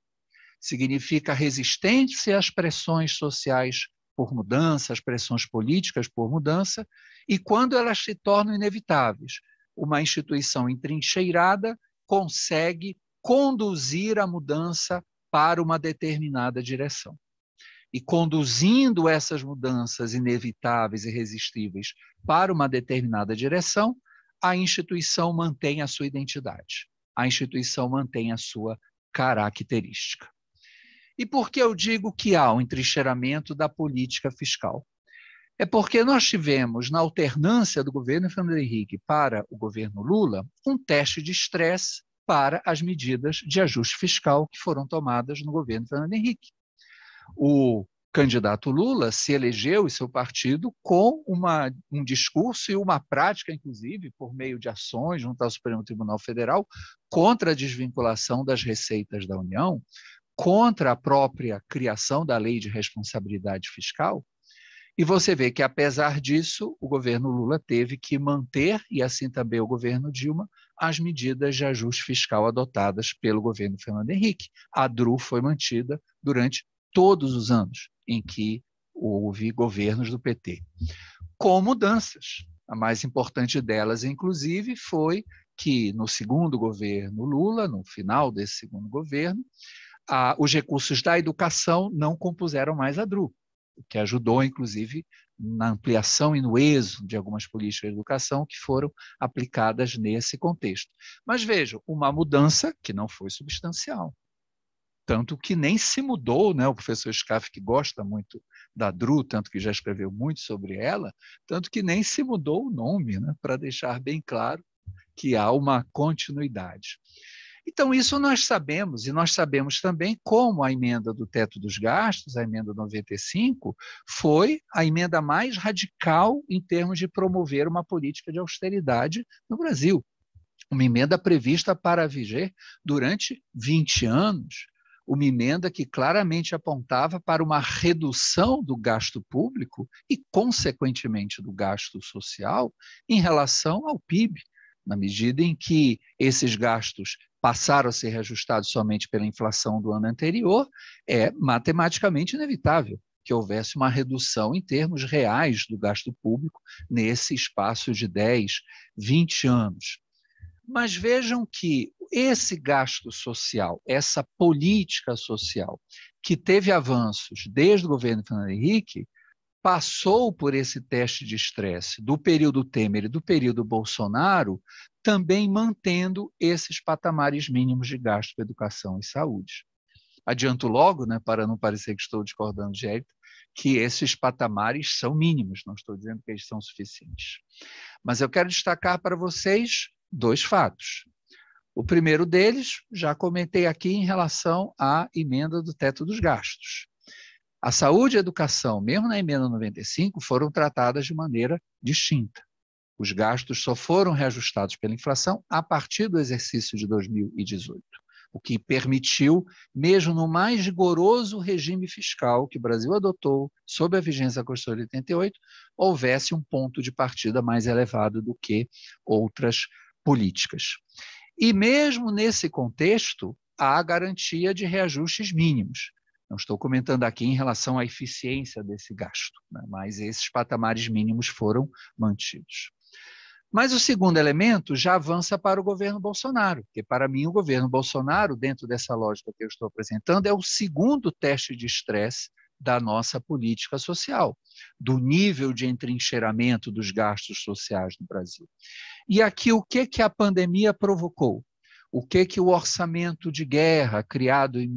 Significa resistência às pressões sociais por mudança, às pressões políticas por mudança, e quando elas se tornam inevitáveis. Uma instituição entrincheirada consegue conduzir a mudança para uma determinada direção e conduzindo essas mudanças inevitáveis e resistíveis para uma determinada direção, a instituição mantém a sua identidade, a instituição mantém a sua característica. E por que eu digo que há um entrincheiramento da política fiscal? É porque nós tivemos, na alternância do governo Fernando Henrique para o governo Lula, um teste de estresse para as medidas de ajuste fiscal que foram tomadas no governo Fernando Henrique. O candidato Lula se elegeu e seu partido com uma, um discurso e uma prática, inclusive, por meio de ações junto ao Supremo Tribunal Federal, contra a desvinculação das receitas da União, contra a própria criação da lei de responsabilidade fiscal. E você vê que, apesar disso, o governo Lula teve que manter, e assim também o governo Dilma, as medidas de ajuste fiscal adotadas pelo governo Fernando Henrique. A DRU foi mantida durante todos os anos em que houve governos do PT, com mudanças. A mais importante delas, inclusive, foi que no segundo governo Lula, no final desse segundo governo, a, os recursos da educação não compuseram mais a DRU, o que ajudou, inclusive, na ampliação e no êxodo de algumas políticas de educação que foram aplicadas nesse contexto. Mas vejam, uma mudança que não foi substancial tanto que nem se mudou, né? O professor Scaff que gosta muito da Dru, tanto que já escreveu muito sobre ela, tanto que nem se mudou o nome, né? Para deixar bem claro que há uma continuidade. Então, isso nós sabemos, e nós sabemos também como a emenda do teto dos gastos, a emenda 95, foi a emenda mais radical em termos de promover uma política de austeridade no Brasil. Uma emenda prevista para viger durante 20 anos, uma emenda que claramente apontava para uma redução do gasto público e, consequentemente, do gasto social em relação ao PIB, na medida em que esses gastos passaram a ser reajustados somente pela inflação do ano anterior, é matematicamente inevitável que houvesse uma redução em termos reais do gasto público nesse espaço de 10, 20 anos. Mas vejam que esse gasto social, essa política social, que teve avanços desde o governo Fernando Henrique, passou por esse teste de estresse do período Temer e do período Bolsonaro, também mantendo esses patamares mínimos de gasto para educação e saúde. Adianto logo, né, para não parecer que estou discordando de Hérito, que esses patamares são mínimos, não estou dizendo que eles são suficientes. Mas eu quero destacar para vocês dois fatos. O primeiro deles, já comentei aqui em relação à emenda do teto dos gastos. A saúde e a educação, mesmo na emenda 95, foram tratadas de maneira distinta. Os gastos só foram reajustados pela inflação a partir do exercício de 2018, o que permitiu, mesmo no mais rigoroso regime fiscal que o Brasil adotou sob a vigência da Constituição de 88, houvesse um ponto de partida mais elevado do que outras políticas. E mesmo nesse contexto, há garantia de reajustes mínimos. Não estou comentando aqui em relação à eficiência desse gasto, né? mas esses patamares mínimos foram mantidos. Mas o segundo elemento já avança para o governo Bolsonaro, porque para mim o governo Bolsonaro, dentro dessa lógica que eu estou apresentando, é o segundo teste de estresse da nossa política social, do nível de entrincheiramento dos gastos sociais no Brasil. E aqui o que que a pandemia provocou? O que que o orçamento de guerra criado em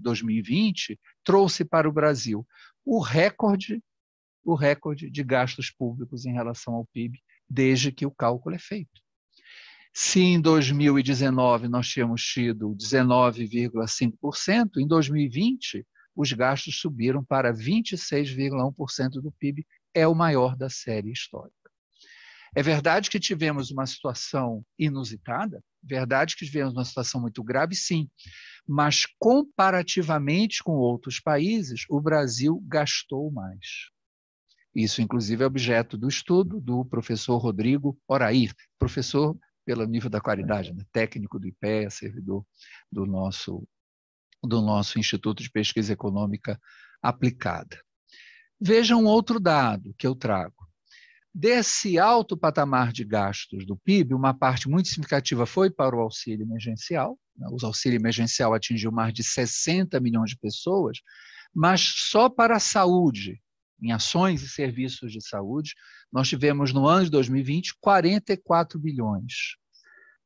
2020 trouxe para o Brasil? O recorde, o recorde de gastos públicos em relação ao PIB desde que o cálculo é feito. Se em 2019 nós tínhamos tido 19,5%, em 2020 os gastos subiram para 26,1% do PIB, é o maior da série histórica. É verdade que tivemos uma situação inusitada, verdade que tivemos uma situação muito grave, sim, mas comparativamente com outros países, o Brasil gastou mais. Isso, inclusive, é objeto do estudo do professor Rodrigo Orair, professor pelo nível da qualidade, né? técnico do IPEA, servidor do nosso do nosso Instituto de Pesquisa Econômica Aplicada. Veja um outro dado que eu trago. Desse alto patamar de gastos do PIB, uma parte muito significativa foi para o auxílio emergencial. Né? O auxílio emergencial atingiu mais de 60 milhões de pessoas, mas só para a saúde, em ações e serviços de saúde, nós tivemos no ano de 2020 44 bilhões,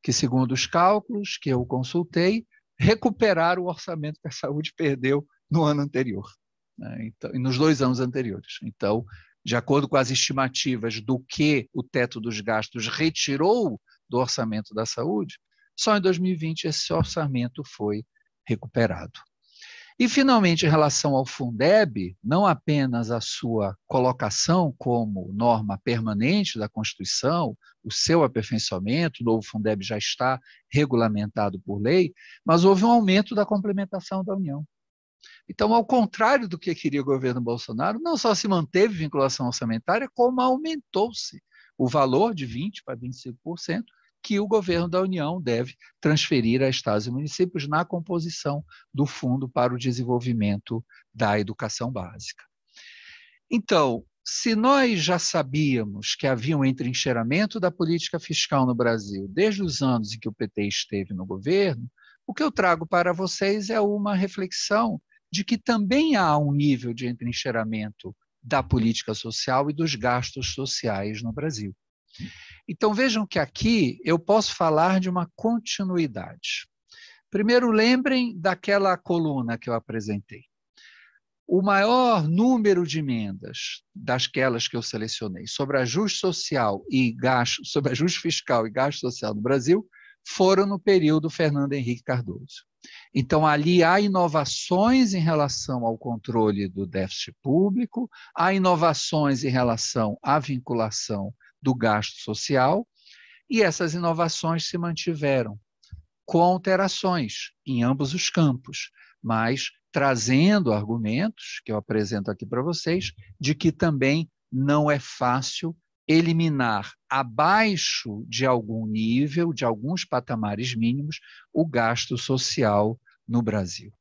que, segundo os cálculos que eu consultei, recuperar o orçamento que a saúde perdeu no ano anterior, né? então, e nos dois anos anteriores. Então, de acordo com as estimativas do que o teto dos gastos retirou do orçamento da saúde, só em 2020 esse orçamento foi recuperado. E, finalmente, em relação ao Fundeb, não apenas a sua colocação como norma permanente da Constituição, o seu aperfeiçoamento, o novo Fundeb já está regulamentado por lei, mas houve um aumento da complementação da União. Então, ao contrário do que queria o governo Bolsonaro, não só se manteve vinculação orçamentária, como aumentou-se o valor de 20% para 25%, que o governo da União deve transferir a estados e municípios na composição do Fundo para o Desenvolvimento da Educação Básica. Então, se nós já sabíamos que havia um entrincheiramento da política fiscal no Brasil desde os anos em que o PT esteve no governo, o que eu trago para vocês é uma reflexão de que também há um nível de entrincheiramento da política social e dos gastos sociais no Brasil. Então vejam que aqui eu posso falar de uma continuidade. Primeiro, lembrem daquela coluna que eu apresentei. O maior número de emendas dasquelas que eu selecionei sobre ajuste social e gasto, sobre ajuste fiscal e gasto social no Brasil foram no período Fernando Henrique Cardoso. Então, ali há inovações em relação ao controle do déficit público, há inovações em relação à vinculação do gasto social, e essas inovações se mantiveram, com alterações em ambos os campos, mas trazendo argumentos, que eu apresento aqui para vocês, de que também não é fácil eliminar abaixo de algum nível, de alguns patamares mínimos, o gasto social no Brasil.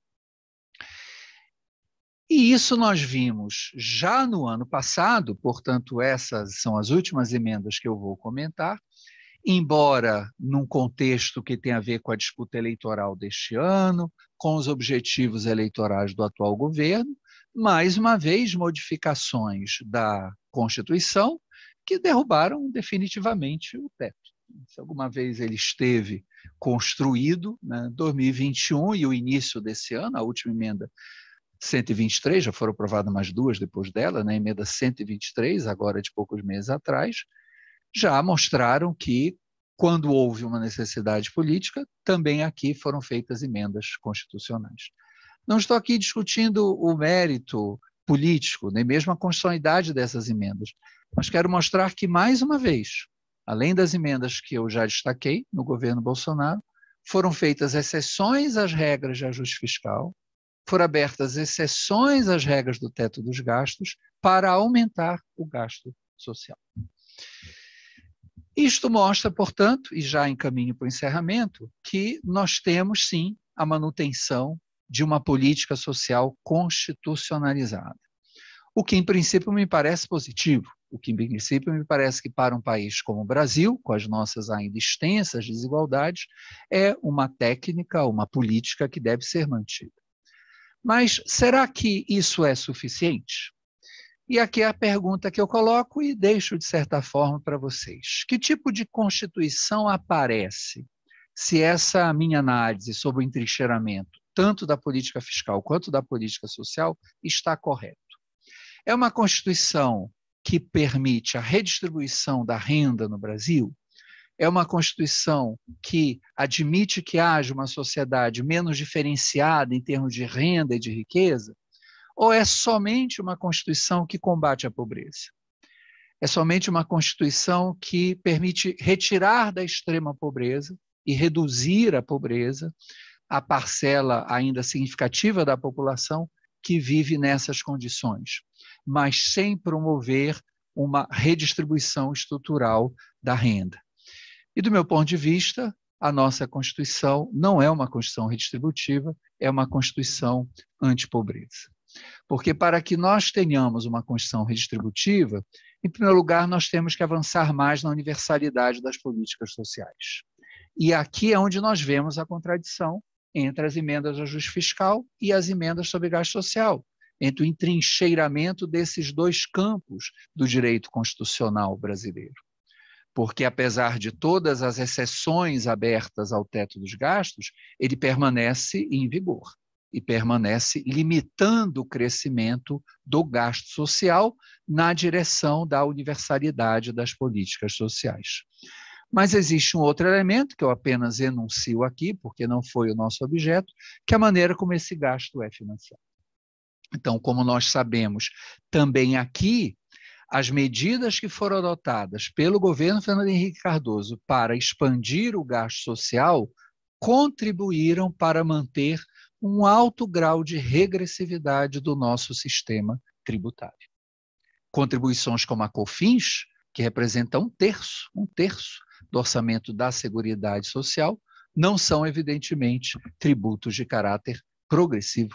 E isso nós vimos já no ano passado, portanto, essas são as últimas emendas que eu vou comentar, embora num contexto que tem a ver com a disputa eleitoral deste ano, com os objetivos eleitorais do atual governo, mais uma vez modificações da Constituição que derrubaram definitivamente o teto. Se alguma vez ele esteve construído, né, 2021 e o início desse ano, a última emenda 123, já foram aprovadas mais duas depois dela, né, emenda 123, agora de poucos meses atrás, já mostraram que, quando houve uma necessidade política, também aqui foram feitas emendas constitucionais. Não estou aqui discutindo o mérito político, nem mesmo a constitucionalidade dessas emendas, mas quero mostrar que, mais uma vez, além das emendas que eu já destaquei no governo Bolsonaro, foram feitas exceções às regras de ajuste fiscal, foram abertas exceções às regras do teto dos gastos para aumentar o gasto social. Isto mostra, portanto, e já em caminho para o encerramento, que nós temos sim a manutenção de uma política social constitucionalizada. O que, em princípio, me parece positivo. O que, em princípio, me parece que para um país como o Brasil, com as nossas ainda extensas desigualdades, é uma técnica, uma política que deve ser mantida. Mas será que isso é suficiente? E aqui é a pergunta que eu coloco e deixo, de certa forma, para vocês. Que tipo de constituição aparece se essa minha análise sobre o entrincheiramento, tanto da política fiscal quanto da política social, está correta? É uma constituição que permite a redistribuição da renda no Brasil? é uma Constituição que admite que haja uma sociedade menos diferenciada em termos de renda e de riqueza, ou é somente uma Constituição que combate a pobreza? É somente uma Constituição que permite retirar da extrema pobreza e reduzir a pobreza a parcela ainda significativa da população que vive nessas condições, mas sem promover uma redistribuição estrutural da renda. E, do meu ponto de vista, a nossa Constituição não é uma Constituição redistributiva, é uma Constituição antipobreza. Porque para que nós tenhamos uma Constituição redistributiva, em primeiro lugar, nós temos que avançar mais na universalidade das políticas sociais. E aqui é onde nós vemos a contradição entre as emendas de ajuste fiscal e as emendas sobre gasto social, entre o entrincheiramento desses dois campos do direito constitucional brasileiro porque apesar de todas as exceções abertas ao teto dos gastos, ele permanece em vigor e permanece limitando o crescimento do gasto social na direção da universalidade das políticas sociais. Mas existe um outro elemento que eu apenas enuncio aqui, porque não foi o nosso objeto, que é a maneira como esse gasto é financiado. Então, como nós sabemos, também aqui as medidas que foram adotadas pelo governo Fernando Henrique Cardoso para expandir o gasto social contribuíram para manter um alto grau de regressividade do nosso sistema tributário. Contribuições como a COFINS, que representa um terço, um terço do orçamento da Seguridade Social, não são, evidentemente, tributos de caráter progressivo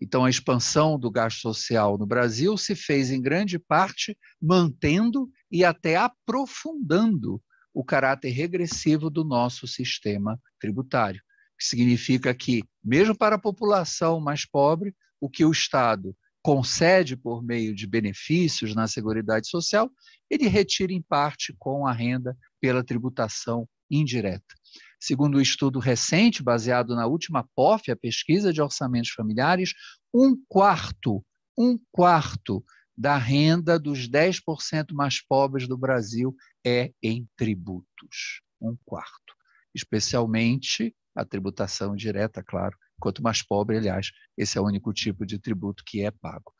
então, a expansão do gasto social no Brasil se fez, em grande parte, mantendo e até aprofundando o caráter regressivo do nosso sistema tributário, que significa que, mesmo para a população mais pobre, o que o Estado concede por meio de benefícios na Seguridade Social, ele retira em parte com a renda pela tributação indireta. Segundo um estudo recente, baseado na última POF, a pesquisa de orçamentos familiares, um quarto, um quarto da renda dos 10% mais pobres do Brasil é em tributos. Um quarto. Especialmente a tributação direta, claro. Quanto mais pobre, aliás, esse é o único tipo de tributo que é pago.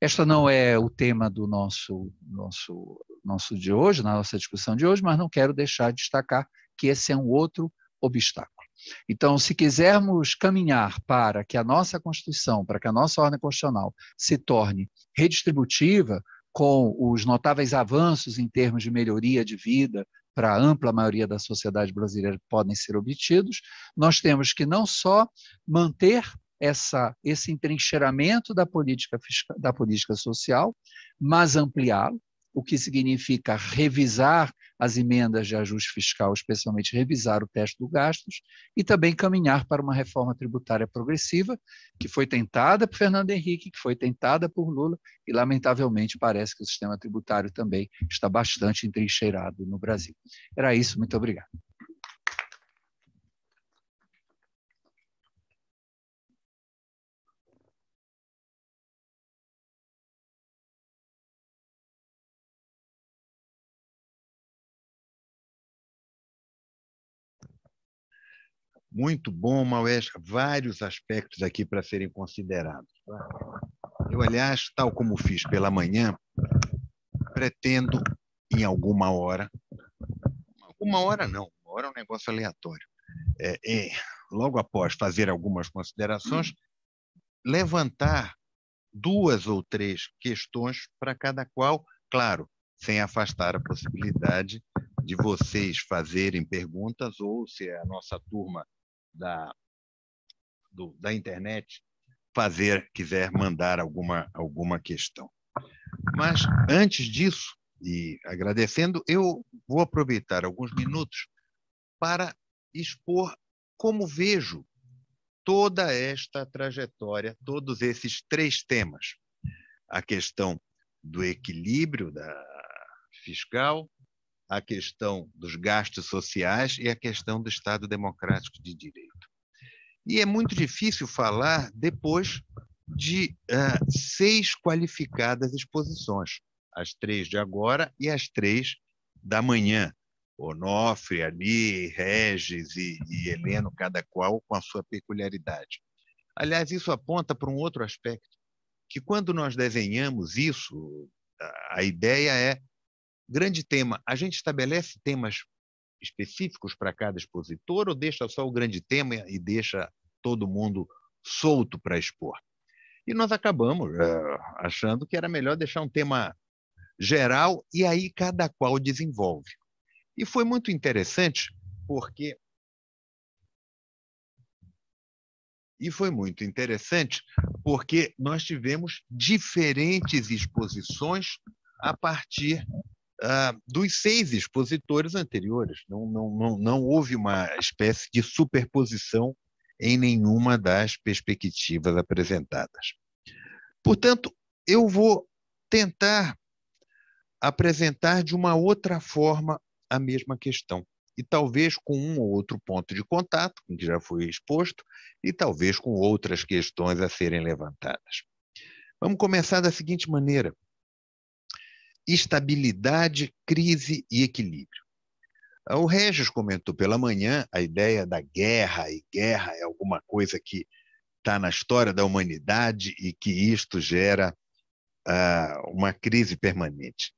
Esta não é o tema do nosso, nosso, nosso de hoje, na nossa discussão de hoje, mas não quero deixar de destacar que esse é um outro obstáculo. Então, se quisermos caminhar para que a nossa Constituição, para que a nossa ordem constitucional se torne redistributiva, com os notáveis avanços em termos de melhoria de vida para a ampla maioria da sociedade brasileira podem ser obtidos, nós temos que não só manter essa, esse entrincheiramento da política, da política social, mas ampliá-lo, o que significa revisar as emendas de ajuste fiscal, especialmente revisar o teste do gastos, e também caminhar para uma reforma tributária progressiva, que foi tentada por Fernando Henrique, que foi tentada por Lula, e lamentavelmente parece que o sistema tributário também está bastante entrincheirado no Brasil. Era isso, muito obrigado. Muito bom, Maués. Vários aspectos aqui para serem considerados. Tá? Eu, aliás, tal como fiz pela manhã, pretendo, em alguma hora, uma hora não, uma hora é um negócio aleatório, é, é, logo após fazer algumas considerações, levantar duas ou três questões para cada qual, claro, sem afastar a possibilidade de vocês fazerem perguntas ou se a nossa turma da, do, da internet fazer, quiser mandar alguma, alguma questão. Mas antes disso, e agradecendo, eu vou aproveitar alguns minutos para expor como vejo toda esta trajetória, todos esses três temas. A questão do equilíbrio da fiscal, a questão dos gastos sociais e a questão do Estado democrático de direito. E é muito difícil falar depois de uh, seis qualificadas exposições, as três de agora e as três da manhã. Onofre, Ali, Regis e, e Heleno, cada qual com a sua peculiaridade. Aliás, isso aponta para um outro aspecto, que quando nós desenhamos isso, a, a ideia é Grande tema. A gente estabelece temas específicos para cada expositor ou deixa só o grande tema e deixa todo mundo solto para expor? E nós acabamos uh, achando que era melhor deixar um tema geral e aí cada qual desenvolve. E foi muito interessante porque E foi muito interessante porque nós tivemos diferentes exposições a partir ah, dos seis expositores anteriores. Não, não, não, não houve uma espécie de superposição em nenhuma das perspectivas apresentadas. Portanto, eu vou tentar apresentar de uma outra forma a mesma questão. E talvez com um ou outro ponto de contato, que já foi exposto, e talvez com outras questões a serem levantadas. Vamos começar da seguinte maneira estabilidade, crise e equilíbrio. Ah, o Regis comentou pela manhã a ideia da guerra, e guerra é alguma coisa que está na história da humanidade e que isto gera ah, uma crise permanente.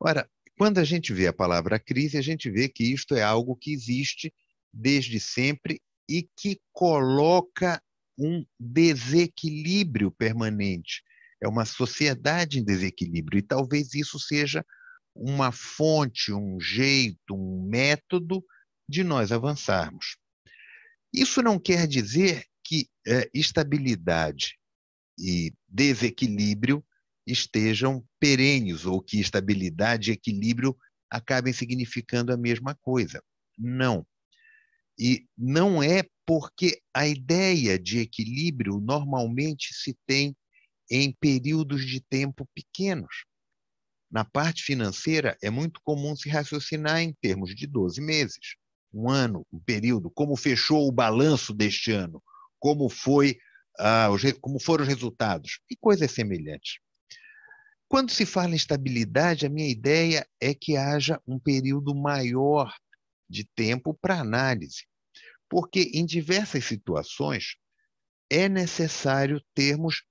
Ora, quando a gente vê a palavra crise, a gente vê que isto é algo que existe desde sempre e que coloca um desequilíbrio permanente é uma sociedade em desequilíbrio, e talvez isso seja uma fonte, um jeito, um método de nós avançarmos. Isso não quer dizer que é, estabilidade e desequilíbrio estejam perenes ou que estabilidade e equilíbrio acabem significando a mesma coisa. Não. E não é porque a ideia de equilíbrio normalmente se tem em períodos de tempo pequenos. Na parte financeira, é muito comum se raciocinar em termos de 12 meses, um ano, um período, como fechou o balanço deste ano, como, foi, ah, os, como foram os resultados e coisas semelhantes. Quando se fala em estabilidade, a minha ideia é que haja um período maior de tempo para análise, porque em diversas situações é necessário termos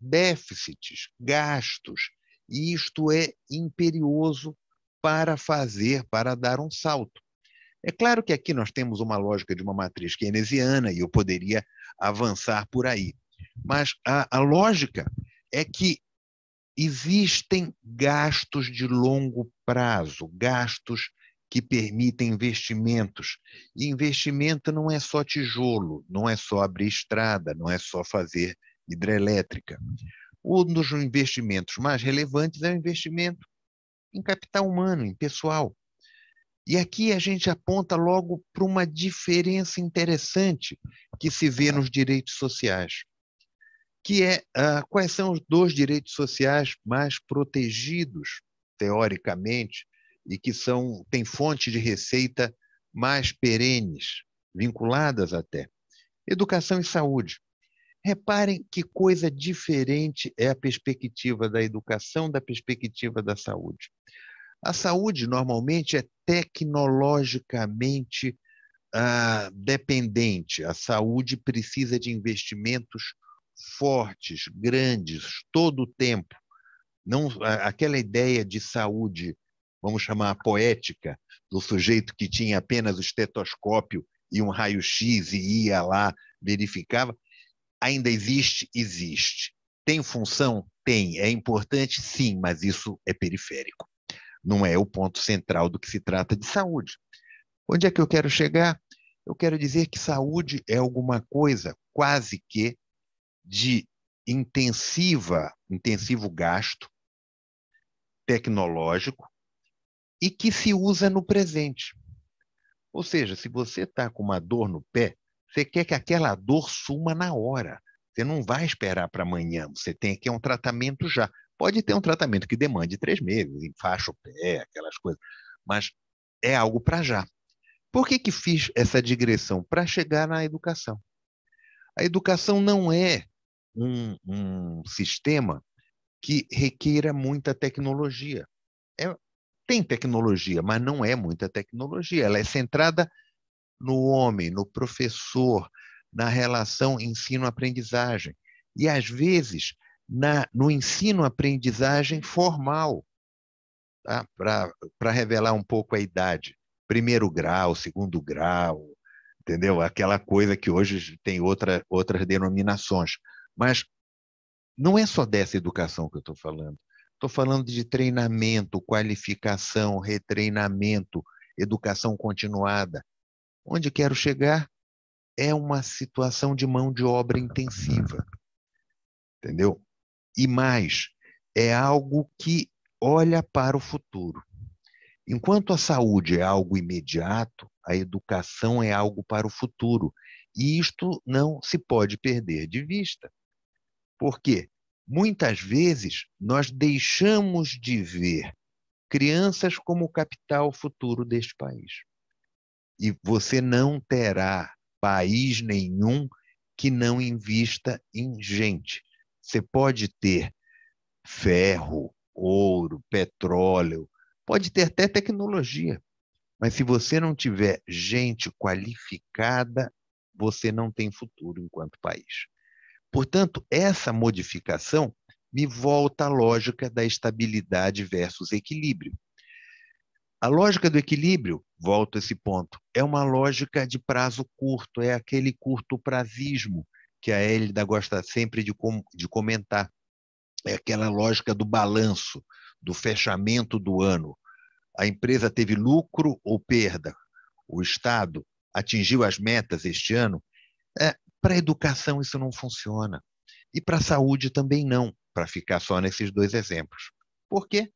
déficits, gastos, e isto é imperioso para fazer, para dar um salto. É claro que aqui nós temos uma lógica de uma matriz keynesiana e eu poderia avançar por aí, mas a, a lógica é que existem gastos de longo prazo, gastos que permitem investimentos. E investimento não é só tijolo, não é só abrir estrada, não é só fazer hidrelétrica. Um dos investimentos mais relevantes é o investimento em capital humano, em pessoal. E aqui a gente aponta logo para uma diferença interessante que se vê nos direitos sociais, que é uh, quais são os dois direitos sociais mais protegidos, teoricamente, e que são, têm fonte de receita mais perenes, vinculadas até. Educação e saúde. Reparem que coisa diferente é a perspectiva da educação da perspectiva da saúde. A saúde normalmente é tecnologicamente ah, dependente. A saúde precisa de investimentos fortes, grandes, todo o tempo. Não, aquela ideia de saúde, vamos chamar poética, do sujeito que tinha apenas o estetoscópio e um raio-x e ia lá, verificava, ainda existe? Existe. Tem função? Tem. É importante? Sim, mas isso é periférico. Não é o ponto central do que se trata de saúde. Onde é que eu quero chegar? Eu quero dizer que saúde é alguma coisa quase que de intensiva, intensivo gasto tecnológico e que se usa no presente. Ou seja, se você está com uma dor no pé, você quer que aquela dor suma na hora. Você não vai esperar para amanhã. Você tem que ter um tratamento já. Pode ter um tratamento que demande três meses, enfaixa o pé, aquelas coisas, mas é algo para já. Por que, que fiz essa digressão? Para chegar na educação. A educação não é um, um sistema que requeira muita tecnologia. É, tem tecnologia, mas não é muita tecnologia. Ela é centrada no homem, no professor, na relação ensino-aprendizagem. E, às vezes, na, no ensino-aprendizagem formal, tá? para revelar um pouco a idade. Primeiro grau, segundo grau, entendeu? Aquela coisa que hoje tem outra, outras denominações. Mas não é só dessa educação que eu estou falando. Estou falando de treinamento, qualificação, retreinamento, educação continuada, Onde quero chegar é uma situação de mão de obra intensiva. Entendeu? E mais, é algo que olha para o futuro. Enquanto a saúde é algo imediato, a educação é algo para o futuro. E isto não se pode perder de vista. Porque muitas vezes nós deixamos de ver crianças como o capital futuro deste país. E você não terá país nenhum que não invista em gente. Você pode ter ferro, ouro, petróleo, pode ter até tecnologia, mas se você não tiver gente qualificada, você não tem futuro enquanto país. Portanto, essa modificação me volta à lógica da estabilidade versus equilíbrio. A lógica do equilíbrio, volto a esse ponto, é uma lógica de prazo curto, é aquele curto prazismo que a Elida gosta sempre de, com, de comentar. É aquela lógica do balanço, do fechamento do ano. A empresa teve lucro ou perda? O Estado atingiu as metas este ano? É, para a educação isso não funciona. E para a saúde também não, para ficar só nesses dois exemplos. Por quê?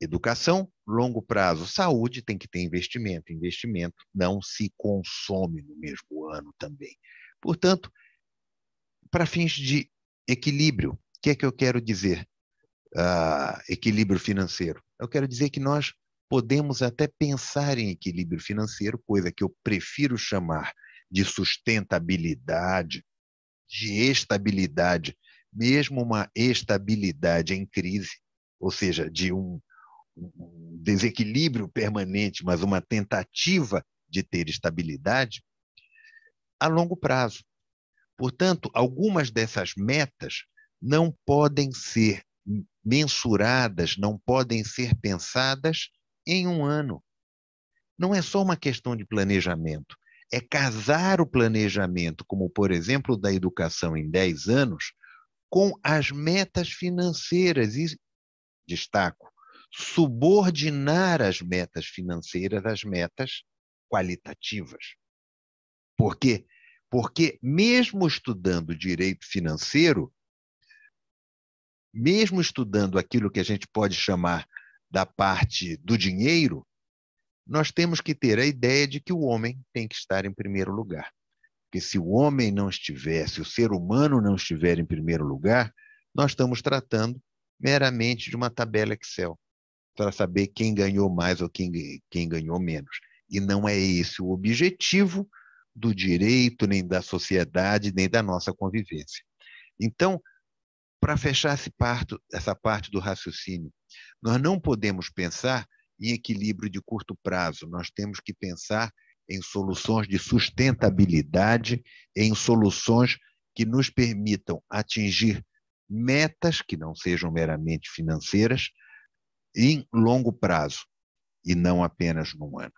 Educação, longo prazo, saúde tem que ter investimento. Investimento não se consome no mesmo ano também. Portanto, para fins de equilíbrio, o que é que eu quero dizer? Uh, equilíbrio financeiro. Eu quero dizer que nós podemos até pensar em equilíbrio financeiro, coisa que eu prefiro chamar de sustentabilidade, de estabilidade, mesmo uma estabilidade em crise, ou seja, de um um desequilíbrio permanente, mas uma tentativa de ter estabilidade a longo prazo. Portanto, algumas dessas metas não podem ser mensuradas, não podem ser pensadas em um ano. Não é só uma questão de planejamento, é casar o planejamento, como por exemplo da educação em 10 anos, com as metas financeiras. E destaco, subordinar as metas financeiras às metas qualitativas. Por quê? Porque, mesmo estudando direito financeiro, mesmo estudando aquilo que a gente pode chamar da parte do dinheiro, nós temos que ter a ideia de que o homem tem que estar em primeiro lugar. Porque se o homem não estiver, se o ser humano não estiver em primeiro lugar, nós estamos tratando meramente de uma tabela Excel para saber quem ganhou mais ou quem, quem ganhou menos. E não é esse o objetivo do direito, nem da sociedade, nem da nossa convivência. Então, para fechar parto, essa parte do raciocínio, nós não podemos pensar em equilíbrio de curto prazo, nós temos que pensar em soluções de sustentabilidade, em soluções que nos permitam atingir metas que não sejam meramente financeiras, em longo prazo e não apenas num ano.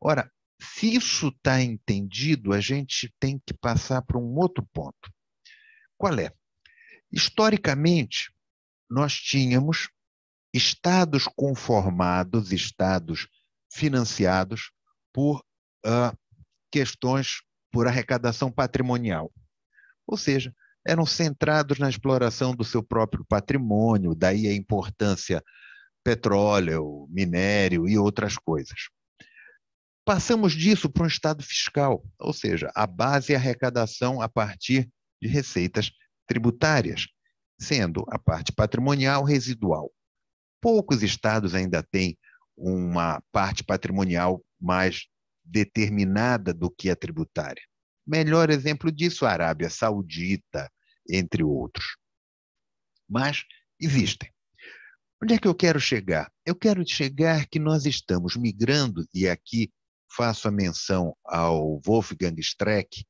Ora, se isso está entendido, a gente tem que passar para um outro ponto. Qual é? Historicamente, nós tínhamos estados conformados, estados financiados por uh, questões por arrecadação patrimonial. Ou seja, eram centrados na exploração do seu próprio patrimônio, daí a importância petróleo, minério e outras coisas. Passamos disso para um estado fiscal, ou seja, a base e arrecadação a partir de receitas tributárias, sendo a parte patrimonial residual. Poucos estados ainda têm uma parte patrimonial mais determinada do que a tributária. Melhor exemplo disso, a Arábia Saudita, entre outros. Mas existem. Onde é que eu quero chegar? Eu quero chegar que nós estamos migrando, e aqui faço a menção ao Wolfgang Streck,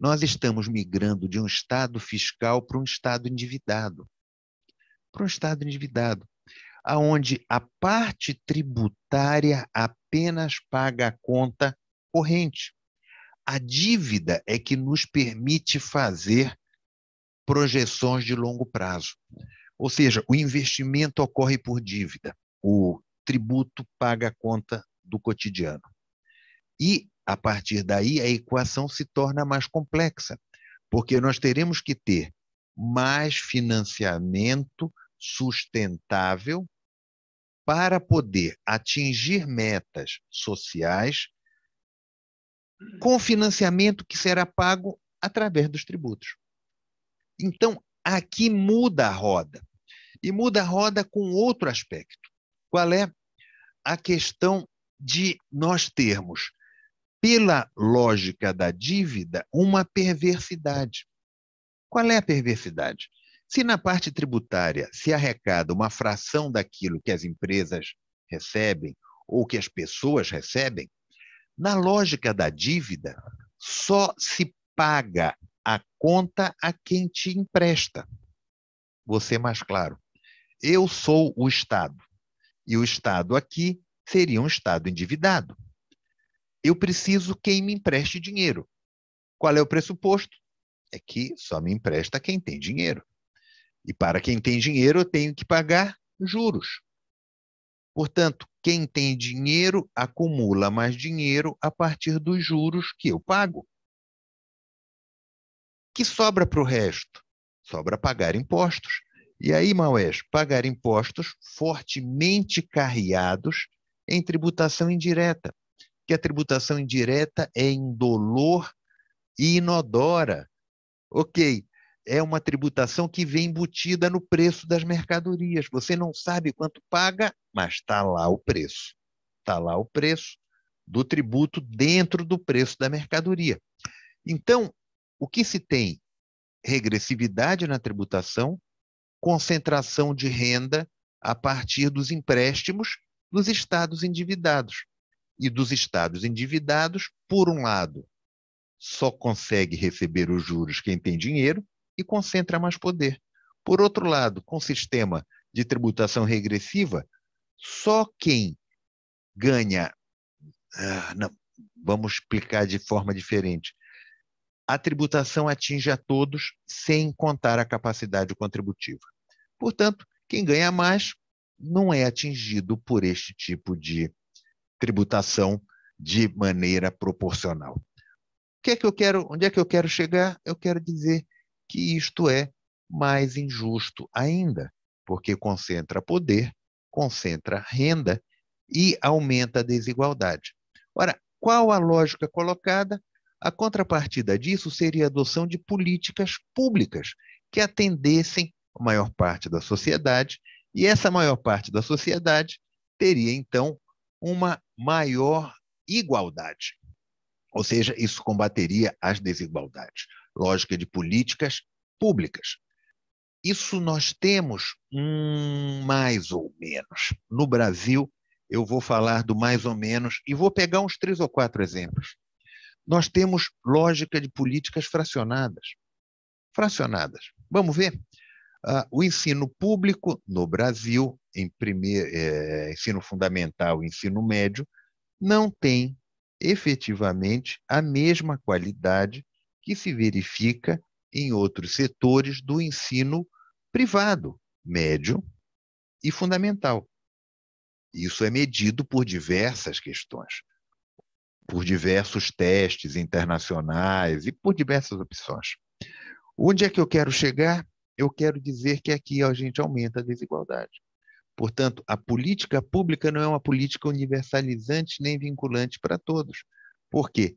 nós estamos migrando de um Estado fiscal para um Estado endividado. Para um Estado endividado, aonde a parte tributária apenas paga a conta corrente. A dívida é que nos permite fazer projeções de longo prazo. Ou seja, o investimento ocorre por dívida, o tributo paga a conta do cotidiano. E, a partir daí, a equação se torna mais complexa, porque nós teremos que ter mais financiamento sustentável para poder atingir metas sociais com financiamento que será pago através dos tributos. Então, Aqui muda a roda. E muda a roda com outro aspecto. Qual é? A questão de nós termos, pela lógica da dívida, uma perversidade. Qual é a perversidade? Se na parte tributária se arrecada uma fração daquilo que as empresas recebem ou que as pessoas recebem, na lógica da dívida, só se paga a conta a quem te empresta. Você mais claro. Eu sou o Estado. E o Estado aqui seria um Estado endividado. Eu preciso quem me empreste dinheiro. Qual é o pressuposto? É que só me empresta quem tem dinheiro. E para quem tem dinheiro, eu tenho que pagar juros. Portanto, quem tem dinheiro acumula mais dinheiro a partir dos juros que eu pago que sobra para o resto? Sobra pagar impostos. E aí, Maués, pagar impostos fortemente carreados em tributação indireta, que a tributação indireta é indolor e inodora. Ok, é uma tributação que vem embutida no preço das mercadorias. Você não sabe quanto paga, mas está lá o preço. Está lá o preço do tributo dentro do preço da mercadoria. Então, o que se tem? Regressividade na tributação, concentração de renda a partir dos empréstimos dos estados endividados. E dos estados endividados, por um lado, só consegue receber os juros quem tem dinheiro e concentra mais poder. Por outro lado, com o sistema de tributação regressiva, só quem ganha. Ah, não, vamos explicar de forma diferente a tributação atinge a todos sem contar a capacidade contributiva. Portanto, quem ganha mais não é atingido por este tipo de tributação de maneira proporcional. O que é que eu quero, onde é que eu quero chegar? Eu quero dizer que isto é mais injusto ainda, porque concentra poder, concentra renda e aumenta a desigualdade. Ora, qual a lógica colocada? A contrapartida disso seria a adoção de políticas públicas que atendessem a maior parte da sociedade, e essa maior parte da sociedade teria, então, uma maior igualdade. Ou seja, isso combateria as desigualdades. Lógica de políticas públicas. Isso nós temos um mais ou menos. No Brasil, eu vou falar do mais ou menos e vou pegar uns três ou quatro exemplos nós temos lógica de políticas fracionadas. Fracionadas. Vamos ver? Ah, o ensino público no Brasil, em primeiro, é, ensino fundamental e ensino médio, não tem efetivamente a mesma qualidade que se verifica em outros setores do ensino privado, médio e fundamental. Isso é medido por diversas questões por diversos testes internacionais e por diversas opções. Onde é que eu quero chegar? Eu quero dizer que aqui a gente aumenta a desigualdade. Portanto, a política pública não é uma política universalizante nem vinculante para todos. Por quê?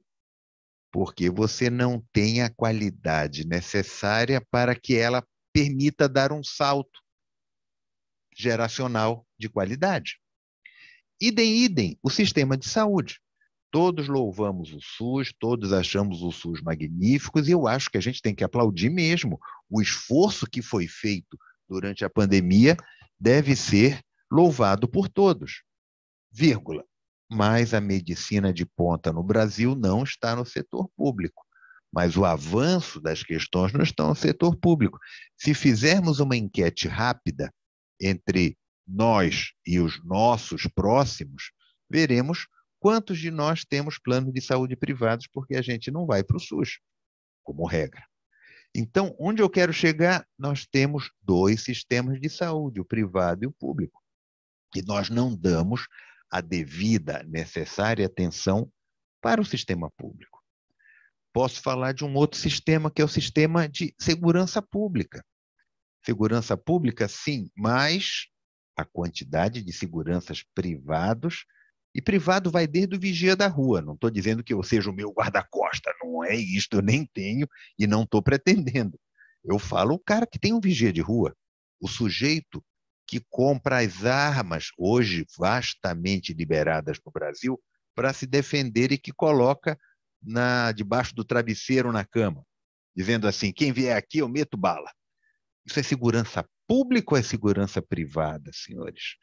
Porque você não tem a qualidade necessária para que ela permita dar um salto geracional de qualidade. Idem, idem, o sistema de saúde. Todos louvamos o SUS, todos achamos o SUS magníficos, e eu acho que a gente tem que aplaudir mesmo. O esforço que foi feito durante a pandemia deve ser louvado por todos. Vírgula. Mas a medicina de ponta no Brasil não está no setor público. Mas o avanço das questões não está no setor público. Se fizermos uma enquete rápida entre nós e os nossos próximos, veremos Quantos de nós temos planos de saúde privados porque a gente não vai para o SUS, como regra? Então, onde eu quero chegar? Nós temos dois sistemas de saúde, o privado e o público, e nós não damos a devida, necessária atenção para o sistema público. Posso falar de um outro sistema, que é o sistema de segurança pública. Segurança pública, sim, mas a quantidade de seguranças privados e privado vai desde o vigia da rua. Não estou dizendo que eu seja o meu guarda-costa, não é isto, eu nem tenho e não estou pretendendo. Eu falo o cara que tem um vigia de rua, o sujeito que compra as armas, hoje vastamente liberadas no Brasil, para se defender e que coloca na, debaixo do travesseiro na cama, dizendo assim: quem vier aqui eu meto bala. Isso é segurança pública ou é segurança privada, senhores?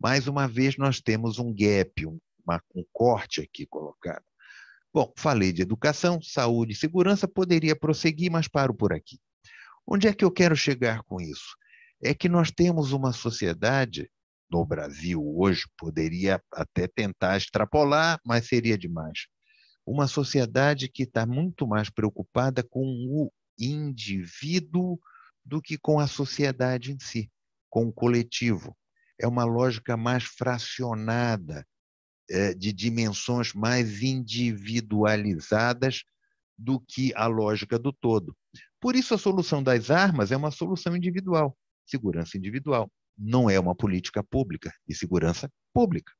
Mais uma vez, nós temos um gap, um, uma, um corte aqui colocado. Bom, falei de educação, saúde e segurança, poderia prosseguir, mas paro por aqui. Onde é que eu quero chegar com isso? É que nós temos uma sociedade no Brasil hoje, poderia até tentar extrapolar, mas seria demais. Uma sociedade que está muito mais preocupada com o indivíduo do que com a sociedade em si, com o coletivo é uma lógica mais fracionada, eh, de dimensões mais individualizadas do que a lógica do todo. Por isso, a solução das armas é uma solução individual, segurança individual. Não é uma política pública de segurança pública.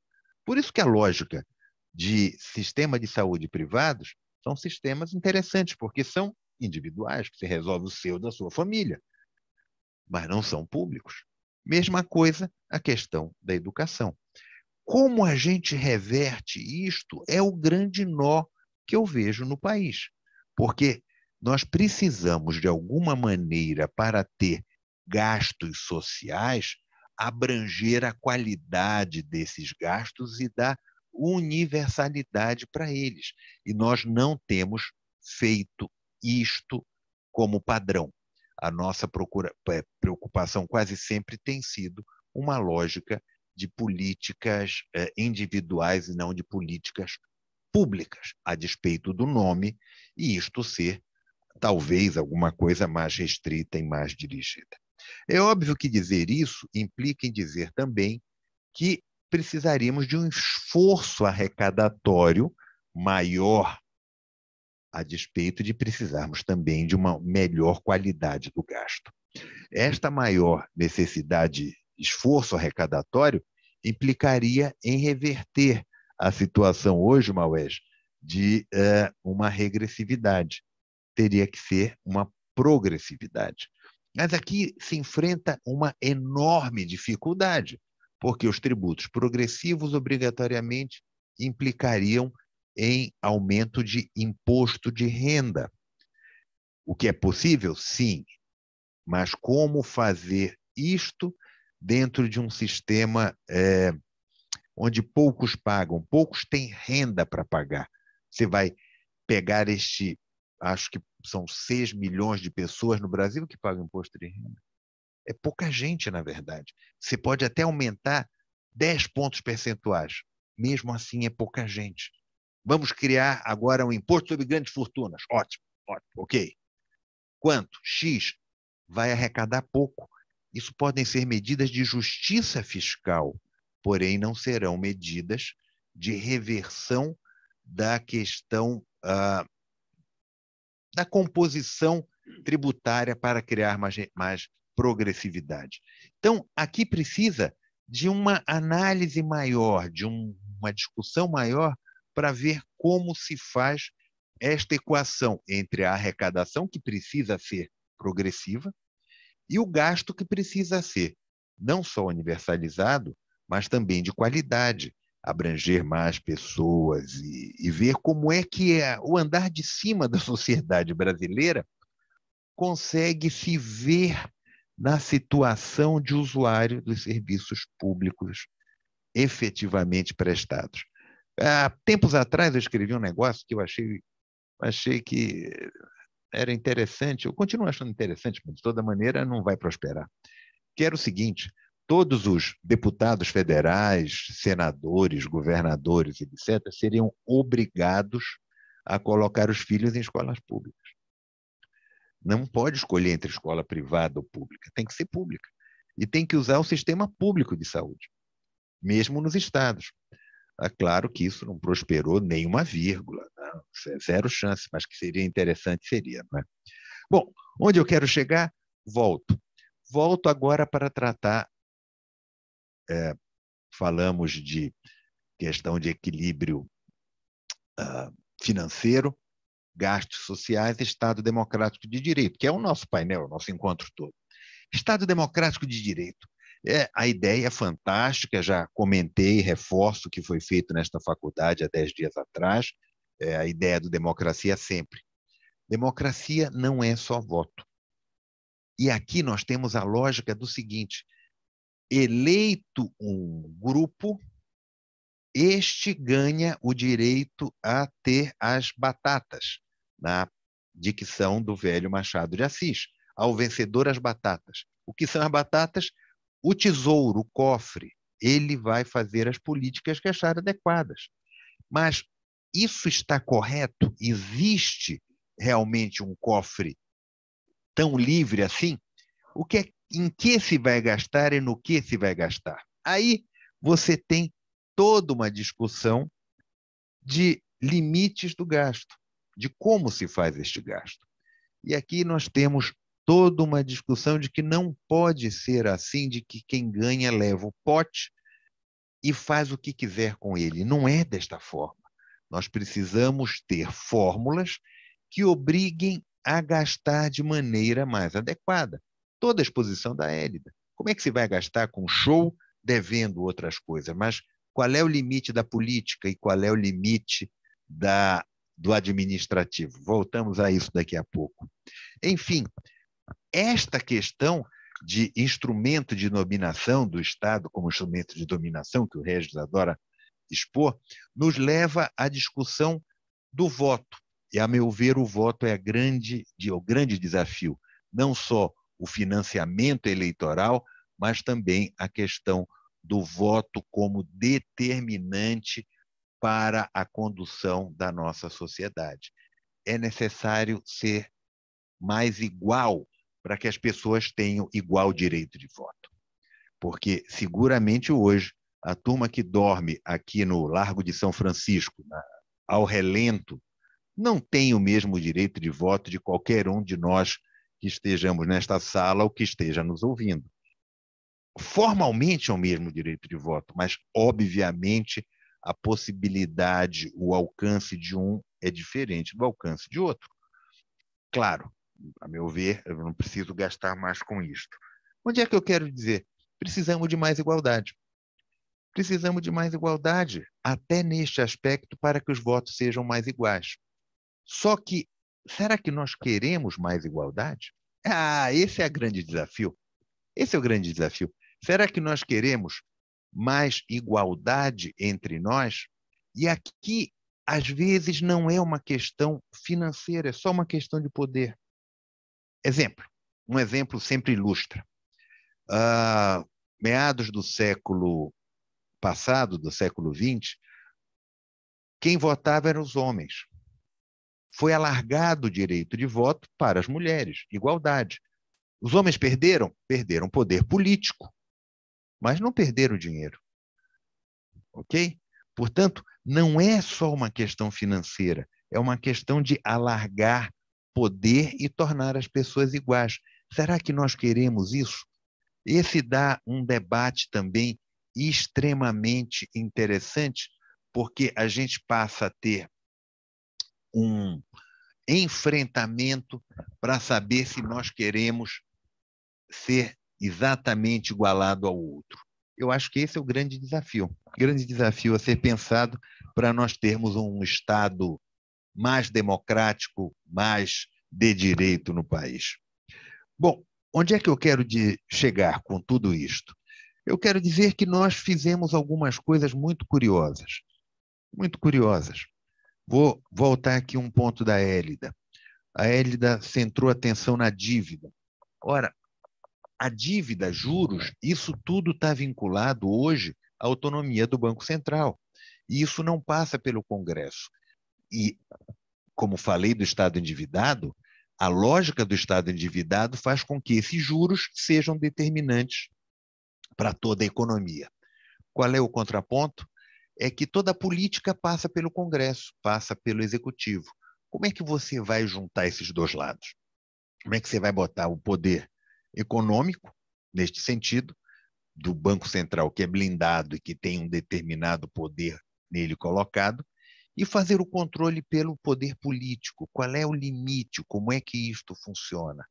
Por isso que a lógica de sistema de saúde privados são sistemas interessantes, porque são individuais, que você resolve o seu da sua família, mas não são públicos. Mesma coisa a questão da educação. Como a gente reverte isto é o grande nó que eu vejo no país, porque nós precisamos, de alguma maneira, para ter gastos sociais, abranger a qualidade desses gastos e dar universalidade para eles. E nós não temos feito isto como padrão a nossa procura, é, preocupação quase sempre tem sido uma lógica de políticas é, individuais e não de políticas públicas, a despeito do nome, e isto ser talvez alguma coisa mais restrita e mais dirigida. É óbvio que dizer isso implica em dizer também que precisaríamos de um esforço arrecadatório maior a despeito de precisarmos também de uma melhor qualidade do gasto. Esta maior necessidade de esforço arrecadatório implicaria em reverter a situação hoje, Maués, de eh, uma regressividade. Teria que ser uma progressividade. Mas aqui se enfrenta uma enorme dificuldade, porque os tributos progressivos obrigatoriamente implicariam em aumento de imposto de renda. O que é possível? Sim. Mas como fazer isto dentro de um sistema é, onde poucos pagam, poucos têm renda para pagar? Você vai pegar este, acho que são 6 milhões de pessoas no Brasil que pagam imposto de renda. É pouca gente, na verdade. Você pode até aumentar 10 pontos percentuais. Mesmo assim, é pouca gente. Vamos criar agora um imposto sobre grandes fortunas. Ótimo, ótimo, ok. Quanto? X. Vai arrecadar pouco. Isso podem ser medidas de justiça fiscal, porém não serão medidas de reversão da questão ah, da composição tributária para criar mais, mais progressividade. Então, aqui precisa de uma análise maior, de um, uma discussão maior para ver como se faz esta equação entre a arrecadação, que precisa ser progressiva, e o gasto, que precisa ser não só universalizado, mas também de qualidade, abranger mais pessoas e, e ver como é que é o andar de cima da sociedade brasileira consegue se ver na situação de usuário dos serviços públicos efetivamente prestados. Há tempos atrás eu escrevi um negócio que eu achei, achei que era interessante, eu continuo achando interessante, mas de toda maneira não vai prosperar. Que era o seguinte: todos os deputados federais, senadores, governadores, etc., seriam obrigados a colocar os filhos em escolas públicas. Não pode escolher entre escola privada ou pública, tem que ser pública. E tem que usar o sistema público de saúde, mesmo nos estados. É claro que isso não prosperou nem uma vírgula, né? zero chance, mas que seria interessante, seria. né Bom, onde eu quero chegar? Volto. Volto agora para tratar. É, falamos de questão de equilíbrio uh, financeiro, gastos sociais, Estado democrático de direito, que é o nosso painel, o nosso encontro todo. Estado democrático de direito. É, a ideia é fantástica, já comentei, reforço o que foi feito nesta faculdade há dez dias atrás, é, a ideia do democracia sempre. Democracia não é só voto. E aqui nós temos a lógica do seguinte: eleito um grupo, este ganha o direito a ter as batatas, na dicção do velho Machado de Assis. Ao vencedor, as batatas. O que são as batatas? O tesouro, o cofre, ele vai fazer as políticas que achar adequadas. Mas isso está correto? Existe realmente um cofre tão livre assim? O que é, em que se vai gastar e no que se vai gastar? Aí você tem toda uma discussão de limites do gasto, de como se faz este gasto. E aqui nós temos toda uma discussão de que não pode ser assim, de que quem ganha leva o pote e faz o que quiser com ele. Não é desta forma. Nós precisamos ter fórmulas que obriguem a gastar de maneira mais adequada. Toda a exposição da Élida. Como é que se vai gastar com show devendo outras coisas? Mas qual é o limite da política e qual é o limite da, do administrativo? Voltamos a isso daqui a pouco. Enfim, esta questão de instrumento de dominação do Estado como instrumento de dominação que o Regis adora expor, nos leva à discussão do voto. E, a meu ver, o voto é, grande, o grande desafio, não só o financiamento eleitoral, mas também a questão do voto como determinante para a condução da nossa sociedade. É necessário ser mais igual para que as pessoas tenham igual direito de voto. Porque seguramente hoje a turma que dorme aqui no Largo de São Francisco, na, ao relento, não tem o mesmo direito de voto de qualquer um de nós que estejamos nesta sala ou que esteja nos ouvindo. Formalmente é o mesmo direito de voto, mas obviamente a possibilidade, o alcance de um é diferente do alcance de outro. Claro, a meu ver, eu não preciso gastar mais com isto. Onde é que eu quero dizer? Precisamos de mais igualdade. Precisamos de mais igualdade, até neste aspecto, para que os votos sejam mais iguais. Só que, será que nós queremos mais igualdade? Ah, esse é o grande desafio. Esse é o grande desafio. Será que nós queremos mais igualdade entre nós? E aqui, às vezes, não é uma questão financeira, é só uma questão de poder. Exemplo, um exemplo sempre ilustra. Uh, meados do século passado, do século XX, quem votava eram os homens. Foi alargado o direito de voto para as mulheres, igualdade. Os homens perderam? Perderam poder político, mas não perderam dinheiro. Ok? Portanto, não é só uma questão financeira, é uma questão de alargar poder e tornar as pessoas iguais. Será que nós queremos isso? Esse dá um debate também extremamente interessante, porque a gente passa a ter um enfrentamento para saber se nós queremos ser exatamente igualado ao outro. Eu acho que esse é o grande desafio. O grande desafio a ser pensado para nós termos um Estado mais democrático, mais de direito no país. Bom, onde é que eu quero chegar com tudo isto? Eu quero dizer que nós fizemos algumas coisas muito curiosas. Muito curiosas. Vou voltar aqui um ponto da Hélida. A Hélida centrou atenção na dívida. Ora, a dívida, juros, isso tudo está vinculado hoje à autonomia do Banco Central. E isso não passa pelo Congresso. E, como falei do Estado endividado, a lógica do Estado endividado faz com que esses juros sejam determinantes para toda a economia. Qual é o contraponto? É que toda a política passa pelo Congresso, passa pelo Executivo. Como é que você vai juntar esses dois lados? Como é que você vai botar o poder econômico, neste sentido, do Banco Central, que é blindado e que tem um determinado poder nele colocado, e fazer o controle pelo poder político. Qual é o limite? Como é que isto funciona?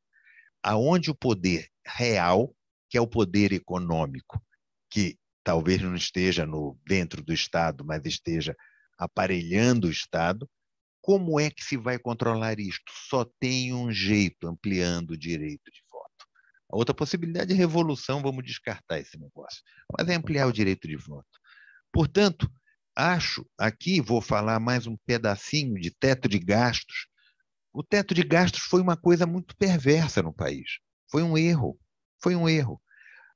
Aonde o poder real, que é o poder econômico, que talvez não esteja no dentro do Estado, mas esteja aparelhando o Estado, como é que se vai controlar isto? Só tem um jeito, ampliando o direito de voto. A outra possibilidade é revolução, vamos descartar esse negócio, mas é ampliar o direito de voto. Portanto, acho, aqui vou falar mais um pedacinho de teto de gastos. O teto de gastos foi uma coisa muito perversa no país. Foi um erro. Foi um erro.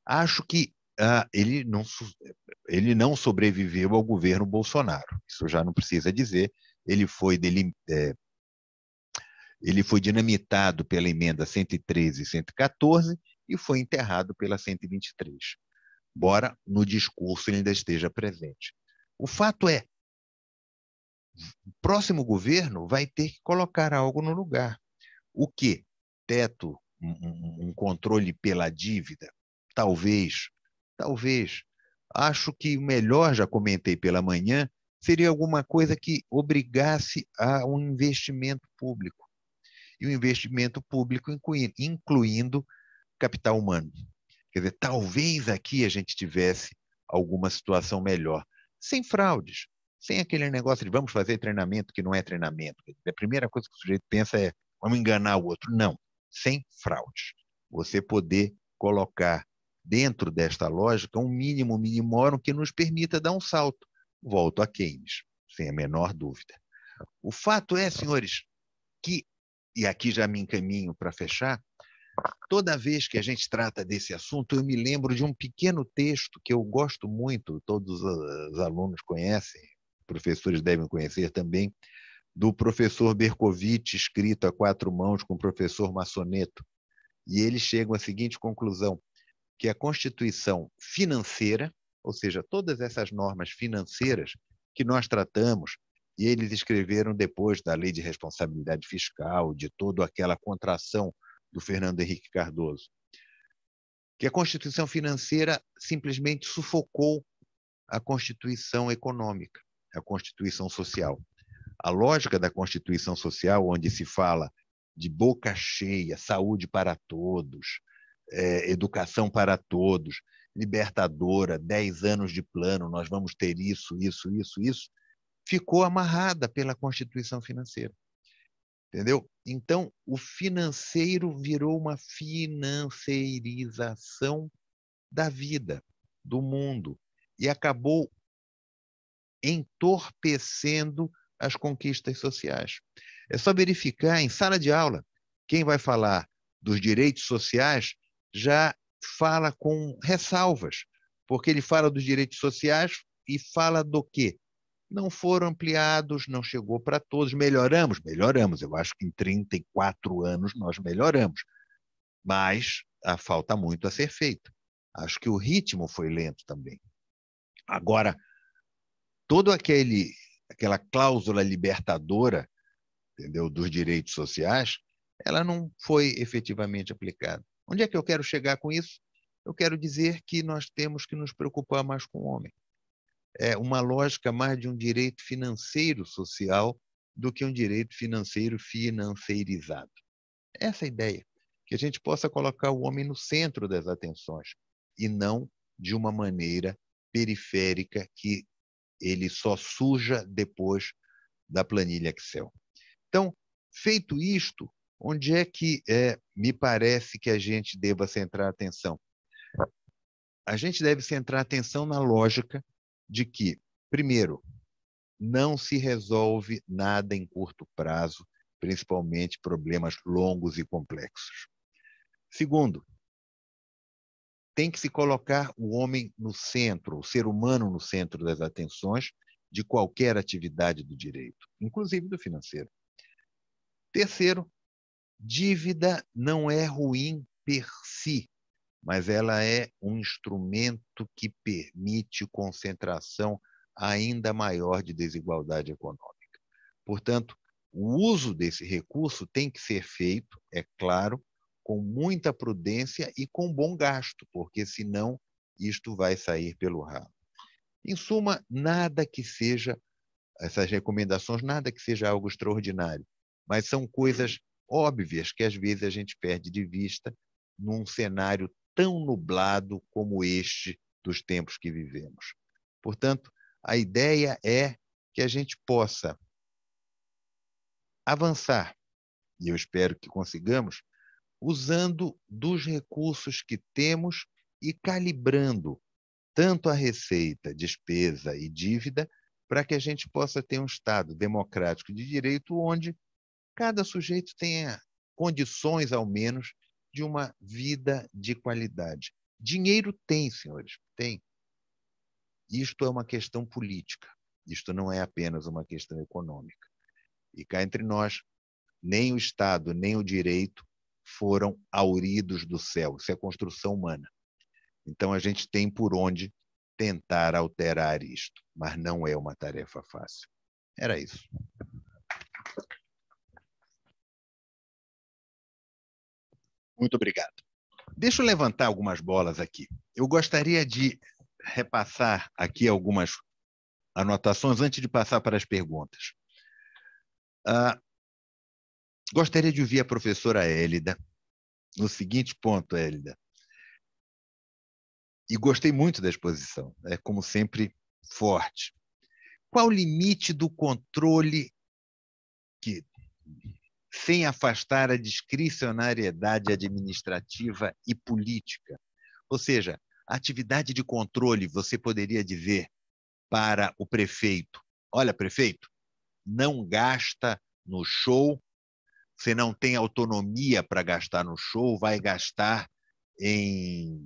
Acho que ah, ele, não, ele não sobreviveu ao governo Bolsonaro. Isso já não precisa dizer. Ele foi, dele, é, ele foi dinamitado pela emenda 113 e 114 e foi enterrado pela 123. Embora no discurso ele ainda esteja presente. O fato é, o próximo governo vai ter que colocar algo no lugar. O que? Teto, um, um controle pela dívida? Talvez, talvez. Acho que o melhor, já comentei pela manhã, seria alguma coisa que obrigasse a um investimento público. E o um investimento público incluindo, incluindo capital humano. Quer dizer, talvez aqui a gente tivesse alguma situação melhor sem fraudes, sem aquele negócio de vamos fazer treinamento que não é treinamento. A primeira coisa que o sujeito pensa é vamos enganar o outro. Não, sem fraudes. Você poder colocar dentro desta lógica um mínimo minimorum que nos permita dar um salto. Volto a Keynes, sem a menor dúvida. O fato é, senhores, que, e aqui já me encaminho para fechar, Toda vez que a gente trata desse assunto, eu me lembro de um pequeno texto que eu gosto muito, todos os alunos conhecem, professores devem conhecer também, do professor Berkovitch, escrito a quatro mãos com o professor Massoneto. E eles chegam à seguinte conclusão: que a Constituição financeira, ou seja, todas essas normas financeiras que nós tratamos, e eles escreveram depois da lei de responsabilidade fiscal, de toda aquela contração do Fernando Henrique Cardoso, que a Constituição financeira simplesmente sufocou a Constituição econômica, a Constituição social. A lógica da Constituição social, onde se fala de boca cheia, saúde para todos, é, educação para todos, libertadora, 10 anos de plano, nós vamos ter isso, isso, isso, isso, ficou amarrada pela Constituição financeira. Entendeu? Então, o financeiro virou uma financeirização da vida, do mundo, e acabou entorpecendo as conquistas sociais. É só verificar em sala de aula, quem vai falar dos direitos sociais já fala com ressalvas, porque ele fala dos direitos sociais e fala do quê? não foram ampliados, não chegou para todos. Melhoramos? Melhoramos. Eu acho que em 34 anos nós melhoramos. Mas a ah, falta muito a ser feito Acho que o ritmo foi lento também. Agora, todo aquele aquela cláusula libertadora, entendeu, dos direitos sociais, ela não foi efetivamente aplicada. Onde é que eu quero chegar com isso? Eu quero dizer que nós temos que nos preocupar mais com o homem é, uma lógica mais de um direito financeiro social do que um direito financeiro financeirizado. Essa é ideia, que a gente possa colocar o homem no centro das atenções e não de uma maneira periférica que ele só suja depois da planilha Excel. Então, feito isto, onde é que é, me parece que a gente deva centrar atenção? A gente deve centrar atenção na lógica de que, primeiro, não se resolve nada em curto prazo, principalmente problemas longos e complexos. Segundo, tem que se colocar o homem no centro, o ser humano no centro das atenções de qualquer atividade do direito, inclusive do financeiro. Terceiro, dívida não é ruim per si, mas ela é um instrumento que permite concentração ainda maior de desigualdade econômica. Portanto, o uso desse recurso tem que ser feito, é claro, com muita prudência e com bom gasto, porque senão isto vai sair pelo ralo. Em suma, nada que seja essas recomendações, nada que seja algo extraordinário, mas são coisas óbvias que às vezes a gente perde de vista num cenário tão nublado como este dos tempos que vivemos. Portanto, a ideia é que a gente possa avançar, e eu espero que consigamos, usando dos recursos que temos e calibrando tanto a receita, despesa e dívida para que a gente possa ter um Estado democrático de direito onde cada sujeito tenha condições, ao menos, de uma vida de qualidade. Dinheiro tem, senhores, tem. Isto é uma questão política, isto não é apenas uma questão econômica. E cá entre nós, nem o Estado, nem o direito foram auridos do céu, isso é construção humana. Então a gente tem por onde tentar alterar isto, mas não é uma tarefa fácil. Era isso. Muito obrigado. Deixa eu levantar algumas bolas aqui. Eu gostaria de repassar aqui algumas anotações antes de passar para as perguntas. Ah, gostaria de ouvir a professora Hélida no seguinte ponto, Hélida. E gostei muito da exposição, é como sempre forte. Qual o limite do controle que sem afastar a discricionariedade administrativa e política. Ou seja, a atividade de controle, você poderia dizer para o prefeito: olha, prefeito, não gasta no show, você não tem autonomia para gastar no show, vai gastar em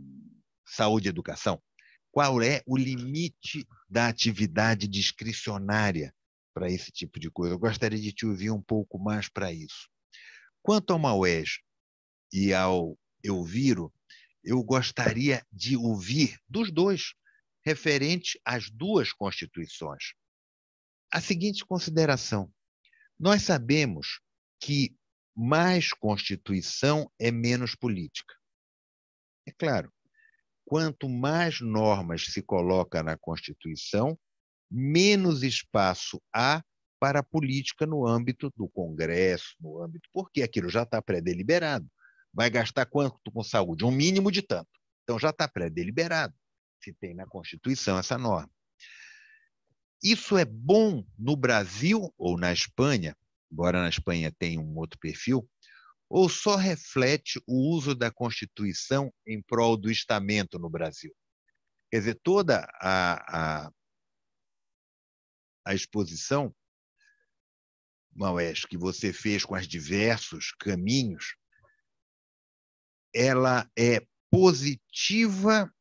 saúde e educação. Qual é o limite da atividade discricionária? para esse tipo de coisa. Eu gostaria de te ouvir um pouco mais para isso. Quanto ao Maués e ao Elviro, eu gostaria de ouvir dos dois, referente às duas constituições, a seguinte consideração. Nós sabemos que mais constituição é menos política. É claro, quanto mais normas se coloca na Constituição, menos espaço há para a política no âmbito do Congresso, no âmbito. Porque aquilo já está pré-deliberado. Vai gastar quanto com saúde? Um mínimo de tanto. Então já está pré-deliberado, se tem na Constituição essa norma. Isso é bom no Brasil ou na Espanha, embora na Espanha tenha um outro perfil, ou só reflete o uso da Constituição em prol do estamento no Brasil? Quer dizer, toda a, a a exposição, Maués, que você fez com os diversos caminhos, ela é positiva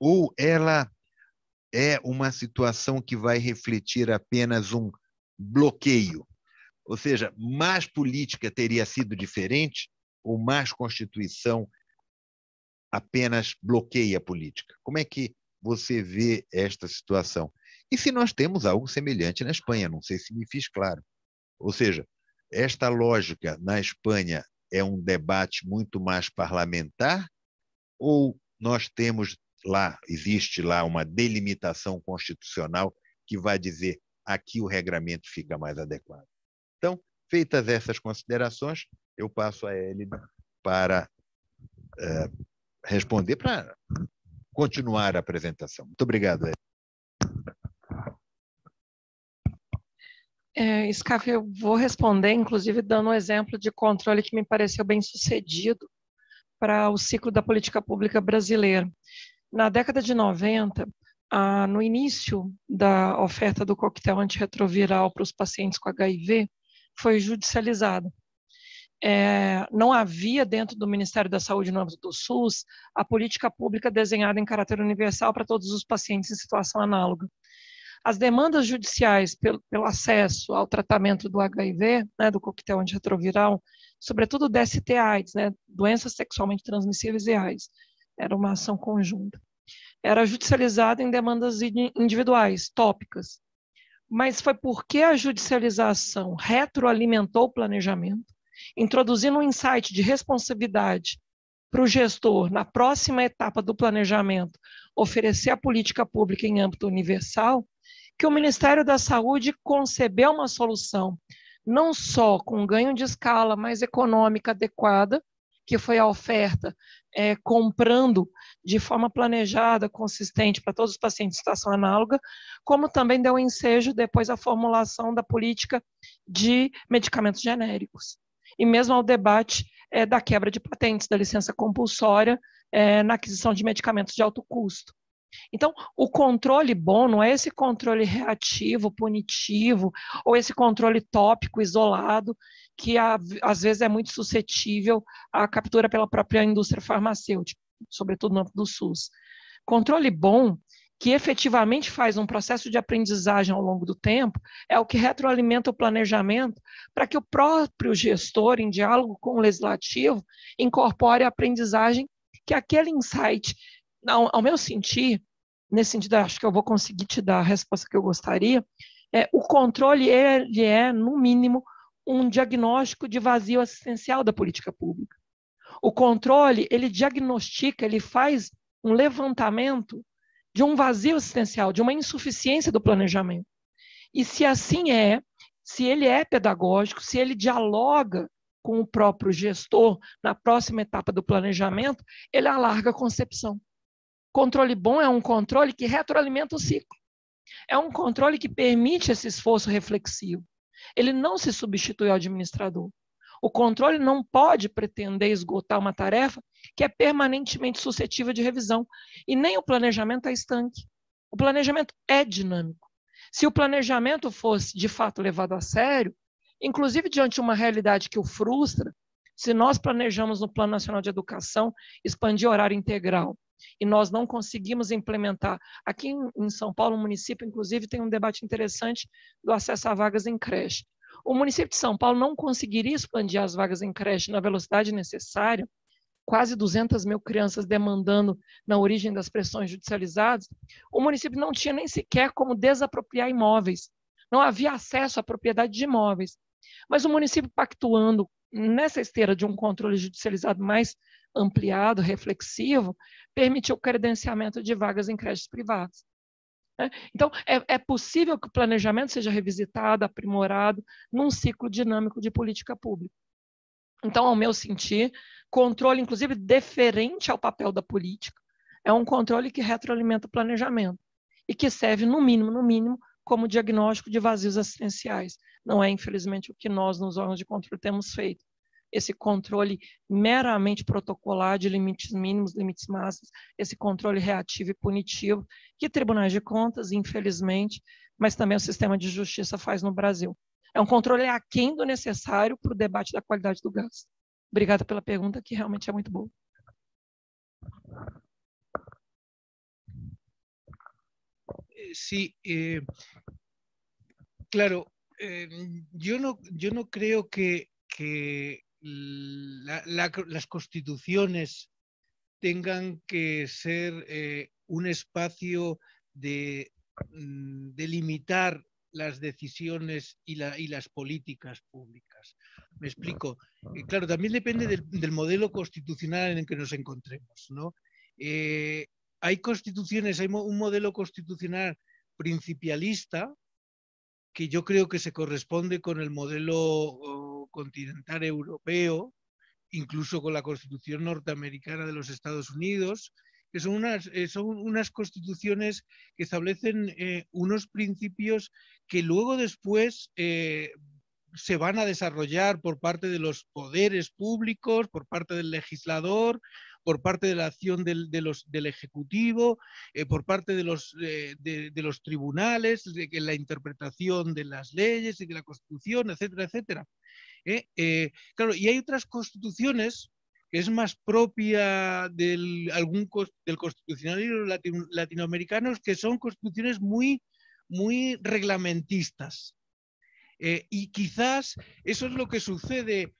ou ela é uma situação que vai refletir apenas um bloqueio? Ou seja, mais política teria sido diferente ou mais Constituição apenas bloqueia a política? Como é que você vê esta situação. E se nós temos algo semelhante na Espanha, não sei se me fiz claro. Ou seja, esta lógica na Espanha é um debate muito mais parlamentar ou nós temos lá, existe lá uma delimitação constitucional que vai dizer aqui o regramento fica mais adequado. Então, feitas essas considerações, eu passo a Hélida para eh, responder para continuar a apresentação. Muito obrigado, Ed. É, Scaf, eu vou responder, inclusive, dando um exemplo de controle que me pareceu bem sucedido para o ciclo da política pública brasileira. Na década de 90, ah, no início da oferta do coquetel antirretroviral para os pacientes com HIV, foi judicializada é, não havia dentro do Ministério da Saúde no âmbito do SUS a política pública desenhada em caráter universal para todos os pacientes em situação análoga. As demandas judiciais pelo, pelo acesso ao tratamento do HIV, né, do coquetel antirretroviral, sobretudo DST-AIDS, né, doenças sexualmente transmissíveis e AIDS, era uma ação conjunta. Era judicializada em demandas individuais, tópicas. Mas foi porque a judicialização retroalimentou o planejamento, introduzindo um insight de responsabilidade para o gestor na próxima etapa do planejamento oferecer a política pública em âmbito universal, que o Ministério da Saúde concebeu uma solução, não só com ganho de escala mais econômica adequada, que foi a oferta é, comprando de forma planejada, consistente para todos os pacientes em situação análoga, como também deu ensejo depois à formulação da política de medicamentos genéricos e mesmo ao debate é, da quebra de patentes, da licença compulsória é, na aquisição de medicamentos de alto custo. Então, o controle bom não é esse controle reativo, punitivo, ou esse controle tópico, isolado, que a, às vezes é muito suscetível à captura pela própria indústria farmacêutica, sobretudo no âmbito do SUS. Controle bom que efetivamente faz um processo de aprendizagem ao longo do tempo, é o que retroalimenta o planejamento para que o próprio gestor, em diálogo com o legislativo, incorpore a aprendizagem que aquele insight, ao, meu sentir, nesse sentido, acho que eu vou conseguir te dar a resposta que eu gostaria, é, o controle ele é, no mínimo, um diagnóstico de vazio assistencial da política pública. O controle, ele diagnostica, ele faz um levantamento de um vazio existencial, de uma insuficiência do planejamento. E se assim é, se ele é pedagógico, se ele dialoga com o próprio gestor na próxima etapa do planejamento, ele alarga a concepção. Controle bom é um controle que retroalimenta o ciclo. É um controle que permite esse esforço reflexivo. Ele não se substitui ao administrador. O controle não pode pretender esgotar uma tarefa que é permanentemente suscetível de revisão, e nem o planejamento é estanque. O planejamento é dinâmico. Se o planejamento fosse, de fato, levado a sério, inclusive diante de uma realidade que o frustra, se nós planejamos no Plano Nacional de Educação expandir horário integral e nós não conseguimos implementar. Aqui em São Paulo, o município, inclusive, tem um debate interessante do acesso a vagas em creche. O município de São Paulo não conseguiria expandir as vagas em creche na velocidade necessária, quase 200 mil crianças demandando na origem das pressões judicializadas, o município não tinha nem sequer como desapropriar imóveis, não havia acesso à propriedade de imóveis. Mas o município pactuando nessa esteira de um controle judicializado mais ampliado, reflexivo, permitiu o credenciamento de vagas em creches privadas. Né? Então, é, é possível que o planejamento seja revisitado, aprimorado, num ciclo dinâmico de política pública. Então, ao meu sentir, controle, inclusive, deferente ao papel da política, é um controle que retroalimenta o planejamento e que serve, no mínimo, no mínimo, como diagnóstico de vazios assistenciais. Não é, infelizmente, o que nós, nos órgãos de controle, temos feito esse controle meramente protocolar de limites mínimos, limites máximos, esse controle reativo e punitivo que tribunais de contas, infelizmente, mas também o sistema de justiça faz no Brasil. É um controle aquém do necessário para o debate da qualidade do gás. Obrigada pela pergunta, que realmente é muito boa. Sí, eh, claro, eh, yo, no, yo no creo que, que las constituciones tengan que ser eh, un espacio mm, de limitar las decisiones y, las políticas públicas. Me explico. Eh, claro, también depende del, modelo constitucional en el que nos encontremos. ¿no? Eh, hay constituciones, hay un modelo constitucional principialista que yo creo que se corresponde con el modelo continental europeo, incluso con la Constitución norteamericana de los Estados Unidos, que son unas, eh, son unas constituciones que establecen eh, unos principios que luego después eh, se van a desarrollar por parte de los poderes públicos, por parte del legislador, por parte de la acción del, del Ejecutivo, por parte de los, tribunales, de, de, la interpretación de las leyes y de la Constitución, etcétera, etcétera. ¿eh? Eh, claro, y hay otras constituciones que es más propia del, algún, del constitucionalismo latinoamericanos que son constituciones muy, muy reglamentistas. Eh, y quizás eso es lo que sucede,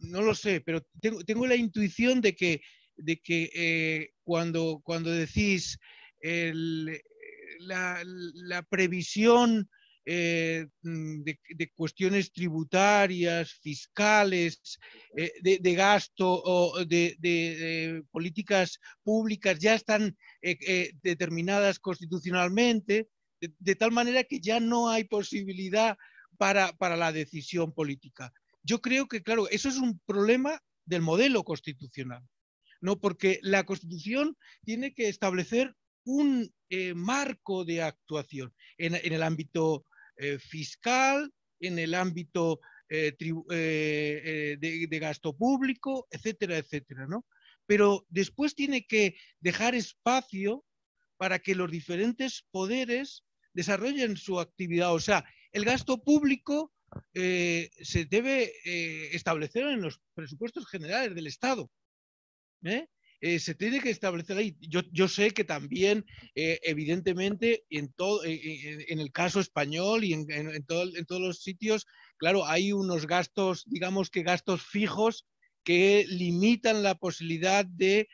no lo sé, pero tengo, la intuición de que, de que cuando, cuando decís la, la previsión eh, mm, de, cuestiones tributarias, fiscales, eh, de, gasto o de, políticas públicas ya están eh, determinadas constitucionalmente, de, tal manera que ya no hay posibilidad para, la decisión política. Yo creo que, claro, eso es un problema del modelo constitucional, ¿no? porque la constitución tiene que establecer un marco de actuación en el ámbito eh, fiscal, en el ámbito eh, eh, de, gasto público, etcétera, etcétera, ¿no? Pero después tiene que dejar espacio para que los diferentes poderes desarrollen su actividad. O sea, el gasto público se debe establecer en los presupuestos generales del Estado. ¿Eh? Eh, se tiene que establecer ahí. Yo, sé que también, eh, evidentemente, en, todo, eh, en el caso español y en, en todos los sitios, claro, hay unos gastos, digamos que gastos fijos que limitan la posibilidad de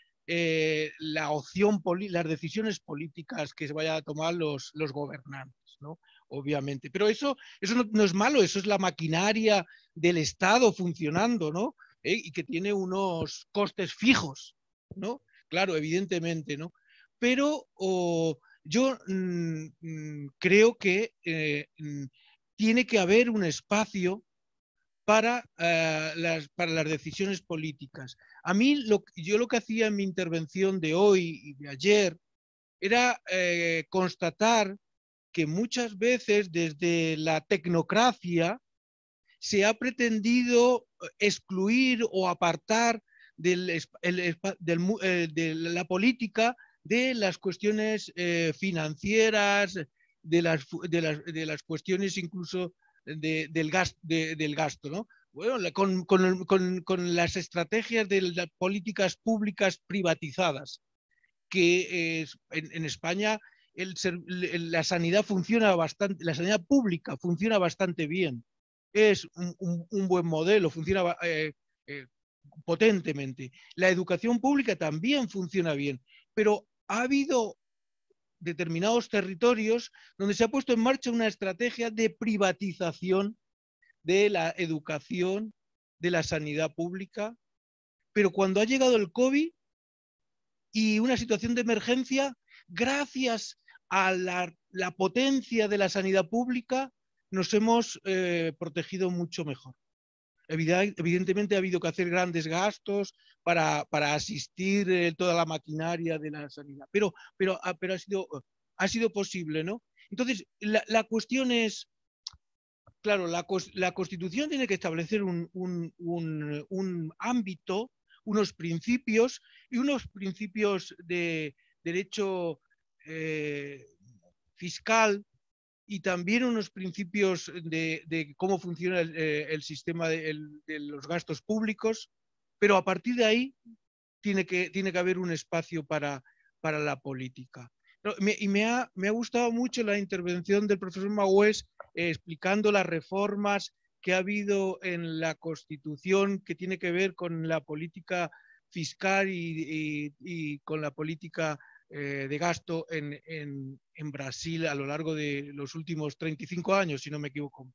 la opción, las decisiones políticas que se vayan a tomar los, los gobernantes, ¿no? Obviamente. Pero eso, eso no, es malo, eso es la maquinaria del Estado funcionando, ¿no? Y que tiene unos costes fijos. ¿no? Claro, evidentemente, ¿no? Pero oh, yo mm, mm, creo que eh, mm, tiene que haber un espacio para, ah, las, para las decisiones políticas. A mí, lo, yo lo que hacía en mi intervención de hoy y de ayer era eh, constatar que muchas veces desde la tecnocracia se ha pretendido eh, excluir o apartar eh, de la política, de las cuestiones eh, financieras, de las, de las, cuestiones incluso del, gasto, del gasto, Bueno, con, las estrategias de las políticas públicas privatizadas, que en, España la sanidad funciona bastante, la sanidad pública funciona bastante bien, es un, buen modelo, funciona eh, potentemente. La educación pública también funciona bien, pero ha habido determinados territorios donde se ha puesto en marcha una estrategia de privatización de la educación, de la sanidad pública, pero cuando ha llegado el COVID y una situación de emergencia, gracias a la, potencia de la sanidad pública, nos hemos eh, protegido mucho mejor. Evidentemente ha habido que hacer grandes gastos para, asistir eh, toda la maquinaria de la sanidad, pero, pero, ah, pero ha, sido, ha sido posible, ¿no? Entonces, la, cuestión es, claro, la, Constitución tiene que establecer un, ámbito, unos principios y unos principios de derecho eh, fiscal, y también unos principios de, cómo funciona el, eh, sistema de, los gastos públicos, pero a partir de ahí tiene que, tiene que haber un espacio para, para la política. y me ha, me ha gustado mucho la intervención del profesor Magués eh, explicando las reformas que ha habido en la Constitución que tiene que ver con la política fiscal y, con la política eh, de gasto en, en Brasil a lo largo de los últimos 35 años, si no me equivoco,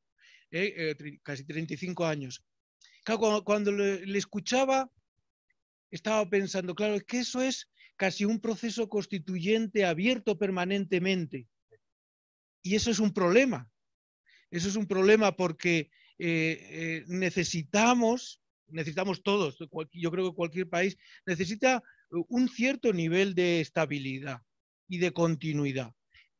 ¿eh? Eh, casi 35 años. cuando, le, escuchaba, estaba pensando, claro, es que eso es casi un proceso constituyente abierto permanentemente. Y eso es un problema. Eso es un problema porque eh, necesitamos, necesitamos todos, yo creo que cualquier país necesita un cierto nivel de estabilidad y de continuidad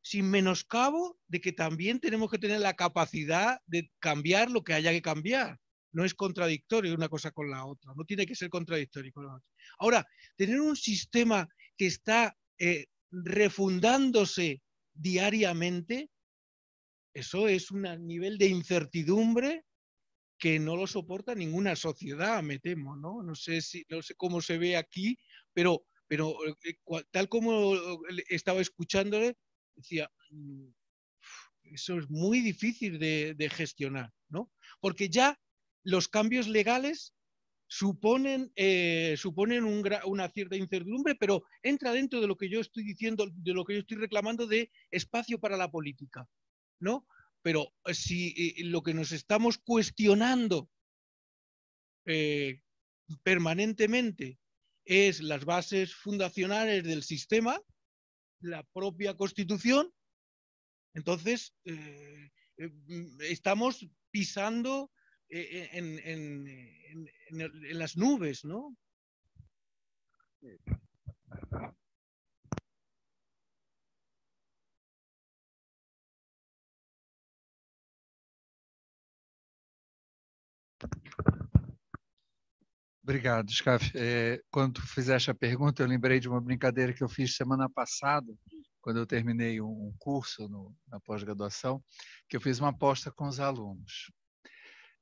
sin menoscabo de que también tenemos que tener la capacidad de cambiar lo que haya que cambiar. No es contradictorio una cosa con la otra, no tiene que ser contradictorio con la otra. Ahora, tener un sistema que está eh, refundándose diariamente, eso es un nivel de incertidumbre que no lo soporta ninguna sociedad, me temo, ¿no? No sé, si, no sé cómo se ve aquí, pero, pero eh, tal como eh, estaba escuchándole, decía, mm, eso es muy difícil de, gestionar, ¿no? Porque ya los cambios legales suponen, eh, suponen una cierta incertidumbre, pero entra dentro de lo que yo estoy diciendo, de lo que yo estoy reclamando de espacio para la política, ¿no? Pero eh, si eh, lo que nos estamos cuestionando permanentemente es las bases fundacionales del sistema, la propia Constitución, entonces eh, eh, estamos pisando eh, en, en, las nubes, ¿no? Obrigado, Scaf. É, quando fizeste a pergunta, eu lembrei de uma brincadeira que eu fiz semana passada, quando eu terminei um curso no, na pós-graduação, que eu fiz uma aposta com os alunos.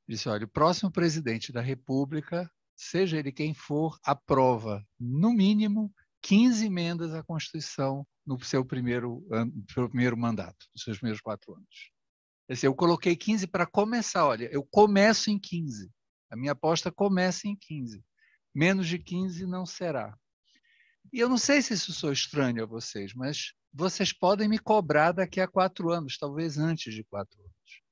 Disse, olha, o próximo presidente da República, seja ele quem for, aprova, no mínimo, 15 emendas à Constituição no seu primeiro, ano, seu primeiro mandato, nos seus primeiros quatro anos. eu coloquei 15 para começar. Olha, eu começo em 15. A minha aposta começa em 15. Menos de 15 não será. E eu não sei se isso sou estranho a vocês, mas vocês podem me cobrar daqui a quatro anos, talvez antes de quatro anos.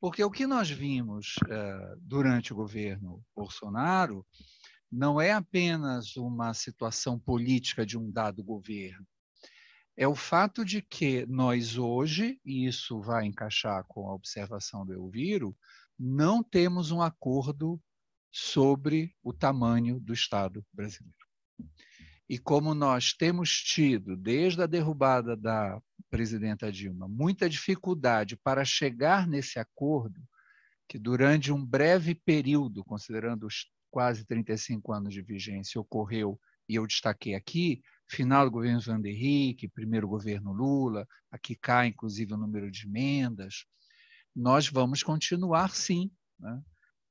Porque o que nós vimos eh, durante o governo Bolsonaro não é apenas uma situação política de um dado governo, é o fato de que nós hoje, e isso vai encaixar com a observação do Elviro, não temos um acordo sobre o tamanho do Estado brasileiro. E como nós temos tido, desde a derrubada da presidenta Dilma, muita dificuldade para chegar nesse acordo, que durante um breve período, considerando os quase 35 anos de vigência, ocorreu, e eu destaquei aqui, final do governo Van Henrique, primeiro governo Lula, aqui cai inclusive o número de emendas, nós vamos continuar, sim, né,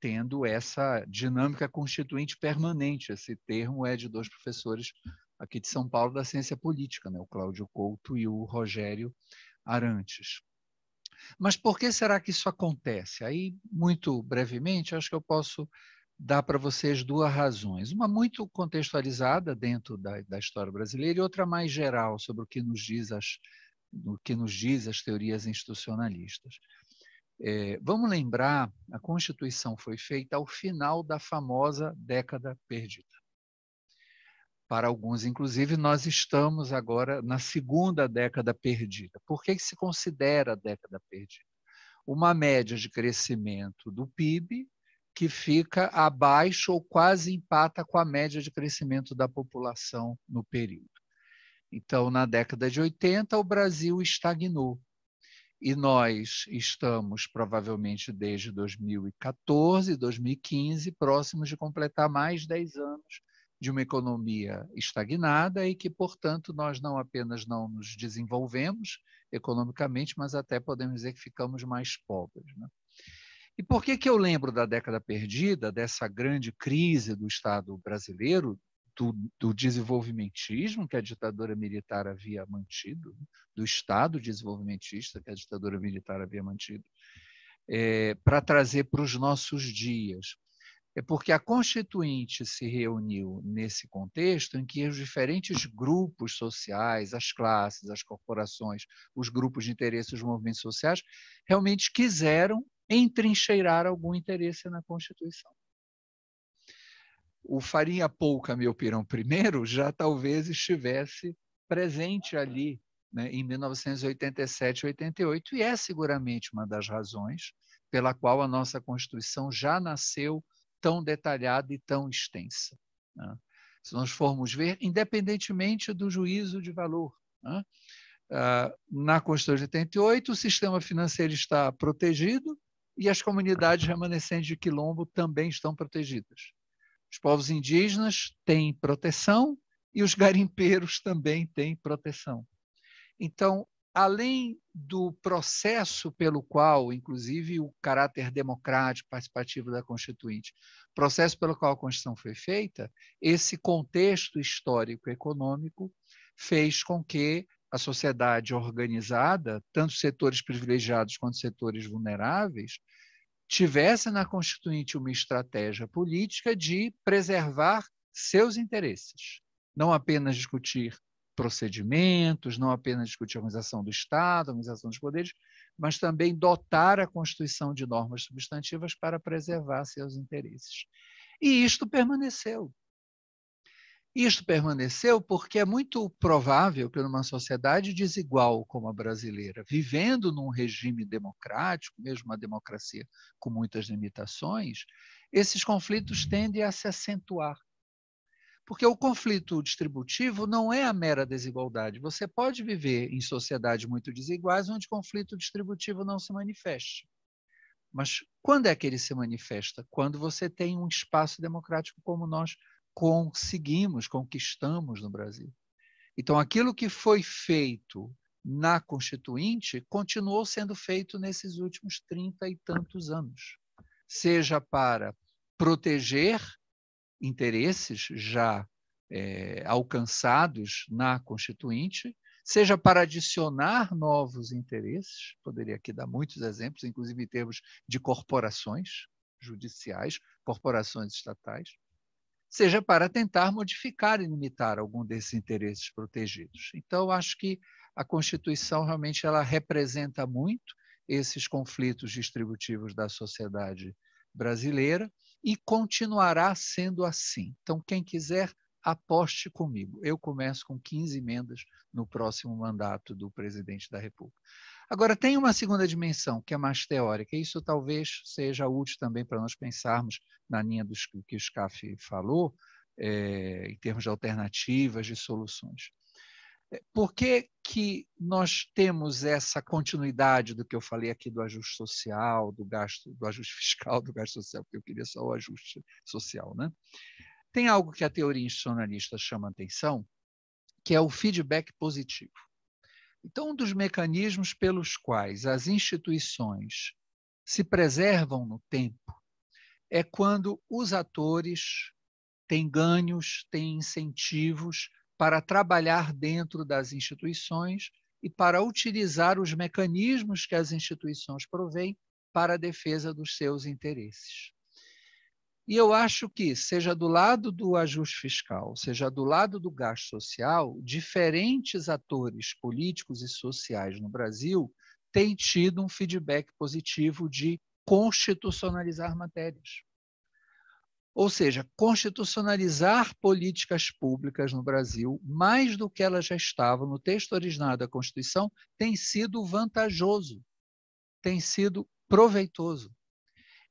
tendo essa dinâmica constituinte permanente. Esse termo é de dois professores aqui de São Paulo da ciência política, né, o Cláudio Couto e o Rogério Arantes. Mas por que será que isso acontece? Aí, muito brevemente, acho que eu posso dar para vocês duas razões. Uma muito contextualizada dentro da, da, história brasileira e outra mais geral sobre o que nos diz as, o que nos diz as teorias institucionalistas. É, vamos lembrar, a Constituição foi feita ao final da famosa década perdida. Para alguns, inclusive, nós estamos agora na segunda década perdida. Por que se considera a década perdida? Uma média de crescimento do PIB que fica abaixo ou quase empata com a média de crescimento da população no período. Então, na década de 80, o Brasil estagnou, e nós estamos, provavelmente desde 2014, 2015, próximos de completar mais 10 anos de uma economia estagnada e que, portanto, nós não apenas não nos desenvolvemos economicamente, mas até podemos dizer que ficamos mais pobres. Né? E por que, que eu lembro da década perdida, dessa grande crise do Estado brasileiro, do, do desenvolvimentismo que a ditadura militar havia mantido, do Estado desenvolvimentista que a ditadura militar havia mantido, é, para trazer para os nossos dias. É porque a Constituinte se reuniu nesse contexto em que os diferentes grupos sociais, as classes, as corporações, os grupos de interesse, os movimentos sociais, realmente quiseram entrincheirar algum interesse na Constituição o farinha pouca, meu pirão primeiro, já talvez estivesse presente ali né, em 1987, 88, e é seguramente uma das razões pela qual a nossa Constituição já nasceu tão detalhada e tão extensa. Né? Se nós formos ver, independentemente do juízo de valor. Né? Ah, na Constituição de 88, o sistema financeiro está protegido e as comunidades remanescentes de quilombo também estão protegidas. Os povos indígenas têm proteção e os garimpeiros também têm proteção. Então, além do processo pelo qual, inclusive o caráter democrático participativo da Constituinte, processo pelo qual a Constituição foi feita, esse contexto histórico econômico fez com que a sociedade organizada, tanto setores privilegiados quanto setores vulneráveis, tivesse na Constituinte uma estratégia política de preservar seus interesses, não apenas discutir procedimentos, não apenas discutir a organização do Estado, a organização dos poderes, mas também dotar a Constituição de normas substantivas para preservar seus interesses. E isto permaneceu. Isto permaneceu porque é muito provável que, numa sociedade desigual como a brasileira, vivendo num regime democrático, mesmo uma democracia com muitas limitações, esses conflitos tendem a se acentuar. Porque o conflito distributivo não é a mera desigualdade. Você pode viver em sociedades muito desiguais onde conflito distributivo não se manifeste. Mas quando é que ele se manifesta? Quando você tem um espaço democrático como nós conseguimos, conquistamos no Brasil. Então, aquilo que foi feito na Constituinte continuou sendo feito nesses últimos trinta e tantos anos, seja para proteger interesses já é, alcançados na Constituinte, seja para adicionar novos interesses, poderia aqui dar muitos exemplos, inclusive em termos de corporações judiciais, corporações estatais, seja para tentar modificar e limitar algum desses interesses protegidos. Então, acho que a Constituição realmente ela representa muito esses conflitos distributivos da sociedade brasileira e continuará sendo assim. Então, quem quiser, aposte comigo. Eu começo com 15 emendas no próximo mandato do presidente da República. Agora, tem uma segunda dimensão, que é mais teórica, e isso talvez seja útil também para nós pensarmos na linha do que o SCAF falou, é, em termos de alternativas, de soluções. Eh, por que, que, nós temos essa continuidade do que eu falei aqui do ajuste social, do gasto, do ajuste fiscal, do gasto social, porque eu queria só o ajuste social, né? Tem algo que a teoria institucionalista chama atenção, que é o feedback positivo. Então, um dos mecanismos pelos quais as instituições se preservam no tempo é quando os atores têm ganhos, têm incentivos para trabalhar dentro das instituições e para utilizar os mecanismos que as instituições provêm para a defesa dos seus interesses. E eu acho que, seja do lado do ajuste fiscal, seja do lado do gasto social, diferentes atores políticos e sociais no Brasil têm tido um feedback positivo de constitucionalizar matérias. Ou seja, constitucionalizar políticas públicas no Brasil, mais do que elas já estavam no texto originado da Constituição, tem sido vantajoso, tem sido proveitoso.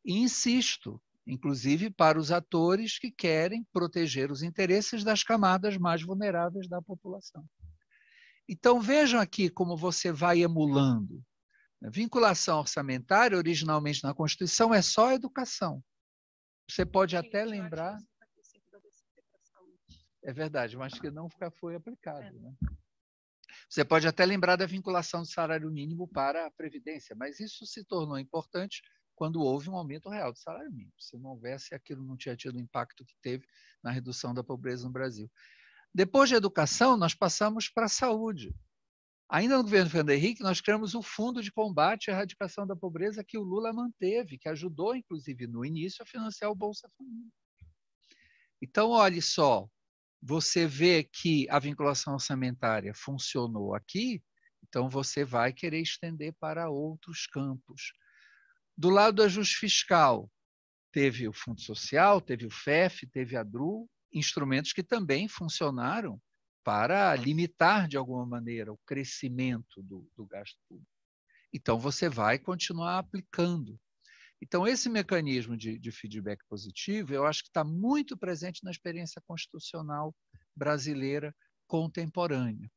E insisto, inclusive para os atores que querem proteger os interesses das camadas mais vulneráveis da população. Então vejam aqui como você vai emulando. A vinculação orçamentária, originalmente na Constituição, é só educação. Você pode até lembrar. É verdade, mas que não foi aplicado. É. Né? Você pode até lembrar da vinculação do salário mínimo para a Previdência, mas isso se tornou importante quando houve um aumento real do salário mínimo. Se não houvesse, aquilo não tinha tido o impacto que teve na redução da pobreza no Brasil. Depois de educação, nós passamos para a saúde. Ainda no governo Fernando Henrique, nós criamos o Fundo de Combate à Erradicação da Pobreza que o Lula manteve, que ajudou, inclusive, no início, a financiar o Bolsa Família. Então, olhe só, você vê que a vinculação orçamentária funcionou aqui, então você vai querer estender para outros campos. Do lado do ajuste fiscal, teve o Fundo Social, teve o FEF, teve a DRU, instrumentos que também funcionaram para limitar, de alguma maneira, o crescimento do, do gasto público. Então, você vai continuar aplicando. Então, esse mecanismo de, de feedback positivo, eu acho que está muito presente na experiência constitucional brasileira contemporânea.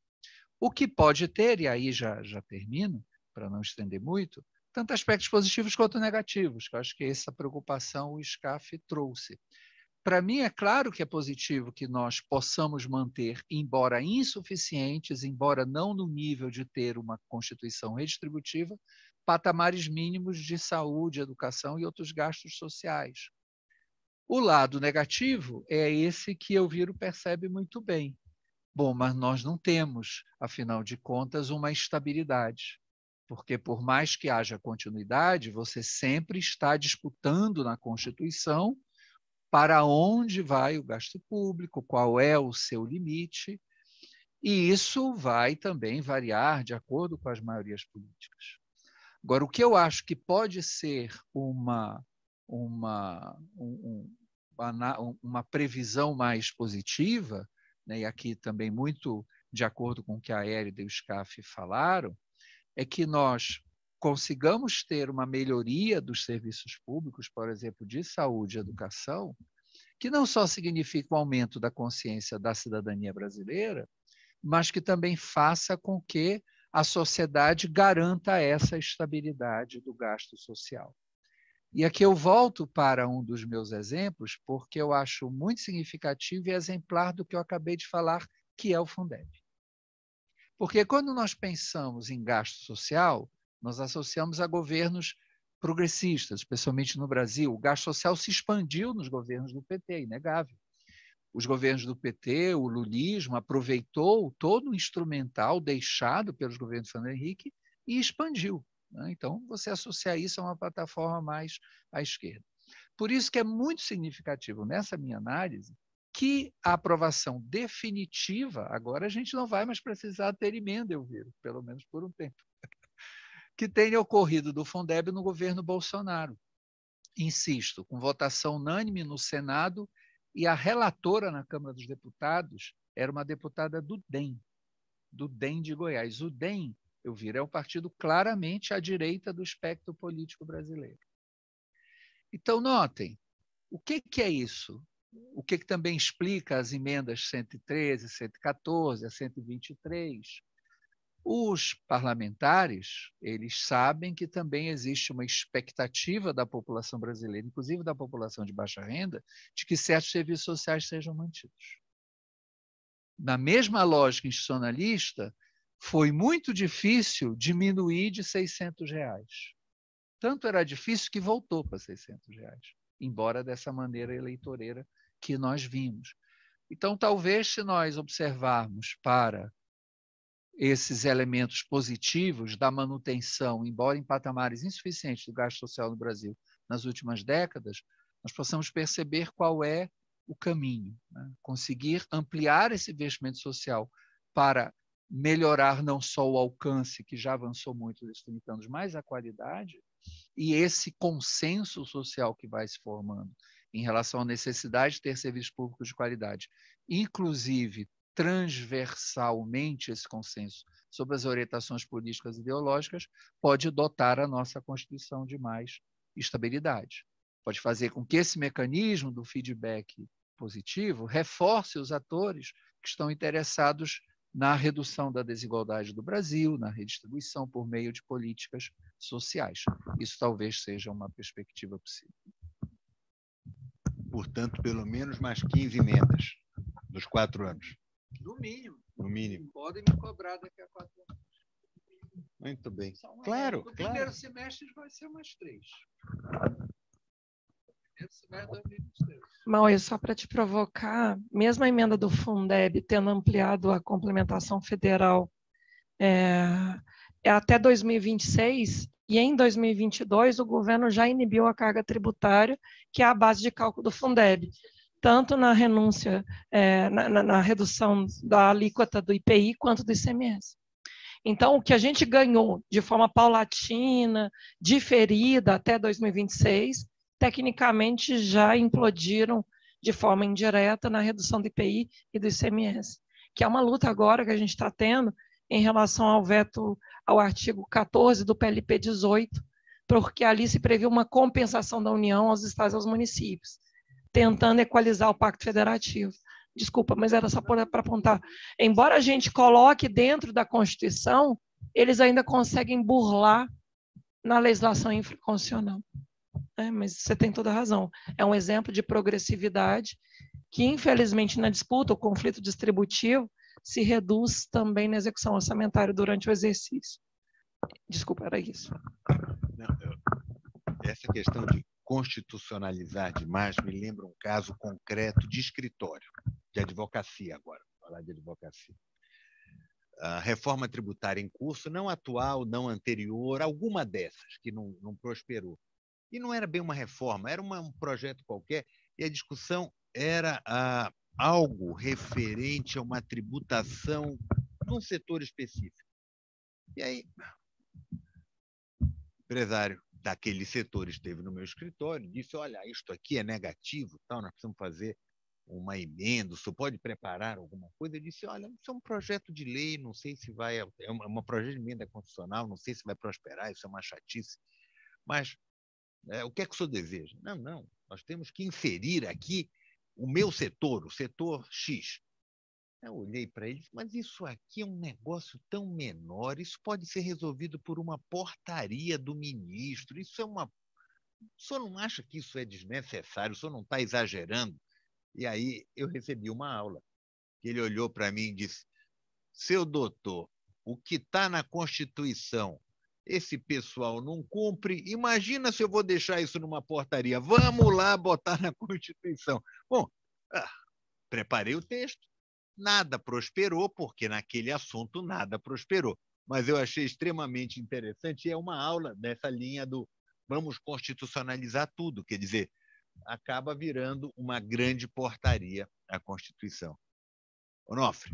O que pode ter, e aí já, já termino, para não estender muito, tanto aspectos positivos quanto negativos, que eu acho que essa preocupação o SCAF trouxe. Para mim, é claro que é positivo que nós possamos manter, embora insuficientes, embora não no nível de ter uma Constituição redistributiva, patamares mínimos de saúde, educação e outros gastos sociais. O lado negativo é esse que Viro percebe muito bem. Bom, mas nós não temos, afinal de contas, uma estabilidade porque por mais que haja continuidade, você sempre está disputando na Constituição para onde vai o gasto público, qual é o seu limite, e isso vai também variar de acordo com as maiorias políticas. Agora, o que eu acho que pode ser uma, uma, um, uma previsão mais positiva, né, e aqui também muito de acordo com o que a Hélida e o SCAF falaram, é que nós consigamos ter uma melhoria dos serviços públicos, por exemplo, de saúde e educação, que não só significa o um aumento da consciência da cidadania brasileira, mas que também faça com que a sociedade garanta essa estabilidade do gasto social. E aqui eu volto para um dos meus exemplos, porque eu acho muito significativo e exemplar do que eu acabei de falar, que é o Fundeb. Porque quando nós pensamos em gasto social, nós associamos a governos progressistas, especialmente no Brasil. O gasto social se expandiu nos governos do PT, é inegável. Os governos do PT, o lulismo, aproveitou todo o instrumental deixado pelos governos de Fernando Henrique e expandiu. Né? Então, você associar isso a uma plataforma mais à esquerda. Por isso que é muito significativo, nessa minha análise, que a aprovação definitiva, agora a gente não vai mais precisar ter emenda, eu viro, pelo menos por um tempo, que tenha ocorrido do Fundeb no governo Bolsonaro. Insisto, com votação unânime no Senado e a relatora na Câmara dos Deputados era uma deputada do DEM, do DEM de Goiás. O DEM, eu viro, é um partido claramente à direita do espectro político brasileiro. Então, notem, o que, que é isso? o que, que também explica as emendas 113, 114, 123. Os parlamentares, eles sabem que também existe uma expectativa da população brasileira, inclusive da população de baixa renda, de que certos serviços sociais sejam mantidos. Na mesma lógica institucionalista, foi muito difícil diminuir de 600 reais. Tanto era difícil que voltou para 600 reais, embora dessa maneira eleitoreira que nós vimos. Então, talvez, se nós observarmos para esses elementos positivos da manutenção, embora em patamares insuficientes do gasto social no Brasil nas últimas décadas, nós possamos perceber qual é o caminho. Né? Conseguir ampliar esse investimento social para melhorar não só o alcance, que já avançou muito nos últimos anos, mas a qualidade e esse consenso social que vai se formando em relação à necessidade de ter serviços públicos de qualidade, inclusive transversalmente esse consenso sobre as orientações políticas e ideológicas, pode dotar a nossa Constituição de mais estabilidade. Pode fazer com que esse mecanismo do feedback positivo reforce os atores que estão interessados na redução da desigualdade do Brasil, na redistribuição por meio de políticas sociais. Isso talvez seja uma perspectiva possível portanto, pelo menos mais 15 emendas dos quatro anos. No mínimo. No mínimo. Podem me cobrar daqui a quatro anos. Muito bem. Claro, no claro. primeiro semestre vai ser mais três. mal só para te provocar, mesmo a emenda do Fundeb tendo ampliado a complementação federal é, é até 2026, e em 2022, o governo já inibiu a carga tributária, que é a base de cálculo do Fundeb, tanto na renúncia, é, na, na, na redução da alíquota do IPI quanto do ICMS. Então, o que a gente ganhou de forma paulatina, diferida até 2026, tecnicamente já implodiram de forma indireta na redução do IPI e do ICMS, que é uma luta agora que a gente está tendo em relação ao veto ao artigo 14 do PLP 18, porque ali se previu uma compensação da União aos estados e aos municípios, tentando equalizar o Pacto Federativo. Desculpa, mas era só para apontar. Embora a gente coloque dentro da Constituição, eles ainda conseguem burlar na legislação infraconstitucional. É, mas você tem toda a razão. É um exemplo de progressividade que, infelizmente, na disputa, o conflito distributivo, se reduz também na execução orçamentária durante o exercício. Desculpa, era isso. Não, eu, essa questão de constitucionalizar demais me lembra um caso concreto de escritório, de advocacia agora, vou falar de advocacia. A reforma tributária em curso, não atual, não anterior, alguma dessas que não, não prosperou. E não era bem uma reforma, era uma, um projeto qualquer, e a discussão era a algo referente a uma tributação num setor específico. E aí, o empresário daquele setor esteve no meu escritório disse: Olha, isto aqui é negativo, tal, nós precisamos fazer uma emenda, o senhor pode preparar alguma coisa? Eu disse: Olha, isso é um projeto de lei, não sei se vai. É, é uma, projeto de emenda constitucional, não sei se vai prosperar, isso é uma chatice. Mas é, o que é que o senhor deseja? Não, não, nós temos que inserir aqui o meu setor, o setor X. Eu olhei para ele, mas isso aqui é um negócio tão menor, isso pode ser resolvido por uma portaria do ministro, isso é uma. O senhor não acha que isso é desnecessário, o senhor não está exagerando? E aí eu recebi uma aula. Ele olhou para mim e disse: Seu doutor, o que está na Constituição esse pessoal não cumpre. Imagina se eu vou deixar isso numa portaria. Vamos lá botar na Constituição. Bom, ah, preparei o texto. Nada prosperou, porque naquele assunto nada prosperou. Mas eu achei extremamente interessante e é uma aula dessa linha do vamos constitucionalizar tudo, quer dizer, acaba virando uma grande portaria a Constituição. Onofre.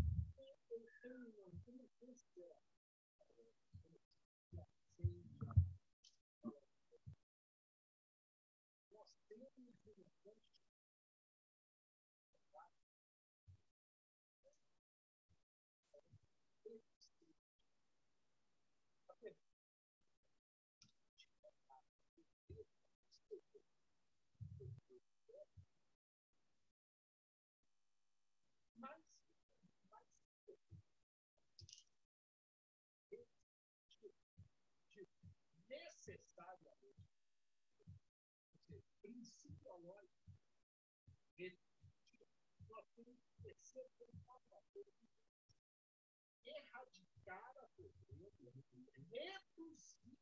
erradicar a pobreza, reduzir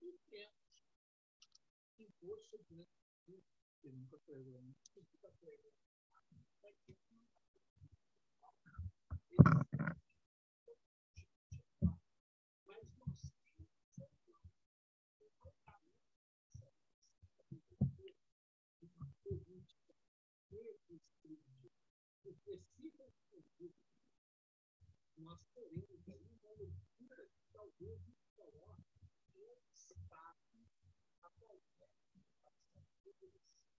e temos impor sobre que nunca foi pregou, nunca foi pregou. nós queremos é uma leitura que talvez nos coloque em estado a qualquer situação de evolução.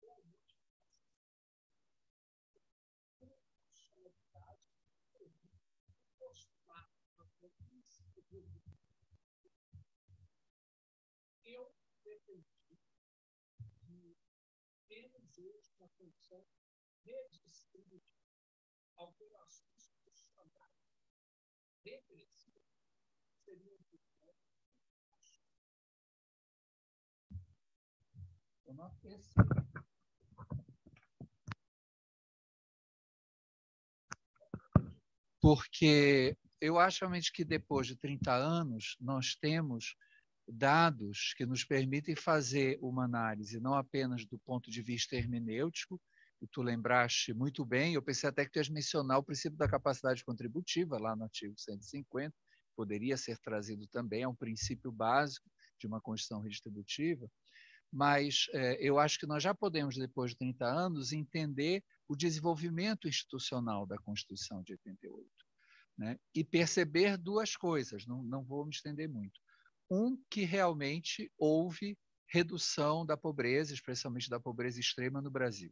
Realmente, personalidade permite postar a princípio de Eu defendi que temos hoje uma condição redistributiva, alterações porque eu acho realmente que depois de 30 anos nós temos dados que nos permitem fazer uma análise não apenas do ponto de vista hermenêutico, tu lembraste muito bem, eu pensei até que tu ias mencionar o princípio da capacidade contributiva, lá no artigo 150, poderia ser trazido também, é um princípio básico de uma Constituição redistributiva, mas eh, eu acho que nós já podemos, depois de 30 anos, entender o desenvolvimento institucional da Constituição de 88 né? e perceber duas coisas, não, não vou me estender muito. Um, que realmente houve redução da pobreza, especialmente da pobreza extrema no Brasil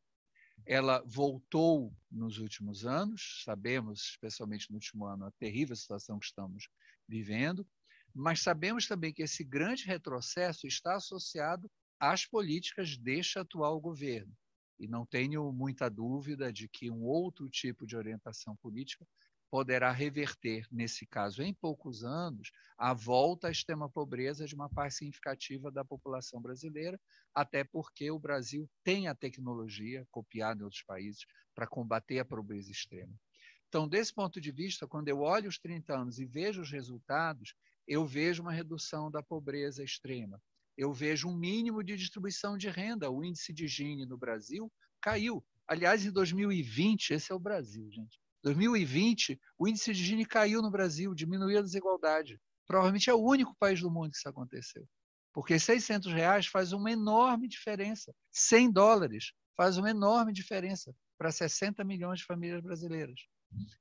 ela voltou nos últimos anos, sabemos, especialmente no último ano, a terrível situação que estamos vivendo, mas sabemos também que esse grande retrocesso está associado às políticas deste atual governo. E não tenho muita dúvida de que um outro tipo de orientação política poderá reverter, nesse caso, em poucos anos, a volta à extrema pobreza de uma parte significativa da população brasileira, até porque o Brasil tem a tecnologia copiada em outros países para combater a pobreza extrema. Então, desse ponto de vista, quando eu olho os 30 anos e vejo os resultados, eu vejo uma redução da pobreza extrema. Eu vejo um mínimo de distribuição de renda. O índice de Gini no Brasil caiu. Aliás, em 2020, esse é o Brasil, gente 2020, o índice de Gini caiu no Brasil, diminuiu a desigualdade. Provavelmente é o único país do mundo que isso aconteceu. Porque 600 reais faz uma enorme diferença. 100 dólares faz uma enorme diferença para 60 milhões de famílias brasileiras.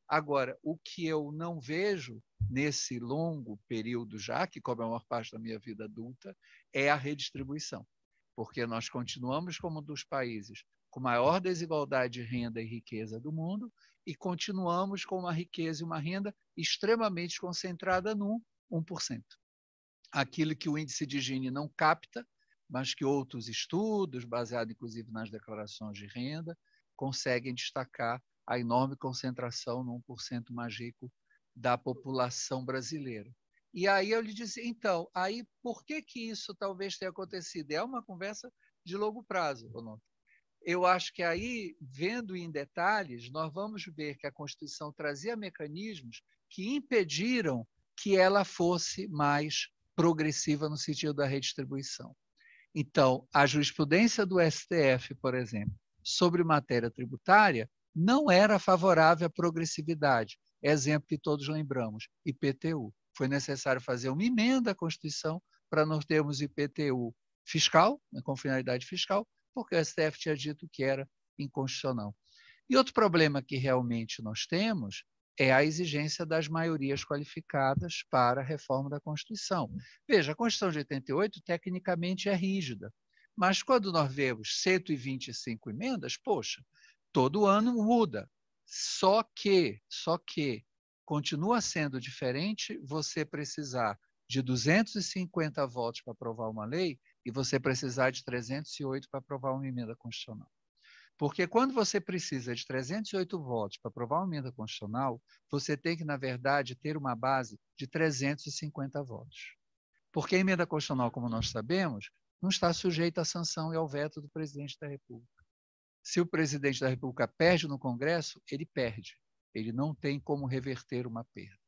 Agora, o que eu não vejo nesse longo período já, que cobre é a maior parte da minha vida adulta, é a redistribuição. Porque nós continuamos como um dos países com maior desigualdade de renda e riqueza do mundo e continuamos com uma riqueza e uma renda extremamente concentrada num 1%. Aquilo que o índice de Gini não capta, mas que outros estudos, baseados inclusive nas declarações de renda, conseguem destacar a enorme concentração no 1% mais rico da população brasileira. E aí eu lhe disse então, aí por que que isso talvez tenha acontecido? É uma conversa de longo prazo, Ronaldo eu acho que aí, vendo em detalhes, nós vamos ver que a Constituição trazia mecanismos que impediram que ela fosse mais progressiva no sentido da redistribuição. Então, a jurisprudência do STF, por exemplo, sobre matéria tributária, não era favorável à progressividade. Exemplo que todos lembramos: IPTU. Foi necessário fazer uma emenda à Constituição para nós termos IPTU fiscal, né, com finalidade fiscal, porque o STF tinha dito que era inconstitucional. E outro problema que realmente nós temos é a exigência das maiorias qualificadas para a reforma da Constituição. Veja, a Constituição de 88 tecnicamente é rígida, mas quando nós vemos 125 emendas, poxa, todo ano muda. Só que, só que continua sendo diferente você precisar de 250 votos para aprovar uma lei e você precisar de 308 para aprovar uma emenda constitucional. Porque quando você precisa de 308 votos para aprovar uma emenda constitucional, você tem que, na verdade, ter uma base de 350 votos. Porque a emenda constitucional, como nós sabemos, não está sujeita à sanção e ao veto do presidente da República. Se o presidente da República perde no Congresso, ele perde. Ele não tem como reverter uma perda.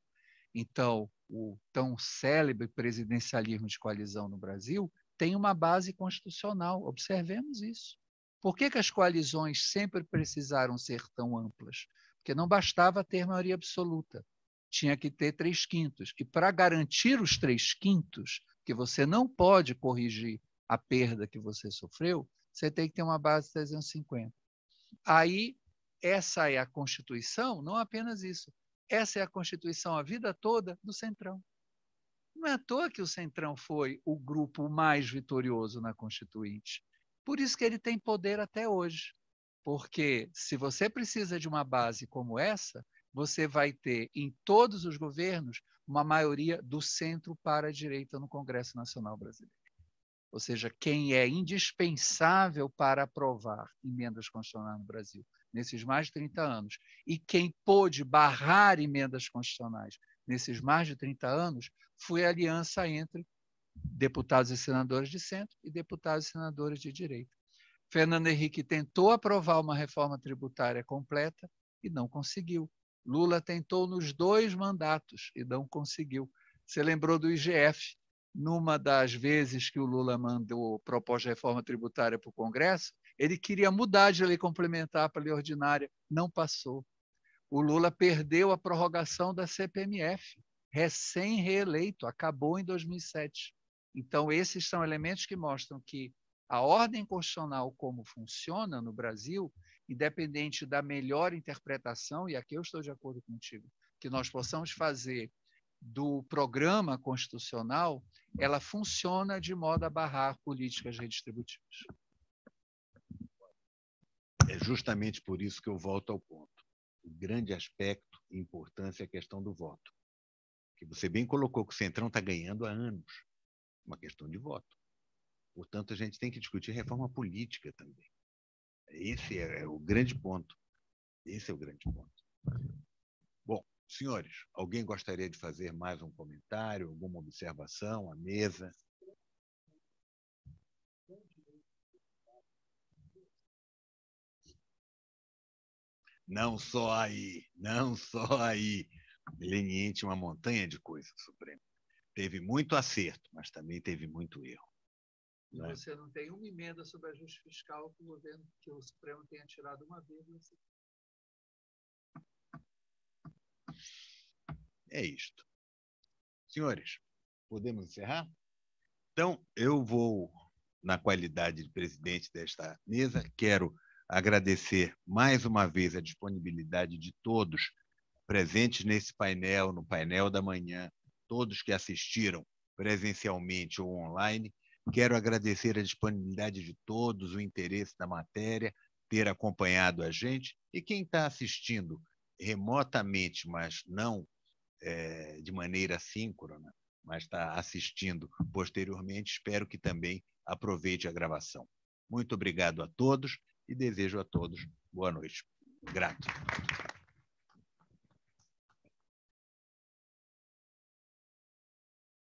Então, o tão célebre presidencialismo de coalizão no Brasil tem uma base constitucional. Observemos isso. Por que, que as coalizões sempre precisaram ser tão amplas? Porque não bastava ter maioria absoluta, tinha que ter três quintos. E para garantir os três quintos, que você não pode corrigir a perda que você sofreu, você tem que ter uma base de 350. Aí, essa é a Constituição, não apenas isso, essa é a Constituição a vida toda do Centrão. Não é à toa que o Centrão foi o grupo mais vitorioso na Constituinte. Por isso que ele tem poder até hoje. Porque se você precisa de uma base como essa, você vai ter em todos os governos uma maioria do centro para a direita no Congresso Nacional Brasileiro. Ou seja, quem é indispensável para aprovar emendas constitucionais no Brasil nesses mais de 30 anos e quem pôde barrar emendas constitucionais nesses mais de 30 anos, foi a aliança entre deputados e senadores de centro e deputados e senadores de direita. Fernando Henrique tentou aprovar uma reforma tributária completa e não conseguiu. Lula tentou nos dois mandatos e não conseguiu. Você lembrou do IGF? Numa das vezes que o Lula mandou proposta de reforma tributária para o Congresso, ele queria mudar de lei complementar para lei ordinária, não passou. O Lula perdeu a prorrogação da CPMF, recém-reeleito, acabou em 2007. Então, esses são elementos que mostram que a ordem constitucional, como funciona no Brasil, independente da melhor interpretação, e aqui eu estou de acordo contigo, que nós possamos fazer do programa constitucional, ela funciona de modo a barrar políticas redistributivas. É justamente por isso que eu volto ao ponto o grande aspecto e importância é a questão do voto. Que você bem colocou que o Centrão está ganhando há anos. Uma questão de voto. Portanto, a gente tem que discutir reforma política também. Esse é, é o grande ponto. Esse é o grande ponto. Bom, senhores, alguém gostaria de fazer mais um comentário, alguma observação à mesa? Não só aí, não só aí. Leniente uma montanha de coisas, Supremo. Teve muito acerto, mas também teve muito erro. Não é? Você não tem uma emenda sobre ajuste fiscal que o governo, que o Supremo tenha tirado uma vírgula. É isto. Senhores, podemos encerrar? Então, eu vou, na qualidade de presidente desta mesa, quero agradecer mais uma vez a disponibilidade de todos presentes nesse painel, no painel da manhã, todos que assistiram presencialmente ou online. Quero agradecer a disponibilidade de todos, o interesse da matéria, ter acompanhado a gente e quem está assistindo remotamente, mas não é, de maneira síncrona, mas está assistindo posteriormente, espero que também aproveite a gravação. Muito obrigado a todos e desejo a todos boa noite. Grato.